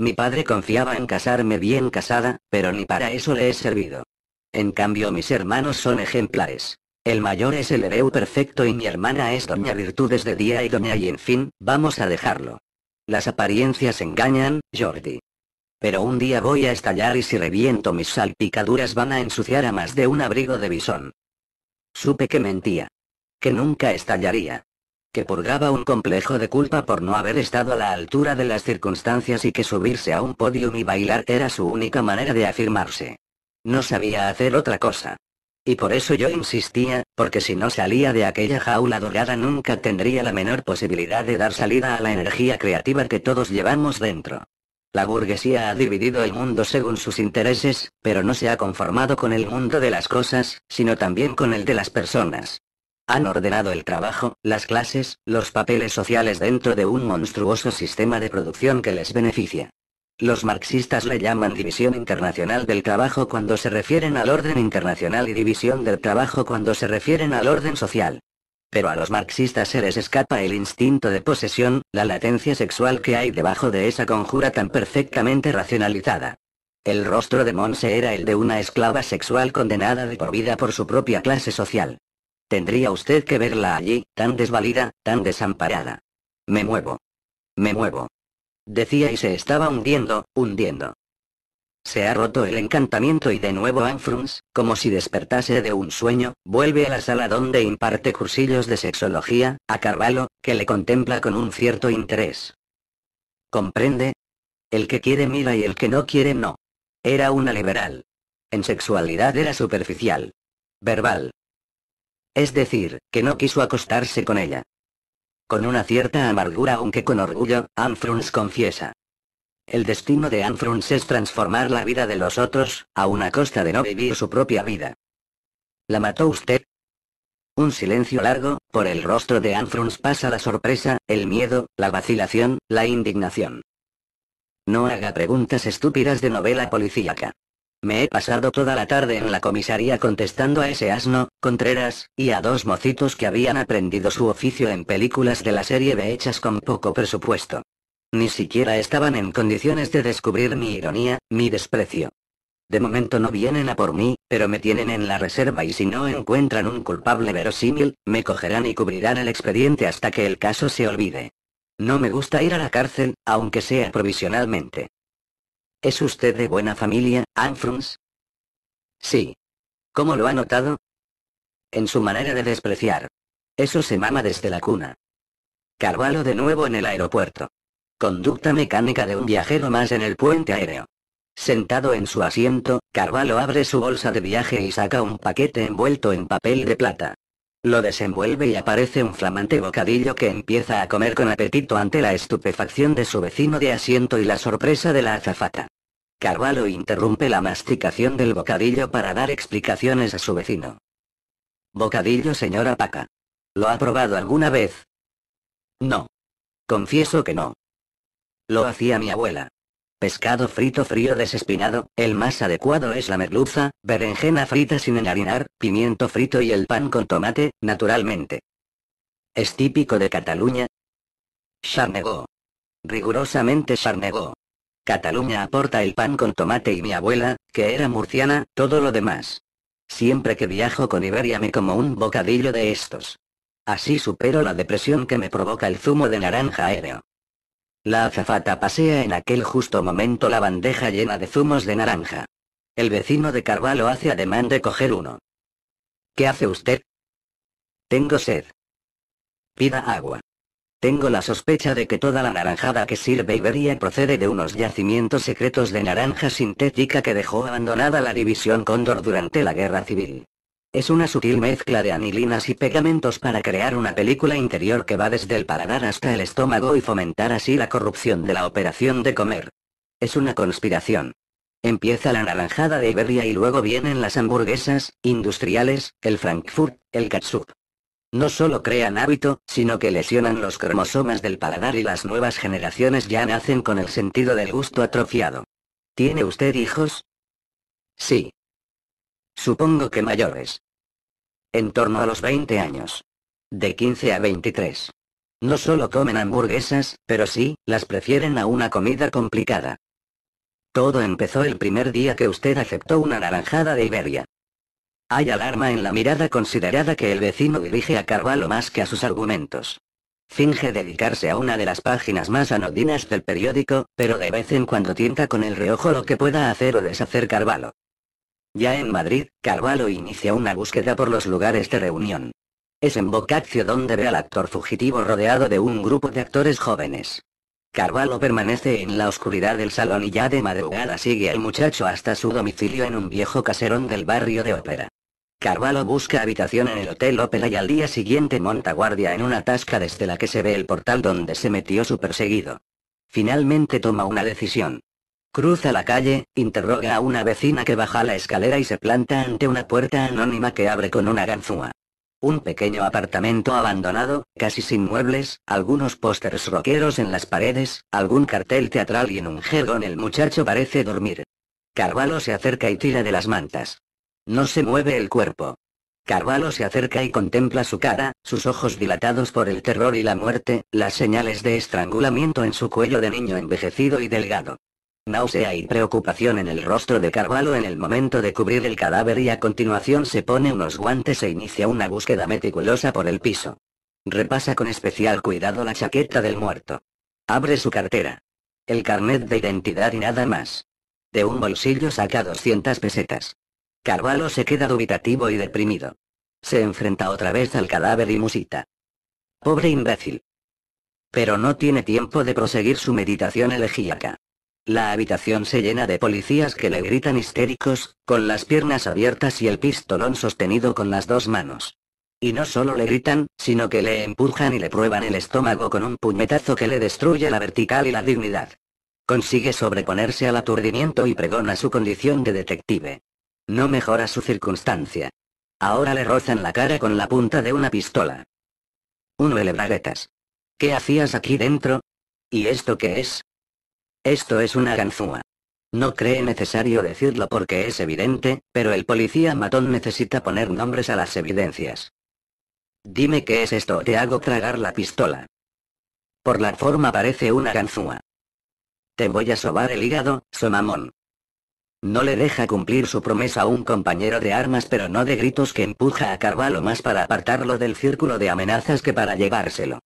Mi padre confiaba en casarme bien casada, pero ni para eso le he servido. En cambio mis hermanos son ejemplares. El mayor es el hereu perfecto y mi hermana es doña virtudes de día y doña y en fin, vamos a dejarlo. Las apariencias engañan, Jordi. Pero un día voy a estallar y si reviento mis salpicaduras van a ensuciar a más de un abrigo de bisón. Supe que mentía. Que nunca estallaría que purgaba un complejo de culpa por no haber estado a la altura de las circunstancias y que subirse a un podium y bailar era su única manera de afirmarse. No sabía hacer otra cosa. Y por eso yo insistía, porque si no salía de aquella jaula dorada nunca tendría la menor posibilidad de dar salida a la energía creativa que todos llevamos dentro. La burguesía ha dividido el mundo según sus intereses, pero no se ha conformado con el mundo de las cosas, sino también con el de las personas. Han ordenado el trabajo, las clases, los papeles sociales dentro de un monstruoso sistema de producción que les beneficia. Los marxistas le llaman división internacional del trabajo cuando se refieren al orden internacional y división del trabajo cuando se refieren al orden social. Pero a los marxistas se les escapa el instinto de posesión, la latencia sexual que hay debajo de esa conjura tan perfectamente racionalizada. El rostro de Monse era el de una esclava sexual condenada de por vida por su propia clase social. Tendría usted que verla allí, tan desvalida, tan desamparada. Me muevo. Me muevo. Decía y se estaba hundiendo, hundiendo. Se ha roto el encantamiento y de nuevo Anfruns, como si despertase de un sueño, vuelve a la sala donde imparte cursillos de sexología, a Carvalho, que le contempla con un cierto interés. ¿Comprende? El que quiere mira y el que no quiere no. Era una liberal. En sexualidad era superficial. Verbal. Es decir, que no quiso acostarse con ella. Con una cierta amargura aunque con orgullo, Anfruns confiesa. El destino de Anfruns es transformar la vida de los otros, a una costa de no vivir su propia vida. ¿La mató usted? Un silencio largo, por el rostro de Anfruns pasa la sorpresa, el miedo, la vacilación, la indignación. No haga preguntas estúpidas de novela policíaca. Me he pasado toda la tarde en la comisaría contestando a ese asno, Contreras, y a dos mocitos que habían aprendido su oficio en películas de la serie B hechas con poco presupuesto. Ni siquiera estaban en condiciones de descubrir mi ironía, mi desprecio. De momento no vienen a por mí, pero me tienen en la reserva y si no encuentran un culpable verosímil, me cogerán y cubrirán el expediente hasta que el caso se olvide. No me gusta ir a la cárcel, aunque sea provisionalmente. ¿Es usted de buena familia, Anfruns? Sí. ¿Cómo lo ha notado? En su manera de despreciar. Eso se mama desde la cuna. Carvalho de nuevo en el aeropuerto. Conducta mecánica de un viajero más en el puente aéreo. Sentado en su asiento, Carvalho abre su bolsa de viaje y saca un paquete envuelto en papel de plata. Lo desenvuelve y aparece un flamante bocadillo que empieza a comer con apetito ante la estupefacción de su vecino de asiento y la sorpresa de la azafata. Carvalho interrumpe la masticación del bocadillo para dar explicaciones a su vecino. Bocadillo señora Paca. ¿Lo ha probado alguna vez? No. Confieso que no. Lo hacía mi abuela pescado frito frío desespinado, el más adecuado es la merluza, berenjena frita sin enharinar, pimiento frito y el pan con tomate, naturalmente. Es típico de Cataluña. Charnegó. Rigurosamente charnegó. Cataluña aporta el pan con tomate y mi abuela, que era murciana, todo lo demás. Siempre que viajo con Iberia me como un bocadillo de estos. Así supero la depresión que me provoca el zumo de naranja aéreo. La azafata pasea en aquel justo momento la bandeja llena de zumos de naranja. El vecino de Carvalho hace ademán de coger uno. ¿Qué hace usted? Tengo sed. Pida agua. Tengo la sospecha de que toda la naranjada que sirve y vería procede de unos yacimientos secretos de naranja sintética que dejó abandonada la división Cóndor durante la guerra civil. Es una sutil mezcla de anilinas y pegamentos para crear una película interior que va desde el paladar hasta el estómago y fomentar así la corrupción de la operación de comer. Es una conspiración. Empieza la naranjada de Iberia y luego vienen las hamburguesas, industriales, el Frankfurt, el katsup. No solo crean hábito, sino que lesionan los cromosomas del paladar y las nuevas generaciones ya nacen con el sentido del gusto atrofiado. ¿Tiene usted hijos? Sí. Supongo que mayores. En torno a los 20 años. De 15 a 23. No solo comen hamburguesas, pero sí, las prefieren a una comida complicada. Todo empezó el primer día que usted aceptó una naranjada de Iberia. Hay alarma en la mirada considerada que el vecino dirige a Carvalho más que a sus argumentos. Finge dedicarse a una de las páginas más anodinas del periódico, pero de vez en cuando tienta con el reojo lo que pueda hacer o deshacer Carvalho. Ya en Madrid, Carvalho inicia una búsqueda por los lugares de reunión. Es en Bocaccio donde ve al actor fugitivo rodeado de un grupo de actores jóvenes. Carvalho permanece en la oscuridad del salón y ya de madrugada sigue al muchacho hasta su domicilio en un viejo caserón del barrio de Ópera. Carvalho busca habitación en el Hotel Ópera y al día siguiente monta guardia en una tasca desde la que se ve el portal donde se metió su perseguido. Finalmente toma una decisión. Cruza la calle, interroga a una vecina que baja la escalera y se planta ante una puerta anónima que abre con una ganzúa. Un pequeño apartamento abandonado, casi sin muebles, algunos pósters rockeros en las paredes, algún cartel teatral y en un jergón el muchacho parece dormir. Carvalho se acerca y tira de las mantas. No se mueve el cuerpo. Carvalho se acerca y contempla su cara, sus ojos dilatados por el terror y la muerte, las señales de estrangulamiento en su cuello de niño envejecido y delgado. Náusea y preocupación en el rostro de Carvalho en el momento de cubrir el cadáver y a continuación se pone unos guantes e inicia una búsqueda meticulosa por el piso. Repasa con especial cuidado la chaqueta del muerto. Abre su cartera. El carnet de identidad y nada más. De un bolsillo saca 200 pesetas. Carvalho se queda dubitativo y deprimido. Se enfrenta otra vez al cadáver y musita. Pobre imbécil. Pero no tiene tiempo de proseguir su meditación elegíaca. La habitación se llena de policías que le gritan histéricos, con las piernas abiertas y el pistolón sostenido con las dos manos. Y no solo le gritan, sino que le empujan y le prueban el estómago con un puñetazo que le destruye la vertical y la dignidad. Consigue sobreponerse al aturdimiento y pregona su condición de detective. No mejora su circunstancia. Ahora le rozan la cara con la punta de una pistola. Uno de braguetas. ¿Qué hacías aquí dentro? ¿Y esto qué es? Esto es una ganzúa. No cree necesario decirlo porque es evidente, pero el policía matón necesita poner nombres a las evidencias. Dime qué es esto, te hago tragar la pistola. Por la forma parece una ganzúa. Te voy a sobar el hígado, somamón. No le deja cumplir su promesa a un compañero de armas pero no de gritos que empuja a Carvalho más para apartarlo del círculo de amenazas que para llevárselo.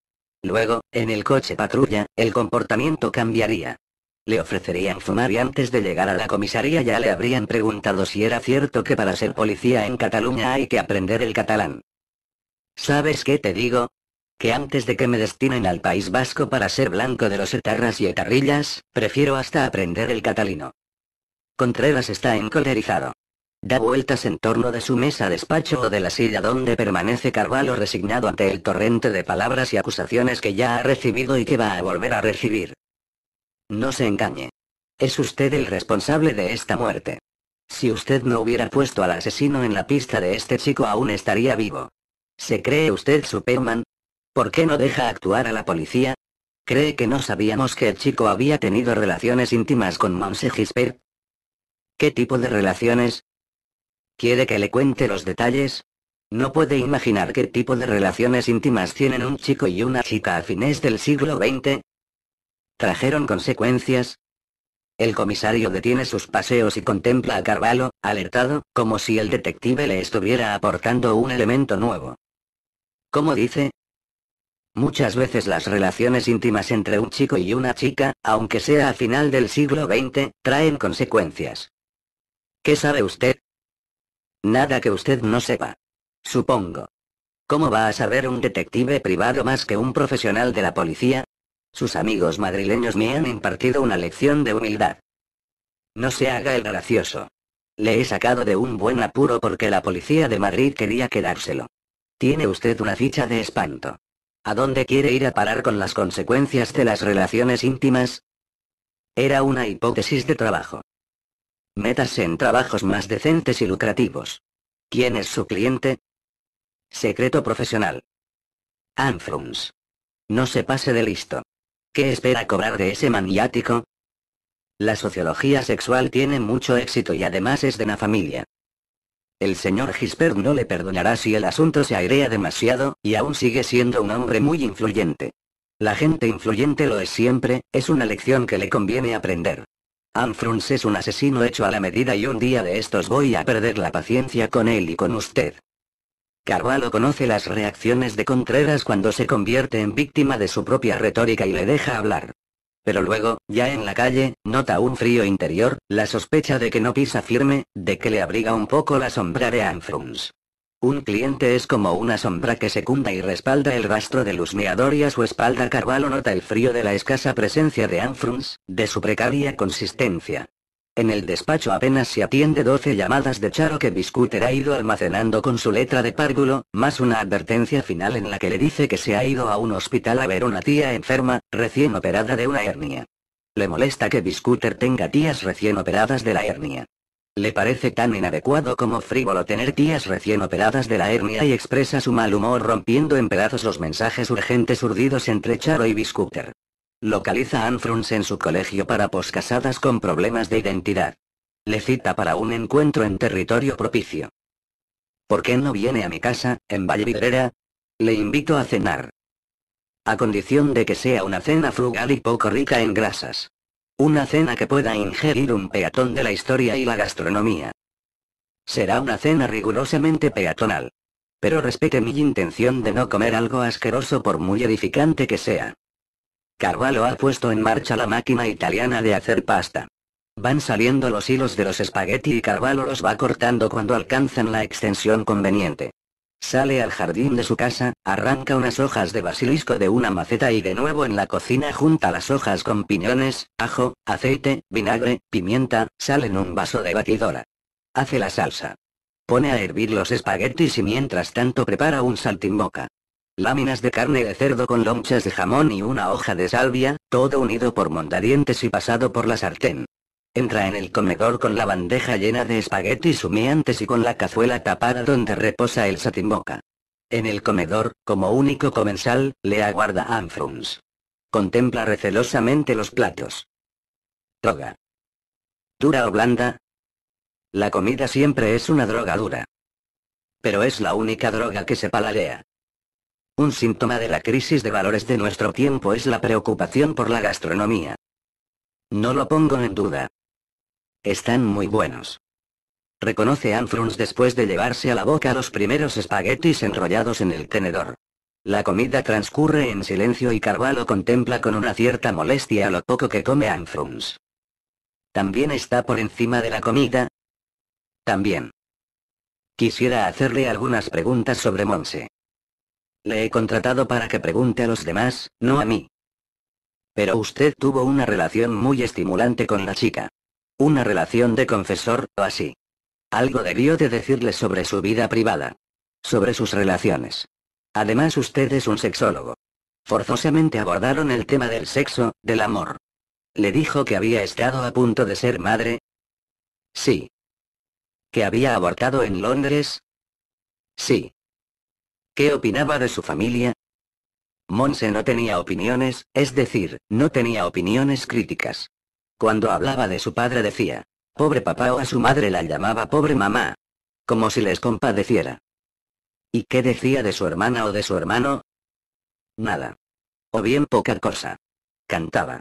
Luego, en el coche patrulla, el comportamiento cambiaría. Le ofrecerían fumar y antes de llegar a la comisaría ya le habrían preguntado si era cierto que para ser policía en Cataluña hay que aprender el catalán. ¿Sabes qué te digo? Que antes de que me destinen al País Vasco para ser blanco de los etarras y etarrillas, prefiero hasta aprender el catalino. Contreras está encolerizado. Da vueltas en torno de su mesa despacho o de la silla donde permanece Carvalho resignado ante el torrente de palabras y acusaciones que ya ha recibido y que va a volver a recibir. No se engañe. Es usted el responsable de esta muerte. Si usted no hubiera puesto al asesino en la pista de este chico aún estaría vivo. ¿Se cree usted Superman? ¿Por qué no deja actuar a la policía? ¿Cree que no sabíamos que el chico había tenido relaciones íntimas con Monse Gisbert? ¿Qué tipo de relaciones? ¿Quiere que le cuente los detalles? No puede imaginar qué tipo de relaciones íntimas tienen un chico y una chica a fines del siglo XX, trajeron consecuencias. El comisario detiene sus paseos y contempla a Carvalho, alertado, como si el detective le estuviera aportando un elemento nuevo. ¿Cómo dice? Muchas veces las relaciones íntimas entre un chico y una chica, aunque sea a final del siglo XX, traen consecuencias. ¿Qué sabe usted? Nada que usted no sepa. Supongo. ¿Cómo va a saber un detective privado más que un profesional de la policía? Sus amigos madrileños me han impartido una lección de humildad. No se haga el gracioso. Le he sacado de un buen apuro porque la policía de Madrid quería quedárselo. Tiene usted una ficha de espanto. ¿A dónde quiere ir a parar con las consecuencias de las relaciones íntimas? Era una hipótesis de trabajo. Métase en trabajos más decentes y lucrativos. ¿Quién es su cliente? Secreto profesional. Anfrums. No se pase de listo. ¿Qué espera cobrar de ese maniático? La sociología sexual tiene mucho éxito y además es de una familia. El señor Gispert no le perdonará si el asunto se airea demasiado, y aún sigue siendo un hombre muy influyente. La gente influyente lo es siempre, es una lección que le conviene aprender. Anfruns es un asesino hecho a la medida y un día de estos voy a perder la paciencia con él y con usted. Carvalho conoce las reacciones de Contreras cuando se convierte en víctima de su propia retórica y le deja hablar. Pero luego, ya en la calle, nota un frío interior, la sospecha de que no pisa firme, de que le abriga un poco la sombra de Anfruns. Un cliente es como una sombra que secunda y respalda el rastro del husmeador y a su espalda Carvalho nota el frío de la escasa presencia de Anfruns, de su precaria consistencia. En el despacho apenas se atiende 12 llamadas de Charo que Biscuter ha ido almacenando con su letra de párgulo, más una advertencia final en la que le dice que se ha ido a un hospital a ver una tía enferma, recién operada de una hernia. Le molesta que Biscuter tenga tías recién operadas de la hernia. Le parece tan inadecuado como frívolo tener tías recién operadas de la hernia y expresa su mal humor rompiendo en pedazos los mensajes urgentes urdidos entre Charo y Biscuter. Localiza a Anfruns en su colegio para poscasadas con problemas de identidad. Le cita para un encuentro en territorio propicio. ¿Por qué no viene a mi casa, en Valle Le invito a cenar. A condición de que sea una cena frugal y poco rica en grasas. Una cena que pueda ingerir un peatón de la historia y la gastronomía. Será una cena rigurosamente peatonal. Pero respete mi intención de no comer algo asqueroso por muy edificante que sea. Carvalho ha puesto en marcha la máquina italiana de hacer pasta. Van saliendo los hilos de los espagueti y Carvalho los va cortando cuando alcanzan la extensión conveniente. Sale al jardín de su casa, arranca unas hojas de basilisco de una maceta y de nuevo en la cocina junta las hojas con piñones, ajo, aceite, vinagre, pimienta, sal en un vaso de batidora. Hace la salsa. Pone a hervir los espaguetis y mientras tanto prepara un saltimboca. Láminas de carne de cerdo con lonchas de jamón y una hoja de salvia, todo unido por mondadientes y pasado por la sartén. Entra en el comedor con la bandeja llena de espaguetis humeantes y con la cazuela tapada donde reposa el satimboca. En el comedor, como único comensal, le aguarda Anfrums. Contempla recelosamente los platos. Droga. ¿Dura o blanda? La comida siempre es una droga dura. Pero es la única droga que se palalea. Un síntoma de la crisis de valores de nuestro tiempo es la preocupación por la gastronomía. No lo pongo en duda. Están muy buenos. Reconoce Anfruns después de llevarse a la boca los primeros espaguetis enrollados en el tenedor. La comida transcurre en silencio y Carvalho contempla con una cierta molestia lo poco que come Anfruns. ¿También está por encima de la comida? También. Quisiera hacerle algunas preguntas sobre Monse. Le he contratado para que pregunte a los demás, no a mí. Pero usted tuvo una relación muy estimulante con la chica. Una relación de confesor, o así. Algo debió de decirle sobre su vida privada. Sobre sus relaciones. Además usted es un sexólogo. Forzosamente abordaron el tema del sexo, del amor. ¿Le dijo que había estado a punto de ser madre? Sí. ¿Que había abortado en Londres? Sí. ¿Qué opinaba de su familia? Monse no tenía opiniones, es decir, no tenía opiniones críticas. Cuando hablaba de su padre decía, pobre papá o a su madre la llamaba pobre mamá. Como si les compadeciera. ¿Y qué decía de su hermana o de su hermano? Nada. O bien poca cosa. Cantaba.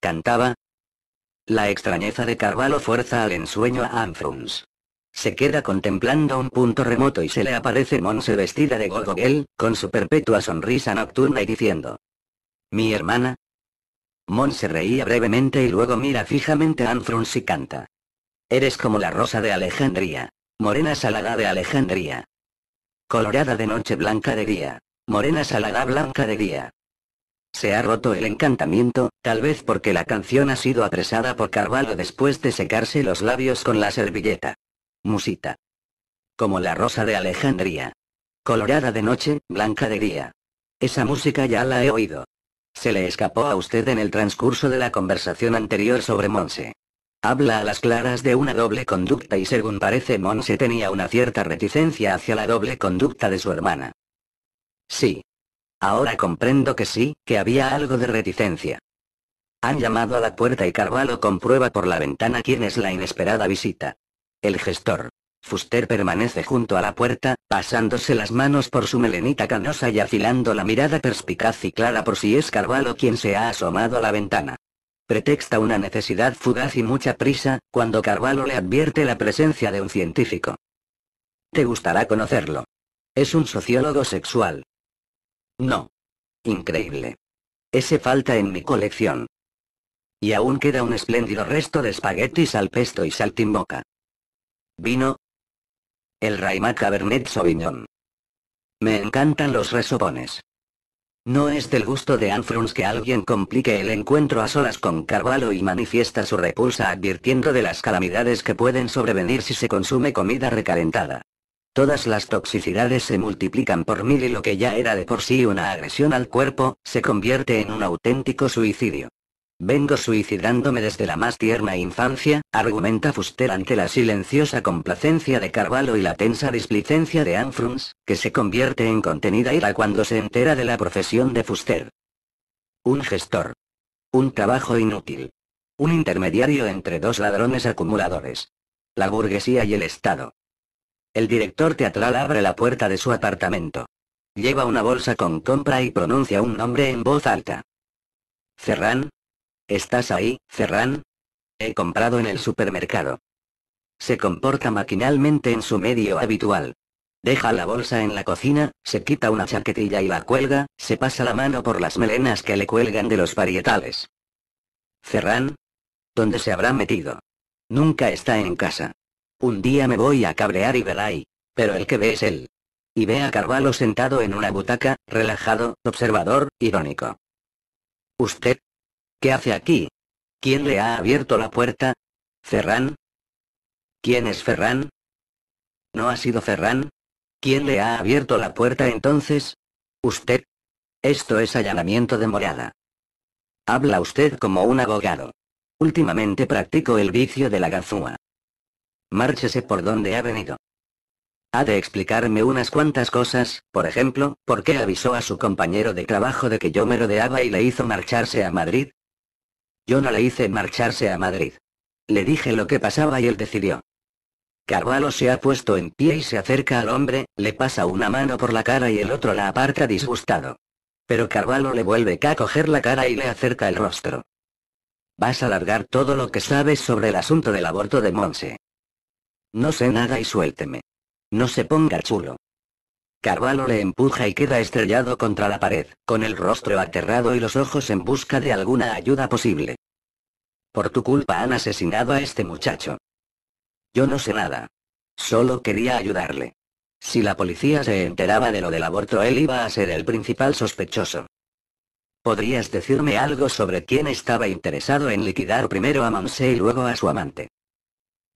Cantaba. La extrañeza de Carvalho fuerza al ensueño a Anfruns. Se queda contemplando un punto remoto y se le aparece Monse vestida de Gogogel, con su perpetua sonrisa nocturna y diciendo. ¿Mi hermana? Monse reía brevemente y luego mira fijamente a Anfruns y canta. Eres como la rosa de Alejandría. Morena salada de Alejandría. Colorada de noche blanca de día. Morena salada blanca de día. Se ha roto el encantamiento, tal vez porque la canción ha sido apresada por Carvalho después de secarse los labios con la servilleta musita. Como la rosa de Alejandría. Colorada de noche, blanca de día. Esa música ya la he oído. Se le escapó a usted en el transcurso de la conversación anterior sobre Monse. Habla a las claras de una doble conducta y según parece Monse tenía una cierta reticencia hacia la doble conducta de su hermana. Sí. Ahora comprendo que sí, que había algo de reticencia. Han llamado a la puerta y Carvalho comprueba por la ventana quién es la inesperada visita. El gestor. Fuster permanece junto a la puerta, pasándose las manos por su melenita canosa y afilando la mirada perspicaz y clara por si es Carvalho quien se ha asomado a la ventana. Pretexta una necesidad fugaz y mucha prisa, cuando Carvalho le advierte la presencia de un científico. Te gustará conocerlo. Es un sociólogo sexual. No. Increíble. Ese falta en mi colección. Y aún queda un espléndido resto de espaguetis al pesto y saltimboca. Vino. El Raimac Cabernet Sauvignon. Me encantan los resopones. No es del gusto de Anfruns que alguien complique el encuentro a solas con Carvalho y manifiesta su repulsa advirtiendo de las calamidades que pueden sobrevenir si se consume comida recalentada. Todas las toxicidades se multiplican por mil y lo que ya era de por sí una agresión al cuerpo, se convierte en un auténtico suicidio. Vengo suicidándome desde la más tierna infancia, argumenta Fuster ante la silenciosa complacencia de Carvalho y la tensa displicencia de Anfruns, que se convierte en contenida ira cuando se entera de la profesión de Fuster. Un gestor. Un trabajo inútil. Un intermediario entre dos ladrones acumuladores. La burguesía y el Estado. El director teatral abre la puerta de su apartamento. Lleva una bolsa con compra y pronuncia un nombre en voz alta. Cerran. ¿Estás ahí, Ferran? He comprado en el supermercado. Se comporta maquinalmente en su medio habitual. Deja la bolsa en la cocina, se quita una chaquetilla y la cuelga, se pasa la mano por las melenas que le cuelgan de los parietales. Ferran. ¿Dónde se habrá metido? Nunca está en casa. Un día me voy a cabrear y ahí, Pero el que ve es él. Y ve a Carvalho sentado en una butaca, relajado, observador, irónico. Usted, ¿Qué hace aquí? ¿Quién le ha abierto la puerta? Ferrán? ¿Quién es Ferrán? ¿No ha sido Ferrán. ¿Quién le ha abierto la puerta entonces? ¿Usted? Esto es allanamiento de morada. Habla usted como un abogado. Últimamente practico el vicio de la ganzúa. Márchese por donde ha venido. Ha de explicarme unas cuantas cosas, por ejemplo, por qué avisó a su compañero de trabajo de que yo me rodeaba y le hizo marcharse a Madrid, yo no le hice marcharse a Madrid. Le dije lo que pasaba y él decidió. Carvalho se ha puesto en pie y se acerca al hombre, le pasa una mano por la cara y el otro la aparta disgustado. Pero Carvalho le vuelve a coger la cara y le acerca el rostro. Vas a largar todo lo que sabes sobre el asunto del aborto de Monse. No sé nada y suélteme. No se ponga chulo. Carvalho le empuja y queda estrellado contra la pared, con el rostro aterrado y los ojos en busca de alguna ayuda posible. Por tu culpa han asesinado a este muchacho. Yo no sé nada. Solo quería ayudarle. Si la policía se enteraba de lo del aborto, él iba a ser el principal sospechoso. ¿Podrías decirme algo sobre quién estaba interesado en liquidar primero a Monse y luego a su amante?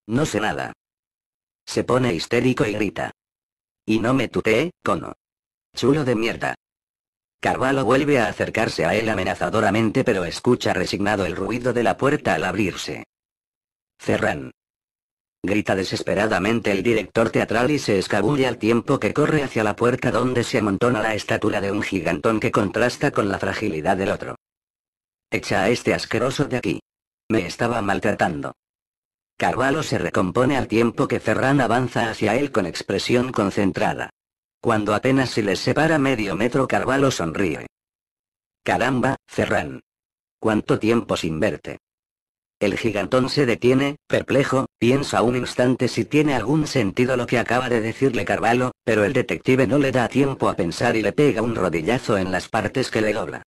No sé nada. Se pone histérico y grita. Y no me tutee, cono. Chulo de mierda. Carvalho vuelve a acercarse a él amenazadoramente pero escucha resignado el ruido de la puerta al abrirse. Cerran. Grita desesperadamente el director teatral y se escabulle al tiempo que corre hacia la puerta donde se amontona la estatura de un gigantón que contrasta con la fragilidad del otro. Echa a este asqueroso de aquí. Me estaba maltratando. Carvalho se recompone al tiempo que Ferran avanza hacia él con expresión concentrada. Cuando apenas se le separa medio metro Carvalho sonríe. Caramba, Ferran. ¿Cuánto tiempo sin verte? El gigantón se detiene, perplejo, piensa un instante si tiene algún sentido lo que acaba de decirle Carvalho, pero el detective no le da tiempo a pensar y le pega un rodillazo en las partes que le dobla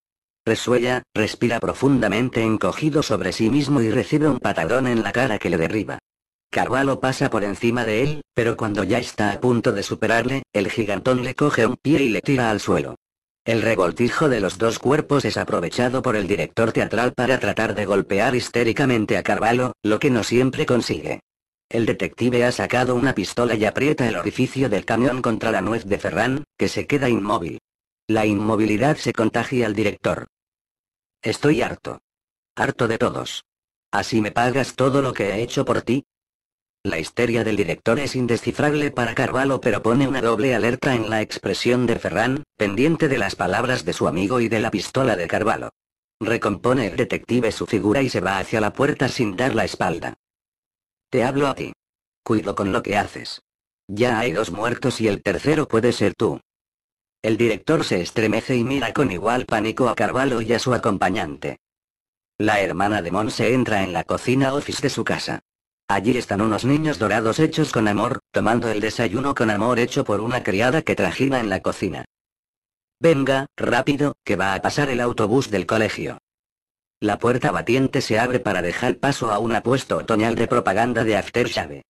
resuella, respira profundamente encogido sobre sí mismo y recibe un patadón en la cara que le derriba. Carvalho pasa por encima de él, pero cuando ya está a punto de superarle, el gigantón le coge un pie y le tira al suelo. El revoltijo de los dos cuerpos es aprovechado por el director teatral para tratar de golpear histéricamente a Carvalho, lo que no siempre consigue. El detective ha sacado una pistola y aprieta el orificio del camión contra la nuez de Ferran, que se queda inmóvil. La inmovilidad se contagia al director. Estoy harto. Harto de todos. ¿Así me pagas todo lo que he hecho por ti? La histeria del director es indescifrable para Carvalho pero pone una doble alerta en la expresión de Ferran, pendiente de las palabras de su amigo y de la pistola de Carvalho. Recompone el detective su figura y se va hacia la puerta sin dar la espalda. Te hablo a ti. Cuido con lo que haces. Ya hay dos muertos y el tercero puede ser tú. El director se estremece y mira con igual pánico a Carvalho y a su acompañante. La hermana de Monse entra en la cocina office de su casa. Allí están unos niños dorados hechos con amor, tomando el desayuno con amor hecho por una criada que trajina en la cocina. Venga, rápido, que va a pasar el autobús del colegio. La puerta batiente se abre para dejar paso a un apuesto otoñal de propaganda de Aftershave.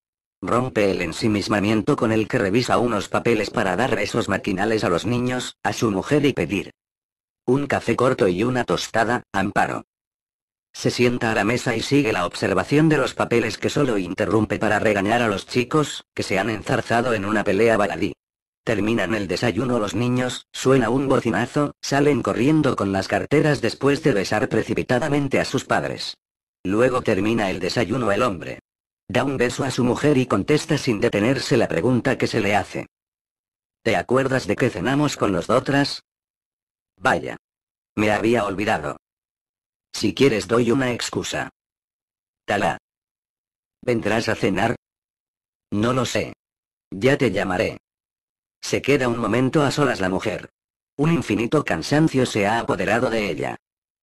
Rompe el ensimismamiento con el que revisa unos papeles para dar besos maquinales a los niños, a su mujer y pedir. Un café corto y una tostada, amparo. Se sienta a la mesa y sigue la observación de los papeles que solo interrumpe para regañar a los chicos, que se han enzarzado en una pelea baladí. Terminan el desayuno los niños, suena un bocinazo, salen corriendo con las carteras después de besar precipitadamente a sus padres. Luego termina el desayuno el hombre, Da un beso a su mujer y contesta sin detenerse la pregunta que se le hace. ¿Te acuerdas de que cenamos con los nosotras? Vaya. Me había olvidado. Si quieres doy una excusa. Talá. ¿Vendrás a cenar? No lo sé. Ya te llamaré. Se queda un momento a solas la mujer. Un infinito cansancio se ha apoderado de ella.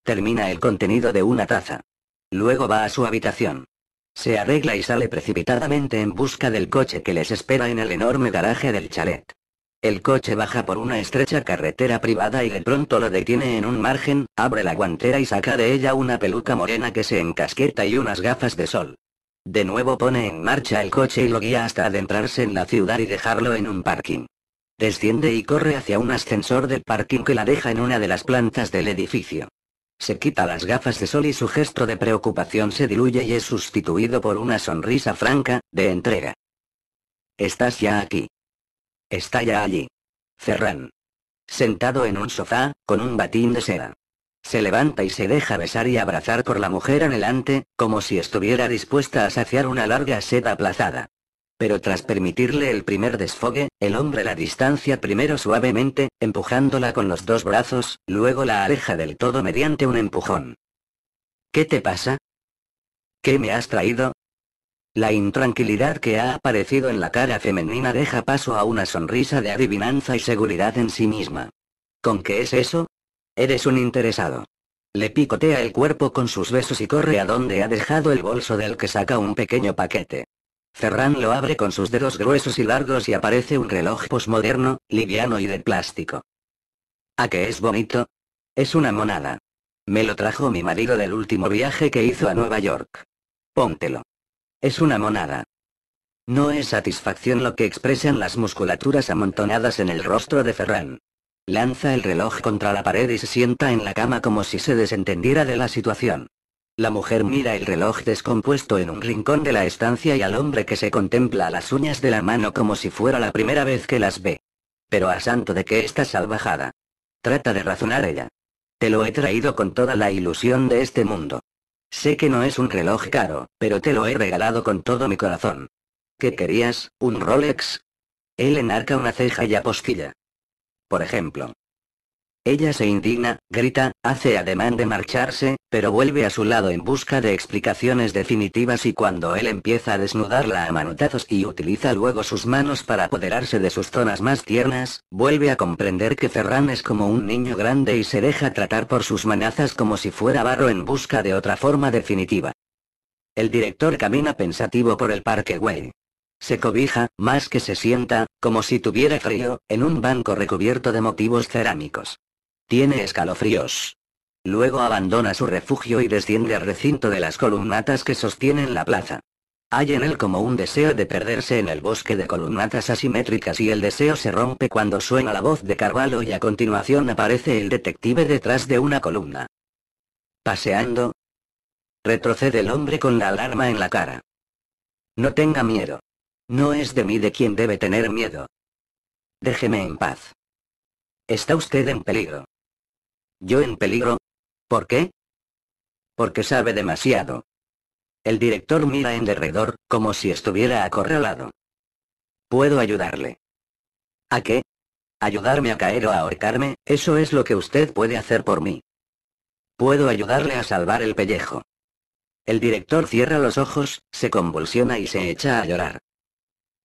Termina el contenido de una taza. Luego va a su habitación. Se arregla y sale precipitadamente en busca del coche que les espera en el enorme garaje del chalet. El coche baja por una estrecha carretera privada y de pronto lo detiene en un margen, abre la guantera y saca de ella una peluca morena que se encasqueta y unas gafas de sol. De nuevo pone en marcha el coche y lo guía hasta adentrarse en la ciudad y dejarlo en un parking. Desciende y corre hacia un ascensor del parking que la deja en una de las plantas del edificio. Se quita las gafas de sol y su gesto de preocupación se diluye y es sustituido por una sonrisa franca, de entrega. Estás ya aquí. Está ya allí. Ferran. Sentado en un sofá, con un batín de seda. Se levanta y se deja besar y abrazar por la mujer anhelante, como si estuviera dispuesta a saciar una larga sed aplazada. Pero tras permitirle el primer desfogue, el hombre la distancia primero suavemente, empujándola con los dos brazos, luego la aleja del todo mediante un empujón. ¿Qué te pasa? ¿Qué me has traído? La intranquilidad que ha aparecido en la cara femenina deja paso a una sonrisa de adivinanza y seguridad en sí misma. ¿Con qué es eso? Eres un interesado. Le picotea el cuerpo con sus besos y corre a donde ha dejado el bolso del que saca un pequeño paquete. Ferran lo abre con sus dedos gruesos y largos y aparece un reloj posmoderno, liviano y de plástico. ¿A qué es bonito? Es una monada. Me lo trajo mi marido del último viaje que hizo a Nueva York. Póntelo. Es una monada. No es satisfacción lo que expresan las musculaturas amontonadas en el rostro de Ferran. Lanza el reloj contra la pared y se sienta en la cama como si se desentendiera de la situación. La mujer mira el reloj descompuesto en un rincón de la estancia y al hombre que se contempla las uñas de la mano como si fuera la primera vez que las ve. Pero a santo de que esta salvajada. Trata de razonar ella. Te lo he traído con toda la ilusión de este mundo. Sé que no es un reloj caro, pero te lo he regalado con todo mi corazón. ¿Qué querías? ¿Un Rolex? Él enarca una ceja y apostilla. Por ejemplo. Ella se indigna, grita, hace ademán de marcharse, pero vuelve a su lado en busca de explicaciones definitivas y cuando él empieza a desnudarla a manotazos y utiliza luego sus manos para apoderarse de sus zonas más tiernas, vuelve a comprender que Ferran es como un niño grande y se deja tratar por sus manazas como si fuera barro en busca de otra forma definitiva. El director camina pensativo por el parque Way. Se cobija, más que se sienta, como si tuviera frío, en un banco recubierto de motivos cerámicos. Tiene escalofríos. Luego abandona su refugio y desciende al recinto de las columnatas que sostienen la plaza. Hay en él como un deseo de perderse en el bosque de columnatas asimétricas y el deseo se rompe cuando suena la voz de Carvalho y a continuación aparece el detective detrás de una columna. Paseando. Retrocede el hombre con la alarma en la cara. No tenga miedo. No es de mí de quien debe tener miedo. Déjeme en paz. Está usted en peligro. Yo en peligro. ¿Por qué? Porque sabe demasiado. El director mira en derredor, como si estuviera acorralado. Puedo ayudarle. ¿A qué? Ayudarme a caer o a ahorcarme, eso es lo que usted puede hacer por mí. Puedo ayudarle a salvar el pellejo. El director cierra los ojos, se convulsiona y se echa a llorar.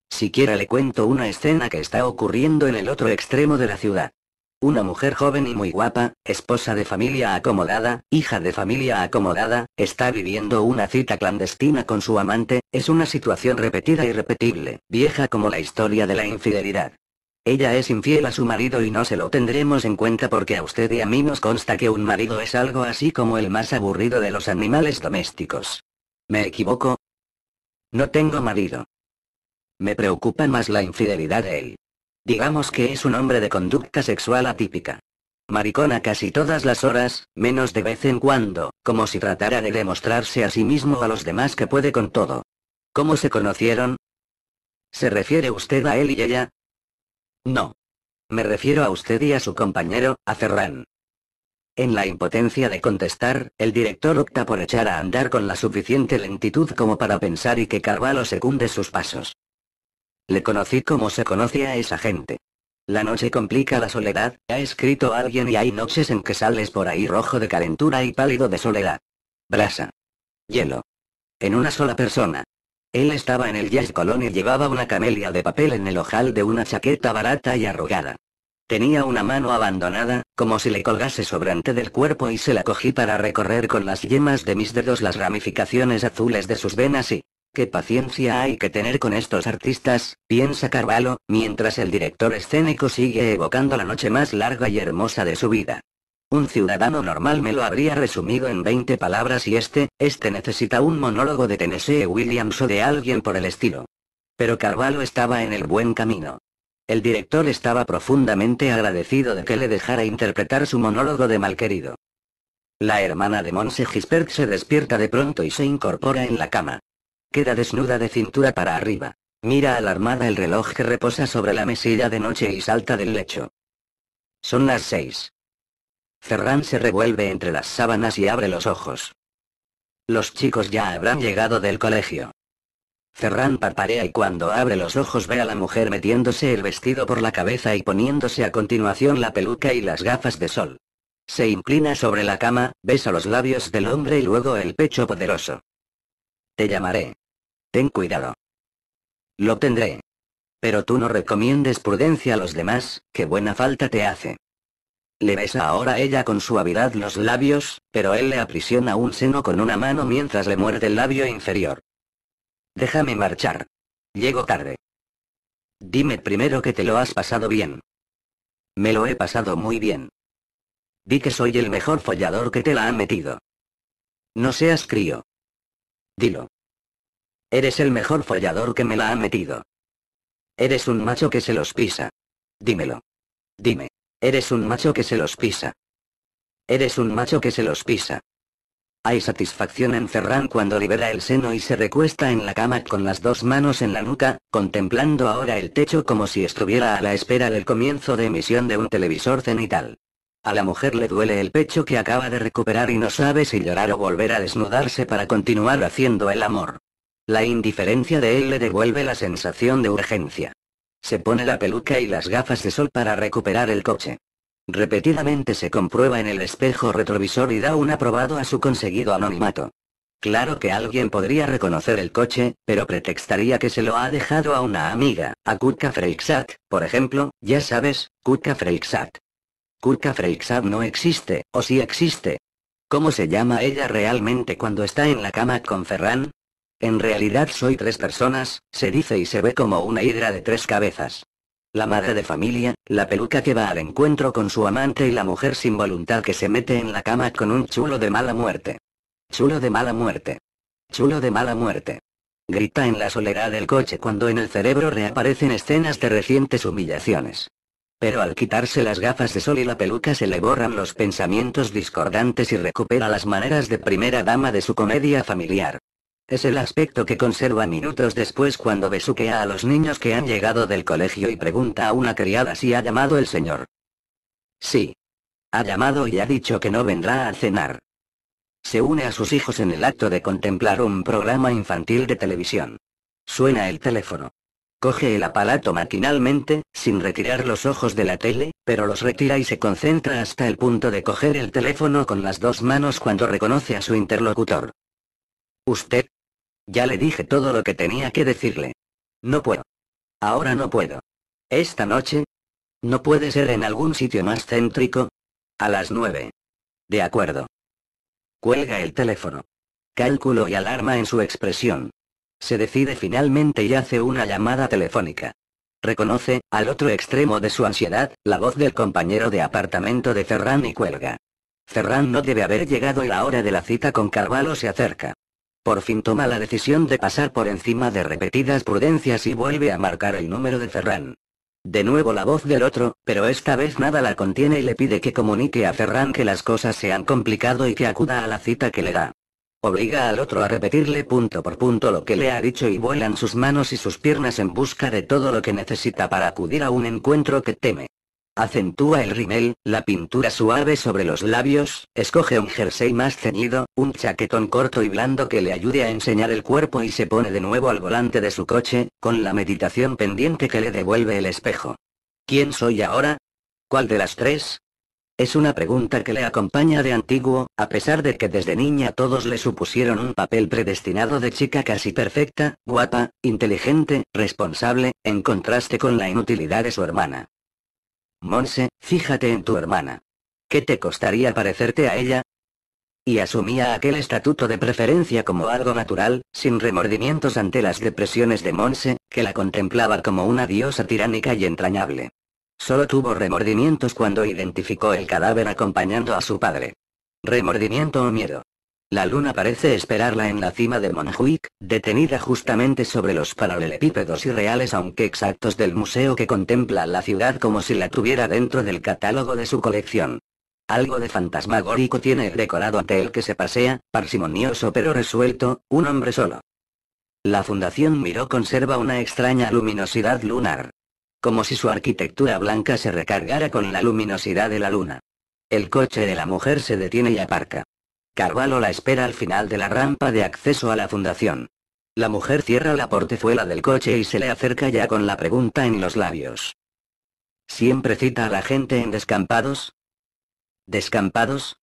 Siquiera le cuento una escena que está ocurriendo en el otro extremo de la ciudad. Una mujer joven y muy guapa, esposa de familia acomodada, hija de familia acomodada, está viviendo una cita clandestina con su amante, es una situación repetida y repetible, vieja como la historia de la infidelidad. Ella es infiel a su marido y no se lo tendremos en cuenta porque a usted y a mí nos consta que un marido es algo así como el más aburrido de los animales domésticos. ¿Me equivoco? No tengo marido. Me preocupa más la infidelidad de él. Digamos que es un hombre de conducta sexual atípica. Maricona casi todas las horas, menos de vez en cuando, como si tratara de demostrarse a sí mismo a los demás que puede con todo. ¿Cómo se conocieron? ¿Se refiere usted a él y ella? No. Me refiero a usted y a su compañero, a Ferran. En la impotencia de contestar, el director opta por echar a andar con la suficiente lentitud como para pensar y que Carvalho secunde sus pasos. Le conocí como se conoce a esa gente. La noche complica la soledad, ha escrito alguien y hay noches en que sales por ahí rojo de calentura y pálido de soledad. Brasa. Hielo. En una sola persona. Él estaba en el Jazz Colón y llevaba una camelia de papel en el ojal de una chaqueta barata y arrugada. Tenía una mano abandonada, como si le colgase sobrante del cuerpo y se la cogí para recorrer con las yemas de mis dedos las ramificaciones azules de sus venas y, Qué paciencia hay que tener con estos artistas, piensa Carvalho, mientras el director escénico sigue evocando la noche más larga y hermosa de su vida. Un ciudadano normal me lo habría resumido en 20 palabras y este, este necesita un monólogo de Tennessee Williams o de alguien por el estilo. Pero Carvalho estaba en el buen camino. El director estaba profundamente agradecido de que le dejara interpretar su monólogo de malquerido. La hermana de Monse Gispert se despierta de pronto y se incorpora en la cama. Queda desnuda de cintura para arriba. Mira alarmada el reloj que reposa sobre la mesilla de noche y salta del lecho. Son las seis. Ferran se revuelve entre las sábanas y abre los ojos. Los chicos ya habrán llegado del colegio. Ferran parparea y cuando abre los ojos ve a la mujer metiéndose el vestido por la cabeza y poniéndose a continuación la peluca y las gafas de sol. Se inclina sobre la cama, besa los labios del hombre y luego el pecho poderoso. Te llamaré. Ten cuidado. Lo tendré. Pero tú no recomiendes prudencia a los demás, que buena falta te hace. Le besa ahora ella con suavidad los labios, pero él le aprisiona un seno con una mano mientras le muerde el labio inferior. Déjame marchar. Llego tarde. Dime primero que te lo has pasado bien. Me lo he pasado muy bien. Di que soy el mejor follador que te la ha metido. No seas crío. Dilo. Eres el mejor follador que me la ha metido. Eres un macho que se los pisa. Dímelo. Dime. Eres un macho que se los pisa. Eres un macho que se los pisa. Hay satisfacción en Ferran cuando libera el seno y se recuesta en la cama con las dos manos en la nuca, contemplando ahora el techo como si estuviera a la espera del comienzo de emisión de un televisor cenital. A la mujer le duele el pecho que acaba de recuperar y no sabe si llorar o volver a desnudarse para continuar haciendo el amor. La indiferencia de él le devuelve la sensación de urgencia. Se pone la peluca y las gafas de sol para recuperar el coche. Repetidamente se comprueba en el espejo retrovisor y da un aprobado a su conseguido anonimato. Claro que alguien podría reconocer el coche, pero pretextaría que se lo ha dejado a una amiga, a Kutka Freixat, por ejemplo, ya sabes, Kutka Freixat. Kutka Freixat no existe, o si sí existe. ¿Cómo se llama ella realmente cuando está en la cama con Ferran? En realidad soy tres personas, se dice y se ve como una hidra de tres cabezas. La madre de familia, la peluca que va al encuentro con su amante y la mujer sin voluntad que se mete en la cama con un chulo de mala muerte. Chulo de mala muerte. Chulo de mala muerte. Grita en la soledad del coche cuando en el cerebro reaparecen escenas de recientes humillaciones. Pero al quitarse las gafas de sol y la peluca se le borran los pensamientos discordantes y recupera las maneras de primera dama de su comedia familiar. Es el aspecto que conserva minutos después cuando besuquea a los niños que han llegado del colegio y pregunta a una criada si ha llamado el señor. Sí. Ha llamado y ha dicho que no vendrá a cenar. Se une a sus hijos en el acto de contemplar un programa infantil de televisión. Suena el teléfono. Coge el aparato maquinalmente, sin retirar los ojos de la tele, pero los retira y se concentra hasta el punto de coger el teléfono con las dos manos cuando reconoce a su interlocutor. Usted, ya le dije todo lo que tenía que decirle. No puedo. Ahora no puedo. Esta noche. ¿No puede ser en algún sitio más céntrico? A las nueve. De acuerdo. Cuelga el teléfono. Cálculo y alarma en su expresión. Se decide finalmente y hace una llamada telefónica. Reconoce, al otro extremo de su ansiedad, la voz del compañero de apartamento de Ferran y cuelga. Ferran no debe haber llegado y la hora de la cita con Carvalho se acerca. Por fin toma la decisión de pasar por encima de repetidas prudencias y vuelve a marcar el número de Ferran. De nuevo la voz del otro, pero esta vez nada la contiene y le pide que comunique a Ferran que las cosas se han complicado y que acuda a la cita que le da. Obliga al otro a repetirle punto por punto lo que le ha dicho y vuelan sus manos y sus piernas en busca de todo lo que necesita para acudir a un encuentro que teme. Acentúa el rimel, la pintura suave sobre los labios, escoge un jersey más ceñido, un chaquetón corto y blando que le ayude a enseñar el cuerpo y se pone de nuevo al volante de su coche, con la meditación pendiente que le devuelve el espejo. ¿Quién soy ahora? ¿Cuál de las tres? Es una pregunta que le acompaña de antiguo, a pesar de que desde niña todos le supusieron un papel predestinado de chica casi perfecta, guapa, inteligente, responsable, en contraste con la inutilidad de su hermana. Monse, fíjate en tu hermana. ¿Qué te costaría parecerte a ella? Y asumía aquel estatuto de preferencia como algo natural, sin remordimientos ante las depresiones de Monse, que la contemplaba como una diosa tiránica y entrañable. Solo tuvo remordimientos cuando identificó el cadáver acompañando a su padre. Remordimiento o miedo. La luna parece esperarla en la cima de Monjuic, detenida justamente sobre los paralelepípedos irreales aunque exactos del museo que contempla la ciudad como si la tuviera dentro del catálogo de su colección. Algo de fantasmagórico tiene el decorado ante el que se pasea, parsimonioso pero resuelto, un hombre solo. La Fundación Miró conserva una extraña luminosidad lunar. Como si su arquitectura blanca se recargara con la luminosidad de la luna. El coche de la mujer se detiene y aparca. Carvalho la espera al final de la rampa de acceso a la fundación. La mujer cierra la portezuela del coche y se le acerca ya con la pregunta en los labios. ¿Siempre cita a la gente en descampados? ¿Descampados?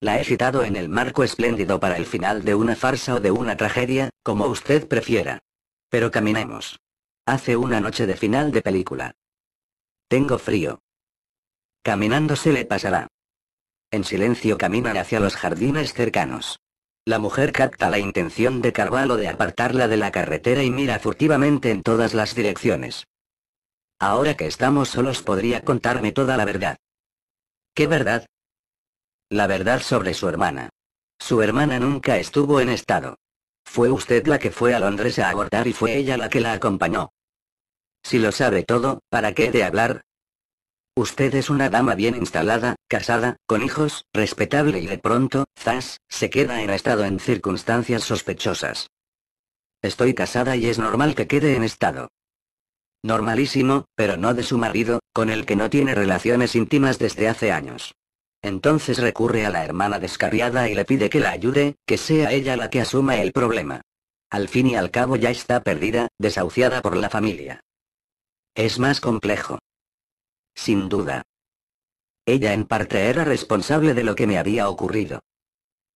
La he citado en el marco espléndido para el final de una farsa o de una tragedia, como usted prefiera. Pero caminemos. Hace una noche de final de película. Tengo frío. Caminando se le pasará. En silencio caminan hacia los jardines cercanos. La mujer capta la intención de Carvalho de apartarla de la carretera y mira furtivamente en todas las direcciones. Ahora que estamos solos podría contarme toda la verdad. ¿Qué verdad? La verdad sobre su hermana. Su hermana nunca estuvo en estado. Fue usted la que fue a Londres a abordar y fue ella la que la acompañó. Si lo sabe todo, ¿para qué de hablar? Usted es una dama bien instalada, casada, con hijos, respetable y de pronto, zas, se queda en estado en circunstancias sospechosas. Estoy casada y es normal que quede en estado. Normalísimo, pero no de su marido, con el que no tiene relaciones íntimas desde hace años. Entonces recurre a la hermana descarriada y le pide que la ayude, que sea ella la que asuma el problema. Al fin y al cabo ya está perdida, desahuciada por la familia. Es más complejo. Sin duda. Ella en parte era responsable de lo que me había ocurrido.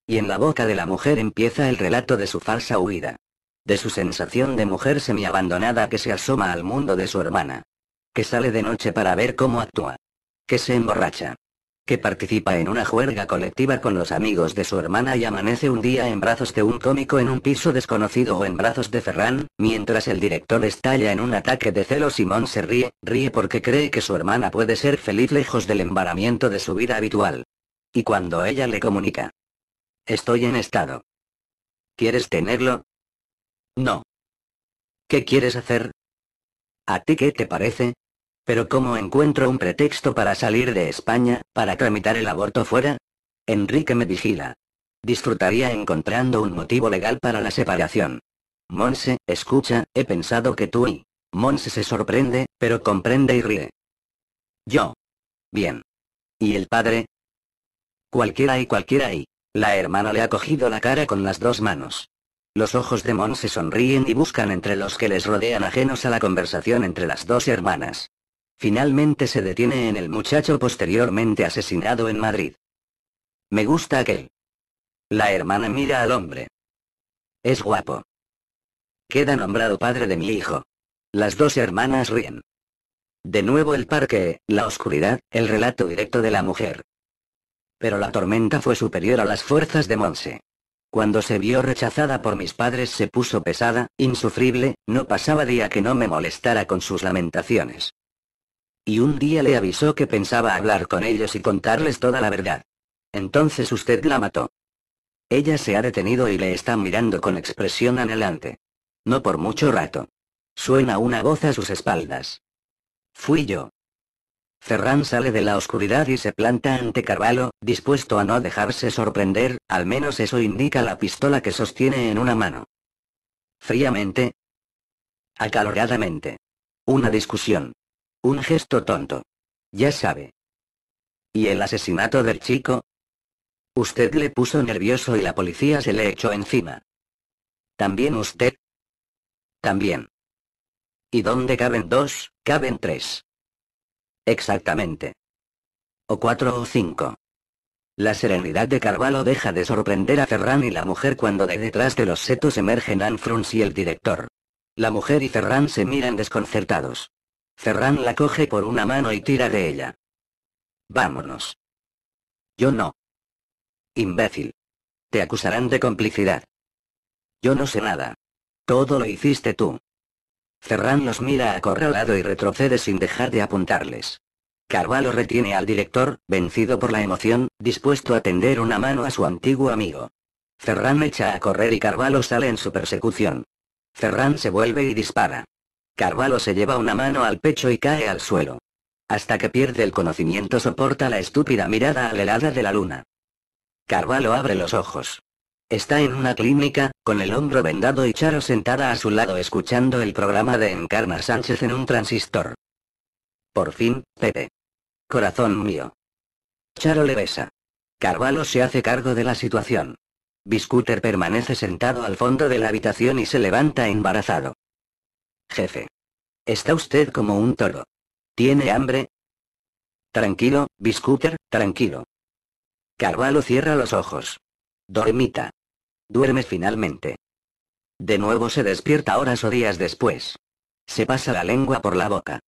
Y en la boca de la mujer empieza el relato de su falsa huida. De su sensación de mujer semiabandonada que se asoma al mundo de su hermana. Que sale de noche para ver cómo actúa. Que se emborracha que participa en una juerga colectiva con los amigos de su hermana y amanece un día en brazos de un cómico en un piso desconocido o en brazos de Ferran, mientras el director estalla en un ataque de celo Simón se ríe, ríe porque cree que su hermana puede ser feliz lejos del embaramiento de su vida habitual. Y cuando ella le comunica. Estoy en estado. ¿Quieres tenerlo? No. ¿Qué quieres hacer? ¿A ti qué te parece? Pero ¿cómo encuentro un pretexto para salir de España, para tramitar el aborto fuera? Enrique me vigila. Disfrutaría encontrando un motivo legal para la separación. Monse, escucha, he pensado que tú y... Monse se sorprende, pero comprende y ríe. Yo. Bien. ¿Y el padre? Cualquiera y cualquiera y... La hermana le ha cogido la cara con las dos manos. Los ojos de Monse sonríen y buscan entre los que les rodean ajenos a la conversación entre las dos hermanas. Finalmente se detiene en el muchacho posteriormente asesinado en Madrid. Me gusta aquel. La hermana mira al hombre. Es guapo. Queda nombrado padre de mi hijo. Las dos hermanas ríen. De nuevo el parque, la oscuridad, el relato directo de la mujer. Pero la tormenta fue superior a las fuerzas de Monse. Cuando se vio rechazada por mis padres se puso pesada, insufrible, no pasaba día que no me molestara con sus lamentaciones. Y un día le avisó que pensaba hablar con ellos y contarles toda la verdad. Entonces usted la mató. Ella se ha detenido y le está mirando con expresión anhelante. No por mucho rato. Suena una voz a sus espaldas. Fui yo. Ferran sale de la oscuridad y se planta ante Carvalho, dispuesto a no dejarse sorprender, al menos eso indica la pistola que sostiene en una mano. Fríamente. Acaloradamente. Una discusión. Un gesto tonto. Ya sabe. ¿Y el asesinato del chico? Usted le puso nervioso y la policía se le echó encima. ¿También usted? También. ¿Y dónde caben dos? Caben tres. Exactamente. O cuatro o cinco. La serenidad de Carvalho deja de sorprender a Ferran y la mujer cuando de detrás de los setos emergen Anfruns y el director. La mujer y Ferran se miran desconcertados. Ferran la coge por una mano y tira de ella. Vámonos. Yo no. Imbécil. Te acusarán de complicidad. Yo no sé nada. Todo lo hiciste tú. Ferran los mira acorralado y retrocede sin dejar de apuntarles. Carvalho retiene al director, vencido por la emoción, dispuesto a tender una mano a su antiguo amigo. Ferran echa a correr y Carvalho sale en su persecución. Ferran se vuelve y dispara. Carvalho se lleva una mano al pecho y cae al suelo. Hasta que pierde el conocimiento soporta la estúpida mirada alelada de la luna. Carvalho abre los ojos. Está en una clínica, con el hombro vendado y Charo sentada a su lado escuchando el programa de Encarna Sánchez en un transistor. Por fin, Pepe. Corazón mío. Charo le besa. Carvalho se hace cargo de la situación. Biscuter permanece sentado al fondo de la habitación y se levanta embarazado. Jefe. Está usted como un toro. ¿Tiene hambre? Tranquilo, Biscuter, tranquilo. Carvalho cierra los ojos. Dormita. Duerme finalmente. De nuevo se despierta horas o días después. Se pasa la lengua por la boca.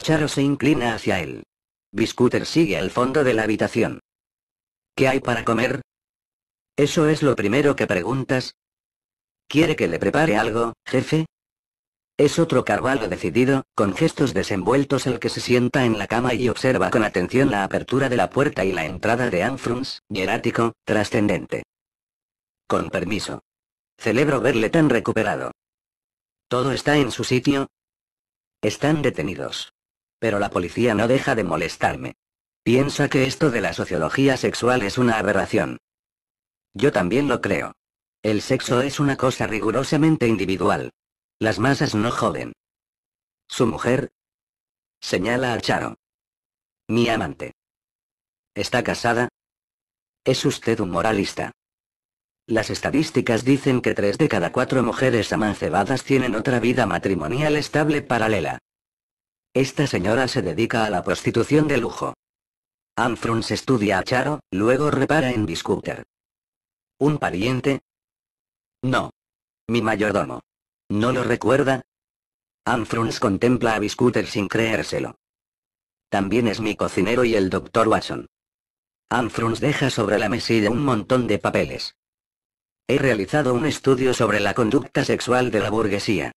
Charo se inclina hacia él. Biscuter sigue al fondo de la habitación. ¿Qué hay para comer? ¿Eso es lo primero que preguntas? ¿Quiere que le prepare algo, jefe? Es otro Carvalho decidido, con gestos desenvueltos el que se sienta en la cama y observa con atención la apertura de la puerta y la entrada de Anfruns, hierático, trascendente. Con permiso. Celebro verle tan recuperado. ¿Todo está en su sitio? Están detenidos. Pero la policía no deja de molestarme. Piensa que esto de la sociología sexual es una aberración. Yo también lo creo. El sexo es una cosa rigurosamente individual. Las masas no joden. Su mujer. Señala a Charo. Mi amante. ¿Está casada? Es usted un moralista. Las estadísticas dicen que tres de cada cuatro mujeres amancebadas tienen otra vida matrimonial estable paralela. Esta señora se dedica a la prostitución de lujo. Anfruns estudia a Charo, luego repara en Biscuter. ¿Un pariente? No. Mi mayordomo. ¿No lo recuerda? Anfruns contempla a Biscuter sin creérselo. También es mi cocinero y el doctor Watson. Anfruns deja sobre la mesilla un montón de papeles. He realizado un estudio sobre la conducta sexual de la burguesía.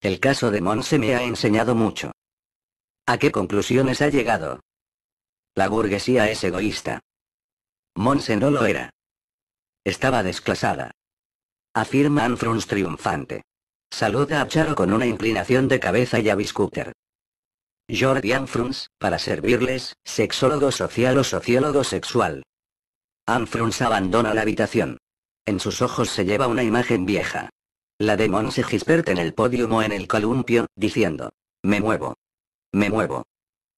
El caso de Monse me ha enseñado mucho. ¿A qué conclusiones ha llegado? La burguesía es egoísta. Monse no lo era. Estaba desclasada. Afirma Anfruns triunfante. Saluda a Charo con una inclinación de cabeza y a Biscuter. Jordi Amfruns, para servirles, sexólogo social o sociólogo sexual. Anfruns abandona la habitación. En sus ojos se lleva una imagen vieja. La de se Gispert en el podium o en el columpio, diciendo, me muevo. Me muevo.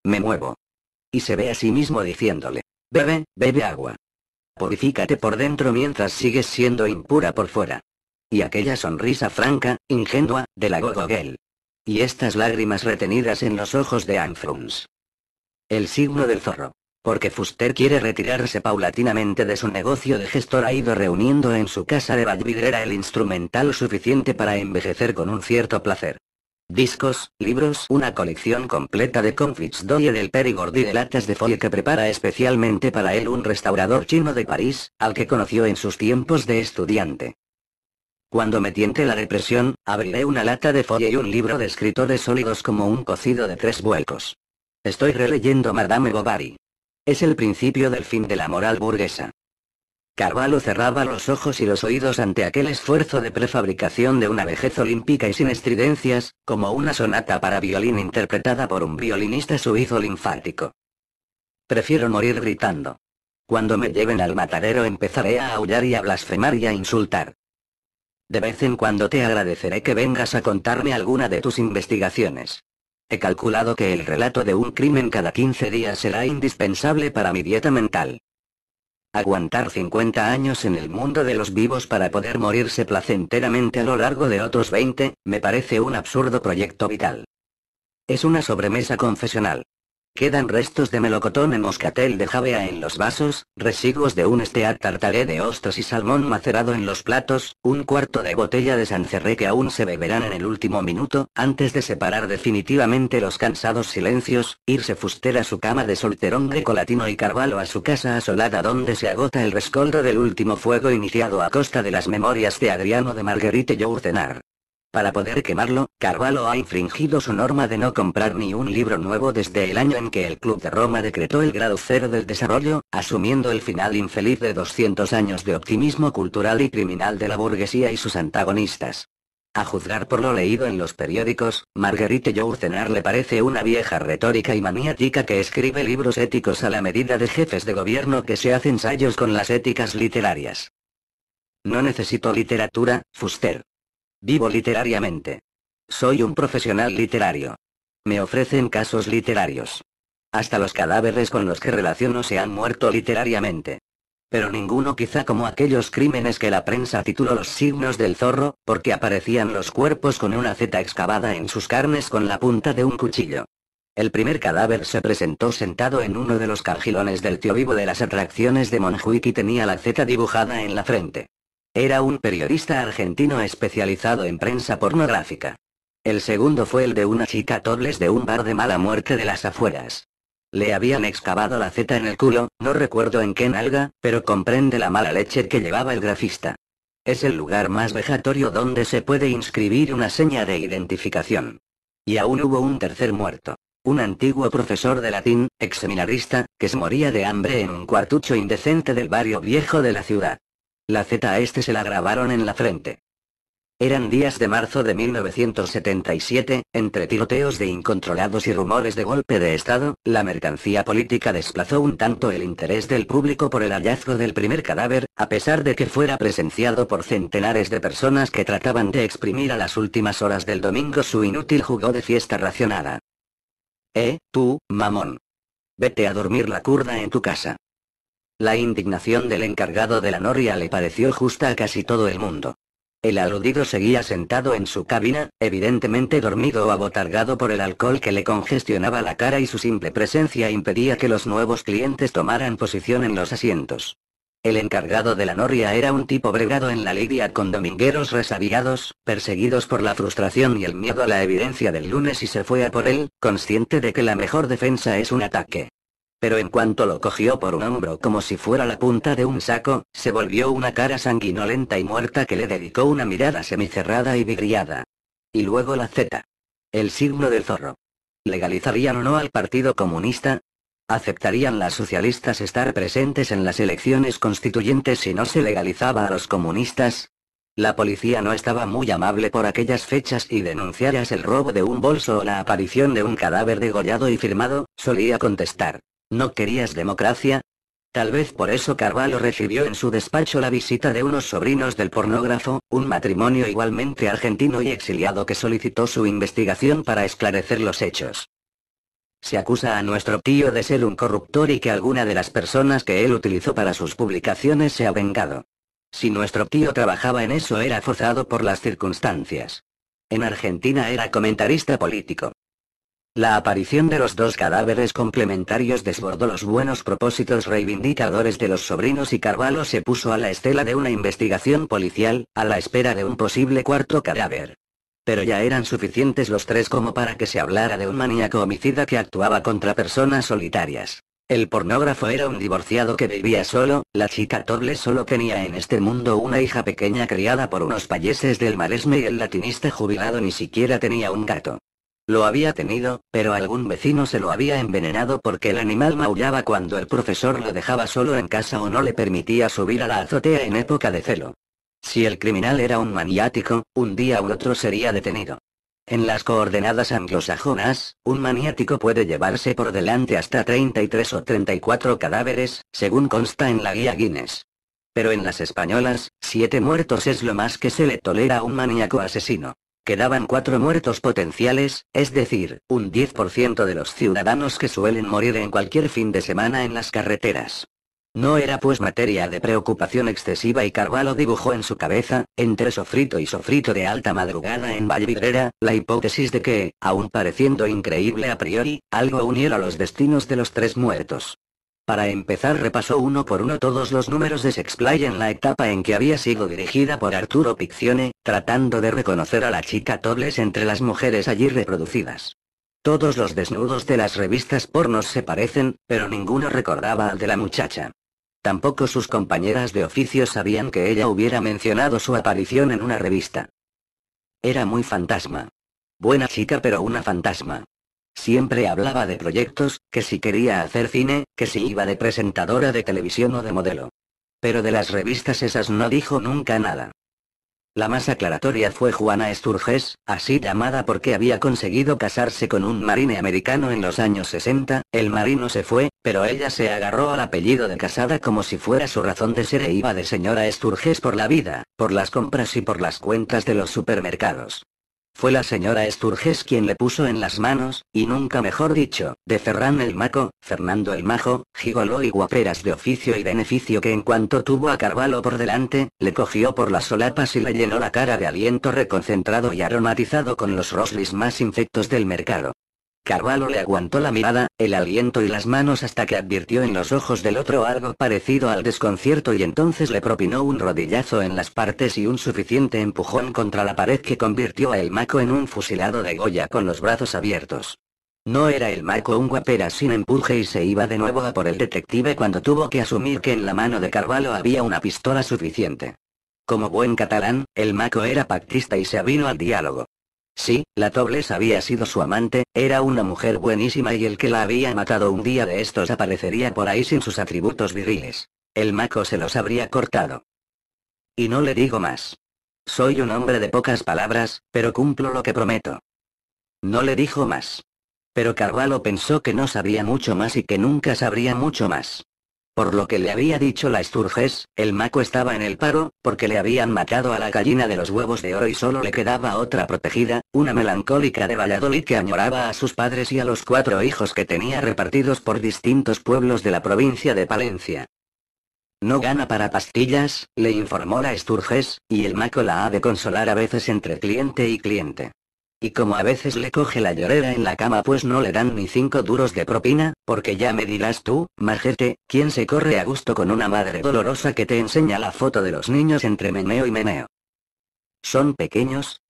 Me muevo. Y se ve a sí mismo diciéndole, bebe, bebe agua. Purifícate por dentro mientras sigues siendo impura por fuera. Y aquella sonrisa franca, ingenua, de la Gogogel. Y estas lágrimas retenidas en los ojos de Anfruns. El signo del zorro. Porque Fuster quiere retirarse paulatinamente de su negocio de gestor ha ido reuniendo en su casa de Valvidrera el instrumental suficiente para envejecer con un cierto placer. Discos, libros, una colección completa de confits doye del Perigordi de latas de folle que prepara especialmente para él un restaurador chino de París, al que conoció en sus tiempos de estudiante. Cuando me tiente la depresión, abriré una lata de folle y un libro de escritores sólidos como un cocido de tres vuelcos. Estoy releyendo Madame Bovary. Es el principio del fin de la moral burguesa. Carvalho cerraba los ojos y los oídos ante aquel esfuerzo de prefabricación de una vejez olímpica y sin estridencias, como una sonata para violín interpretada por un violinista suizo linfático. Prefiero morir gritando. Cuando me lleven al matadero empezaré a aullar y a blasfemar y a insultar. De vez en cuando te agradeceré que vengas a contarme alguna de tus investigaciones. He calculado que el relato de un crimen cada 15 días será indispensable para mi dieta mental. Aguantar 50 años en el mundo de los vivos para poder morirse placenteramente a lo largo de otros 20, me parece un absurdo proyecto vital. Es una sobremesa confesional. Quedan restos de melocotón en moscatel de javea en los vasos, residuos de un esteat tartaré de ostras y salmón macerado en los platos, un cuarto de botella de sancerré que aún se beberán en el último minuto, antes de separar definitivamente los cansados silencios, irse fuster a su cama de solterón grecolatino y carvalho a su casa asolada donde se agota el rescoldo del último fuego iniciado a costa de las memorias de Adriano de Marguerite Yourcenar. Para poder quemarlo, Carvalho ha infringido su norma de no comprar ni un libro nuevo desde el año en que el Club de Roma decretó el grado cero del desarrollo, asumiendo el final infeliz de 200 años de optimismo cultural y criminal de la burguesía y sus antagonistas. A juzgar por lo leído en los periódicos, Marguerite Yourcenar le parece una vieja retórica y maniática que escribe libros éticos a la medida de jefes de gobierno que se hacen ensayos con las éticas literarias. No necesito literatura, Fuster. Vivo literariamente. Soy un profesional literario. Me ofrecen casos literarios. Hasta los cadáveres con los que relaciono se han muerto literariamente. Pero ninguno quizá como aquellos crímenes que la prensa tituló los signos del zorro, porque aparecían los cuerpos con una Z excavada en sus carnes con la punta de un cuchillo. El primer cadáver se presentó sentado en uno de los cargilones del tío vivo de las atracciones de Monjuic y tenía la Z dibujada en la frente. Era un periodista argentino especializado en prensa pornográfica. El segundo fue el de una chica tobles de un bar de mala muerte de las afueras. Le habían excavado la zeta en el culo, no recuerdo en qué nalga, pero comprende la mala leche que llevaba el grafista. Es el lugar más vejatorio donde se puede inscribir una seña de identificación. Y aún hubo un tercer muerto. Un antiguo profesor de latín, ex seminarista, que se moría de hambre en un cuartucho indecente del barrio viejo de la ciudad. La Z a este se la grabaron en la frente. Eran días de marzo de 1977, entre tiroteos de incontrolados y rumores de golpe de Estado, la mercancía política desplazó un tanto el interés del público por el hallazgo del primer cadáver, a pesar de que fuera presenciado por centenares de personas que trataban de exprimir a las últimas horas del domingo su inútil jugo de fiesta racionada. Eh, tú, mamón. Vete a dormir la curda en tu casa. La indignación del encargado de la noria le pareció justa a casi todo el mundo. El aludido seguía sentado en su cabina, evidentemente dormido o abotargado por el alcohol que le congestionaba la cara y su simple presencia impedía que los nuevos clientes tomaran posición en los asientos. El encargado de la noria era un tipo bregado en la lidia con domingueros resabiados, perseguidos por la frustración y el miedo a la evidencia del lunes y se fue a por él, consciente de que la mejor defensa es un ataque. Pero en cuanto lo cogió por un hombro como si fuera la punta de un saco, se volvió una cara sanguinolenta y muerta que le dedicó una mirada semicerrada y vidriada. Y luego la Z. El signo del zorro. ¿Legalizarían o no al Partido Comunista? ¿Aceptarían las socialistas estar presentes en las elecciones constituyentes si no se legalizaba a los comunistas? La policía no estaba muy amable por aquellas fechas y denunciaras el robo de un bolso o la aparición de un cadáver degollado y firmado, solía contestar. ¿No querías democracia? Tal vez por eso Carvalho recibió en su despacho la visita de unos sobrinos del pornógrafo, un matrimonio igualmente argentino y exiliado que solicitó su investigación para esclarecer los hechos. Se acusa a nuestro tío de ser un corruptor y que alguna de las personas que él utilizó para sus publicaciones se ha vengado. Si nuestro tío trabajaba en eso era forzado por las circunstancias. En Argentina era comentarista político. La aparición de los dos cadáveres complementarios desbordó los buenos propósitos reivindicadores de los sobrinos y Carvalho se puso a la estela de una investigación policial, a la espera de un posible cuarto cadáver. Pero ya eran suficientes los tres como para que se hablara de un maníaco homicida que actuaba contra personas solitarias. El pornógrafo era un divorciado que vivía solo, la chica toble solo tenía en este mundo una hija pequeña criada por unos payeses del Maresme y el latinista jubilado ni siquiera tenía un gato. Lo había tenido, pero algún vecino se lo había envenenado porque el animal maullaba cuando el profesor lo dejaba solo en casa o no le permitía subir a la azotea en época de celo. Si el criminal era un maniático, un día u otro sería detenido. En las coordenadas anglosajonas, un maniático puede llevarse por delante hasta 33 o 34 cadáveres, según consta en la guía Guinness. Pero en las españolas, siete muertos es lo más que se le tolera a un maníaco asesino. Quedaban cuatro muertos potenciales, es decir, un 10% de los ciudadanos que suelen morir en cualquier fin de semana en las carreteras. No era pues materia de preocupación excesiva y Carvalho dibujó en su cabeza, entre sofrito y sofrito de alta madrugada en Vallvidrera, la hipótesis de que, aun pareciendo increíble a priori, algo uniera los destinos de los tres muertos. Para empezar repasó uno por uno todos los números de Sexplay en la etapa en que había sido dirigida por Arturo Piccione, tratando de reconocer a la chica Tobles entre las mujeres allí reproducidas. Todos los desnudos de las revistas pornos se parecen, pero ninguno recordaba al de la muchacha. Tampoco sus compañeras de oficio sabían que ella hubiera mencionado su aparición en una revista. Era muy fantasma. Buena chica pero una fantasma. Siempre hablaba de proyectos, que si quería hacer cine, que si iba de presentadora de televisión o de modelo. Pero de las revistas esas no dijo nunca nada. La más aclaratoria fue Juana Sturges, así llamada porque había conseguido casarse con un marine americano en los años 60, el marino se fue, pero ella se agarró al apellido de casada como si fuera su razón de ser e iba de señora Sturges por la vida, por las compras y por las cuentas de los supermercados. Fue la señora Sturges quien le puso en las manos, y nunca mejor dicho, de Ferran el Maco, Fernando el Majo, gigoló y guaperas de oficio y beneficio que en cuanto tuvo a Carvalho por delante, le cogió por las solapas y le llenó la cara de aliento reconcentrado y aromatizado con los roslis más infectos del mercado. Carvalho le aguantó la mirada, el aliento y las manos hasta que advirtió en los ojos del otro algo parecido al desconcierto y entonces le propinó un rodillazo en las partes y un suficiente empujón contra la pared que convirtió a el maco en un fusilado de Goya con los brazos abiertos. No era el maco un guapera sin empuje y se iba de nuevo a por el detective cuando tuvo que asumir que en la mano de Carvalho había una pistola suficiente. Como buen catalán, el maco era pactista y se avino al diálogo. Sí, la Tobles había sido su amante, era una mujer buenísima y el que la había matado un día de estos aparecería por ahí sin sus atributos viriles. El maco se los habría cortado. Y no le digo más. Soy un hombre de pocas palabras, pero cumplo lo que prometo. No le dijo más. Pero Carvalho pensó que no sabía mucho más y que nunca sabría mucho más. Por lo que le había dicho la Sturges, el maco estaba en el paro, porque le habían matado a la gallina de los huevos de oro y solo le quedaba otra protegida, una melancólica de Valladolid que añoraba a sus padres y a los cuatro hijos que tenía repartidos por distintos pueblos de la provincia de Palencia. No gana para pastillas, le informó la Sturges, y el maco la ha de consolar a veces entre cliente y cliente. Y como a veces le coge la llorera en la cama pues no le dan ni cinco duros de propina, porque ya me dirás tú, majete, ¿quién se corre a gusto con una madre dolorosa que te enseña la foto de los niños entre meneo y meneo? ¿Son pequeños?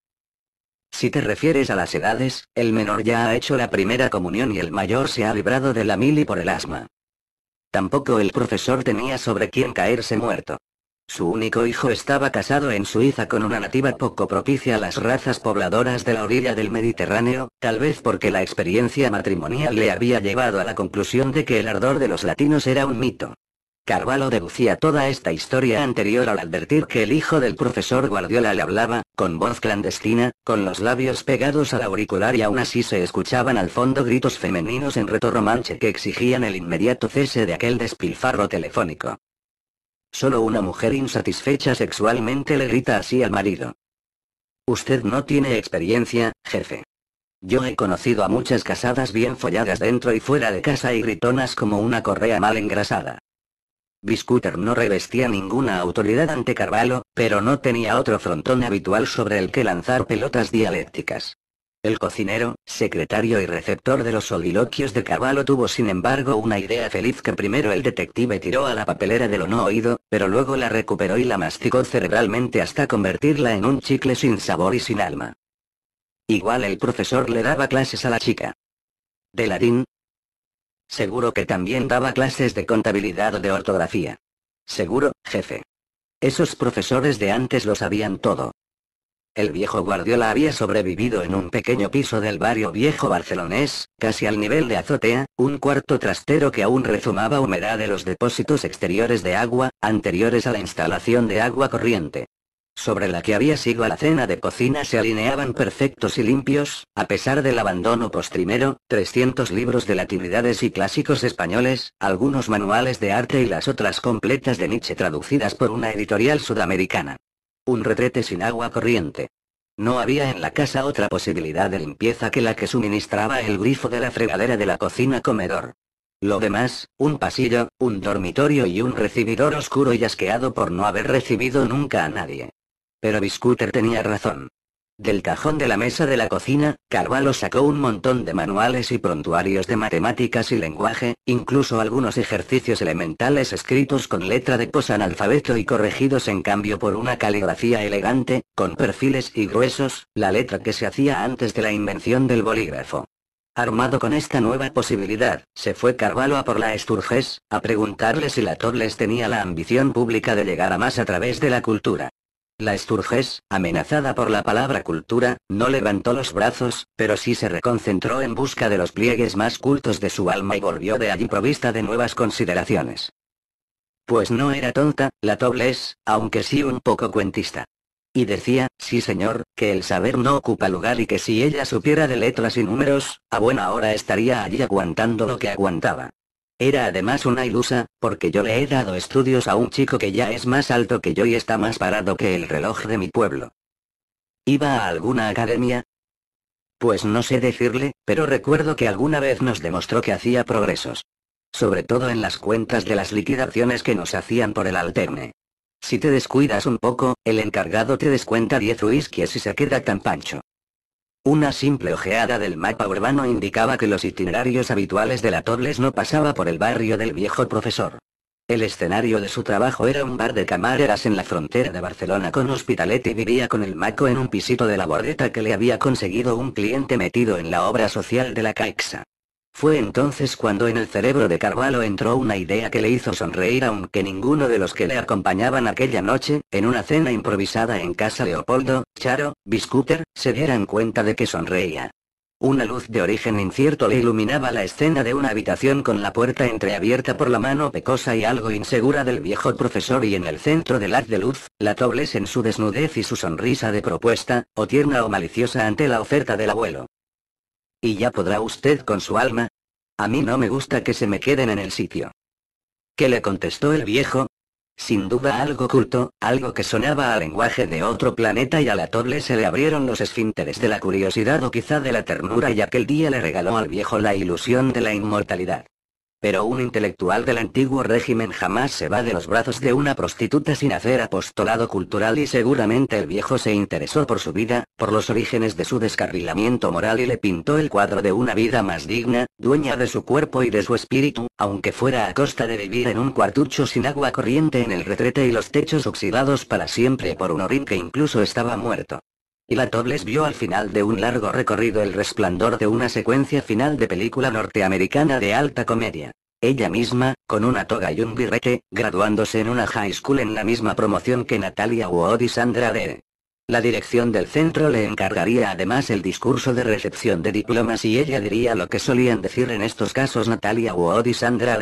Si te refieres a las edades, el menor ya ha hecho la primera comunión y el mayor se ha librado de la mili por el asma. Tampoco el profesor tenía sobre quién caerse muerto. Su único hijo estaba casado en Suiza con una nativa poco propicia a las razas pobladoras de la orilla del Mediterráneo, tal vez porque la experiencia matrimonial le había llevado a la conclusión de que el ardor de los latinos era un mito. Carvalho deducía toda esta historia anterior al advertir que el hijo del profesor Guardiola le hablaba, con voz clandestina, con los labios pegados al auricular y aún así se escuchaban al fondo gritos femeninos en reto manche que exigían el inmediato cese de aquel despilfarro telefónico. Solo una mujer insatisfecha sexualmente le grita así al marido. Usted no tiene experiencia, jefe. Yo he conocido a muchas casadas bien folladas dentro y fuera de casa y gritonas como una correa mal engrasada. Biscuter no revestía ninguna autoridad ante Carvalho, pero no tenía otro frontón habitual sobre el que lanzar pelotas dialécticas. El cocinero, secretario y receptor de los soliloquios de Caballo tuvo sin embargo una idea feliz que primero el detective tiró a la papelera de lo no oído, pero luego la recuperó y la masticó cerebralmente hasta convertirla en un chicle sin sabor y sin alma. Igual el profesor le daba clases a la chica. De latín. Seguro que también daba clases de contabilidad o de ortografía. Seguro, jefe. Esos profesores de antes lo sabían todo. El viejo Guardiola había sobrevivido en un pequeño piso del barrio viejo barcelonés, casi al nivel de azotea, un cuarto trastero que aún rezumaba humedad de los depósitos exteriores de agua, anteriores a la instalación de agua corriente. Sobre la que había sido la cena de cocina se alineaban perfectos y limpios, a pesar del abandono postrimero, 300 libros de latinidades y clásicos españoles, algunos manuales de arte y las otras completas de Nietzsche traducidas por una editorial sudamericana. Un retrete sin agua corriente. No había en la casa otra posibilidad de limpieza que la que suministraba el grifo de la fregadera de la cocina comedor. Lo demás, un pasillo, un dormitorio y un recibidor oscuro y asqueado por no haber recibido nunca a nadie. Pero Biscuter tenía razón. Del cajón de la mesa de la cocina, Carvalho sacó un montón de manuales y prontuarios de matemáticas y lenguaje, incluso algunos ejercicios elementales escritos con letra de analfabeto y corregidos en cambio por una caligrafía elegante, con perfiles y gruesos, la letra que se hacía antes de la invención del bolígrafo. Armado con esta nueva posibilidad, se fue Carvalho a por la Esturges, a preguntarle si la Torles tenía la ambición pública de llegar a más a través de la cultura. La Sturges, amenazada por la palabra cultura, no levantó los brazos, pero sí se reconcentró en busca de los pliegues más cultos de su alma y volvió de allí provista de nuevas consideraciones. Pues no era tonta, la Tobles, aunque sí un poco cuentista. Y decía, sí señor, que el saber no ocupa lugar y que si ella supiera de letras y números, a buena hora estaría allí aguantando lo que aguantaba. Era además una ilusa, porque yo le he dado estudios a un chico que ya es más alto que yo y está más parado que el reloj de mi pueblo. ¿Iba a alguna academia? Pues no sé decirle, pero recuerdo que alguna vez nos demostró que hacía progresos. Sobre todo en las cuentas de las liquidaciones que nos hacían por el alterne. Si te descuidas un poco, el encargado te descuenta 10 que y se queda tan pancho. Una simple ojeada del mapa urbano indicaba que los itinerarios habituales de la Tobles no pasaba por el barrio del viejo profesor. El escenario de su trabajo era un bar de camareras en la frontera de Barcelona con Hospitalet y vivía con el maco en un pisito de la bordeta que le había conseguido un cliente metido en la obra social de la Caixa. Fue entonces cuando en el cerebro de Carvalho entró una idea que le hizo sonreír aunque ninguno de los que le acompañaban aquella noche, en una cena improvisada en casa Leopoldo, Charo, Biscooter, se dieran cuenta de que sonreía. Una luz de origen incierto le iluminaba la escena de una habitación con la puerta entreabierta por la mano pecosa y algo insegura del viejo profesor y en el centro del haz de luz, la tobles en su desnudez y su sonrisa de propuesta, o tierna o maliciosa ante la oferta del abuelo. Y ya podrá usted con su alma. A mí no me gusta que se me queden en el sitio. ¿Qué le contestó el viejo? Sin duda algo culto, algo que sonaba al lenguaje de otro planeta y a la toble se le abrieron los esfínteres de la curiosidad o quizá de la ternura y aquel día le regaló al viejo la ilusión de la inmortalidad. Pero un intelectual del antiguo régimen jamás se va de los brazos de una prostituta sin hacer apostolado cultural y seguramente el viejo se interesó por su vida, por los orígenes de su descarrilamiento moral y le pintó el cuadro de una vida más digna, dueña de su cuerpo y de su espíritu, aunque fuera a costa de vivir en un cuartucho sin agua corriente en el retrete y los techos oxidados para siempre por un orín que incluso estaba muerto. Y la Tobles vio al final de un largo recorrido el resplandor de una secuencia final de película norteamericana de alta comedia. Ella misma, con una toga y un birrete, graduándose en una high school en la misma promoción que Natalia Wood y Sandra La dirección del centro le encargaría además el discurso de recepción de diplomas y ella diría lo que solían decir en estos casos Natalia Wood y Sandra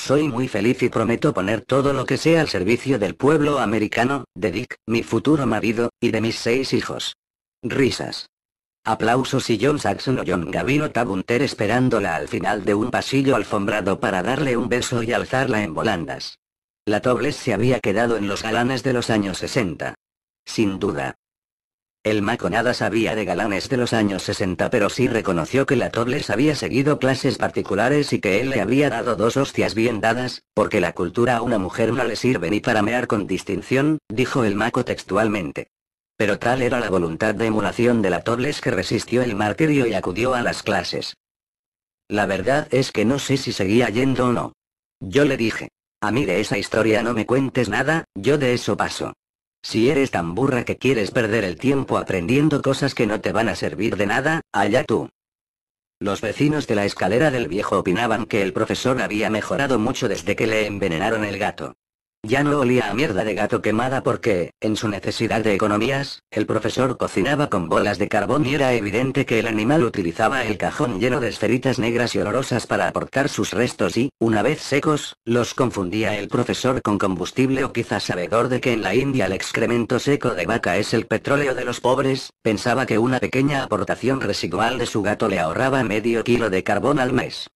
soy muy feliz y prometo poner todo lo que sea al servicio del pueblo americano, de Dick, mi futuro marido, y de mis seis hijos. Risas. Aplausos y John Saxon o John Gavino Tabunter esperándola al final de un pasillo alfombrado para darle un beso y alzarla en volandas. La Tobles se había quedado en los galanes de los años 60. Sin duda, el maco nada sabía de galanes de los años 60 pero sí reconoció que la Tobles había seguido clases particulares y que él le había dado dos hostias bien dadas, porque la cultura a una mujer no le sirve ni para mear con distinción, dijo el maco textualmente. Pero tal era la voluntad de emulación de la Tobles que resistió el martirio y acudió a las clases. La verdad es que no sé si seguía yendo o no. Yo le dije. A mí de esa historia no me cuentes nada, yo de eso paso. Si eres tan burra que quieres perder el tiempo aprendiendo cosas que no te van a servir de nada, allá tú. Los vecinos de la escalera del viejo opinaban que el profesor había mejorado mucho desde que le envenenaron el gato. Ya no olía a mierda de gato quemada porque, en su necesidad de economías, el profesor cocinaba con bolas de carbón y era evidente que el animal utilizaba el cajón lleno de esferitas negras y olorosas para aportar sus restos y, una vez secos, los confundía el profesor con combustible o quizás sabedor de que en la India el excremento seco de vaca es el petróleo de los pobres, pensaba que una pequeña aportación residual de su gato le ahorraba medio kilo de carbón al mes.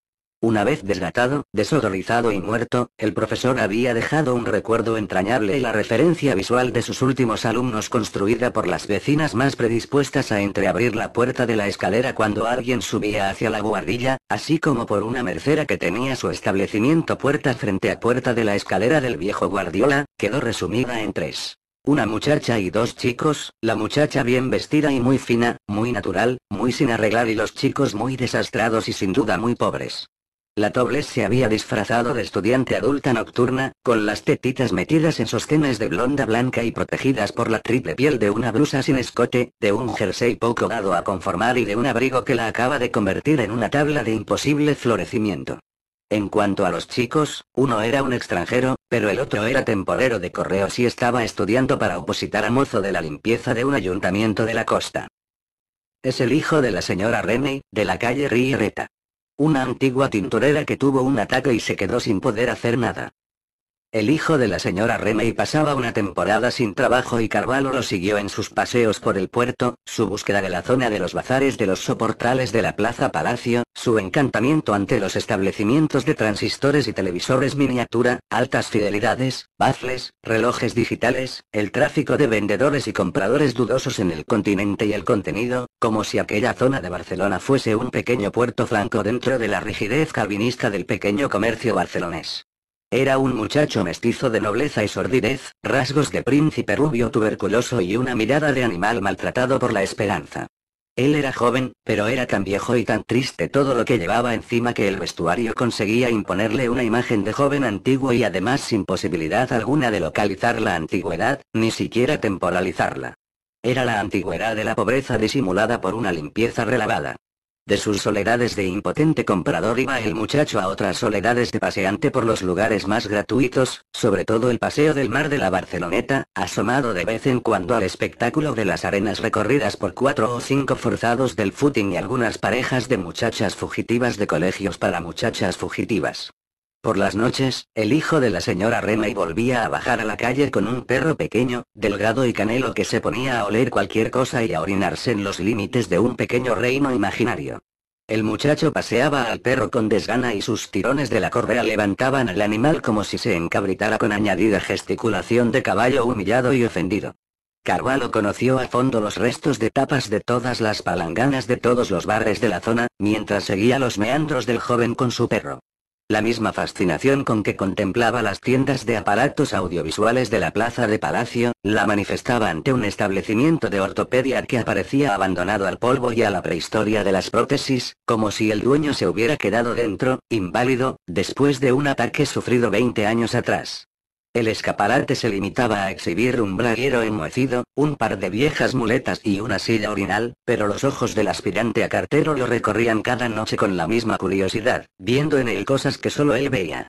Una vez desgatado, desodorizado y muerto, el profesor había dejado un recuerdo entrañable y la referencia visual de sus últimos alumnos construida por las vecinas más predispuestas a entreabrir la puerta de la escalera cuando alguien subía hacia la guardilla, así como por una mercera que tenía su establecimiento puerta frente a puerta de la escalera del viejo guardiola, quedó resumida en tres. Una muchacha y dos chicos, la muchacha bien vestida y muy fina, muy natural, muy sin arreglar y los chicos muy desastrados y sin duda muy pobres. La Tobles se había disfrazado de estudiante adulta nocturna, con las tetitas metidas en sostenes de blonda blanca y protegidas por la triple piel de una blusa sin escote, de un jersey poco dado a conformar y de un abrigo que la acaba de convertir en una tabla de imposible florecimiento. En cuanto a los chicos, uno era un extranjero, pero el otro era temporero de correos y estaba estudiando para opositar a mozo de la limpieza de un ayuntamiento de la costa. Es el hijo de la señora René de la calle Rierreta. Una antigua tintorera que tuvo un ataque y se quedó sin poder hacer nada. El hijo de la señora Remey pasaba una temporada sin trabajo y Carvalho lo siguió en sus paseos por el puerto, su búsqueda de la zona de los bazares de los soportales de la Plaza Palacio, su encantamiento ante los establecimientos de transistores y televisores miniatura, altas fidelidades, bafles, relojes digitales, el tráfico de vendedores y compradores dudosos en el continente y el contenido, como si aquella zona de Barcelona fuese un pequeño puerto franco dentro de la rigidez calvinista del pequeño comercio barcelonés. Era un muchacho mestizo de nobleza y sordidez, rasgos de príncipe rubio tuberculoso y una mirada de animal maltratado por la esperanza. Él era joven, pero era tan viejo y tan triste todo lo que llevaba encima que el vestuario conseguía imponerle una imagen de joven antiguo y además sin posibilidad alguna de localizar la antigüedad, ni siquiera temporalizarla. Era la antigüedad de la pobreza disimulada por una limpieza relavada. De sus soledades de impotente comprador iba el muchacho a otras soledades de paseante por los lugares más gratuitos, sobre todo el paseo del mar de la Barceloneta, asomado de vez en cuando al espectáculo de las arenas recorridas por cuatro o cinco forzados del footing y algunas parejas de muchachas fugitivas de colegios para muchachas fugitivas. Por las noches, el hijo de la señora Remey volvía a bajar a la calle con un perro pequeño, delgado y canelo que se ponía a oler cualquier cosa y a orinarse en los límites de un pequeño reino imaginario. El muchacho paseaba al perro con desgana y sus tirones de la correa levantaban al animal como si se encabritara con añadida gesticulación de caballo humillado y ofendido. Carvalho conoció a fondo los restos de tapas de todas las palanganas de todos los bares de la zona, mientras seguía los meandros del joven con su perro la misma fascinación con que contemplaba las tiendas de aparatos audiovisuales de la plaza de Palacio, la manifestaba ante un establecimiento de ortopedia que aparecía abandonado al polvo y a la prehistoria de las prótesis, como si el dueño se hubiera quedado dentro, inválido, después de un ataque sufrido 20 años atrás. El escaparate se limitaba a exhibir un braguero enmohecido, un par de viejas muletas y una silla orinal, pero los ojos del aspirante a cartero lo recorrían cada noche con la misma curiosidad, viendo en él cosas que solo él veía.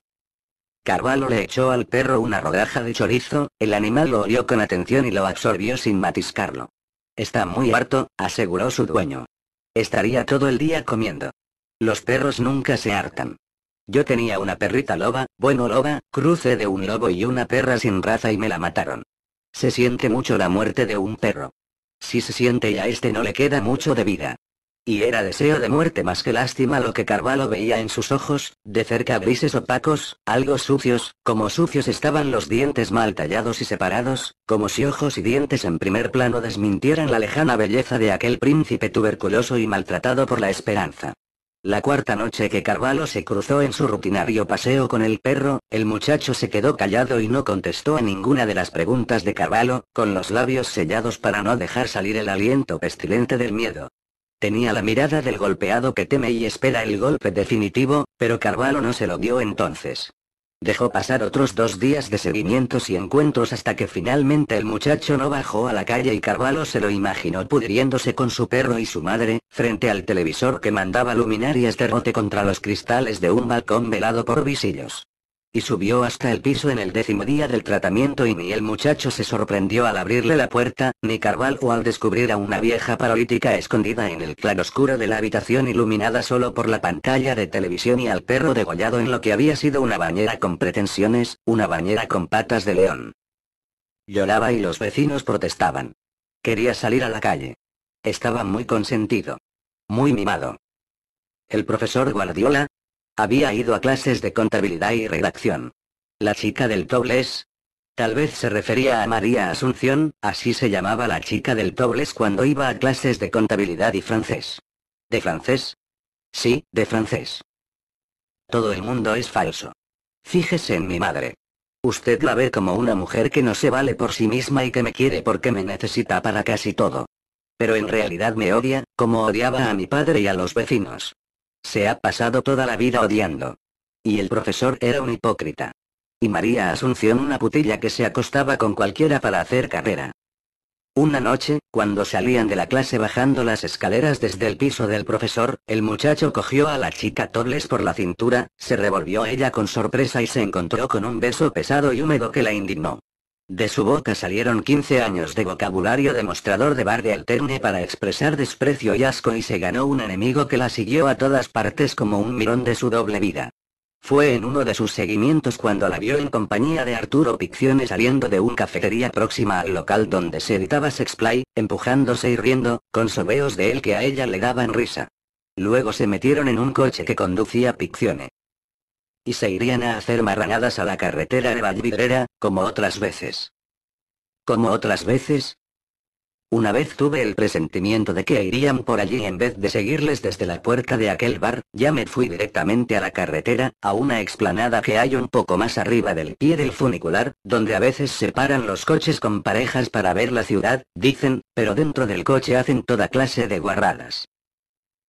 Carvalho le echó al perro una rodaja de chorizo, el animal lo olió con atención y lo absorbió sin matiscarlo. Está muy harto, aseguró su dueño. Estaría todo el día comiendo. Los perros nunca se hartan. Yo tenía una perrita loba, bueno loba, cruce de un lobo y una perra sin raza y me la mataron. Se siente mucho la muerte de un perro. Si se siente y a este no le queda mucho de vida. Y era deseo de muerte más que lástima lo que Carvalho veía en sus ojos, de cerca grises opacos, algo sucios, como sucios estaban los dientes mal tallados y separados, como si ojos y dientes en primer plano desmintieran la lejana belleza de aquel príncipe tuberculoso y maltratado por la esperanza. La cuarta noche que Carvalho se cruzó en su rutinario paseo con el perro, el muchacho se quedó callado y no contestó a ninguna de las preguntas de Carvalho, con los labios sellados para no dejar salir el aliento pestilente del miedo. Tenía la mirada del golpeado que teme y espera el golpe definitivo, pero Carvalho no se lo dio entonces. Dejó pasar otros dos días de seguimientos y encuentros hasta que finalmente el muchacho no bajó a la calle y Carvalho se lo imaginó pudriéndose con su perro y su madre, frente al televisor que mandaba luminarias de rote contra los cristales de un balcón velado por visillos y subió hasta el piso en el décimo día del tratamiento y ni el muchacho se sorprendió al abrirle la puerta, ni Carvalho al descubrir a una vieja paralítica escondida en el claroscuro de la habitación iluminada solo por la pantalla de televisión y al perro degollado en lo que había sido una bañera con pretensiones, una bañera con patas de león. Lloraba y los vecinos protestaban. Quería salir a la calle. Estaba muy consentido. Muy mimado. El profesor Guardiola, había ido a clases de contabilidad y redacción. La chica del dobles. Tal vez se refería a María Asunción, así se llamaba la chica del dobles cuando iba a clases de contabilidad y francés. ¿De francés? Sí, de francés. Todo el mundo es falso. Fíjese en mi madre. Usted la ve como una mujer que no se vale por sí misma y que me quiere porque me necesita para casi todo. Pero en realidad me odia, como odiaba a mi padre y a los vecinos. Se ha pasado toda la vida odiando. Y el profesor era un hipócrita. Y María Asunción una putilla que se acostaba con cualquiera para hacer carrera. Una noche, cuando salían de la clase bajando las escaleras desde el piso del profesor, el muchacho cogió a la chica Torles por la cintura, se revolvió ella con sorpresa y se encontró con un beso pesado y húmedo que la indignó. De su boca salieron 15 años de vocabulario demostrador de de alterne para expresar desprecio y asco y se ganó un enemigo que la siguió a todas partes como un mirón de su doble vida. Fue en uno de sus seguimientos cuando la vio en compañía de Arturo Piccione saliendo de una cafetería próxima al local donde se editaba Sexplay, empujándose y riendo, con sobeos de él que a ella le daban risa. Luego se metieron en un coche que conducía Piccione y se irían a hacer marranadas a la carretera de Valvidrera, como otras veces. Como otras veces, una vez tuve el presentimiento de que irían por allí en vez de seguirles desde la puerta de aquel bar, ya me fui directamente a la carretera, a una explanada que hay un poco más arriba del pie del funicular, donde a veces se paran los coches con parejas para ver la ciudad, dicen, pero dentro del coche hacen toda clase de guarradas.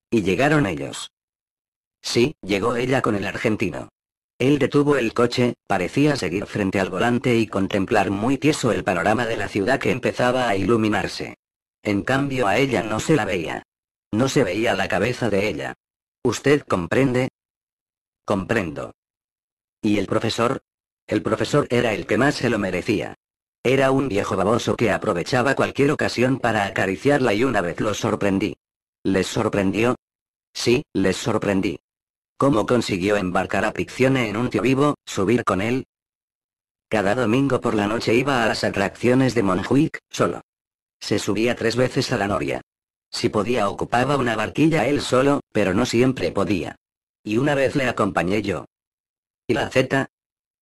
Y llegaron ellos. Sí, llegó ella con el argentino. Él detuvo el coche, parecía seguir frente al volante y contemplar muy tieso el panorama de la ciudad que empezaba a iluminarse. En cambio a ella no se la veía. No se veía la cabeza de ella. ¿Usted comprende? Comprendo. ¿Y el profesor? El profesor era el que más se lo merecía. Era un viejo baboso que aprovechaba cualquier ocasión para acariciarla y una vez lo sorprendí. ¿Les sorprendió? Sí, les sorprendí. ¿Cómo consiguió embarcar a Piccione en un tío vivo, subir con él? Cada domingo por la noche iba a las atracciones de Monjuic, solo. Se subía tres veces a la noria. Si podía ocupaba una barquilla él solo, pero no siempre podía. Y una vez le acompañé yo. Y la Z,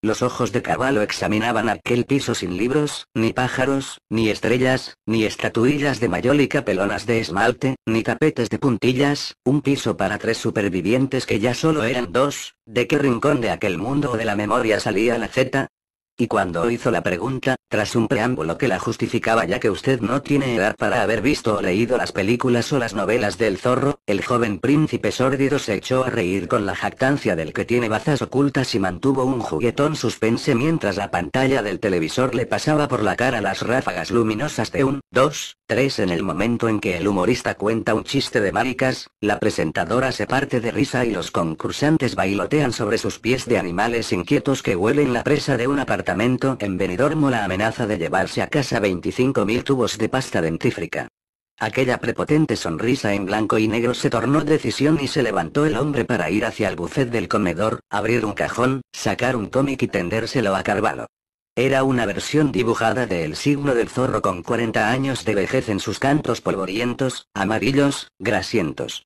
los ojos de caballo examinaban aquel piso sin libros, ni pájaros, ni estrellas, ni estatuillas de mayólica pelonas de esmalte, ni tapetes de puntillas, un piso para tres supervivientes que ya solo eran dos, ¿de qué rincón de aquel mundo de la memoria salía la Z? Y cuando hizo la pregunta, tras un preámbulo que la justificaba ya que usted no tiene edad para haber visto o leído las películas o las novelas del zorro, el joven príncipe sórdido se echó a reír con la jactancia del que tiene bazas ocultas y mantuvo un juguetón suspense mientras la pantalla del televisor le pasaba por la cara las ráfagas luminosas de un, dos, tres en el momento en que el humorista cuenta un chiste de maricas, la presentadora se parte de risa y los concursantes bailotean sobre sus pies de animales inquietos que huelen la presa de una partida apartamento en la amenaza de llevarse a casa 25.000 tubos de pasta dentífrica. Aquella prepotente sonrisa en blanco y negro se tornó decisión y se levantó el hombre para ir hacia el bucet del comedor, abrir un cajón, sacar un cómic y tendérselo a Carvalho. Era una versión dibujada del signo del zorro con 40 años de vejez en sus cantos polvorientos, amarillos, grasientos.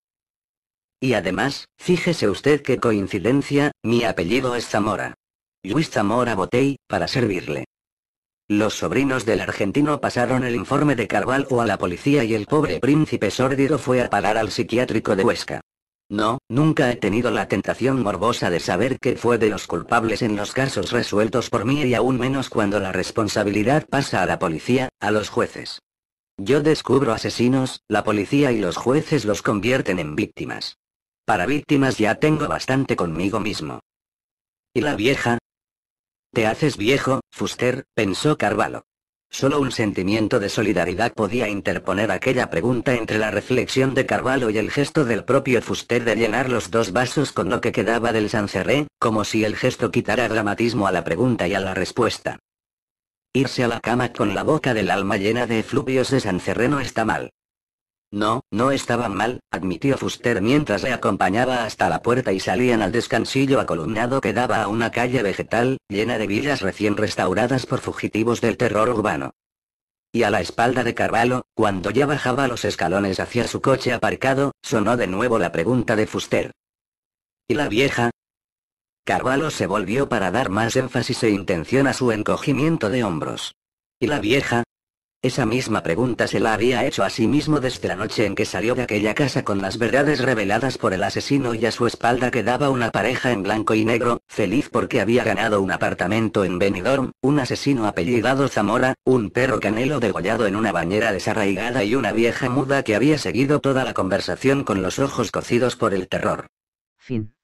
Y además, fíjese usted qué coincidencia, mi apellido es Zamora. Luis Zamora Botey, para servirle. Los sobrinos del argentino pasaron el informe de Carvalho a la policía y el pobre príncipe sórdido fue a parar al psiquiátrico de Huesca. No, nunca he tenido la tentación morbosa de saber qué fue de los culpables en los casos resueltos por mí y aún menos cuando la responsabilidad pasa a la policía, a los jueces. Yo descubro asesinos, la policía y los jueces los convierten en víctimas. Para víctimas ya tengo bastante conmigo mismo. Y la vieja, te haces viejo, Fuster, pensó Carvalho. Solo un sentimiento de solidaridad podía interponer aquella pregunta entre la reflexión de Carvalho y el gesto del propio Fuster de llenar los dos vasos con lo que quedaba del Sancerré, como si el gesto quitara dramatismo a la pregunta y a la respuesta. Irse a la cama con la boca del alma llena de efluvios de Sancerré no está mal. No, no estaba mal, admitió Fuster mientras le acompañaba hasta la puerta y salían al descansillo acolumnado que daba a una calle vegetal, llena de villas recién restauradas por fugitivos del terror urbano. Y a la espalda de Carvalho, cuando ya bajaba los escalones hacia su coche aparcado, sonó de nuevo la pregunta de Fuster. ¿Y la vieja? Carvalho se volvió para dar más énfasis e intención a su encogimiento de hombros. ¿Y la vieja? Esa misma pregunta se la había hecho a sí mismo desde la noche en que salió de aquella casa con las verdades reveladas por el asesino y a su espalda quedaba una pareja en blanco y negro, feliz porque había ganado un apartamento en Benidorm, un asesino apellidado Zamora, un perro canelo degollado en una bañera desarraigada y una vieja muda que había seguido toda la conversación con los ojos cocidos por el terror. Fin.